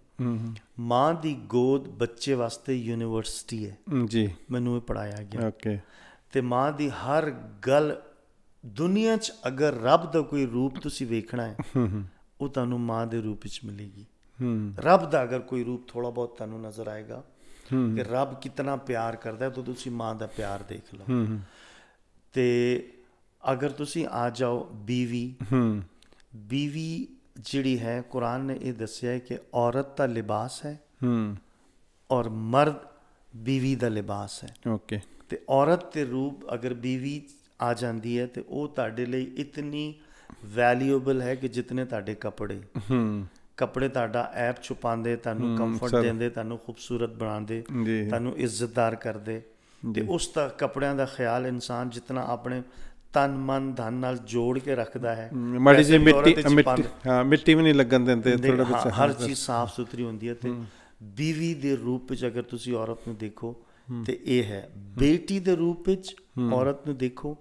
ਮਾਂ ਦੀ ਗੋਦ ਬੱਚੇ ਵਾਸਤੇ ਯੂਨੀਵਰਸਿਟੀ ਹੈ ਜੀ ਮੈਨੂੰ ਇਹ ਪੜਾਇਆ ਗਿਆ ਓਕੇ ਤੇ ਮਾਂ ਦੀ ਹਰ ਗੱਲ ਦੁਨੀਆ 'ਚ ਅਗਰ ਰੱਬ ਦਾ ਕੋਈ ਰੂਪ ਤੁਸੀਂ ਵੇਖਣਾ ਹੈ ਉਹ ਤੁਹਾਨੂੰ ਮਾਂ ਦੇ ਰੂਪ ਵਿੱਚ ਮਿਲੇਗੀ ਰੱਬ ਦਾ ਅਗਰ ਕੋਈ ਰੂਪ ਥੋੜਾ ਬਹੁਤ ਤੁਹਾਨੂੰ ਨਜ਼ਰ ਆਏਗਾ ਕਿ ਰੱਬ ਕਿੰਨਾ ਪਿਆਰ ਕਰਦਾ ਹੈ ਤਾਂ ਤੁਸੀਂ ਮਾਂ ਦਾ ਪਿਆਰ ਦੇਖ ਲਓ ਤੇ ਅਗਰ ਤੁਸੀਂ ਆ ਜਾਓ ਬੀਵੀ ਬੀਵੀ ਜਿਹੜੀ ਹੈ ਕੁਰਾਨ ਨੇ ਇਹ ਦੱਸਿਆ ਹੈ ਕਿ ਔਰਤ ਦਾ ਲਿਬਾਸ ਹੈ ਹੂੰ ਔਰ ਮਰਦ بیوی ਦਾ ਲਿਬਾਸ ਹੈ ਓਕੇ ਤੇ ਔਰਤ ਤੇ ਰੂਪ ਅਗਰ بیوی ਆ ਜਾਂਦੀ ਹੈ ਤੇ ਉਹ ਤੁਹਾਡੇ ਲਈ ਇਤਨੀ ਵੈਲਿਊਏਬਲ ਹੈ ਕਿ ਜਿੰਨੇ ਤੁਹਾਡੇ ਕੱਪੜੇ ਹੂੰ ਕੱਪੜੇ ਤੁਹਾਡਾ ਐਪ ਛੁਪਾਉਂਦੇ ਤੁਹਾਨੂੰ ਕੰਫਰਟ ਦਿੰਦੇ ਤੁਹਾਨੂੰ ਖੂਬਸੂਰਤ ਬਣਾਉਂਦੇ ਤੁਹਾਨੂੰ ਇੱਜ਼ਤਦਾਰ ਕਰਦੇ ਤੇ ਉਸ ਦਾ ਕੱਪੜਿਆਂ ਦਾ ਖਿਆਲ ਇਨਸਾਨ ਜਿੰਨਾ ਆਪਣੇ ਤਨ ਮਨ ਧਨ ਨਾਲ ਜੋੜ ਕੇ ਰੱਖਦਾ ਹੈ ਮਾੜੀ ਜੀ ਮਿੱਟੀ ਮਿੱਟੀ ਹਾਂ ਮਿੱਟੀ ਵੀ ਨਹੀਂ ਲੱਗਣ ਦਿੰਦੇ ਥੋੜਾ ਬੱਚਾ ਹਰ ਚੀਜ਼ ਸਾਫ਼ ਸੁਥਰੀ ਹੁੰਦੀ ਹੈ ਤੇ ਬੀਵੀ ਦੇ ਰੂਪ ਵਿੱਚ ਅਗਰ ਤੁਸੀਂ ਔਰਤ ਨੂੰ ਦੇਖੋ ਤੇ ਇਹ ਹੈ ਬੇਟੀ ਦੇ ਰੂਪ ਵਿੱਚ ਔਰਤ ਨੂੰ ਦੇਖੋ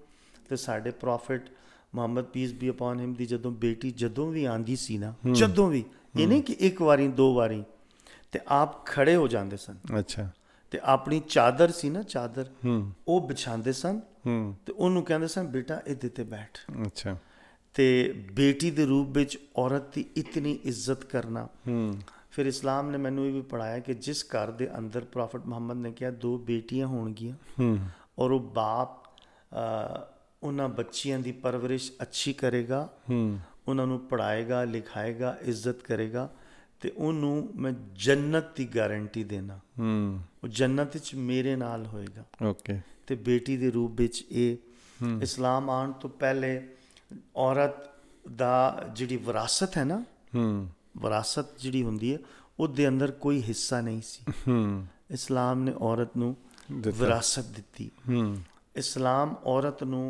ਤੇ ਸਾਡੇ prophet Muhammad peace be upon him ਦੀ ਜਦੋਂ ਬੇਟੀ ਜਦੋਂ ਵੀ ਆਂਦੀ ਸੀ ਨਾ ਜਦੋਂ ਵੀ ਇਹ ਨਹੀਂ ਕਿ ਇੱਕ ਵਾਰੀ ਦੋ ਵਾਰੀ ਤੇ ਆਪ ਖੜੇ ਹੋ ਜਾਂਦੇ ਸਨ ਅੱਛਾ ਤੇ ਆਪਣੀ ਚਾਦਰ ਸੀ ਨਾ ਚਾਦਰ ਉਹ ਵਿਛਾਉਂਦੇ ਸਨ ਤੇ ਉਹਨੂੰ ਕਹਿੰਦੇ ਸਨ ਬੇਟਾ ਇਹਦੇ ਤੇ ਬੈਠ ਅੱਛਾ ਤੇ ਬੇਟੀ ਦੇ ਰੂਪ ਵਿੱਚ ਔਰਤ ਦੀ ਇਤਨੀ ਇੱਜ਼ਤ ਕਰਨਾ ਫਿਰ ਇਸਲਾਮ ਨੇ ਮੈਨੂੰ ਇਹ ਵੀ ਪੜਾਇਆ ਕਿ ਜਿਸ ਘਰ ਦੇ ਅੰਦਰ ਪ੍ਰੋਫਟ ਮੁਹੰਮਦ ਨੇ ਕਿਹਾ ਦੋ ਬੇਟੀਆਂ ਹੋਣਗੀਆਂ ਔਰ ਉਹ ਬਾਪ ਉਹਨਾਂ ਬੱਚੀਆਂ ਦੀ ਪਰਵਰਿਸ਼ ਅੱਛੀ ਕਰੇਗਾ ਉਹਨਾਂ ਨੂੰ ਪੜਾਏਗਾ ਲਿਖਾਏਗਾ ਇੱਜ਼ਤ ਕਰੇਗਾ ਤੇ ਉਹਨੂੰ ਮੈਂ ਜੰਨਤ ਦੀ ਗਾਰੰਟੀ ਦੇਣਾ ਹੂੰ ਉਹ ਜੰਨਤ ਵਿੱਚ ਮੇਰੇ ਨਾਲ ਹੋਏਗਾ ਓਕੇ ਤੇ ਬੇਟੀ ਦੇ ਰੂਪ ਵਿੱਚ ਇਹ ਇਸਲਾਮ ਆਉਣ ਤੋਂ ਪਹਿਲੇ ਔਰਤ ਦਾ ਜਿਹੜੀ ਵਿਰਾਸਤ ਹੈ ਨਾ ਹੂੰ ਵਿਰਾਸਤ ਜਿਹੜੀ ਹੁੰਦੀ ਹੈ ਉਹਦੇ ਅੰਦਰ ਕੋਈ ਹਿੱਸਾ ਨਹੀਂ ਸੀ ਹੂੰ ਇਸਲਾਮ ਨੇ ਔਰਤ ਨੂੰ ਵਿਰਾਸਤ ਦਿੱਤੀ ਹੂੰ ਇਸਲਾਮ ਔਰਤ ਨੂੰ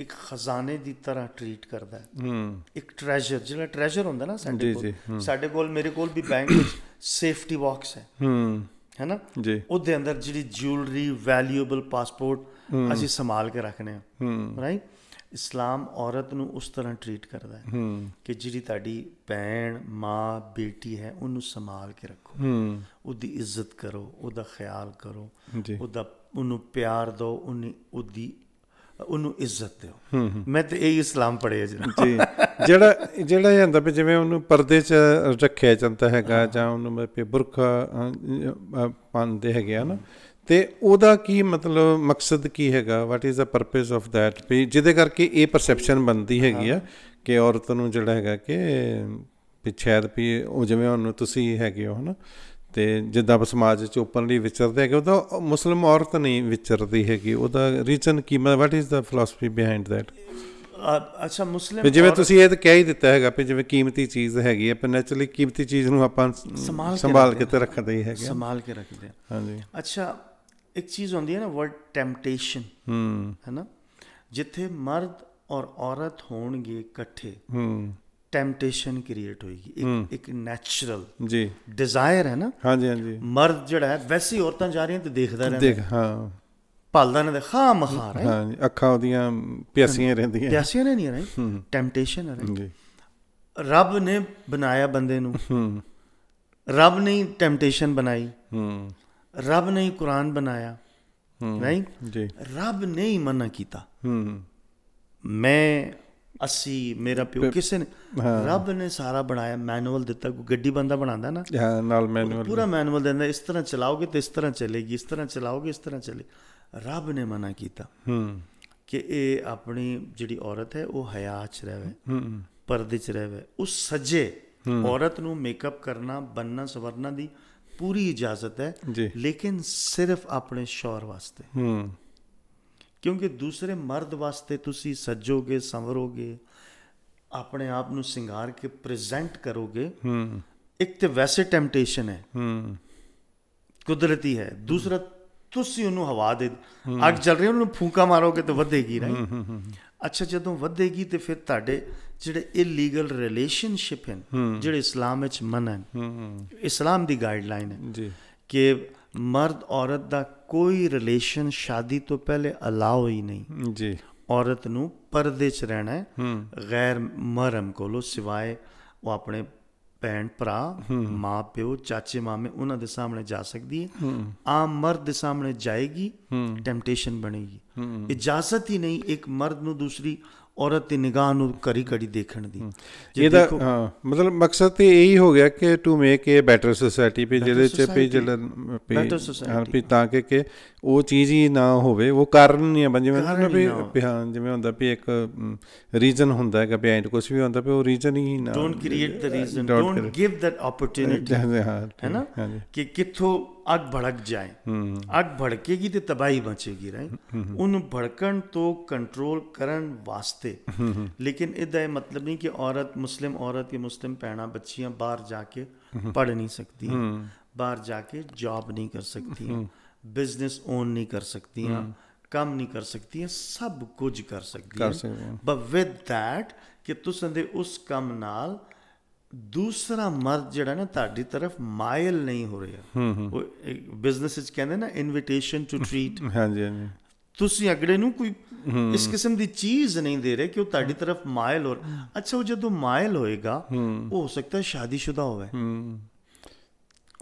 ਇੱਕ ਖਜ਼ਾਨੇ ਦੀ ਤਰ੍ਹਾਂ ਟ੍ਰੀਟ ਕਰਦਾ ਹੈ ਹੂੰ ਇੱਕ ਟ੍ਰੈਜਰ ਜਿਹੜਾ ਟ੍ਰੈਜਰ ਹੁੰਦਾ ਨਾ ਸਾਡੇ ਕੋਲ ਸਾਡੇ ਕੋਲ ਮੇਰੇ ਕੋਲ ਵੀ ਬੈਂਕ ਵਿੱਚ ਸੇਫਟੀ ਬਾਕਸ ਹੈ ਹੂੰ ਹੈ ਨਾ ਉਹਦੇ ਅੰਦਰ ਜਿਹੜੀ ਜੁਐਲਰੀ ਵੈਲਿਊਏਬਲ ਪਾਸਪੋਰਟ ਅਸੀਂ ਸੰਭਾਲ ਕੇ ਰੱਖਨੇ ਆ ਰਾਈਟ ਇਸਲਾਮ ਔਰਤ ਨੂੰ ਉਸ ਤਰ੍ਹਾਂ ਟ੍ਰੀਟ ਕਰਦਾ ਹੈ ਕਿ ਜਿਹੜੀ ਤੁਹਾਡੀ ਭੈਣ ਮਾਂ ਬੇਟੀ ਹੈ ਉਹਨੂੰ ਸੰਭਾਲ ਕੇ ਰੱਖੋ ਉਹਦੀ ਇੱਜ਼ਤ ਕਰੋ ਉਹਦਾ ਖਿਆਲ ਕਰੋ ਉਹਦਾ ਉਹਨੂੰ ਪਿਆਰ ਦਿਓ ਉਹਦੀ ਉਹਨੂੰ ਇੱਜ਼ਤ ਦਿਓ ਮੈਂ ਤੇ ਇਹ ਇਸਲਾਮ ਪੜਿਆ ਜੀ ਜਿਹੜਾ ਜਿਹੜਾ ਇਹ ਹੁੰਦਾ ਵੀ ਜਿਵੇਂ ਉਹਨੂੰ ਪਰਦੇ 'ਚ ਰੱਖਿਆ ਜਾਂਦਾ ਹੈਗਾ ਜਾਂ ਉਹਨੂੰ ਬੁਰਖਾ ਪਾਉਂਦੇ ਹੈਗੇ ਹਨ ਤੇ ਉਹਦਾ ਕੀ ਮਤਲਬ ਮਕਸਦ ਕੀ ਹੈਗਾ what is the purpose of that ਵੀ ਜਿਹਦੇ ਕਰਕੇ ਇਹ ਪਰਸੈਪਸ਼ਨ ਬਣਦੀ ਹੈਗੀ ਆ ਕਿ ਔਰਤ ਨੂੰ ਜਿਹੜਾ ਹੈਗਾ ਕਿ ਆਦ ਵੀ ਉਹ ਜਿਵੇਂ ਉਹਨੂੰ ਤੁਸੀਂ ਹੈਗੇ ਹੋ ਹਨਾ ਤੇ ਜਿੱਦਾਂ ਆਪ ਸਮਾਜ 'ਚ ਓਪਨਲੀ ਵਿਚਰਦੇ ਹੈਗੇ ਤਾਂ ਮੁਸਲਮ ਔਰਤ ਨਹੀਂ ਵਿਚਰਦੀ ਹੈਗੀ ਉਹਦਾ ਰੀਜ਼ਨ ਕੀ ਮੈਂ what is the philosophy behind that ਅੱਛਾ ਮੁਸਲਮ ਜਿਵੇਂ ਤੁਸੀਂ ਇਹ ਤਾਂ ਕਹਿ ਹੀ ਦਿੱਤਾ ਹੈਗਾ ਕਿ ਜਿਵੇਂ ਕੀਮਤੀ ਚੀਜ਼ ਹੈਗੀ ਹੈ ਪਰ ਨੈਚੁਰਲੀ ਕੀਮਤੀ ਚੀਜ਼ ਨੂੰ ਆਪਾਂ ਸੰਭਾਲ ਕੇ ਤੇ ਰੱਖਦੇ ਹੀ ਹੈਗੇ ਸੰਭਾਲ ਕੇ ਰੱਖਦੇ ਹਾਂਜੀ ਅੱਛਾ ਇੱਕ ਚੀਜ਼ ਹੁੰਦੀ ਹੈ ਨਾ ਵਰਡ ਟੈਂਪਟੇਸ਼ਨ ਹੂੰ ਹੈ ਨਾ ਜਿੱਥੇ ਮਰਦ ਔਰ ਔਰਤ ਹੋਣਗੇ ਇਕੱਠੇ ਹੂੰ ਟੈਂਪਟੇਸ਼ਨ ਕ੍ਰੀਏਟ ਹੋਏਗੀ ਇੱਕ ਇੱਕ ਨੈਚੁਰਲ ਜੀ ਡਿਜ਼ਾਇਰ ਹੈ ਨਾ ਹਾਂਜੀ ਹਾਂਜੀ ਮਰਦ ਜਿਹੜਾ ਹੈ ਵੈਸੀ ਔਰਤਾਂ ਜਾ ਰਹੀਆਂ ਤੇ ਦੇਖਦਾ ਰਹਿੰਦਾ ਦੇਖ ਹਾਂ ਭਾਲਦਾ ਨਾ ਖਾ ਰਹੇ ਹਾਂ ਜੀ ਅੱਖਾਂ ਉਹਦੀਆਂ ਪਿਆਸੀਆਂ ਰਹਿੰਦੀਆਂ ਪਿਆਸੀਆਂ ਨਹੀਂ ਰਹੀ ਟੈਂਪਟੇਸ਼ਨ ਹੈ ਜੀ ਰੱਬ ਨੇ ਬਣਾਇਆ ਬੰਦੇ ਨੂੰ ਹੂੰ ਰੱਬ ਨੇ ਟੈਂਪਟੇਸ਼ਨ ਬਣਾਈ ਹੂੰ ਰੱਬ ਨੇ ਕੁਰਾਨ ਬਣਾਇਆ ਹੂੰ ਨਹੀਂ ਜੀ ਰੱਬ ਨੇ ਹੀ ਮਨਾ ਕੀਤਾ ਹੂੰ ਮੈਂ ਅਸੀਂ ਮੇਰਾ ਪਿਓ ਕਿਸੇ ਨੇ ਰੱਬ ਨੇ ਸਾਰਾ ਬਣਾਇਆ ਮੈਨੂਅਲ ਦਿੱਤਾ ਕੋ ਗੱਡੀ ਬੰਦਾ ਬਣਾਉਂਦਾ ਨਾ ਹਾਂ ਨਾਲ ਮੈਨੂਅਲ ਪੂਰਾ ਮੈਨੂਅਲ ਦਿੰਦਾ ਇਸ ਤਰ੍ਹਾਂ ਚਲਾਓਗੇ ਤੇ ਇਸ ਤਰ੍ਹਾਂ ਚੱਲੇਗੀ ਇਸ ਤਰ੍ਹਾਂ ਚਲਾਓਗੇ ਇਸ ਤਰ੍ਹਾਂ ਚੱਲੇ ਰੱਬ ਨੇ ਮਨਾ ਕੀਤਾ ਹੂੰ ਕਿ ਇਹ ਆਪਣੀ ਜਿਹੜੀ ਔਰਤ ਹੈ ਉਹ ਹਯਾ ਚ ਰਹੇ ਹੂੰ ਪਰਦੇ ਚ ਰਹੇ ਉਸ ਸਜੇ ਔਰਤ ਨੂੰ ਮੇਕਅਪ ਕਰਨਾ ਬੰਨਣਾ ਸਵਰਨਾ ਦੀ ਪੂਰੀ ਇਜਾਜ਼ਤ ਹੈ ਲੇਕਿਨ ਸਿਰਫ ਆਪਣੇ ਸ਼ੌਹਰ ਵਾਸਤੇ ਹੂੰ ਕਿਉਂਕਿ ਦੂਸਰੇ ਮਰਦ ਵਾਸਤੇ ਤੁਸੀਂ ਸਜੋਗੇ ਸੰਵਰੋਗੇ ਆਪਣੇ ਆਪ ਨੂੰ ਸ਼ਿੰਗਾਰ ਕੇ ਪ੍ਰੈਜ਼ੈਂਟ ਕਰੋਗੇ ਹੂੰ ਇੱਕ ਤੇ ਵੈਸੇ ਟੈਂਪਟੇਸ਼ਨ ਹੈ ਹੂੰ ਕੁਦਰਤੀ ਹੈ ਦੂਸਰਾ ਤੁਸੀਂ ਉਹਨੂੰ ਹਵਾ ਦੇ ਅੱਗ ਚੱਲ ਰਹੀ ਉਹਨੂੰ ਫੂਕਾ ਮਾਰੋਗੇ ਤਾਂ ਵਧੇਗੀ ਰਾਈ ਅੱਛਾ ਜਦੋਂ ਵਧੇਗੀ ਤੇ ਫਿਰ ਤੁਹਾਡੇ ਜਿਹੜੇ ਇਲੀਗਲ ਰਿਲੇਸ਼ਨਸ਼ਿਪ ਹਨ ਜਿਹੜੇ ਇਸਲਾਮ ਵਿੱਚ ਮਨਨ ਇਸਲਾਮ ਦੀ ਗਾਈਡਲਾਈਨ ਹੈ ਜੀ ਕਿ ਮਰਦ ਔਰਤ ਦਾ ਕੋਈ ਰਿਲੇਸ਼ਨ ਸ਼ਾਦੀ ਤੋਂ ਪਹਿਲੇ ਅਲਾਉ ਹੀ ਨਹੀਂ ਜੀ ਔਰਤ ਨੂੰ ਪਰਦੇ 'ਚ ਰਹਿਣਾ ਹੈ ਗੈਰ ਮਹਰਮ ਕੋਲੋਂ ਸਿਵਾਏ ਉਹ ਆਪਣੇ ਭੈਣ ਭਰਾ ਮਾਂ ਪਿਓ ਚਾਚੇ ਮਾਮੇ ਉਹਨਾਂ ਦੇ ਸਾਹਮਣੇ ਜਾ ਸਕਦੀ ਹੈ ਆਮ ਮਰਦ ਦੇ ਸਾਹਮਣੇ ਜਾਏਗੀ ਟੈਂਪਟੇਸ਼ਨ ਬਣੇਗੀ ਇਜਾਜ਼ਤ ਹੀ ਨਹੀਂ ਇੱਕ ਮਰਦ ਨੂੰ ਦੂਸਰੀ ਔਰਤ ਦੀ ਨਿਗਾਹ ਨੂੰ ਘੜੀ-ਘੜੀ ਦੇਖਣ ਦੀ ਇਹਦਾ ਮਤਲਬ ਮਕਸਦ ਤੇ ਇਹੀ ਹੋ ਗਿਆ ਕਿ to make a better society ਵੀ ਜਿਹਦੇ ਚ ਵੀ ਜਿਹੜਾ ਬੈਟਰ ਸੋਸਾਇਟੀ ਤਾਂ ਕਿ ਕਿ ਉਹ ਚੀਜ਼ ਹੀ ਨਾ ਹੋਵੇ ਉਹ ਕਾਰਨ ਨਹੀਂ ਬਣ ਜਿਵੇਂ ਹੁੰਦਾ ਵੀ ਹਾਂ ਜਿਵੇਂ ਹੁੰਦਾ ਵੀ ਇੱਕ ਰੀਜ਼ਨ ਹੁੰਦਾ ਹੈ ਕਿ ਐਂਡ ਕੁਝ ਵੀ ਹੁੰਦਾ ਵੀ ਉਹ ਰੀਜ਼ਨ ਹੀ ਨਾ don't create the reason don't give that opportunity ਹੈ ਨਾ ਕਿ ਕਿੱਥੋਂ अग भड़क जाए अग भड़केगी तो तबाही बचेगी राइट उन भड़कन तो कंट्रोल करन वास्ते लेकिन इदा मतलब नहीं कि औरत मुस्लिम औरत या मुस्लिम पैणा बच्चियां बाहर जाके पढ़ नहीं सकती बाहर जाके जॉब नहीं कर सकती बिजनेस ओन नहीं कर सकती हैं कम नहीं कर सकती हैं सब कुछ कर सकती हैं बट विद दैट कि तुस उस कम नाल ਦੂਸਰਾ ਮਰਦ ਜਿਹੜਾ ਨਾ ਤੁਹਾਡੀ ਤਰਫ ਮਾਇਲ ਨਹੀਂ ਹੋ ਰਿਹਾ ਉਹ ਬਿਜ਼ਨਸ ਵਿੱਚ ਕਹਿੰਦੇ ਨਾ ਇਨਵੀਟੇਸ਼ਨ ਟੂ ਟ੍ਰੀਟ ਹਾਂਜੀ ਹਾਂਜੀ ਤੁਸੀਂ ਅਗਲੇ ਨੂੰ ਕੋਈ ਇਸ ਕਿਸਮ ਦੀ ਚੀਜ਼ ਨਹੀਂ ਦੇ ਰਹੇ ਕਿ ਉਹ ਤੁਹਾਡੀ ਤਰਫ ਮਾਇਲ ਹੋ ਅੱਛਾ ਉਹ ਜਦੋਂ ਮਾਇਲ ਹੋਏਗਾ ਉਹ ਹੋ ਸਕਦਾ ਸ਼ਾਦੀशुदा ਹੋਵੇ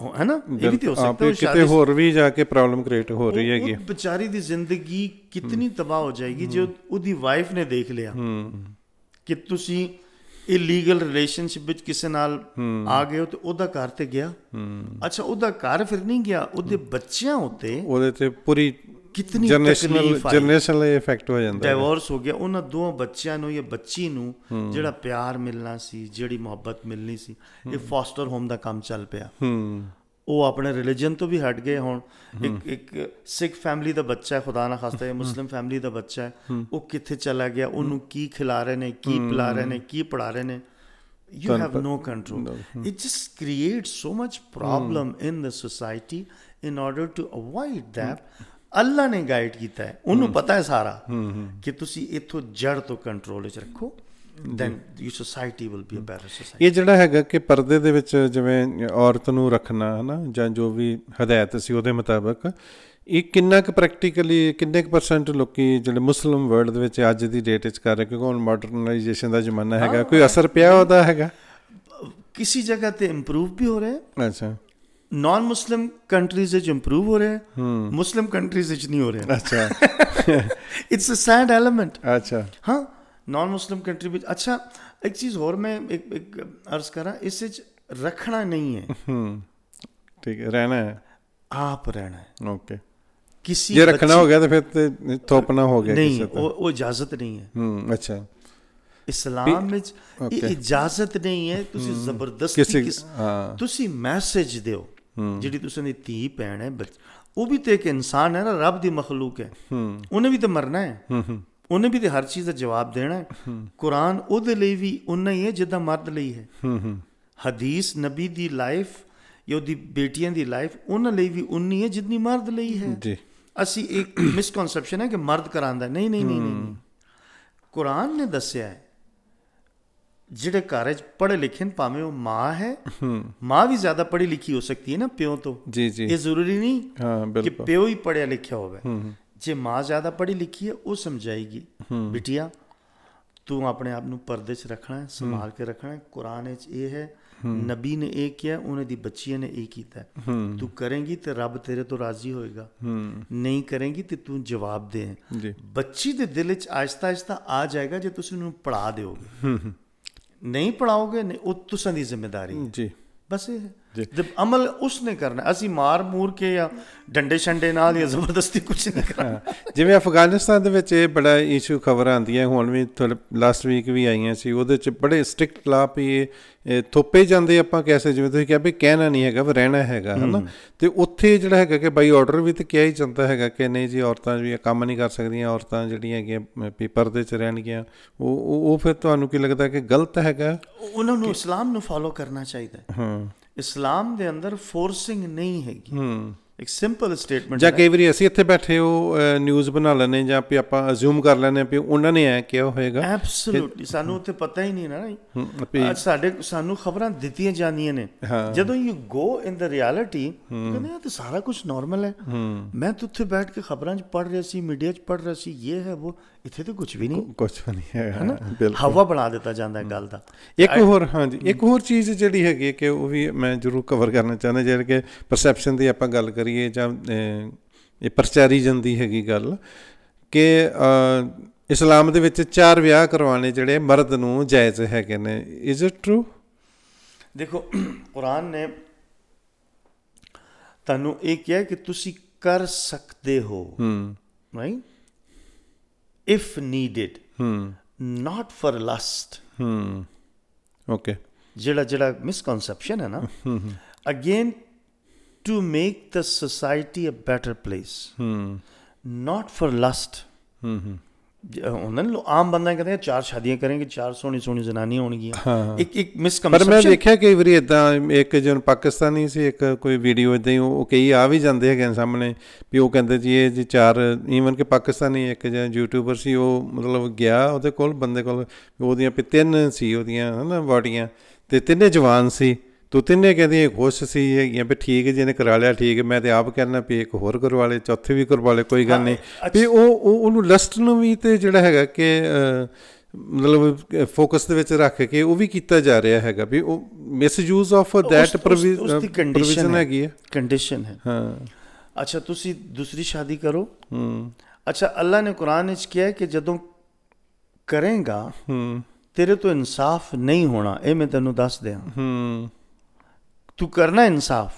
ਉਹ ਹੈ ਨਾ ਇਹ ਵੀ ਤੇ ਹੋ ਸਕਦਾ ਉਹ ਕਿਤੇ ਹੋਰ ਵੀ ਜਾ ਕੇ ਪ੍ਰੋਬਲਮ ਕ੍ਰੀਏਟ ਹੋ ਰਹੀ ਹੈਗੀ ਉਹ ਵਿਚਾਰੀ ਦੀ ਜ਼ਿੰਦਗੀ ਕਿੰਨੀ ਤਬਾਹ ਹੋ ਜਾਏਗੀ ਜੇ ਉਹਦੀ ਵਾਈਫ ਨੇ ਦੇਖ ਲਿਆ ਕਿ ਤੁਸੀਂ ਇਲੀਗਲ ਰਿਲੇਸ਼ਨਸ਼ਿਪ ਵਿੱਚ ਕਿਸੇ ਨਾਲ ਆ ਗਏ ਤੇ ਉਹਦਾ ਘਰ ਤੇ ਗਿਆ ਅੱਛਾ ਉਹਦਾ ਘਰ ਫਿਰ ਨਹੀਂ ਗਿਆ ਉਹਦੇ ਬੱਚਿਆਂ ਉੱਤੇ ਉਹਦੇ ਤੇ ਪੂਰੀ ਕਿਤਨੀ ਜਨਰੇਸ਼ਨਲ ਜਨਰੇਸ਼ਨਲ ਇਫੈਕਟ ਹੋ ਜਾਂਦਾ ਡਿਵੋਰਸ ਹੋ ਗਿਆ ਉਹਨਾਂ ਦੋਵਾਂ ਬੱਚਿਆਂ ਨੂੰ ਜਾਂ ਬੱਚੀ ਨੂੰ ਜਿਹੜਾ ਪਿਆਰ ਮਿਲਣਾ ਸੀ ਜਿਹੜੀ ਮੁਹੱਬਤ ਮਿਲਣੀ ਸੀ ਇਹ ਫੋਸਟਰ ਹੋਮ ਦਾ ਕੰਮ ਚੱਲ ਪਿਆ ਹੂੰ ਉਹ ਆਪਣੇ ਰਿਲੀਜੀਅਨ ਤੋਂ ਵੀ ਹਟ ਗਏ ਹੁਣ ਇੱਕ ਇੱਕ ਸਿੱਖ ਫੈਮਿਲੀ ਦਾ ਬੱਚਾ ਹੈ ਖੁਦਾ ਨਾ ਖਾਸਤਾ ਇਹ ਮੁਸਲਮ ਫੈਮਿਲੀ ਦਾ ਬੱਚਾ ਹੈ ਉਹ ਕਿੱਥੇ ਚਲਾ ਗਿਆ ਉਹਨੂੰ ਕੀ ਖਿਲਾ ਰਹੇ ਨੇ ਕੀ ਪਿਲਾ ਰਹੇ ਨੇ ਕੀ ਪੜਾ ਰਹੇ ਨੇ you have no control it just creates so much problem in the society in order to avoid that Allah ਨੇ ਗਾਈਡ ਕੀਤਾ ਹੈ ਉਹਨੂੰ ਪਤਾ ਹੈ ਸਾਰਾ ਕਿ ਤੁਸੀਂ ਇੱਥੋਂ ਜੜ ਤੋਂ ਕੰਟਰੋਲ ਵਿੱਚ ਰੱਖੋ then you society will be a better society ਇਹ ਜਿਹੜਾ ਹੈਗਾ ਕਿ ਪਰਦੇ ਦੇ ਵਿੱਚ ਜਿਵੇਂ ਔਰਤ ਨੂੰ ਰੱਖਣਾ ਹਨਾ ਜਾਂ ਜੋ ਵੀ ਹਦਾਇਤ ਸੀ ਉਹਦੇ ਮੁਤਾਬਕ ਇਹ ਕਿੰਨਾ ਕੁ ਪ੍ਰੈਕਟੀਕਲੀ ਕਿੰਨੇ ਕੁ ਪਰਸੈਂਟ ਲੋਕੀ ਜਿਹੜੇ ਮੁਸਲਮ ਵਰਲਡ ਦੇ ਵਿੱਚ ਅੱਜ ਦੀ ਡੇਟ ਵਿੱਚ ਕਰ ਰਹੇ ਕਿਉਂਕਿ ਹੁਣ ਮਾਡਰਨਾਈਜੇਸ਼ਨ ਦਾ ਜ਼ਮਾਨਾ ਹੈਗਾ ਕੋਈ ਅਸਰ ਪਿਆ ਉਹਦਾ ਹੈਗਾ ਕਿਸੇ ਜਗ੍ਹਾ ਤੇ ਇੰਪਰੂਵ ਵੀ ਹੋ ਰਿਹਾ ਹੈ ਅੱਛਾ ਨਾਨ ਮੁਸਲਮ ਕੰਟਰੀਜ਼ ਵਿੱਚ ਇੰਪਰੂਵ ਹੋ ਰਿਹਾ ਹੈ ਮੁਸਲਮ ਕੰਟਰੀਜ਼ ਵਿੱਚ ਨਹੀਂ ਹੋ ਰਿਹਾ ਅੱਛਾ ਇਟਸ ਅ ਸੈਡ ਐਲੀਮੈਂਟ ਅੱਛਾ ਹਾਂ ਨਾਨ ਮੁਸਲਮ ਕੰਟਰੀ ਵਿੱਚ ਅੱਛਾ ਇੱਕ ਚੀਜ਼ ਹੋਰ ਮੈਂ ਇੱਕ ਇੱਕ ਅਰਜ਼ ਕਰਾਂ ਇਸ ਵਿੱਚ ਰੱਖਣਾ ਨਹੀਂ ਹੈ ਹੂੰ ਠੀਕ ਹੈ ਰਹਿਣਾ ਹੈ ਆਪ ਰਹਿਣਾ ਹੈ ਓਕੇ ਕਿਸੇ ਜੇ ਰੱਖਣਾ ਹੋ ਗਿਆ ਤਾਂ ਫਿਰ ਤੇ ਥੋਪਣਾ ਹੋ ਗਿਆ ਕਿਸੇ ਤੇ ਨਹੀਂ ਉਹ ਇਜਾਜ਼ਤ ਨਹੀਂ ਹੈ ਹੂੰ ਅੱਛਾ ਇਸਲਾਮ ਵਿੱਚ ਇਹ ਇਜਾਜ਼ਤ ਨਹੀਂ ਹੈ ਤੁਸੀਂ ਜ਼ਬਰਦਸਤੀ ਕਿਸ ਤੁਸੀਂ ਮੈਸੇਜ ਦਿਓ ਜਿਹੜੀ ਤੁਸੀਂ ਦੀ ਧੀ ਪੈਣ ਹੈ ਉਹ ਵੀ ਤੇ ਇੱਕ ਇਨਸਾਨ ਹੈ ਨਾ ਰੱਬ ਦੀ ਮਖਲੂਕ ਹੈ ਉਹਨੇ ਵੀ ਤਾਂ ਮਰਨਾ ਹੈ ਹੂੰ ਹੂੰ ਉਹਨੇ ਵੀ ਤੇ ਹਰ ਚੀਜ਼ ਦਾ ਜਵਾਬ ਦੇਣਾ ਹੈ ਕੁਰਾਨ ਉਹਦੇ ਲਈ ਵੀ ਉਨਾ ਹੀ ਹੈ ਜਿੱਦਾਂ ਮਰਦ ਲਈ ਹੈ ਹਦੀਸ ਨਬੀ ਦੀ ਲਾਈਫ ਜਾਂ ਉਹਦੀ ਬੇਟੀਆਂ ਦੀ ਲਾਈਫ ਉਹਨਾਂ ਲਈ ਵੀ ਉਨੀ ਹੈ ਜਿੰਨੀ ਮਰਦ ਲਈ ਹੈ ਜੀ ਅਸੀਂ ਇੱਕ ਮਿਸਕਨਸੈਪਸ਼ਨ ਹੈ ਕਿ ਮਰਦ ਕਰਾਂਦਾ ਨਹੀਂ ਨਹੀਂ ਨਹੀਂ ਨਹੀਂ ਕੁਰਾਨ ਨੇ ਦੱਸਿਆ ਹੈ ਜਿਹੜੇ ਘਰ 'ਚ ਪੜ੍ਹੇ ਲਿਖੇ ਨੇ ਭਾਵੇਂ ਉਹ ਮਾਂ ਹੈ ਮਾਂ ਵੀ ਜ਼ਿਆਦਾ ਪੜ੍ਹੀ ਲਿਖੀ ਹੋ ਸਕਦੀ ਹੈ ਨਾ ਪਿਓ ਤੋਂ ਜੀ ਜੀ ਇਹ ਜ਼ਰੂਰੀ ਨਹੀਂ ਹਾਂ ਬਿਲਕੁਲ ਕਿ ਪਿਓ ਹੀ ਪੜ੍ਹਿਆ ਲਿਖਿਆ ਹੋਵੇ ਜੇ ਮਾਂ ਜ਼ਿਆਦਾ ਪੜ੍ਹੀ ਲਿਖੀ ਹੈ ਉਹ ਸਮਝਾਏਗੀ ਬਿਟਿਆ ਤੂੰ ਆਪਣੇ ਆਪ ਨੂੰ ਪਰਦੇ 'ਚ ਰੱਖਣਾ ਹੈ ਸੰਭਾਲ ਕੇ ਰੱਖਣਾ ਹੈ ਕੁਰਾਨ 'ਚ ਇਹ ਹੈ ਨਬੀ ਨੇ ਇਹ ਕਿਹਾ ਉਹਨੇ ਦੀ ਬੱਚੀਆਂ ਨੇ ਇਹ ਕੀਤਾ ਤੂੰ ਕਰੇਂਗੀ ਤੇ ਰੱਬ ਤੇਰੇ ਤੋਂ ਰਾਜ਼ੀ ਹੋਏਗਾ ਨਹੀਂ ਕਰੇਂਗੀ ਤੇ ਤੂੰ ਜਵਾਬ ਦੇ ਬੱਚੀ ਦੇ ਦਿਲ 'ਚ ਆਸਤਾ ਆਸਤਾ ਆ ਜਾਏਗਾ ਜੇ ਤੁਸੀਂ ਉਹਨੂੰ ਪੜਾ ਦਿਓਗੇ ਨਹੀਂ ਪੜਾਓਗੇ ਉਹ ਤੁਸਾਂ ਦੀ ਜ਼ਿੰਮੇਵਾਰੀ ਜੀ ਬਸ ਇਹ ਹੈ ਜੇ ਅਮਲ ਉਸਨੇ ਕਰਨਾ ਅਸੀਂ ਮਾਰ ਮੂਰ ਕੇ ਜਾਂ ਡੰਡੇ ਛੰਡੇ ਨਾਲ ਜਾਂ ਜ਼ਬਰਦਸਤੀ ਕੁਝ ਨਹੀਂ ਕਰਨਾ ਜਿਵੇਂ ਅਫਗਾਨਿਸਤਾਨ ਦੇ ਵਿੱਚ ਇਹ ਬੜਾ ਇਸ਼ੂ ਖਬਰ ਆਂਦੀਆਂ ਹੁਣ ਵੀ ਲਾਸਟ ਵੀਕ ਵੀ ਆਈਆਂ ਸੀ ਉਹਦੇ ਚ ਬੜੇ ਸਟ੍ਰਿਕਟ ਲਾ ਪਈ ਥੋਪੇ ਜਾਂਦੇ ਆਪਾਂ ਕਿਵੇਂ ਜਿਵੇਂ ਤੁਸੀਂ ਕਿਹਾ ਵੀ ਕਹਿਣਾ ਨਹੀਂ ਹੈਗਾ ਵੀ ਰਹਿਣਾ ਹੈਗਾ ਹਨਾ ਤੇ ਉੱਥੇ ਜਿਹੜਾ ਹੈਗਾ ਕਿ ਬਾਈ ਆਰਡਰ ਵੀ ਤੇ ਕਿਹਾ ਹੀ ਜਾਂਦਾ ਹੈਗਾ ਕਿ ਨਹੀਂ ਜੀ ਔਰਤਾਂ ਵੀ ਕੰਮ ਨਹੀਂ ਕਰ ਸਕਦੀਆਂ ਔਰਤਾਂ ਜਿਹੜੀਆਂ ਕਿ ਪੇਪਰ ਦੇ ਚ ਰਹਿਣਗੀਆਂ ਉਹ ਉਹ ਫਿਰ ਤੁਹਾਨੂੰ ਕੀ ਲੱਗਦਾ ਕਿ ਗਲਤ ਹੈਗਾ ਉਹਨਾਂ ਨੂੰ ਇਸਲਾਮ ਨੂੰ ਫਾਲੋ ਕਰਨਾ ਚਾਹੀਦਾ ਹਾਂ ਇਸਲਾਮ ਦੇ ਅੰਦਰ ਫੋਰਸਿੰਗ ਨਹੀਂ ਹੈਗੀ ਹੂੰ ਇੱਕ ਸਿੰਪਲ ਸਟੇਟਮੈਂਟ ਜਾਂ ਕਈ ਵਾਰੀ ਅਸੀਂ ਇੱਥੇ ਬੈਠੇ ਹੋ ਨਿਊਜ਼ ਬਣਾ ਲੈਨੇ ਜਾਂ ਵੀ ਆਪਾਂ ਅਜ਼ਿਊਮ ਕਰ ਲੈਨੇ ਵੀ ਉਹਨਾਂ ਨੇ ਐ ਕਿਹਾ ਹੋਏਗਾ ਐਬਸੋਲੂਟਲੀ ਸਾਨੂੰ ਉੱਥੇ ਪਤਾ ਹੀ ਨਹੀਂ ਨਾ ਸਾਡੇ ਸਾਨੂੰ ਖਬਰਾਂ ਦਿੱਤੀਆਂ ਜਾਂਦੀਆਂ ਨੇ ਜਦੋਂ you go in the reality ਕਹਿੰਦੇ ਆ ਤੇ ਸਾਰਾ ਕੁਝ ਨਾਰਮਲ ਹੈ ਮੈਂ ਤਾਂ ਉੱਥੇ ਬੈਠ ਕੇ ਖਬਰਾਂ 'ਚ ਪੜ ਰਿਹਾ ਸੀ ਮੀਡੀਆ 'ਚ ਪੜ ਰਿਹਾ ਸੀ ਇਹ ਹੈ ਉਹ ਇੱਥੇ ਤਾਂ ਕੁਝ ਵੀ ਨਹੀਂ ਕੁਝ ਵੀ ਨਹੀਂ ਹੈਗਾ ਬਿਲਕੁਲ ਹਵਾ ਬਣਾ ਦਿੱਤਾ ਜਾਂਦਾ ਗੱਲ ਦਾ ਇੱਕ ਹੋਰ ਹਾਂਜੀ ਇੱਕ ਹੋਰ ਚੀਜ਼ ਜਿਹੜੀ ਹੈਗੀ ਕਿ ਉਹ ਵੀ ਮੈਂ ਜ਼ਰੂਰ ਕਵਰ ਕਰਨਾ ਚਾਹੁੰਦਾ ਜਿਹੜਾ ਕਿ ਪਰਸੈਪਸ਼ਨ ਦੀ ਆਪਾਂ ਗੱਲ ਕਰੀਏ ਜਾਂ ਇਹ ਪ੍ਰਚਾਰੀ ਜਾਂਦੀ ਹੈਗੀ ਗੱਲ ਕਿ ਇਸਲਾਮ ਦੇ ਵਿੱਚ ਚਾਰ ਵਿਆਹ ਕਰਵਾਉਣੇ ਜਿਹੜੇ ਮਰਦ ਨੂੰ ਜਾਇਜ਼ ਹੈਗੇ ਨੇ ਇਜ਼ ਇਟ ਟਰੂ ਦੇਖੋ ਕੁਰਾਨ ਨੇ ਤੁਹਾਨੂੰ ਇਹ ਕਿਹਾ ਕਿ ਤੁਸੀਂ ਕਰ ਸਕਦੇ ਹੋ ਹੂੰ right if needed not for lust okay jada jada misconception hai na again to make the society a better place hmm. not for lust hmm, hmm. ਉਹਨਾਂ ਨੂੰ ਆਮ ਬੰਦਾ ਕਹਿੰਦੇ ਚਾਰ ਸ਼ਾਦੀਆਂ ਕਰਨਗੇ ਚਾਰ ਸੋਹਣੀ ਸੋਹਣੀ ਜਨਾਨੀਆਂ ਹੋਣਗੀਆਂ ਇੱਕ ਇੱਕ ਮਿਸਕਨਸੈਪਸ਼ਨ ਪਰ ਮੈਂ ਦੇਖਿਆ ਕਈ ਵਾਰੀ ਇਦਾਂ ਇੱਕ ਜਨ ਪਾਕਿਸਤਾਨੀ ਸੀ ਇੱਕ ਕੋਈ ਵੀਡੀਓ ਇਦਾਂ ਹੀ ਉਹ ਕਈ ਆ ਵੀ ਜਾਂਦੇ ਹੈਗੇ ਸਾਹਮਣੇ ਵੀ ਉਹ ਕਹਿੰਦੇ ਜੀ ਇਹ ਜੀ ਚਾਰ ਈਵਨ ਕਿ ਪਾਕਿਸਤਾਨੀ ਇੱਕ ਜਨ ਯੂਟਿਊਬਰ ਸੀ ਉਹ ਮਤਲਬ ਗਿਆ ਉਹਦੇ ਕੋਲ ਬੰਦੇ ਕੋਲ ਉਹਦੀਆਂ ਤਿੰਨ ਸੀ ਉਹਦੀਆਂ ਹਨਾ ਬਾਡੀਆਂ ਤੇ ਤਿੰਨੇ ਜਵਾਨ ਸੀ ਤੂੰ ਤਿੰਨੇ ਕਹਿੰਦੀ ਖੁਸ਼ ਸੀ ਜਾਂ ਵੀ ਠੀਕ ਜੀ ਨੇ ਕਰਾ ਲਿਆ ਠੀਕ ਮੈਂ ਤੇ ਆਪ ਕਹਿੰਦਾ ਵੀ ਇੱਕ ਹੋਰ ਕਰਵਾ ਲੈ ਚੌਥੇ ਵੀ ਕਰਵਾ ਲੈ ਕੋਈ ਗੱਲ ਨਹੀਂ ਵੀ ਉਹ ਉਹਨੂੰ ਲਸਟ ਨੂੰ ਵੀ ਤੇ ਜਿਹੜਾ ਹੈਗਾ ਕਿ ਮਤਲਬ ਫੋਕਸ ਦੇ ਵਿੱਚ ਰੱਖ ਕੇ ਉਹ ਵੀ ਕੀਤਾ ਜਾ ਰਿਹਾ ਹੈਗਾ ਵੀ ਉਹ misuse of that provision ਹੈਗੀ ਹੈ ਕੰਡੀਸ਼ਨ ਹੈ ਹਾਂ ਅੱਛਾ ਤੁਸੀਂ ਦੂਸਰੀ ਸ਼ਾਦੀ ਕਰੋ ਹੂੰ ਅੱਛਾ ਅੱਲਾ ਨੇ ਕੁਰਾਨ ਵਿੱਚ ਕਿਹਾ ਕਿ ਜਦੋਂ ਕਰੇਗਾ ਹੂੰ ਤੇਰੇ ਤੋਂ ਇਨਸਾਫ ਨਹੀਂ ਹੋਣਾ ਇਹ ਮੈਂ ਤੈਨੂੰ ਦੱਸ ਦਿਆਂ ਹੂੰ ਤੂੰ ਕਰਨਾ ਇਨਸਾਫ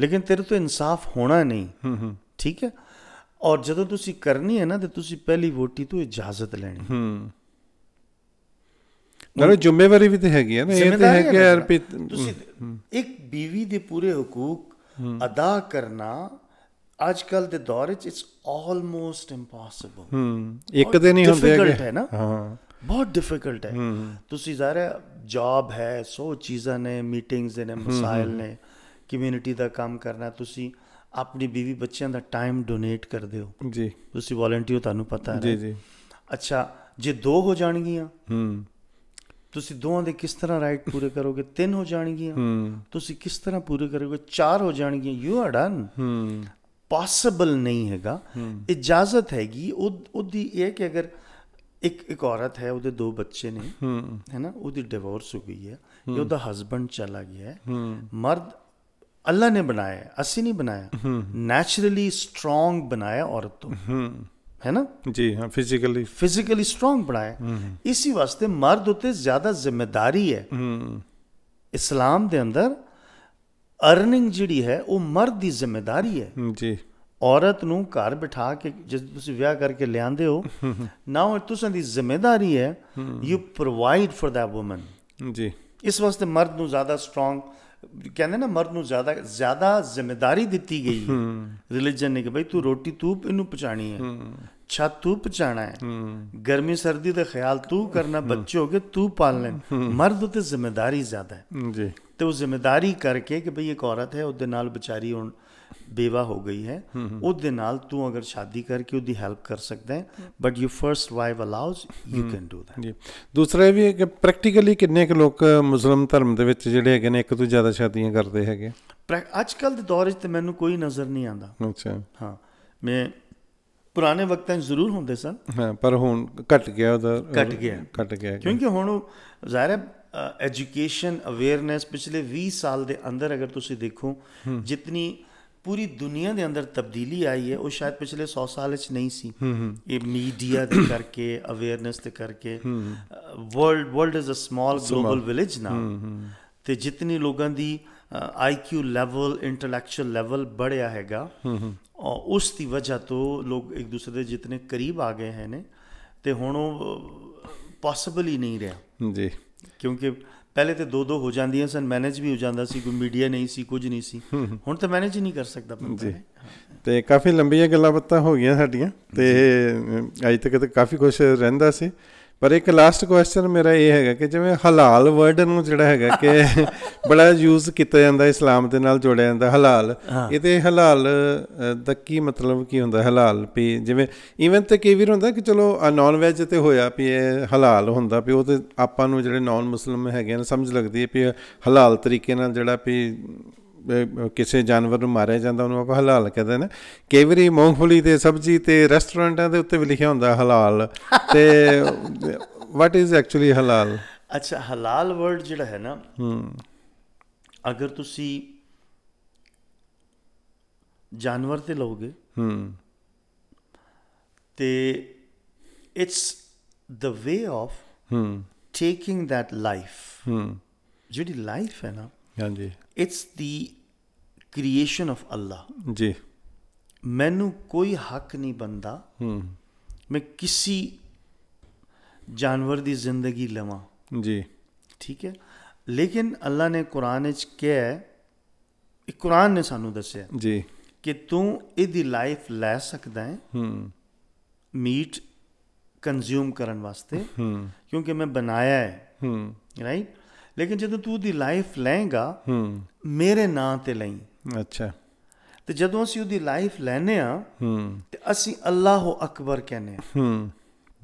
ਲੇਕਿਨ ਤੇਰੇ ਤੋਂ ਇਨਸਾਫ ਹੋਣਾ ਨਹੀਂ ਠੀਕ ਹੈ ਔਰ ਜਦੋਂ ਤੁਸੀਂ ਕਰਨੀ ਹੈ ਨਾ ਤੇ ਤੁਸੀਂ ਪਹਿਲੀ ਵੋਟੀ ਤੋਂ ਇਜਾਜ਼ਤ ਲੈਣੀ ਹੂੰ ਨਾਲੇ ਜ਼ਿੰਮੇਵਾਰੀ ਵੀ ਤੇ ਹੈਗੀ ਹੈ ਨਾ ਇਹ ਤੇ ਹੈ ਕਿ ਯਾਰ ਵੀ ਤੁਸੀਂ ਇੱਕ بیوی ਦੇ ਪੂਰੇ ਹਕੂਕ ਅਦਾ ਕਰਨਾ ਅੱਜ ਕੱਲ ਦੇ ਦੌਰ ਵਿੱਚ ਇਟਸ ਆਲਮੋਸਟ ਇੰਪੋਸੀਬਲ ਹੂੰ ਇੱਕ ਦੇ ਨਹੀਂ ਹੁੰਦੇ ਹੈਗੇ ਹਾਂ ਬਹੁਤ ਡਿਫਿਕਲਟ ਹੈ ਤੁਸੀਂ ਜ਼ਾਰਾ ਜੌਬ ਹੈ ਸੋ ਚੀਜ਼ਾਂ ਨੇ ਮੀਟਿੰਗਸ ਨੇ ਮਸਾਇਲ ਨੇ ਕਮਿਊਨਿਟੀ ਦਾ ਕੰਮ ਕਰਨਾ ਤੁਸੀਂ ਆਪਣੀ بیوی ਬੱਚਿਆਂ ਦਾ ਟਾਈਮ ਡੋਨੇਟ ਕਰਦੇ ਹੋ ਜੀ ਤੁਸੀਂ ਵੋਲੰਟੀਅਰ ਤੁਹਾਨੂੰ ਪਤਾ ਹੈ ਜੀ ਜੀ ਅੱਛਾ ਜੇ ਦੋ ਹੋ ਜਾਣਗੀਆਂ ਹੂੰ ਤੁਸੀਂ ਦੋਵਾਂ ਦੇ ਕਿਸ ਤਰ੍ਹਾਂ ਰਾਈਟ ਪੂਰੇ ਕਰੋਗੇ ਤਿੰਨ ਹੋ ਜਾਣਗੀਆਂ ਹੂੰ ਤੁਸੀਂ ਕਿਸ ਤਰ੍ਹਾਂ ਪੂਰੇ ਕਰੋਗੇ ਚਾਰ ਹੋ ਜਾਣਗੀਆਂ ਯੂ ਆਰ ਡਨ ਹੂੰ ਪੋਸੀਬਲ ਨਹੀਂ ਹੈਗਾ ਇਜਾਜ਼ਤ ਹੈਗੀ ਉਹ ਉਹਦੀ ਇਹ ਕਿ ਅਗਰ ਇੱਕ ਇੱਕ ਔਰਤ ਹੈ ਉਹਦੇ ਦੋ ਬੱਚੇ ਨੇ ਹੈ ਨਾ ਉਹਦੀ ਡਿਵੋਰਸ ਹੋ ਗਈ ਹੈ ਇਹ ਉਹਦਾ ਹਸਬੰਡ ਚਲਾ ਗਿਆ ਹੈ ਮਰਦ ਅੱਲਾ ਨੇ ਬਣਾਇਆ ਅਸੀਂ ਨਹੀਂ ਬਣਾਇਆ ਨੈਚੁਰਲੀ ਸਟਰੋਂਗ ਬਣਾਇਆ ਔਰਤ ਤੋਂ ਹੈ ਨਾ ਜੀ ਹਾਂ ਫਿਜ਼ੀਕਲੀ ਫਿਜ਼ੀਕਲੀ ਸਟਰੋਂਗ ਬਣਾਇਆ ਇਸੇ ਵਾਸਤੇ ਮਰਦ ਉਤੇ ਜ਼ਿਆਦਾ ਜ਼ਿੰਮੇਵਾਰੀ ਹੈ ਇਸਲਾਮ ਦੇ ਅੰਦਰ ਅਰਨਿੰਗ ਜਿਹੜੀ ਹੈ ਉਹ ਮਰਦ ਦੀ ਜ਼ਿੰਮੇਵਾਰੀ ਹੈ ਜੀ ਔਰਤ ਨੂੰ ਘਰ ਬਿਠਾ ਕੇ ਜਿਸ ਤੁਸੀਂ ਵਿਆਹ ਕਰਕੇ ਲਿਆਂਦੇ ਹੋ ਨਾਓ ਤੁਸਾਂ ਦੀ ਜ਼ਿੰਮੇਵਾਰੀ ਹੈ you provide for that woman ਜੀ ਇਸ ਵਾਸਤੇ ਮਰਦ ਨੂੰ ਜ਼ਿਆਦਾ ਸਟਰੋਂਗ ਕਹਿੰਦੇ ਨਾ ਮਰਦ ਨੂੰ ਜ਼ਿਆਦਾ ਜ਼ਿਆਦਾ ਜ਼ਿੰਮੇਵਾਰੀ ਦਿੱਤੀ ਗਈ ਹੈ ਰਿਲੀਜੀਅਨ ਨੇ ਕਿ ਭਈ ਤੂੰ ਰੋਟੀ ਤੂੰ ਇਹਨੂੰ ਪਚਾਣੀ ਹੈ ਛੱਤ ਤੂੰ ਪਚਾਣਾ ਹੈ ਗਰਮੀ ਸਰਦੀ ਦਾ ਖਿਆਲ ਤੂੰ ਕਰਨਾ ਬੱਚੇ ਹੋਗੇ ਤੂੰ ਲੈ ਮਰਦ ਤੇ ਜ਼ਿੰਮੇਵਾਰੀ ਜ਼ਿਆਦਾ ਹੈ ਜੀ ਤੇ ਉਹ ਜ਼ਿੰਮੇਵਾਰੀ ਕਰਕੇ ਕਿ ਭਈ ਇੱਕ ਔਰਤ ਹੈ ਉਹਦੇ ਨਾਲ ਵਿਚਾਰੀ ਹੁਣ ਬੇਵਾ ਹੋ ਗਈ ਹੈ ਉਹਦੇ ਨਾਲ ਤੂੰ ਅਗਰ ਸ਼ਾਦੀ ਕਰਕੇ ਉਹਦੀ ਹੈਲਪ ਕਰ ਸਕਦਾ ਹੈ but you first wife allows you can do that ਜੀ ਦੂਸਰਾ ਵੀ ਹੈ ਕਿ ਪ੍ਰੈਕਟੀਕਲੀ ਕਿੰਨੇ ਕੁ ਲੋਕ ਮੁਸਲਮ ਧਰਮ ਦੇ ਵਿੱਚ ਜਿਹੜੇ ਹੈਗੇ ਨੇ ਇੱਕ ਤੋਂ ਜ਼ਿਆਦਾ ਸ਼ਾਦੀਆਂ ਕਰਦੇ ਹੈਗੇ ਅੱਜ ਕੱਲ ਦੇ ਦੌਰ 'ਚ ਤੇ ਮੈਨੂੰ ਕੋਈ ਨਜ਼ਰ ਨਹੀਂ ਆਂਦਾ ਅੱਛਾ ਹਾਂ ਮੈਂ ਪੁਰਾਣੇ ਵਕਤਾਂ 'ਚ ਜ਼ਰੂਰ ਹੁੰਦੇ ਸਨ ਹਾਂ ਪਰ ਹੁਣ ਘਟ ਗਿਆ ਉਹਦਾ ਘਟ ਗਿਆ ਘਟ ਗਿਆ ਕਿਉਂਕਿ ਹੁਣ ਜ਼ਾਹਿਰ ਹੈ ਐਜੂਕੇਸ਼ਨ ਅਵੇਅਰਨੈਸ ਪਿਛਲੇ 20 ਸਾਲ ਦੇ ਅੰਦਰ ਅਗਰ ਤੁਸੀਂ ਦੇਖੋ ਜਿੰਨੀ ਪੂਰੀ ਦੁਨੀਆ ਦੇ ਅੰਦਰ ਤਬਦੀਲੀ ਆਈ ਹੈ ਉਹ ਸ਼ਾਇਦ ਪਿਛਲੇ 100 ਸਾਲ ਵਿੱਚ ਨਹੀਂ ਸੀ ਇਹ ਮੀਡੀਆ ਦੇ ਕਰਕੇ ਅਵੇਅਰਨੈਸ ਦੇ ਕਰਕੇ world world is a small global village now ਤੇ ਜਿੰਨੇ ਲੋਕਾਂ ਦੀ ਆਈਕਿਊ ਲੈਵਲ ਇੰਟੈਲੈਕਚੁਅਲ ਲੈਵਲ ਬੜਿਆ ਹੈਗਾ ਔਰ ਉਸ ਦੀ ਵਜ੍ਹਾ ਤੋਂ ਲੋਕ ਇੱਕ ਦੂਸਰੇ ਦੇ ਜਿੰਨੇ ਕਰੀਬ ਆ ਗਏ ਹਨ ਨੇ ਤੇ ਹੁਣ ਉਹ ਪੋਸੀਬਲ ਹੀ ਨਹੀਂ ਰਿਹਾ ਜੀ ਕਿਉਂਕਿ ਪਹਿਲੇ ਤੇ ਦੋ ਦੋ ਹੋ ਜਾਂਦੀਆਂ ਸਨ ਮੈਨੇਜ ਵੀ ਹੋ ਜਾਂਦਾ ਸੀ ਕੋਈ ਮੀਡੀਆ ਨਹੀਂ ਸੀ ਕੁਝ ਨਹੀਂ ਸੀ ਹੁਣ ਤਾਂ ਮੈਨੇਜ ਹੀ ਨਹੀਂ ਕਰ ਸਕਦਾ ਬੰਦਾ ਜੀ ਤੇ ਕਾਫੀ ਲੰਬੀਆਂ ਗੱਲਾਂ ਬਾਤਾਂ ਹੋ ਗਈਆਂ ਸਾਡੀਆਂ ਤੇ ਅੱਜ ਤੱਕ ਤਾਂ ਕਾਫੀ ਕੁਝ ਰਹਿੰਦਾ ਸੀ ਪਰ ਇੱਕ ਲਾਸਟ ਕੁਐਸਚਨ ਮੇਰਾ ਇਹ ਹੈਗਾ ਕਿ ਜਿਵੇਂ ਹਲਾਲ ਵਰਡ ਨੂੰ ਜਿਹੜਾ ਹੈਗਾ ਕਿ ਬੜਾ ਯੂਜ਼ ਕੀਤਾ ਜਾਂਦਾ ਇਸਲਾਮ ਦੇ ਨਾਲ ਜੋੜਿਆ ਜਾਂਦਾ ਹਲਾਲ ਇਹਦੇ ਹਲਾਲ ਦਾ ਕੀ ਮਤਲਬ ਕੀ ਹੁੰਦਾ ਹਲਾਲ ਵੀ ਜਿਵੇਂ ਇਵਨ ਤੇ ਕਈ ਵੀਰ ਹੁੰਦਾ ਕਿ ਚਲੋ ਨਾਨ ਵੈਜ ਤੇ ਹੋਇਆ ਵੀ ਇਹ ਹਲਾਲ ਹੁੰਦਾ ਵੀ ਉਹ ਤੇ ਆਪਾਂ ਨੂੰ ਜਿਹੜੇ ਨਾਨ ਮੁਸਲਮ ਹੈਗੇ ਨੇ ਸਮਝ ਲੱਗਦੀ ਹੈ ਵੀ ਹਲਾਲ ਤਰੀਕੇ ਨਾਲ ਜਿਹੜਾ ਵੀ ਕਿਸੇ ਜਾਨਵਰ ਨੂੰ ਮਾਰਿਆ ਜਾਂਦਾ ਉਹਨੂੰ ਆਪਾਂ ਹਲਾਲ ਕਹਿੰਦੇ ਨੇ ਕਈ ਵਾਰੀ ਮੂੰਗਫਲੀ ਤੇ ਸਬਜ਼ੀ ਤੇ ਰੈਸਟੋਰੈਂਟਾਂ ਦੇ ਉੱਤੇ ਵੀ ਲਿਖਿਆ ਹੁੰਦਾ ਹਲਾਲ ਤੇ ਵਾਟ ਇਜ਼ ਐਕਚੁਅਲੀ ਹਲਾਲ ਅੱਛਾ ਹਲਾਲ ਵਰਡ ਜਿਹੜਾ ਹੈ ਨਾ ਹਮ ਅਗਰ ਤੁਸੀਂ ਜਾਨਵਰ ਤੇ ਲਓਗੇ ਹਮ ਤੇ it's the way of hmm taking that life hmm ਜਿਹੜੀ ਲਾਈਫ ਹੈ ਨਾ ਹਾਂਜੀ it's the creation of Allah ji ਮੈਨੂੰ ਕੋਈ ਹੱਕ ਨਹੀਂ ਬੰਦਾ ਹੂੰ ਮੈਂ ਕਿਸੇ ਜਾਨਵਰ ਦੀ ਜ਼ਿੰਦਗੀ ਲਵਾਂ ਜੀ ਠੀਕ ਹੈ ਲੇਕਿਨ ਅੱਲਾ ਨੇ ਕੁਰਾਨ ਵਿੱਚ ਕਿਹਾ ਇਹ ਕੁਰਾਨ ਨੇ ਸਾਨੂੰ ਦੱਸਿਆ ਜੀ ਕਿ ਤੂੰ ਇਹਦੀ ਲਾਈਫ ਲੈ ਸਕਦਾ ਹੈ ਹੂੰ ਮੀਟ ਕੰਜ਼ਿਊਮ ਕਰਨ ਵਾਸਤੇ ਹੂੰ ਕਿਉਂਕਿ ਮੈਂ ਬਣਾਇਆ ਹੈ ਹੂੰ ਰਾਈਟ ਲੇਕਿਨ ਜਦੋਂ ਤੂੰ ਉਹਦੀ ਲਾਈਫ ਲਏਗਾ ਹੂੰ ਮੇਰੇ ਨਾਂ ਤੇ ਲਈ ਅੱਛਾ ਤੇ ਜਦੋਂ ਅਸੀਂ ਉਹਦੀ ਲਾਈਫ ਲੈਨੇ ਆ ਹੂੰ ਤੇ ਅਸੀਂ ਅੱਲਾਹੁ ਅਕਬਰ ਕਹਨੇ ਆ ਹੂੰ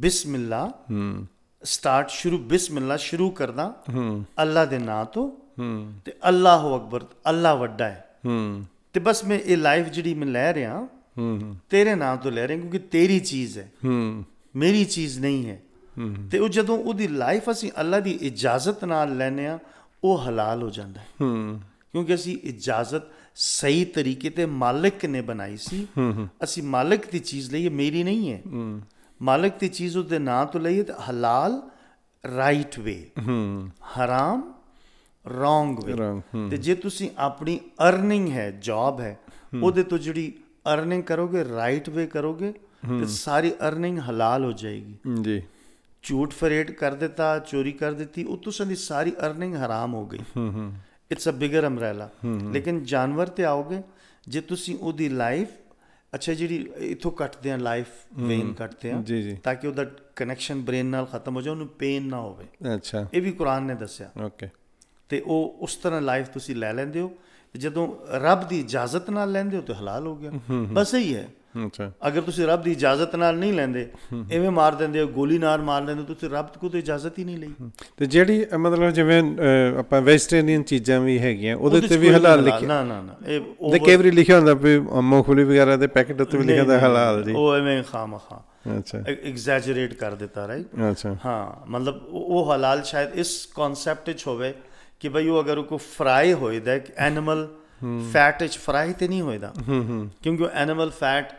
ਬਿਸਮਿਲ੍ਲਾ ਹੂੰ ਸਟਾਰਟ ਸ਼ੁਰੂ ਬਿਸਮਿਲ੍ਲਾ ਸ਼ੁਰੂ ਕਰਦਾ ਹੂੰ ਅੱਲਾ ਦੇ ਨਾਂ ਤੋਂ ਹੂੰ ਤੇ ਅੱਲਾਹੁ ਅਕਬਰ ਅੱਲਾ ਵੱਡਾ ਹੈ ਹੂੰ ਤੇ ਬਸ ਮੈਂ ਇਹ ਲਾਈਫ ਜਿਹੜੀ ਮੈਂ ਲੈ ਰਿਹਾ ਹੂੰ ਤੇਰੇ ਨਾਂ ਤੋਂ ਲੈ ਰਿਹਾ ਕਿਉਂਕਿ ਤੇਰੀ ਚੀਜ਼ ਹੈ ਹੂੰ ਮੇਰੀ ਚੀਜ਼ ਨਹੀਂ ਹੈ ਤੇ ਉਹ ਜਦੋਂ ਉਹਦੀ ਲਾਈਫ ਅਸੀਂ ਅੱਲਾ ਦੀ ਇਜਾਜ਼ਤ ਨਾਲ ਲੈਨੇ ਆ ਉਹ ਹਲਾਲ ਹੋ ਜਾਂਦਾ ਹੈ ਕਿਉਂਕਿ ਅਸੀਂ ਇਜਾਜ਼ਤ ਸਹੀ ਤਰੀਕੇ ਤੇ ਮਾਲਕ ਨੇ ਬਣਾਈ ਸੀ ਅਸੀਂ ਮਾਲਕ ਦੀ ਚੀਜ਼ ਲਈ ਇਹ ਮੇਰੀ ਨਹੀਂ ਹੈ ਮਾਲਕ ਦੀ ਚੀਜ਼ ਉਹਦੇ ਨਾਂ ਤੋਂ ਲਈ ਤੇ ਹਲਾਲ ਰਾਈਟ ਵੇ ਹਰਾਮ ਰੋਂਗ ਵੇ ਤੇ ਜੇ ਤੁਸੀਂ ਆਪਣੀ ਅਰਨਿੰਗ ਹੈ ਜੌਬ ਹੈ ਉਹਦੇ ਤੋਂ ਜਿਹੜੀ ਅਰਨਿੰਗ ਕਰੋਗੇ ਰਾਈਟ ਵੇ ਕਰੋਗੇ ਤੇ ਸਾਰੀ ਅਰਨਿੰਗ ਹਲਾਲ ਹੋ ਜਾਏਗੀ ਜੀ ਝੂਠ ਫਰੇਡ ਕਰ ਦਿੱਤਾ ਚੋਰੀ ਕਰ ਦਿੱਤੀ ਉਤੋਂ ਸੰਦੀ ਸਾਰੀ ਅਰਨਿੰਗ ਹਰਾਮ ਹੋ ਗਈ ਹੂੰ ਹੂੰ ਇਟਸ ਅ ਬਿਗਰ ਅਮਰੇਲਾ ਲੇਕਿਨ ਜਾਨਵਰ ਤੇ ਆਓਗੇ ਜੇ ਤੁਸੀਂ ਉਹਦੀ ਲਾਈਫ ਅੱਛਾ ਜਿਹੜੀ ਇਥੋਂ ਕੱਟਦੇ ਆ ਲਾਈਫ ਵੇਨ ਕੱਟਦੇ ਆ ਜੀ ਜੀ ਤਾਂ ਕਿ ਉਹਦਾ ਕਨੈਕਸ਼ਨ ਬ੍ਰੇਨ ਨਾਲ ਖਤਮ ਹੋ ਜਾ ਉਹਨੂੰ ਪੇਨ ਨਾ ਹੋਵੇ ਅੱਛਾ ਇਹ ਵੀ ਕੁਰਾਨ ਨੇ ਦੱਸਿਆ ਓਕੇ ਤੇ ਉਹ ਉਸ ਤਰ੍ਹਾਂ ਲਾਈਫ ਤੁਸੀਂ ਲੈ ਲੈਂਦੇ ਹੋ ਜਦੋਂ ਰੱਬ ਦੀ ਇਜਾਜ਼ਤ ਨਾਲ ਲੈਂਦੇ ਹੋ ਤੇ ਹਲਾਲ ਹੋ ਗਿਆ ਬਸ ਇਹੀ ਹੈ ਅੱਛਾ ਅਗਰ ਤੁਸੀਂ ਰੱਬ ਦੀ ਇਜਾਜ਼ਤ ਨਾਲ ਨਹੀਂ ਲੈਂਦੇ ਐਵੇਂ ਮਾਰ ਦਿੰਦੇ ਹੋ ਗੋਲੀ ਨਾਲ ਮਾਰ ਦਿੰਦੇ ਤੁਸੀਂ ਰੱਬ ਕੋਲ ਤੋਂ ਇਜਾਜ਼ਤ ਹੀ ਨਹੀਂ ਲਈ ਤੇ ਜਿਹੜੀ ਮਤਲਬ ਜਿਵੇਂ ਆਪਾਂ ਵੈਸਟਰਨੀਅਨ ਚੀਜ਼ਾਂ ਵੀ ਹੈਗੀਆਂ ਉਹਦੇ ਤੇ ਵੀ ਹਲਾਲ ਲਿਖਿਆ ਨਾ ਨਾ ਨਾ ਇਹ ਉਹ ਕੇਵਰੀ ਲਿਖਿਆ ਹੁੰਦਾ ਵੀ ਮੂੰਗਫਲੀ ਵਗੈਰਾ ਦੇ ਪੈਕਟ ਉੱਤੇ ਵੀ ਲਿਖਿਆ ਦਾ ਹਲਾਲ ਜੀ ਉਹ ਐਵੇਂ ਖਾਮਖਾ ਅੱਛਾ ਐਗਜ਼ੈਜਰੇਟ ਕਰ ਦਿੱਤਾ ਰਾਈਟ ਅੱਛਾ ਹਾਂ ਮਤਲਬ ਉਹ ਹਲਾਲ ਸ਼ਾਇਦ ਇਸ ਕਨਸੈਪਟ ਵਿੱਚ ਹੋਵੇ ਕਿ ਭਈ ਉਹ ਅਗਰ ਉਹ ਫਰਾਈ ਹੋਏ ਦਾ ਐਨੀਮਲ ਫੈਟ ਵਿੱਚ ਫਰਾਈ ਤੇ ਨਹੀਂ ਹੂੰ ਹੂੰ ਕਿਉਂਕਿ ਉਹ ਐਨੀਮਲ ਫੈਟ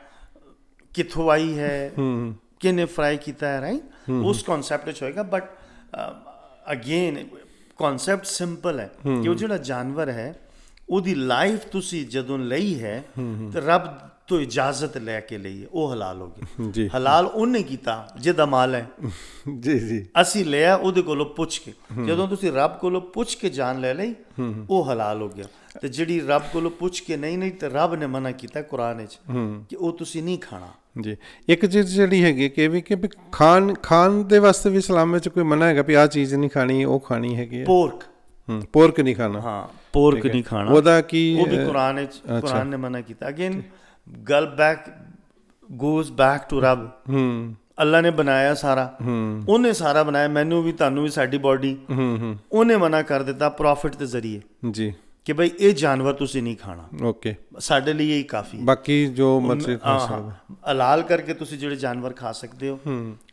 ਕਿੱਥੋਂ ਆਈ ਹੈ ਕਿਨੇ ਫਰਾਈ ਕੀਤਾ ਹੈ ਰਾਈਟ ਉਸ ਕਨਸੈਪਟ ਚ ਹੋਏਗਾ ਬਟ ਅਗੇਨ ਕਨਸੈਪਟ ਸਿੰਪਲ ਹੈ ਕਿ ਉਹ ਜਿਹੜਾ ਜਾਨਵਰ ਹੈ ਉਹਦੀ ਲਾਈਫ ਤੁਸੀਂ ਜਦੋਂ ਲਈ ਹੈ ਤੇ ਰੱਬ ਤੋਂ ਇਜਾਜ਼ਤ ਲੈ ਕੇ ਲਈ ਉਹ ਹਲਾਲ ਹੋ ਗਿਆ ਹਲਾਲ ਉਹਨੇ ਕੀਤਾ ਜਿਹਦਾ ਮਾਲ ਹੈ ਜੀ ਜੀ ਅਸੀਂ ਲਿਆ ਉਹਦੇ ਕੋਲੋਂ ਪੁੱਛ ਕੇ ਜਦੋਂ ਤੁਸੀਂ ਰੱਬ ਕੋਲੋਂ ਪੁੱਛ ਕੇ ਜਾਨ ਲੈ ਲਈ ਉਹ ਹਲਾਲ ਹੋ ਗਿਆ ਤੇ ਜਿਹੜੀ ਰੱਬ ਕੋਲੋਂ ਪੁੱਛ ਕੇ ਨਹੀਂ ਨਹੀਂ ਤੇ ਰੱਬ ਨੇ ਮਨਾ ਕੀਤਾ ਕੁਰਾਨ ਵਿੱਚ ਕਿ ਉਹ ਤੁਸੀਂ ਨਹੀਂ ਖਾਣਾ ਜੀ ਇੱਕ ਚੀਜ਼ ਜਿਹੜੀ ਹੈਗੀ ਕਿ ਵੀ ਕਿ ਖਾਣ ਖਾਣ ਦੇ ਵਾਸਤੇ ਵੀ ਇਸਲਾਮ ਵਿੱਚ ਕੋਈ ਮਨਾ ਹੈਗਾ ਵੀ ਆ ਚੀਜ਼ ਨਹੀਂ ਖਾਣੀ ਉਹ ਖਾਣੀ ਹੈਗੀ ਹੈ ਪੋਰਕ ਹੂੰ ਪੋਰਕ ਨਹੀਂ ਖਾਣਾ ਹਾਂ ਪੋਰਕ ਨਹੀਂ ਖਾਣਾ ਉਹਦਾ ਕੀ ਉਹ ਵੀ ਕੁਰਾਨ ਵਿੱਚ ਕੁਰਾਨ ਨੇ ਮਨਾ ਕੀਤਾ ਅਗੇਨ ਗਲ ਬੈਕ ਗੋਜ਼ ਬੈਕ ਟੂ ਰੱਬ ਹੂੰ ਅੱਲਾ ਨੇ ਬਣਾਇਆ ਸਾਰਾ ਹੂੰ ਉਹਨੇ ਸਾਰਾ ਬਣਾਇਆ ਮੈਨੂੰ ਵੀ ਤੁਹਾਨੂੰ ਵੀ ਸਾਡੀ ਬਾਡੀ ਉਹਨੇ ਮਨਾ ਕਰ ਦਿੱਤਾ ਪ੍ਰੋਫਿਟ ਦੇ ਜ਼ਰੀਏ ਜੀ ਕਿ ਭਾਈ ਇਹ ਜਾਨਵਰ ਤੁਸੀਂ ਨਹੀਂ ਖਾਣਾ ਓਕੇ ਸਾਡੇ ਲਈ ਇਹ ਕਾਫੀ ਬਾਕੀ ਜੋ ਮਰਜ਼ੀ ਖਾ ਸਕਦੇ ਹਲਾਲ ਕਰਕੇ ਤੁਸੀਂ ਜਿਹੜੇ ਜਾਨਵਰ ਖਾ ਸਕਦੇ ਹੋ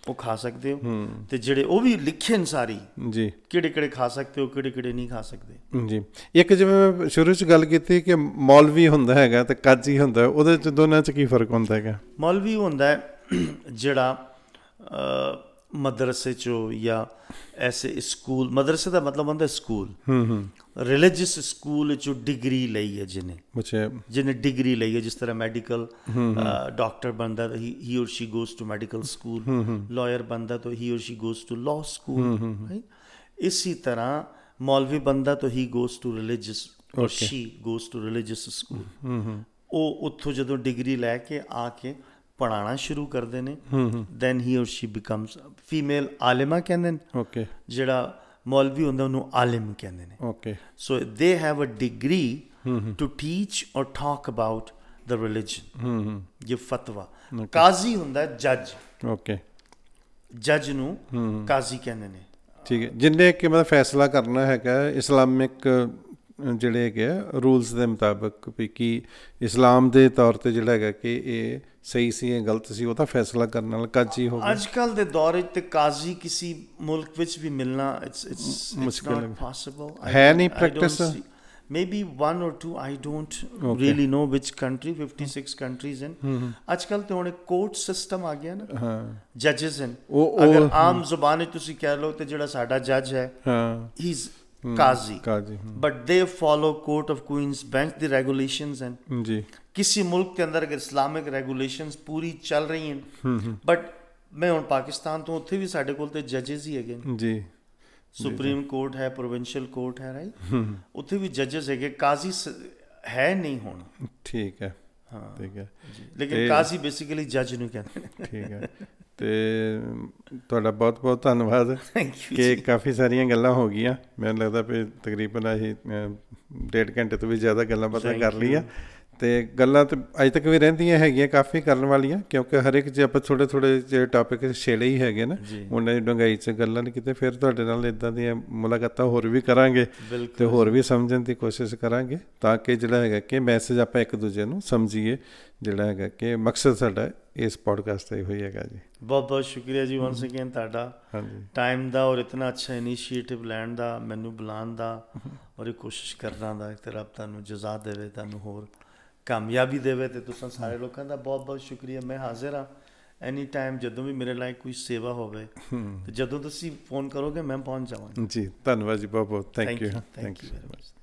ਉਹ ਖਾ ਸਕਦੇ ਹੋ ਤੇ ਜਿਹੜੇ ਉਹ ਵੀ ਲਿਖੇ ਅਨਸਾਰੀ ਜੀ ਕਿਹੜੇ ਕਿਹੜੇ ਖਾ ਸਕਦੇ ਹੋ ਕਿਹੜੇ ਕਿਹੜੇ ਨਹੀਂ ਖਾ ਸਕਦੇ ਜੀ ਇੱਕ ਜਿਵੇਂ ਸ਼ੁਰੂ ਵਿੱਚ ਗੱਲ ਕੀਤੀ ਕਿ ਮੌਲਵੀ ਹੁੰਦਾ ਹੈਗਾ ਤੇ ਕਾਜੀ ਹੁੰਦਾ ਉਹਦੇ ਚ ਦੋਨਾਂ ਚ ਕੀ ਫਰਕ ਹੁੰਦਾ ਹੈਗਾ ਮੌਲਵੀ ਹੁੰਦਾ ਜਿਹੜਾ ਮਦਰਸੇ ਚ ਜਾਂ ਐਸੇ ਸਕੂਲ ਮਦਰਸੇ ਦਾ ਮਤਲਬ ਹੁੰਦਾ school hmm hmm religious school ਚ ਡਿਗਰੀ ਲਈ ਹੈ ਜਿਨੇ ਬੱਚੇ ਜਿਨੇ ਡਿਗਰੀ ਲਈ ਹੈ ਜਿਸ ਤਰ੍ਹਾਂ ਮੈਡੀਕਲ ਡਾਕਟਰ ਬੰਦਾ he or she goes to medical school lawyer ਬੰਦਾ ਤੋ he or she goes to law school right ਇਸੇ ਤਰ੍ਹਾਂ ਮੌਲਵੀ ਬੰਦਾ ਤੋ ਹੀ goes to religious or she goes to religious school ਉਹ ਉੱਥੋਂ ਜਦੋਂ ਡਿਗਰੀ ਲੈ ਕੇ ਆ ਕੇ ਪੜਾਣਾ ਸ਼ੁਰੂ ਕਰਦੇ ਨੇ then he or she becomes female ਆਲਿਮਾ ਕਹਿੰਦੇ ਨੇ ਓਕੇ ਜਿਹੜਾ ਮੌਲਵੀ ਹੁੰਦਾ ਉਹਨੂੰ ਆਲਿਮ ਕਹਿੰਦੇ ਨੇ okay so they have a degree to teach or talk about the religion hmm ਇਹ ਫਤਵਾ ਕਾਜ਼ੀ ਹੁੰਦਾ ਜੱਜ ਓਕੇ ਜੱਜ ਨੂੰ ਕਾਜ਼ੀ ਕਹਿੰਦੇ ਨੇ ਠੀਕ ਹੈ ਜਿੰਨੇ ਕਿ ਮਤਲਬ ਫੈਸਲਾ ਕਰਨਾ ਹੈਗਾ ਇਸਲਾਮਿਕ ਜਿਹੜੇ ਹੈਗੇ ਰੂਲਸ ਦੇ ਮੁਤਾਬਕ ਕਿ ਇਸਲਾਮ ਦੇ ਤੌਰ ਤੇ ਜਿਹੜਾ ਹੈਗਾ ਕਿ ਇਹ ਸਹੀ ਸੀ ਇਹ ਗਲਤ ਸੀ ਉਹ ਤਾਂ ਫੈਸਲਾ ਕਰਨ ਵਾਲਾ ਕਾਜੀ ਹੋ ਗਿਆ ਅੱਜ ਕੱਲ ਦੇ ਦੌਰ ਵਿੱਚ ਤੇ ਕਾਜ਼ੀ ਕਿਸੇ ਮੁਲਕ ਵਿੱਚ ਵੀ ਮਿਲਣਾ ਇਟਸ ਇਟਸ ਮੁਸ਼ਕਿਲ ਪੋਸੀਬਲ ਹੈ ਨਹੀਂ practice maybe 1 or 2 I don't really know which country 56 56 in ਅੱਜ ਕੱਲ ਤੇ ਹੁਣ ਇੱਕ ਕੋਰਟ ਸਿਸਟਮ ਆ ਗਿਆ ਨਾ ਹਾਂ ਜੱਜਸ ਇਨ ਅਗਰ ਆਮ ਜ਼ੁਬਾਨ ਵਿੱਚ ਤੁਸੀਂ ਕਹਿ ਲਓ ਤੇ ਜਿਹੜਾ ਸਾਡਾ ਜੱਜ ਹੈ ਹਾਂ ਹੀ ਇਜ਼ ਕਾਜ਼ੀ ਕਾਜ਼ੀ but they follow court of Queen's bench ਦੀ ਰੈਗੂਲੇਸ਼ਨਸ ਐਂਡ ਜੀ ਕਿਸੇ ਮੁਲਕ ਦੇ ਅੰਦਰ ਅਗਰ ਇਸਲਾਮਿਕ ਰੈਗੂਲੇਸ਼ਨਸ ਪੂਰੀ ਚੱਲ ਰਹੀ ਹਨ ਬਟ ਮੈਂ ਹੁਣ ਪਾਕਿਸਤਾਨ ਤੋਂ ਉੱਥੇ ਵੀ ਸਾਡੇ ਕੋਲ ਤੇ ਜੱਜਸ ਹੀ ਹੈਗੇ ਜੀ ਸੁਪਰੀਮ ਕੋਰਟ ਹੈ ਪ੍ਰੋਵਿੰਸ਼ੀਅਲ ਕੋਰਟ ਹੈ ਰਾਈਟ ਉੱਥੇ ਵੀ ਜੱਜਸ ਹੈਗੇ ਕਾਜ਼ੀ ਹੈ ਨਹੀਂ ਹੁਣ ਠੀਕ ਹੈ ਹਾਂ ਠੀਕ ਹੈ ਲੇਕਿਨ ਕਾਜ਼ੀ ਬੇਸਿਕਲੀ ਜੱਜ ਨੂੰ ਕਹਿੰਦੇ ਠੀਕ ਹੈ ਤੇ ਤੁਹਾਡਾ ਬਹੁਤ ਬਹੁਤ ਧੰਨਵਾਦ ਕਿ ਕਾਫੀ ਸਾਰੀਆਂ ਗੱਲਾਂ ਹੋ ਗਈਆਂ ਮੈਨੂੰ ਲੱਗਦਾ ਵੀ ਤਕਰੀਬਨ ਅਸੀਂ ਡੇਢ ਘੰਟੇ ਤੋਂ ਵੀ ਜ਼ਿਆਦਾ ਗੱਲਾਂ ਬਾਤਾਂ ਕਰ ਲਈਆਂ ਤੇ ਗੱਲਾਂ ਤੇ ਅਜੇ ਤੱਕ ਵੀ ਰਹਿੰਦੀਆਂ ਹੈਗੀਆਂ ਕਾਫੀ ਕਰਨ ਵਾਲੀਆਂ ਕਿਉਂਕਿ ਹਰ ਇੱਕ ਜੇ ਆਪਾਂ ਥੋੜੇ ਥੋੜੇ ਜੇ ਟਾਪਿਕ ਛੇੜੇ ਹੀ ਹੈਗੇ ਨਾ ਉਹਨਾਂ ਦੀ ਡੰਗਾਈ 'ਚ ਗੱਲਾਂ ਨਹੀਂ ਕਿਤੇ ਫਿਰ ਤੁਹਾਡੇ ਨਾਲ ਇਦਾਂ ਦੀਆਂ ਮੁਲਾਕਾਤਾਂ ਹੋਰ ਵੀ ਕਰਾਂਗੇ ਤੇ ਹੋਰ ਵੀ ਸਮਝਣ ਦੀ ਕੋਸ਼ਿਸ਼ ਕਰਾਂਗੇ ਤਾਂ ਕਿ ਜਿਹੜਾ ਹੈਗਾ ਕਿ ਮੈਸੇਜ ਆਪਾਂ ਇੱਕ ਦੂਜੇ ਨੂੰ ਸਮਝੀਏ ਜਿਹੜਾ ਹੈਗਾ ਕਿ ਮਕਸਦ ਸਾਡਾ ਇਸ ਪੋਡਕਾਸਟ ਦਾ ਹੀ ਹੋਈ ਹੈਗਾ ਜੀ ਬਹੁਤ ਬਹੁਤ ਸ਼ੁਕਰੀਆ ਜੀ ਵਾਂਸ ਅਗੇਨ ਤੁਹਾਡਾ ਹਾਂਜੀ ਟਾਈਮ ਦਾ ਔਰ ਇਤਨਾ ਅੱਛਾ ਇਨੀਸ਼ੀਏਟਿਵ ਲੈਣ ਦਾ ਮੈਨੂੰ ਬੁਲਾਉਣ ਦਾ ਔਰ ਇਹ ਕੋਸ਼ਿਸ਼ ਕਰਨਾ ਦਾ ਇੱਕ ਤਰ੍ਹਾਂ ਤੁਹਾਨੂੰ ਜਜ਼ਾ ਦੇਵੇ ਤੁਹਾਨੂੰ ਹੋਰ ਕਾਮਯਾਬੀ ਦੇਵੇ ਤੇ ਤੁਸੀਂ ਸਾਰੇ ਲੋਕਾਂ ਦਾ ਬਹੁਤ ਬਹੁਤ ਸ਼ੁਕਰੀਆ ਮੈਂ ਹਾਜ਼ਰ ਹਾਂ ਐਨੀ ਟਾਈਮ ਜਦੋਂ ਵੀ ਮੇਰੇ ਲਈ ਕੋਈ ਸੇਵਾ ਹੋਵੇ ਤੇ ਜਦੋਂ ਤੁਸੀਂ ਫੋਨ ਕਰੋਗੇ ਮੈਂ ਪਹੁੰਚ ਜਾਵਾਂਗਾ ਜੀ ਧੰਨਵਾਦ ਜੀ ਬਹੁਤ ਬਹੁਤ thank you thank you very much